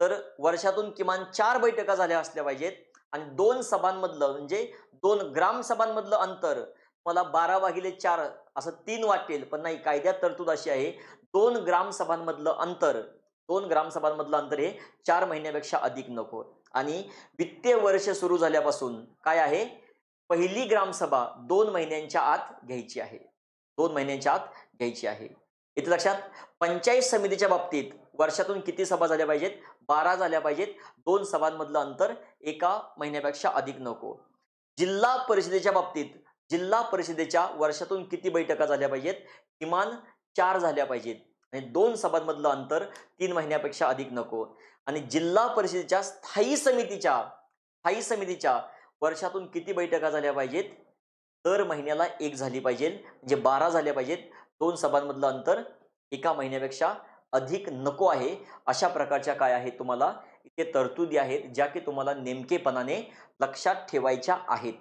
तर वर्षातून किमान चार बैठका झाल्या असल्या पाहिजेत आणि दोन सभांमधलं म्हणजे दोन ग्रामसभांमधलं अंतर मला बारा वाघिले चार असं तीन वाटेल पण नाही कायद्यात तरतूद अशी आहे दोन ग्रामसभांमधलं अंतर दोन ग्रामसभांमधलं अंतर हे चार महिन्यापेक्षा अधिक नको आणि वित्तीय वर्ष सुरू झाल्यापासून काय आहे पहिली ग्रामसभा दोन महिन्यांच्या आत घ्यायची आहे दोन महिन्यांच्या आत घ्यायची आहे इथे लक्षात पंचायत समितीच्या बाबतीत वर्षातून किती सभा झाल्या पाहिजेत बारा झाल्या पाहिजेत दोन सभांमधलं अंतर एका महिन्यापेक्षा अधिक नको जिल्हा परिषदेच्या बाबतीत जिल्हा परिषदेच्या वर्षातून किती बैठका झाल्या पाहिजेत किमान चार झाल्या पाहिजेत म्हणजे दोन सभांमधलं अंतर तीन महिन्यापेक्षा अधिक नको आणि जिल्हा परिषदेच्या स्थायी समितीच्या स्थायी समितीच्या वर्षातून किती बैठका झाल्या पाहिजेत दर महिन्याला एक झाली पाहिजे म्हणजे बारा झाल्या पाहिजेत दोन सभांमधलं अंतर एका महिन्यापेक्षा अधिक नको आहे अशा प्रकारच्या काय आहेत तुम्हाला इथे तरतुदी आहेत ज्या की तुम्हाला नेमकेपणाने लक्षात ठेवायच्या आहेत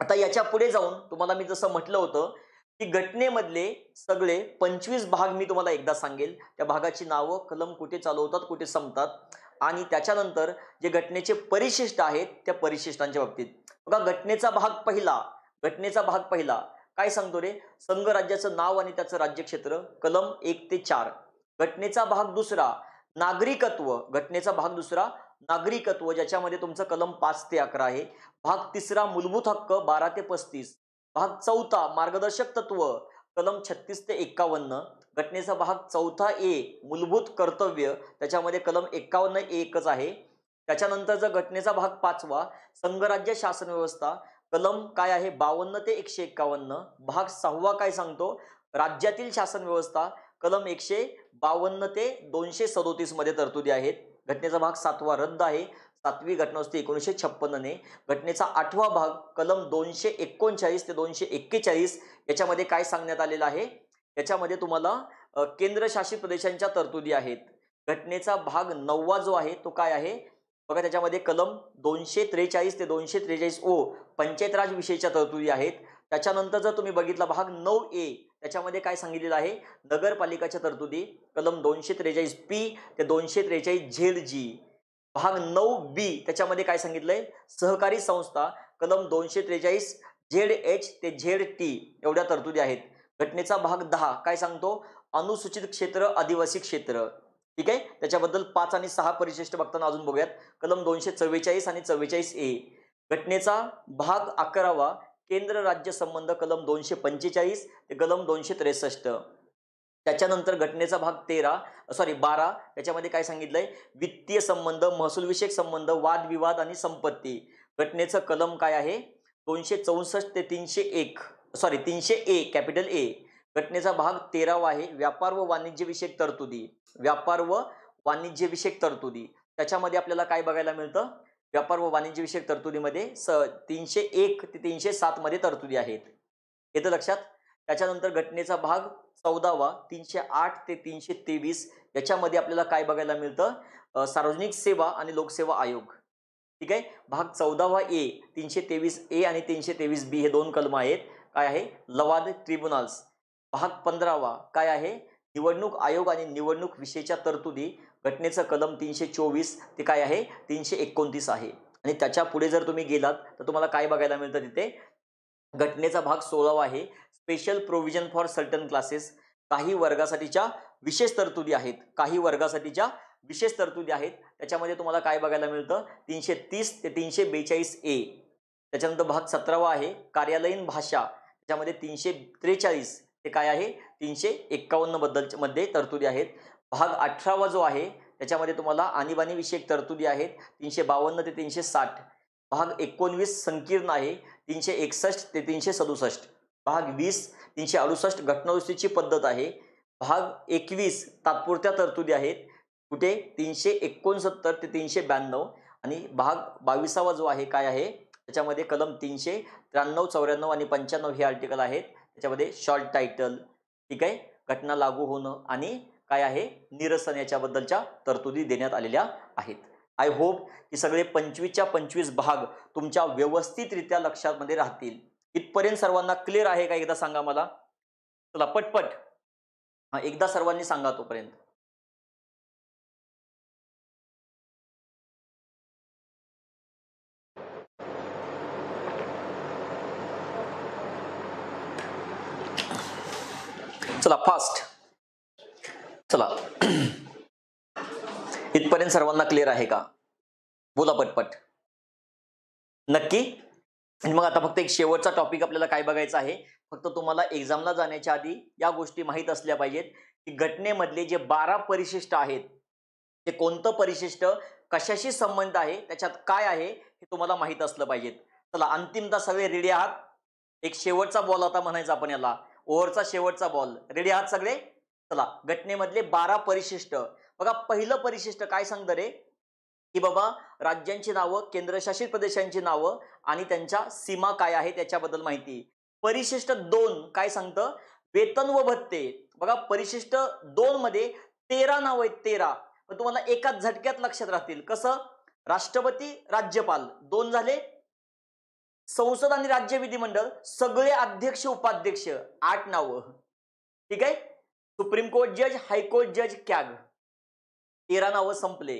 आता याच्या पुढे जाऊन तुम्हाला मी जसं म्हटलं होतं की घटनेमधले सगळे पंचवीस भाग मी तुम्हाला एकदा सांगेल त्या भागाची नावं कलम कुठे चालवतात कुठे संपतात आणि त्याच्यानंतर जे घटनेचे परिशिष्ट आहेत त्या परिशिष्टांच्या बाबतीत बघा घटनेचा भाग पहिला घटनेचा भाग पहिला काय सांगतो रे संघ राज्याचं नाव आणि त्याचं राज्यक्षेत्र कलम एक ते चार घटनेचा भाग दुसरा नागरिकत्व घटनेचा भाग दुसरा नागरिकत्व ज्याच्यामध्ये तुमचं कलम पाच ते अकरा आहे भाग तिसरा मूलभूत हक्क बारा ते पस्तीस भाग चौथा मार्गदर्शक तत्व कलम छत्तीस ते एक्कावन्न घटनेचा भाग चौथा ए मूलभूत कर्तव्य त्याच्यामध्ये कलम एक्कावन्न एकच आहे त्याच्यानंतरचा घटनेचा भाग पाचवा संघराज्य शासन व्यवस्था कलम काय आहे बावन्न ते एकशे एकावन्न भाग सहावा काय सांगतो राज्यातील शासन व्यवस्था कलम एकशे बावन्न ते दोनशे सदोतीसमध्ये तरतुदी आहेत घटनेचा भाग सातवा रद्द आहे सातवी घटना असते एकोणीसशे छप्पन्नने घटनेचा आठवा भाग कलम दोनशे एकोणचाळीस ते दोनशे एक्केचाळीस याच्यामध्ये काय सांगण्यात आलेलं आहे याच्यामध्ये तुम्हाला केंद्रशासित प्रदेशांच्या तरतुदी आहेत घटनेचा भाग नववा जो आहे तो काय आहे बघा त्याच्यामध्ये कलम दोनशे त्रेचाळीस ते दोनशे त्रेचाळीस ओ पंचायत राज विषयीच्या तरतुदी आहेत त्याच्यानंतर जर तुम्ही बघितला भाग नऊ ए त्याच्यामध्ये काय सांगितलेलं आहे नगरपालिकाच्या तरतुदी कलम दोनशे त्रेचाळीस पी ते दोनशे त्रेचाळीस झेड जी भाग नऊ बी त्याच्यामध्ये काय सांगितलंय सहकारी संस्था कलम दोनशे त्रेचाळीस झेड एच ते झेड टी एवढ्या तरतुदी आहेत घटनेचा भाग दहा काय सांगतो अनुसूचित क्षेत्र आदिवासी क्षेत्र ठीक आहे त्याच्याबद्दल पाच आणि सहा परिशिष्ट बघताना अजून बघूयात कलम दोनशे चव्वेचाळीस आणि चव्वेचाळीस ए घटनेचा भाग अकरावा केंद्र राज्य संबंध कलम दोनशे पंचेचाळीस ते कलम दोनशे त्रेसष्ट त्याच्यानंतर घटनेचा भाग तेरा सॉरी बारा त्याच्यामध्ये काय सांगितलंय वित्तीय संबंध महसूलविषयक संबंध वादविवाद आणि संपत्ती घटनेचं कलम काय आहे दोनशे चौसष्ट ते तीनशे एक सॉरी तीनशे ए कॅपिटल ए घटनेचा भाग तेरावा आहे व्यापार व वाणिज्यविषयक तरतुदी व्यापार व वाणिज्यविषयक तरतुदी त्याच्यामध्ये आपल्याला काय बघायला मिळतं व्यापार व वाणिज्यविषयक तरतुदीमध्ये स तीनशे एक ते तीनशे सातमध्ये तरतुदी आहेत येतं लक्षात त्याच्यानंतर घटनेचा भाग चौदावा तीनशे आठ ते तीनशे तेवीस याच्यामध्ये आपल्याला काय बघायला मिळतं सार्वजनिक सेवा आणि लोकसेवा आयोग ठीक आहे भाग चौदावा ए तीनशे तेवीस ए आणि तीनशे तेवीस बी हे दोन कलम आहेत काय आहे लवाद ट्रिब्युनल्स भाग पंधरावा काय आहे निवडणूक आयोग आणि निवडणूक विषयीच्या तरतुदी घटनेचं कलम तीनशे चोवीस ते काय आहे तीनशे एकोणतीस आहे आणि त्याच्या पुढे जर तुम्ही गेलात तर तुम्हाला काय बघायला मिळतं तिथे घटनेचा भाग सोळावा आहे special provision for certain classes काही वर्गासाठीच्या विशेष तरतुदी आहेत काही वर्गासाठीच्या विशेष तरतुदी आहेत त्याच्यामध्ये तुम्हाला काय बघायला मिळतं तीनशे तीस ते तीनशे बेचाळीस ए त्याच्यानंतर भाग सतरावा आहे कार्यालयीन भाषा त्याच्यामध्ये तीनशे त्रेचाळीस ते काय आहे तीनशे एक्कावन्न बद्दलच्या मध्ये तरतुदी आहेत भाग अठरावा जो आहे त्याच्यामध्ये तुम्हाला आणीबाणीविषयक तरतुदी आहेत तीनशे बावन्न ते तीनशे साठ भाग एकोणवीस संकीर्ण आहे तीनशे एकसष्ट ते तीनशे सदुसष्ट भाग वीस तीनशे अडुसष्ट घटनादुरुस्तीची पद्धत आहे भाग एकवीस तात्पुरत्या तरतुदी आहेत कुठे तीनशे एकोणसत्तर ते तीनशे ब्याण्णव आणि भाग बावीसावा जो आहे काय आहे त्याच्यामध्ये कलम तीनशे त्र्याण्णव चौऱ्याण्णव आणि पंच्याण्णव हे आर्टिकल आहेत त्याच्यामध्ये शॉर्ट टायटल ठीक आहे घटना लागू होणं आणि काय आहे निरसन याच्याबद्दलच्या तरतुदी देण्यात आलेल्या आहेत आय होप की सगळे पंचवीसच्या पंचवीस भाग तुमच्या व्यवस्थितरित्या लक्षामध्ये राहतील इथपर्यंत सर्वांना क्लिअर आहे का एकदा सांगा मला चला पटपट हा एकदा सर्वांनी सांगा तोपर्यंत चला फास्ट चला इथपर्यंत सर्वांना क्लिअर आहे का बोला पटपट नक्की आणि मग आता फक्त एक शेवटचा टॉपिक आपल्याला काय बघायचा आहे फक्त तुम्हाला एक्झामला जाण्याच्या आधी या गोष्टी माहीत असल्या पाहिजेत की घटनेमधले जे बारा परिशिष्ट आहेत ते कोणतं परिशिष्ट कशाशी संबंध आहे त्याच्यात काय आहे हे तुम्हाला माहीत असलं पाहिजेत चला अंतिमता सगळे रेडी आहात एक शेवटचा बॉल आता म्हणायचा आपण याला ओव्हरचा शेवटचा बॉल रेडी आहात सगळे चला घटनेमधले बारा परिशिष्ट बघा पहिलं परिशिष्ट काय सांगतं रे की बाबा राज्यांची नावं केंद्रशासित प्रदेशांची नावं आणि त्यांच्या सीमा काय आहे त्याच्याबद्दल माहिती परिशिष्ट दोन काय सांगतं वेतन व भत्ते बघा परिशिष्ट दोन मध्ये तेरा नाव आहेत तेरा पण तुम्हाला एकाच झटक्यात लक्षात राहतील कसं राष्ट्रपती राज्यपाल दोन झाले संसद आणि राज्य विधिमंडळ सगळे अध्यक्ष उपाध्यक्ष आठ नावं ठीक आहे सुप्रीम कोर्ट जज हायकोर्ट जज कॅग तेरा नावं संपले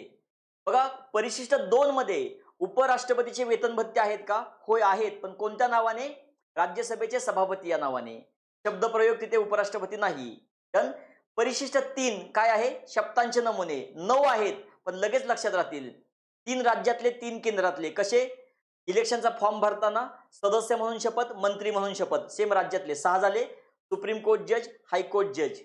बघा परिशिष्ट दोन मध्ये उपराष्ट्रपतीचे वेतन भत्ते आहेत का होय आहेत पण कोणत्या नावाने राज्यसभेचे सभापती या नावाने शब्दप्रयोग तिथे उपराष्ट्रपती नाही कारण परिशिष्ट तीन काय आहे शब्दांचे नमुने नऊ आहेत पण लगेच लक्षात राहतील तीन राज्यातले तीन केंद्रातले कसे इलेक्शनचा फॉर्म भरताना सदस्य म्हणून शपथ मंत्री म्हणून शपथ सेम राज्यातले सहा झाले सुप्रीम कोर्ट जज हायकोर्ट जज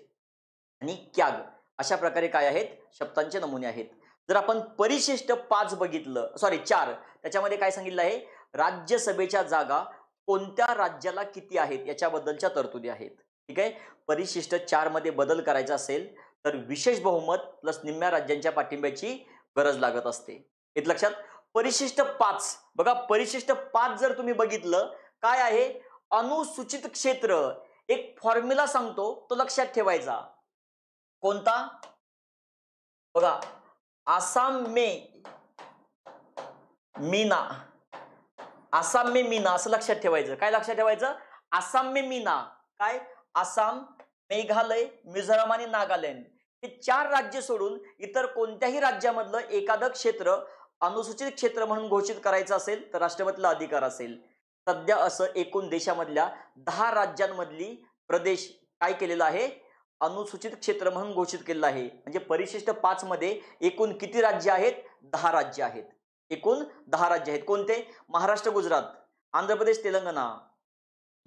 आणि क्याग अशा प्रकारे काय आहेत शब्दांचे नमुने आहेत जर आपण परिशिष्ट पाच बघितलं सॉरी चार त्याच्यामध्ये काय सांगितलं आहे राज्यसभेच्या जागा कोणत्या राज्याला किती आहेत याच्याबद्दलच्या तरतुदी आहेत ठीक आहे परिशिष्ट मध्ये बदल करायचा असेल तर विशेष बहुमत प्लस निम्म्या राज्यांच्या पाठिंब्याची गरज लागत असते इथं लक्षात परिशिष्ट पाच बघा परिशिष्ट पाच जर तुम्ही बघितलं काय आहे अनुसूचित क्षेत्र एक फॉर्म्युला सांगतो तो लक्षात ठेवायचा कोणता बघा आसाम मे मीना आसाम मे मीना असं लक्षात ठेवायचं काय लक्षात ठेवायचं आसाम मे मीना काय आसाम मेघालय मिझोराम आणि नागालँड हे चार राज्य सोडून इतर कोणत्याही राज्यामधलं एकादक क्षेत्र अनुसूचित क्षेत्र म्हणून घोषित करायचं असेल तर राष्ट्रपतीला अधिकार असेल सध्या असं एकूण देशामधल्या दहा राज्यांमधली प्रदेश काय केलेला आहे अनुसूचित क्षेत्र म्हणून घोषित केलेलं आहे म्हणजे परिशिष्ट पाच मध्ये एकूण किती राज्य आहेत दहा राज्य आहेत एकूण दहा राज्य आहेत कोणते महाराष्ट्र गुजरात आंध्र प्रदेश तेलंगणा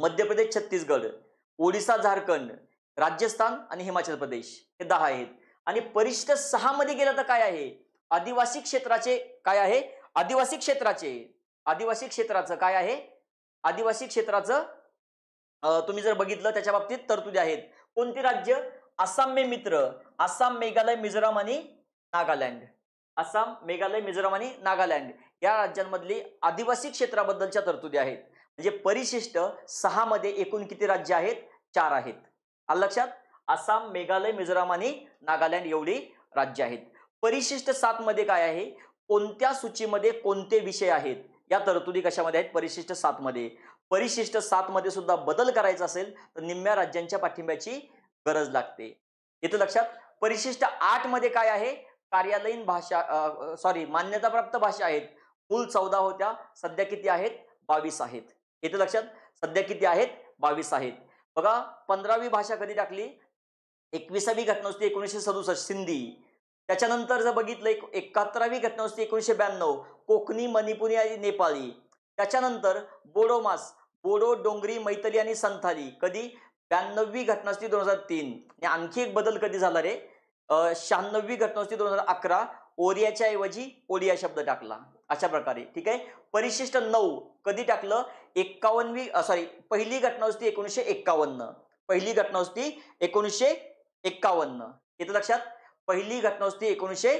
मध्य प्रदेश छत्तीसगड ओडिसा झारखंड राजस्थान आणि हिमाचल प्रदेश हे दहा आहेत आणि परिशिष्ट सहा मध्ये गेलं तर काय आहे आदिवासी क्षेत्राचे काय आहे आदिवासी क्षेत्राचे आदिवासी क्षेत्राचं काय आहे आदिवासी क्षेत्राचं तुम्ही जर बघितलं त्याच्या बाबतीत तरतुदी आहेत कोणती राज्य आसाम मे मित्र आसाम मेघालय मिझोराम आणि नागालँड आसाम मेघालय मिझोराम आणि नागालँड या राज्यांमधली आदिवासी क्षेत्राबद्दलच्या तरतुदी आहेत म्हणजे परिशिष्ट सहामध्ये मध्ये एकूण किती राज्य आहेत चार आहेत लक्षात आसाम मेघालय मिझोराम आणि नागालँड एवढी राज्य आहेत परिशिष्ट सात मध्ये काय आहे कोणत्या सूचीमध्ये कोणते विषय आहेत या तरतुदी कशामध्ये आहेत परिशिष्ट सात मध्ये परिशिष्ट सातमध्ये सुद्धा बदल करायचा असेल तर निम्म्या राज्यांच्या पाठिंब्याची गरज लागते इथं लक्षात परिशिष्ट आठमध्ये काय आहे कार्यालयीन भाषा सॉरी मान्यताप्राप्त भाषा आहेत कुल चौदा होत्या सध्या किती आहेत बावीस आहेत इथे लक्षात सध्या किती आहेत बावीस आहेत बघा पंधरावी भाषा कधी टाकली एकविसावी घटनावृत्ती एकोणीसशे सदुसष्ट सिंधी त्याच्यानंतर जर बघितलं एक एकाहत्तरावी घटनावृत्ती एकोणीसशे ब्याण्णव कोकणी मणिपुरी आणि नेपाळी त्याच्यानंतर बोडोमास बोडो डोंगरी मैतली आणि संथाली कधी ब्याण्णवी घटनास्थी दोन हजार तीन आणखी एक बदल कधी झाला रे शहाण्णवी घटनास्थी दोन हजार अकरा ओरियाच्या ऐवजी ओडिया शब्द टाकला अशा प्रकारे ठीक आहे परिशिष्ट नऊ कधी टाकलं एक्कावन्नवी सॉरी पहिली असती एकोणीसशे एक्कावन्न पहिली असती एकोणीसशे एक्कावन्न येतं लक्षात पहिली घटनावस्थी एकोणीसशे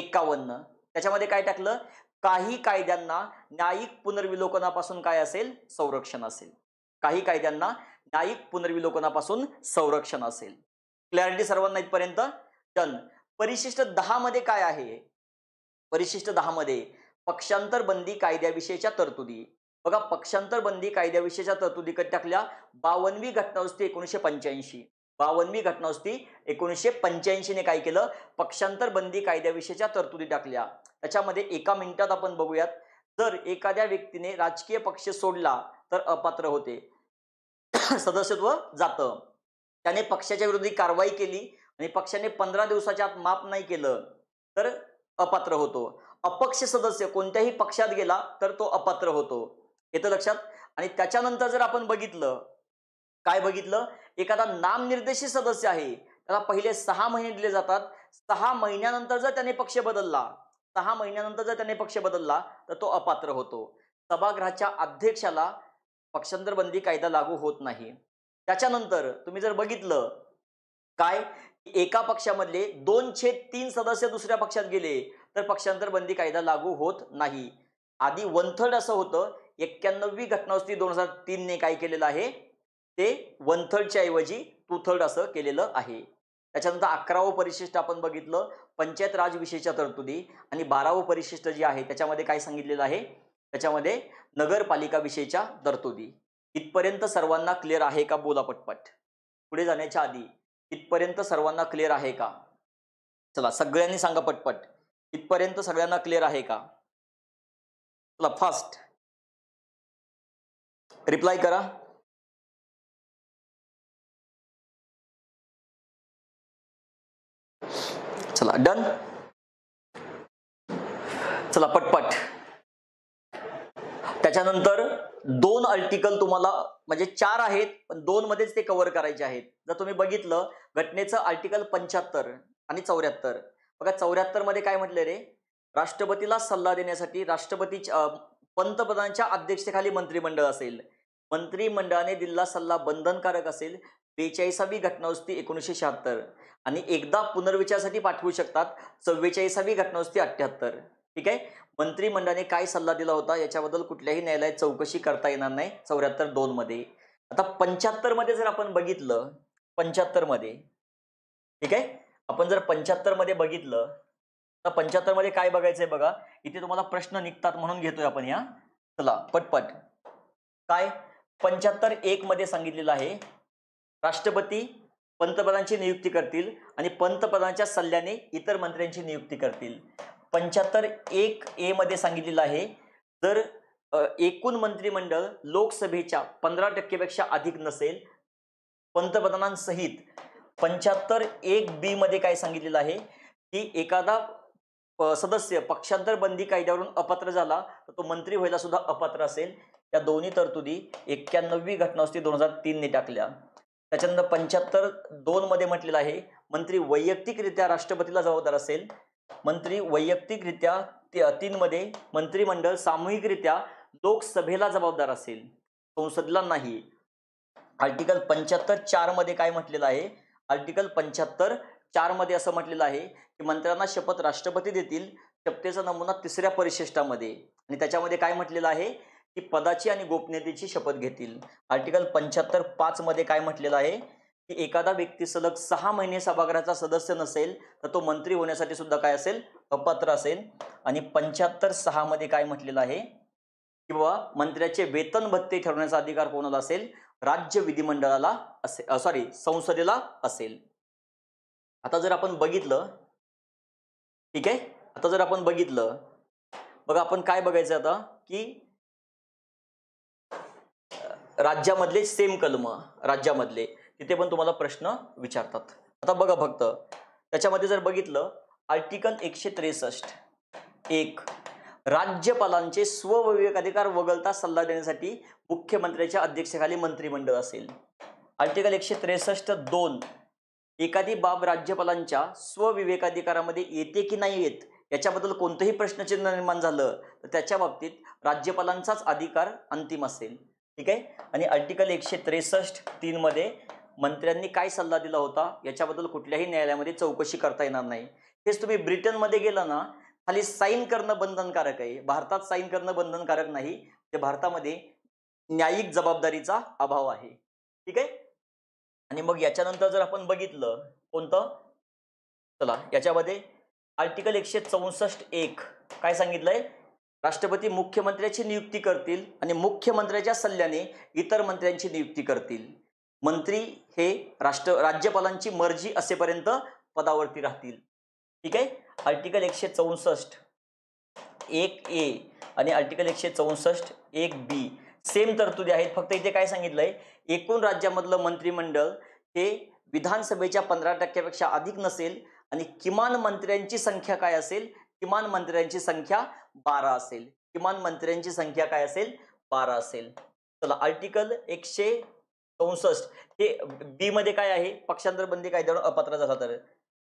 एक्कावन्न त्याच्यामध्ये काय टाकलं काही कायद्यांना न्यायिक पुनर्विलोकनापासून काय असेल संरक्षण असेल काही कायद्यांना न्यायिक पुनर्विलोकनापासून संरक्षण असेल क्लॅरिटी सर्वांना इथपर्यंत डन परिशिष्ट मध्ये काय आहे परिशिष्ट दहामध्ये पक्षांतर बंदी कायद्याविषयीच्या तरतुदी बघा पक्षांतर बंदी कायद्याविषयीच्या तरतुदी कधी टाकल्या बावनवी घटनावस्ती एकोणीशे पंच्याऐंशी बावनवी घटनावस्ती एकोणीशे पंच्याऐंशीने काय केलं पक्षांतर बंदी कायद्याविषयीच्या तरतुदी टाकल्या त्याच्यामध्ये एका मिनिटात आपण बघूयात जर एखाद्या व्यक्तीने राजकीय पक्ष सोडला तर अपात्र होते सदस्यत्व जातं त्याने पक्षाच्या विरोधी कारवाई केली आणि पक्षाने पंधरा दिवसाच्या आत माफ नाही केलं तर अपात्र होतो अपक्ष सदस्य कोणत्याही पक्षात गेला तर तो अपात्र होतो येतं लक्षात आणि त्याच्यानंतर जर आपण बघितलं काय बघितलं एखादा नामनिर्देशित सदस्य आहे त्याला पहिले सहा महिने दिले जातात सहा महिन्यानंतर जर त्याने पक्ष बदलला सहा महिन्यानंतर जर त्याने पक्ष बदलला तर तो अपात्र होतो सभागृहाच्या अध्यक्षाला पक्षांतर बंदी कायदा लागू होत नाही त्याच्यानंतर तुम्ही जर बघितलं काय एका पक्षामधले दोनशे तीन सदस्य दुसऱ्या पक्षात गेले तर पक्षांतरबंदी बंदी कायदा लागू होत नाही आधी वन थर्ड असं होतं एक्क्याण्णवी घटनावस्ती दोन हजार तीनने काय केलेलं आहे ते वन थर्डच्या ऐवजी टू थर्ड असं केलेलं आहे त्याच्यानंतर अकरावं परिशिष्ट आपण बघितलं पंचायत राज विषयीच्या तरतुदी आणि बारावं परिशिष्ट जे आहे त्याच्यामध्ये काय सांगितलेलं आहे त्याच्यामध्ये नगरपालिका विषयीच्या तरतुदी इथपर्यंत सर्वांना क्लिअर आहे का बोला पटपट पुढे जाण्याच्या आधी इथपर्यंत सर्वांना क्लिअर आहे का चला सगळ्यांनी सांगा पटपट इथपर्यंत सगळ्यांना क्लिअर आहे का चला फास्ट रिप्लाय करा चला डन चला पटपट त्याच्यानंतर दोन आर्टिकल तुम्हाला म्हणजे चार आहेत पण दोन मध्येच ते कव्हर करायचे आहेत जर तुम्ही बघितलं घटनेचं आर्टिकल पंच्याहत्तर आणि चौऱ्याहत्तर बघा चौऱ्याहत्तर मध्ये काय म्हटलं रे राष्ट्रपतीला सल्ला देण्यासाठी राष्ट्रपती पंतप्रधानांच्या अध्यक्षतेखाली मंत्रिमंडळ असेल मंत्रिमंडळाने दिलेला सल्ला बंधनकारक असेल बेचाळीसावी घटनावस्ती एकोणीसशे शहात्तर आणि एकदा पुनर्विचारासाठी पाठवू शकतात चव्वेचाळीसावी घटनावस्ती अठ्ठ्याहत्तर ठीक आहे मंत्रिमंडळाने काय सल्ला दिला होता याच्याबद्दल कुठल्याही न्यायालयात चौकशी करता येणार नाही चौऱ्याहत्तर मध्ये आता मध्ये जर आपण बघितलं मध्ये ठीक आहे आपण जर मध्ये बघितलं तर मध्ये काय बघायचंय बघा इथे तुम्हाला प्रश्न निघतात म्हणून घेतोय आपण या चला पटपट काय पंच्याहत्तर एक मध्ये सांगितलेलं आहे राष्ट्रपती पंतप्रधानांची नियुक्ती करतील आणि पंतप्रधानांच्या सल्ल्याने इतर मंत्र्यांची नियुक्ती करतील पंच्याहत्तर एक ए मध्ये सांगितलेलं आहे जर एकूण मंत्रिमंडळ लोकसभेच्या पंधरा टक्केपेक्षा अधिक नसेल पंतप्रधानांसहित पंच्याहत्तर एक बी मध्ये काय सांगितलेलं आहे की एखादा सदस्य पक्षांतर बंदी कायद्यावरून अपात्र झाला तर तो मंत्री व्हायला सुद्धा अपात्र असेल या दोन्ही तरतुदी एक्क्याण्णवी घटनावस्थी दोन हजार तीनने टाकल्या त्याच्यानंतर पंच्याहत्तर दोन मध्ये म्हटलेलं आहे मंत्री वैयक्तिकरित्या राष्ट्रपतीला जबाबदार असेल मंत्री वैयक्तिकरित्या तीन मध्ये मंत्रिमंडळ सामूहिकरित्या लोकसभेला जबाबदार असेल संसदेला नाही आर्टिकल पंच्याहत्तर चार मध्ये काय म्हटलेलं आहे आर्टिकल पंच्याहत्तर चार मध्ये असं म्हटलेलं आहे की मंत्र्यांना शपथ राष्ट्रपती देतील शपथेचा नमुना तिसऱ्या परिशिष्टामध्ये आणि त्याच्यामध्ये काय म्हटलेलं आहे की पदाची आणि गोपनीयतेची शपथ घेतील आर्टिकल पंच्याहत्तर मध्ये काय म्हटलेलं आहे की एखादा व्यक्ती सलग सहा महिने सभागृहाचा सदस्य नसेल तर तो मंत्री होण्यासाठी सुद्धा काय असेल अपात्र असेल आणि पंच्याहत्तर मध्ये काय म्हटलेलं आहे किंवा मंत्र्याचे वेतन भत्ते ठरवण्याचा अधिकार कोणाला असेल राज्य विधिमंडळाला असे सॉरी संसदेला असेल आता जर आपण बघितलं ठीक आहे आता जर आपण बघितलं बघा आपण काय बघायचं आता की राज्यामधले सेम कलम राज्यामधले तिथे पण तुम्हाला प्रश्न विचारतात आता बघा फक्त त्याच्यामध्ये जर बघितलं आर्टिकल एकशे त्रेसष्ट एक राज्यपालांचे अधिकार वगळता सल्ला देण्यासाठी मुख्यमंत्र्याच्या अध्यक्षतेखाली मंत्रिमंडळ असेल आर्टिकल एकशे त्रेसष्ट दोन एखादी बाब राज्यपालांच्या स्वविवेकाधिकारामध्ये येते की नाही येत याच्याबद्दल कोणतंही प्रश्नचिन्ह निर्माण झालं तर त्याच्या बाबतीत राज्यपालांचाच अधिकार अंतिम असेल ठीक आहे आणि आर्टिकल एकशे त्रेसष्ट मध्ये मंत्र्यांनी काय सल्ला दिला होता याच्याबद्दल कुठल्याही न्यायालयामध्ये चौकशी करता येणार नाही हेच तुम्ही ब्रिटनमध्ये गेला ना खाली साईन करणं बंधनकारक आहे भारतात साईन करणं बंधनकारक नाही ते भारतामध्ये न्यायिक जबाबदारीचा अभाव आहे ठीक आहे आणि मग याच्यानंतर जर आपण बघितलं कोणतं चला याच्यामध्ये आर्टिकल एकशे चौसष्ट एक काय सांगितलंय राष्ट्रपती मुख्यमंत्र्याची नियुक्ती करतील आणि मुख्यमंत्र्याच्या सल्ल्याने इतर मंत्र्यांची नियुक्ती करतील मंत्री हे राष्ट्र राज्यपालांची मर्जी असेपर्यंत पदावरती राहतील ठीक आहे आर्टिकल एकशे चौसष्ट एक ए आणि आर्टिकल एकशे चौसष्ट एक बी सेम तरतुदी आहेत फक्त इथे काय सांगितलंय एकूण राज्यामधलं मंत्रिमंडळ हे विधानसभेच्या पंधरा टक्क्यापेक्षा अधिक नसेल आणि किमान मंत्र्यांची संख्या काय असेल किमान मंत्र्यांची संख्या बारा असेल किमान मंत्र्यांची संख्या काय असेल बारा असेल चला आर्टिकल एकशे चौसष्ट हे बी मध्ये काय आहे पक्षांतर बंदी कायद्यावर अपात्र झाला तर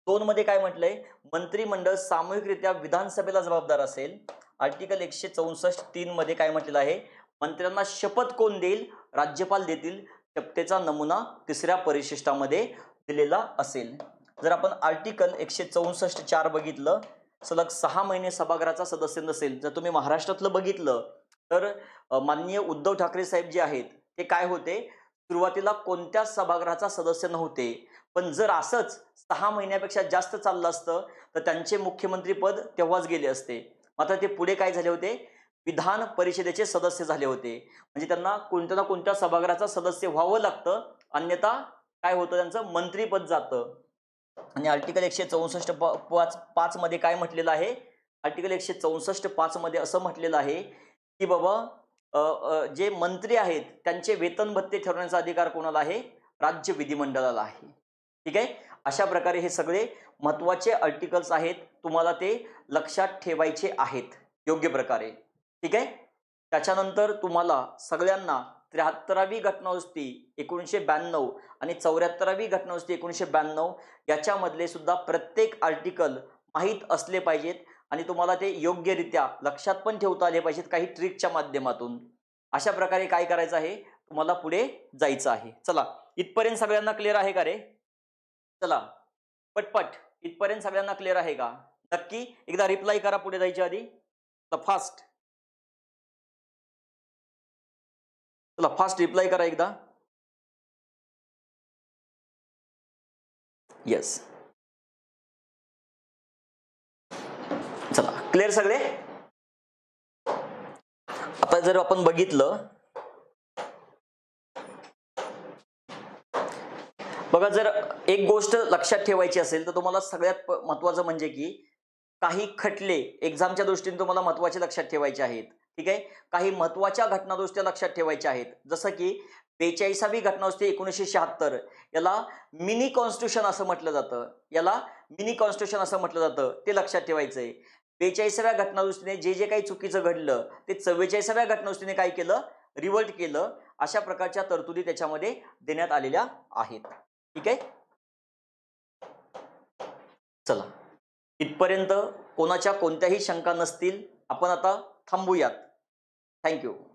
दोन मध्ये काय म्हटलंय मंत्रिमंडळ सामूहिकरित्या विधानसभेला जबाबदार असेल आर्टिकल एकशे चौसष्ट तीन मध्ये काय म्हटलेलं आहे मंत्र्यांना शपथ कोण देईल राज्यपाल देतील शपथेचा नमुना तिसऱ्या परिशिष्टामध्ये दिलेला असेल जर आपण आर्टिकल एकशे चौसष्ट चार बघितलं सलग सहा महिने सभागृहाचा सदस्य नसेल जर तुम्ही महाराष्ट्रातलं बघितलं तर माननीय उद्धव ठाकरे साहेब जे आहेत ते काय होते सुरुवातीला कोणत्याच सभागृहाचा सदस्य नव्हते पण जर असंच सहा महिन्यापेक्षा जास्त चाललं असतं तर त्यांचे मुख्यमंत्रीपद तेव्हाच गेले असते मात्र ते पुढे काय झाले होते विधान परिषदेचे सदस्य झाले होते म्हणजे त्यांना कोणत्या ना कोणत्या सभागृहाचा सदस्य व्हावं लागतं अन्यथा काय होतं त्यांचं मंत्रीपद जातं आणि आर्टिकल एकशे चौसष्ट पाच मध्ये काय म्हटलेलं आहे आर्टिकल एकशे चौसष्ट मध्ये असं म्हटलेलं आहे की बाबा जे मंत्री आहेत त्यांचे वेतन भत्ते ठरवण्याचा अधिकार कोणाला आहे राज्य विधिमंडळाला आहे ठीक आहे अशा प्रकारे हे सगळे महत्त्वाचे आर्टिकल्स आहेत तुम्हाला ते लक्षात ठेवायचे आहेत योग्य प्रकारे ठीक आहे त्याच्यानंतर तुम्हाला सगळ्यांना त्र्याहत्तरावी घटनावस्ती एकोणीसशे ब्याण्णव आणि चौऱ्याहत्तरावी घटनावस्ती एकोणीसशे ब्याण्णव याच्यामधले सुद्धा प्रत्येक आर्टिकल माहीत असले पाहिजेत आणि तुम्हाला ते योग्यरित्या लक्षात पण ठेवता आले पाहिजेत काही ट्रिकच्या माध्यमातून अशा प्रकारे काय करायचं आहे तुम्हाला पुढे जायचं आहे चला इथपर्यंत सगळ्यांना क्लिअर आहे का रे चला पटपट इथपर्यंत सगळ्यांना क्लिअर आहे का नक्की एकदा रिप्लाय करा पुढे जायच्या आधी फास्ट चला फास्ट रिप्लाय करा एकदा येस चला क्लिअर सगळे आता जर आपण बघितलं बघा जर एक गोष्ट लक्षात ठेवायची असेल तर तुम्हाला सगळ्यात महत्वाचं म्हणजे की काही खटले एक्झामच्या दृष्टीने तुम्हाला महत्वाचे लक्षात ठेवायचे आहेत ठीक आहे काही महत्वाच्या घटनादृष्ट्या लक्षात ठेवायच्या आहेत जसं की बेचाळीसावी घटनादुरुस्ती एकोणीसशे शहात्तर याला मिनी कॉन्स्टिट्यूशन असं म्हटलं जातं याला मिनी कॉन्स्टिट्युशन असं म्हटलं जातं ते लक्षात ठेवायचं आहे बेचाळीसाव्या घटनादृष्टीने जे जे काही चुकीचं घडलं ते चव्वेचाळीसाव्या घटनादृष्टीने काय केलं रिवर्ट केलं अशा प्रकारच्या तरतुदी त्याच्यामध्ये देण्यात आलेल्या आहेत ठीक आहे चला इथपर्यंत कोणाच्या कोणत्याही शंका नसतील आपण आता थांबूयात Thank you.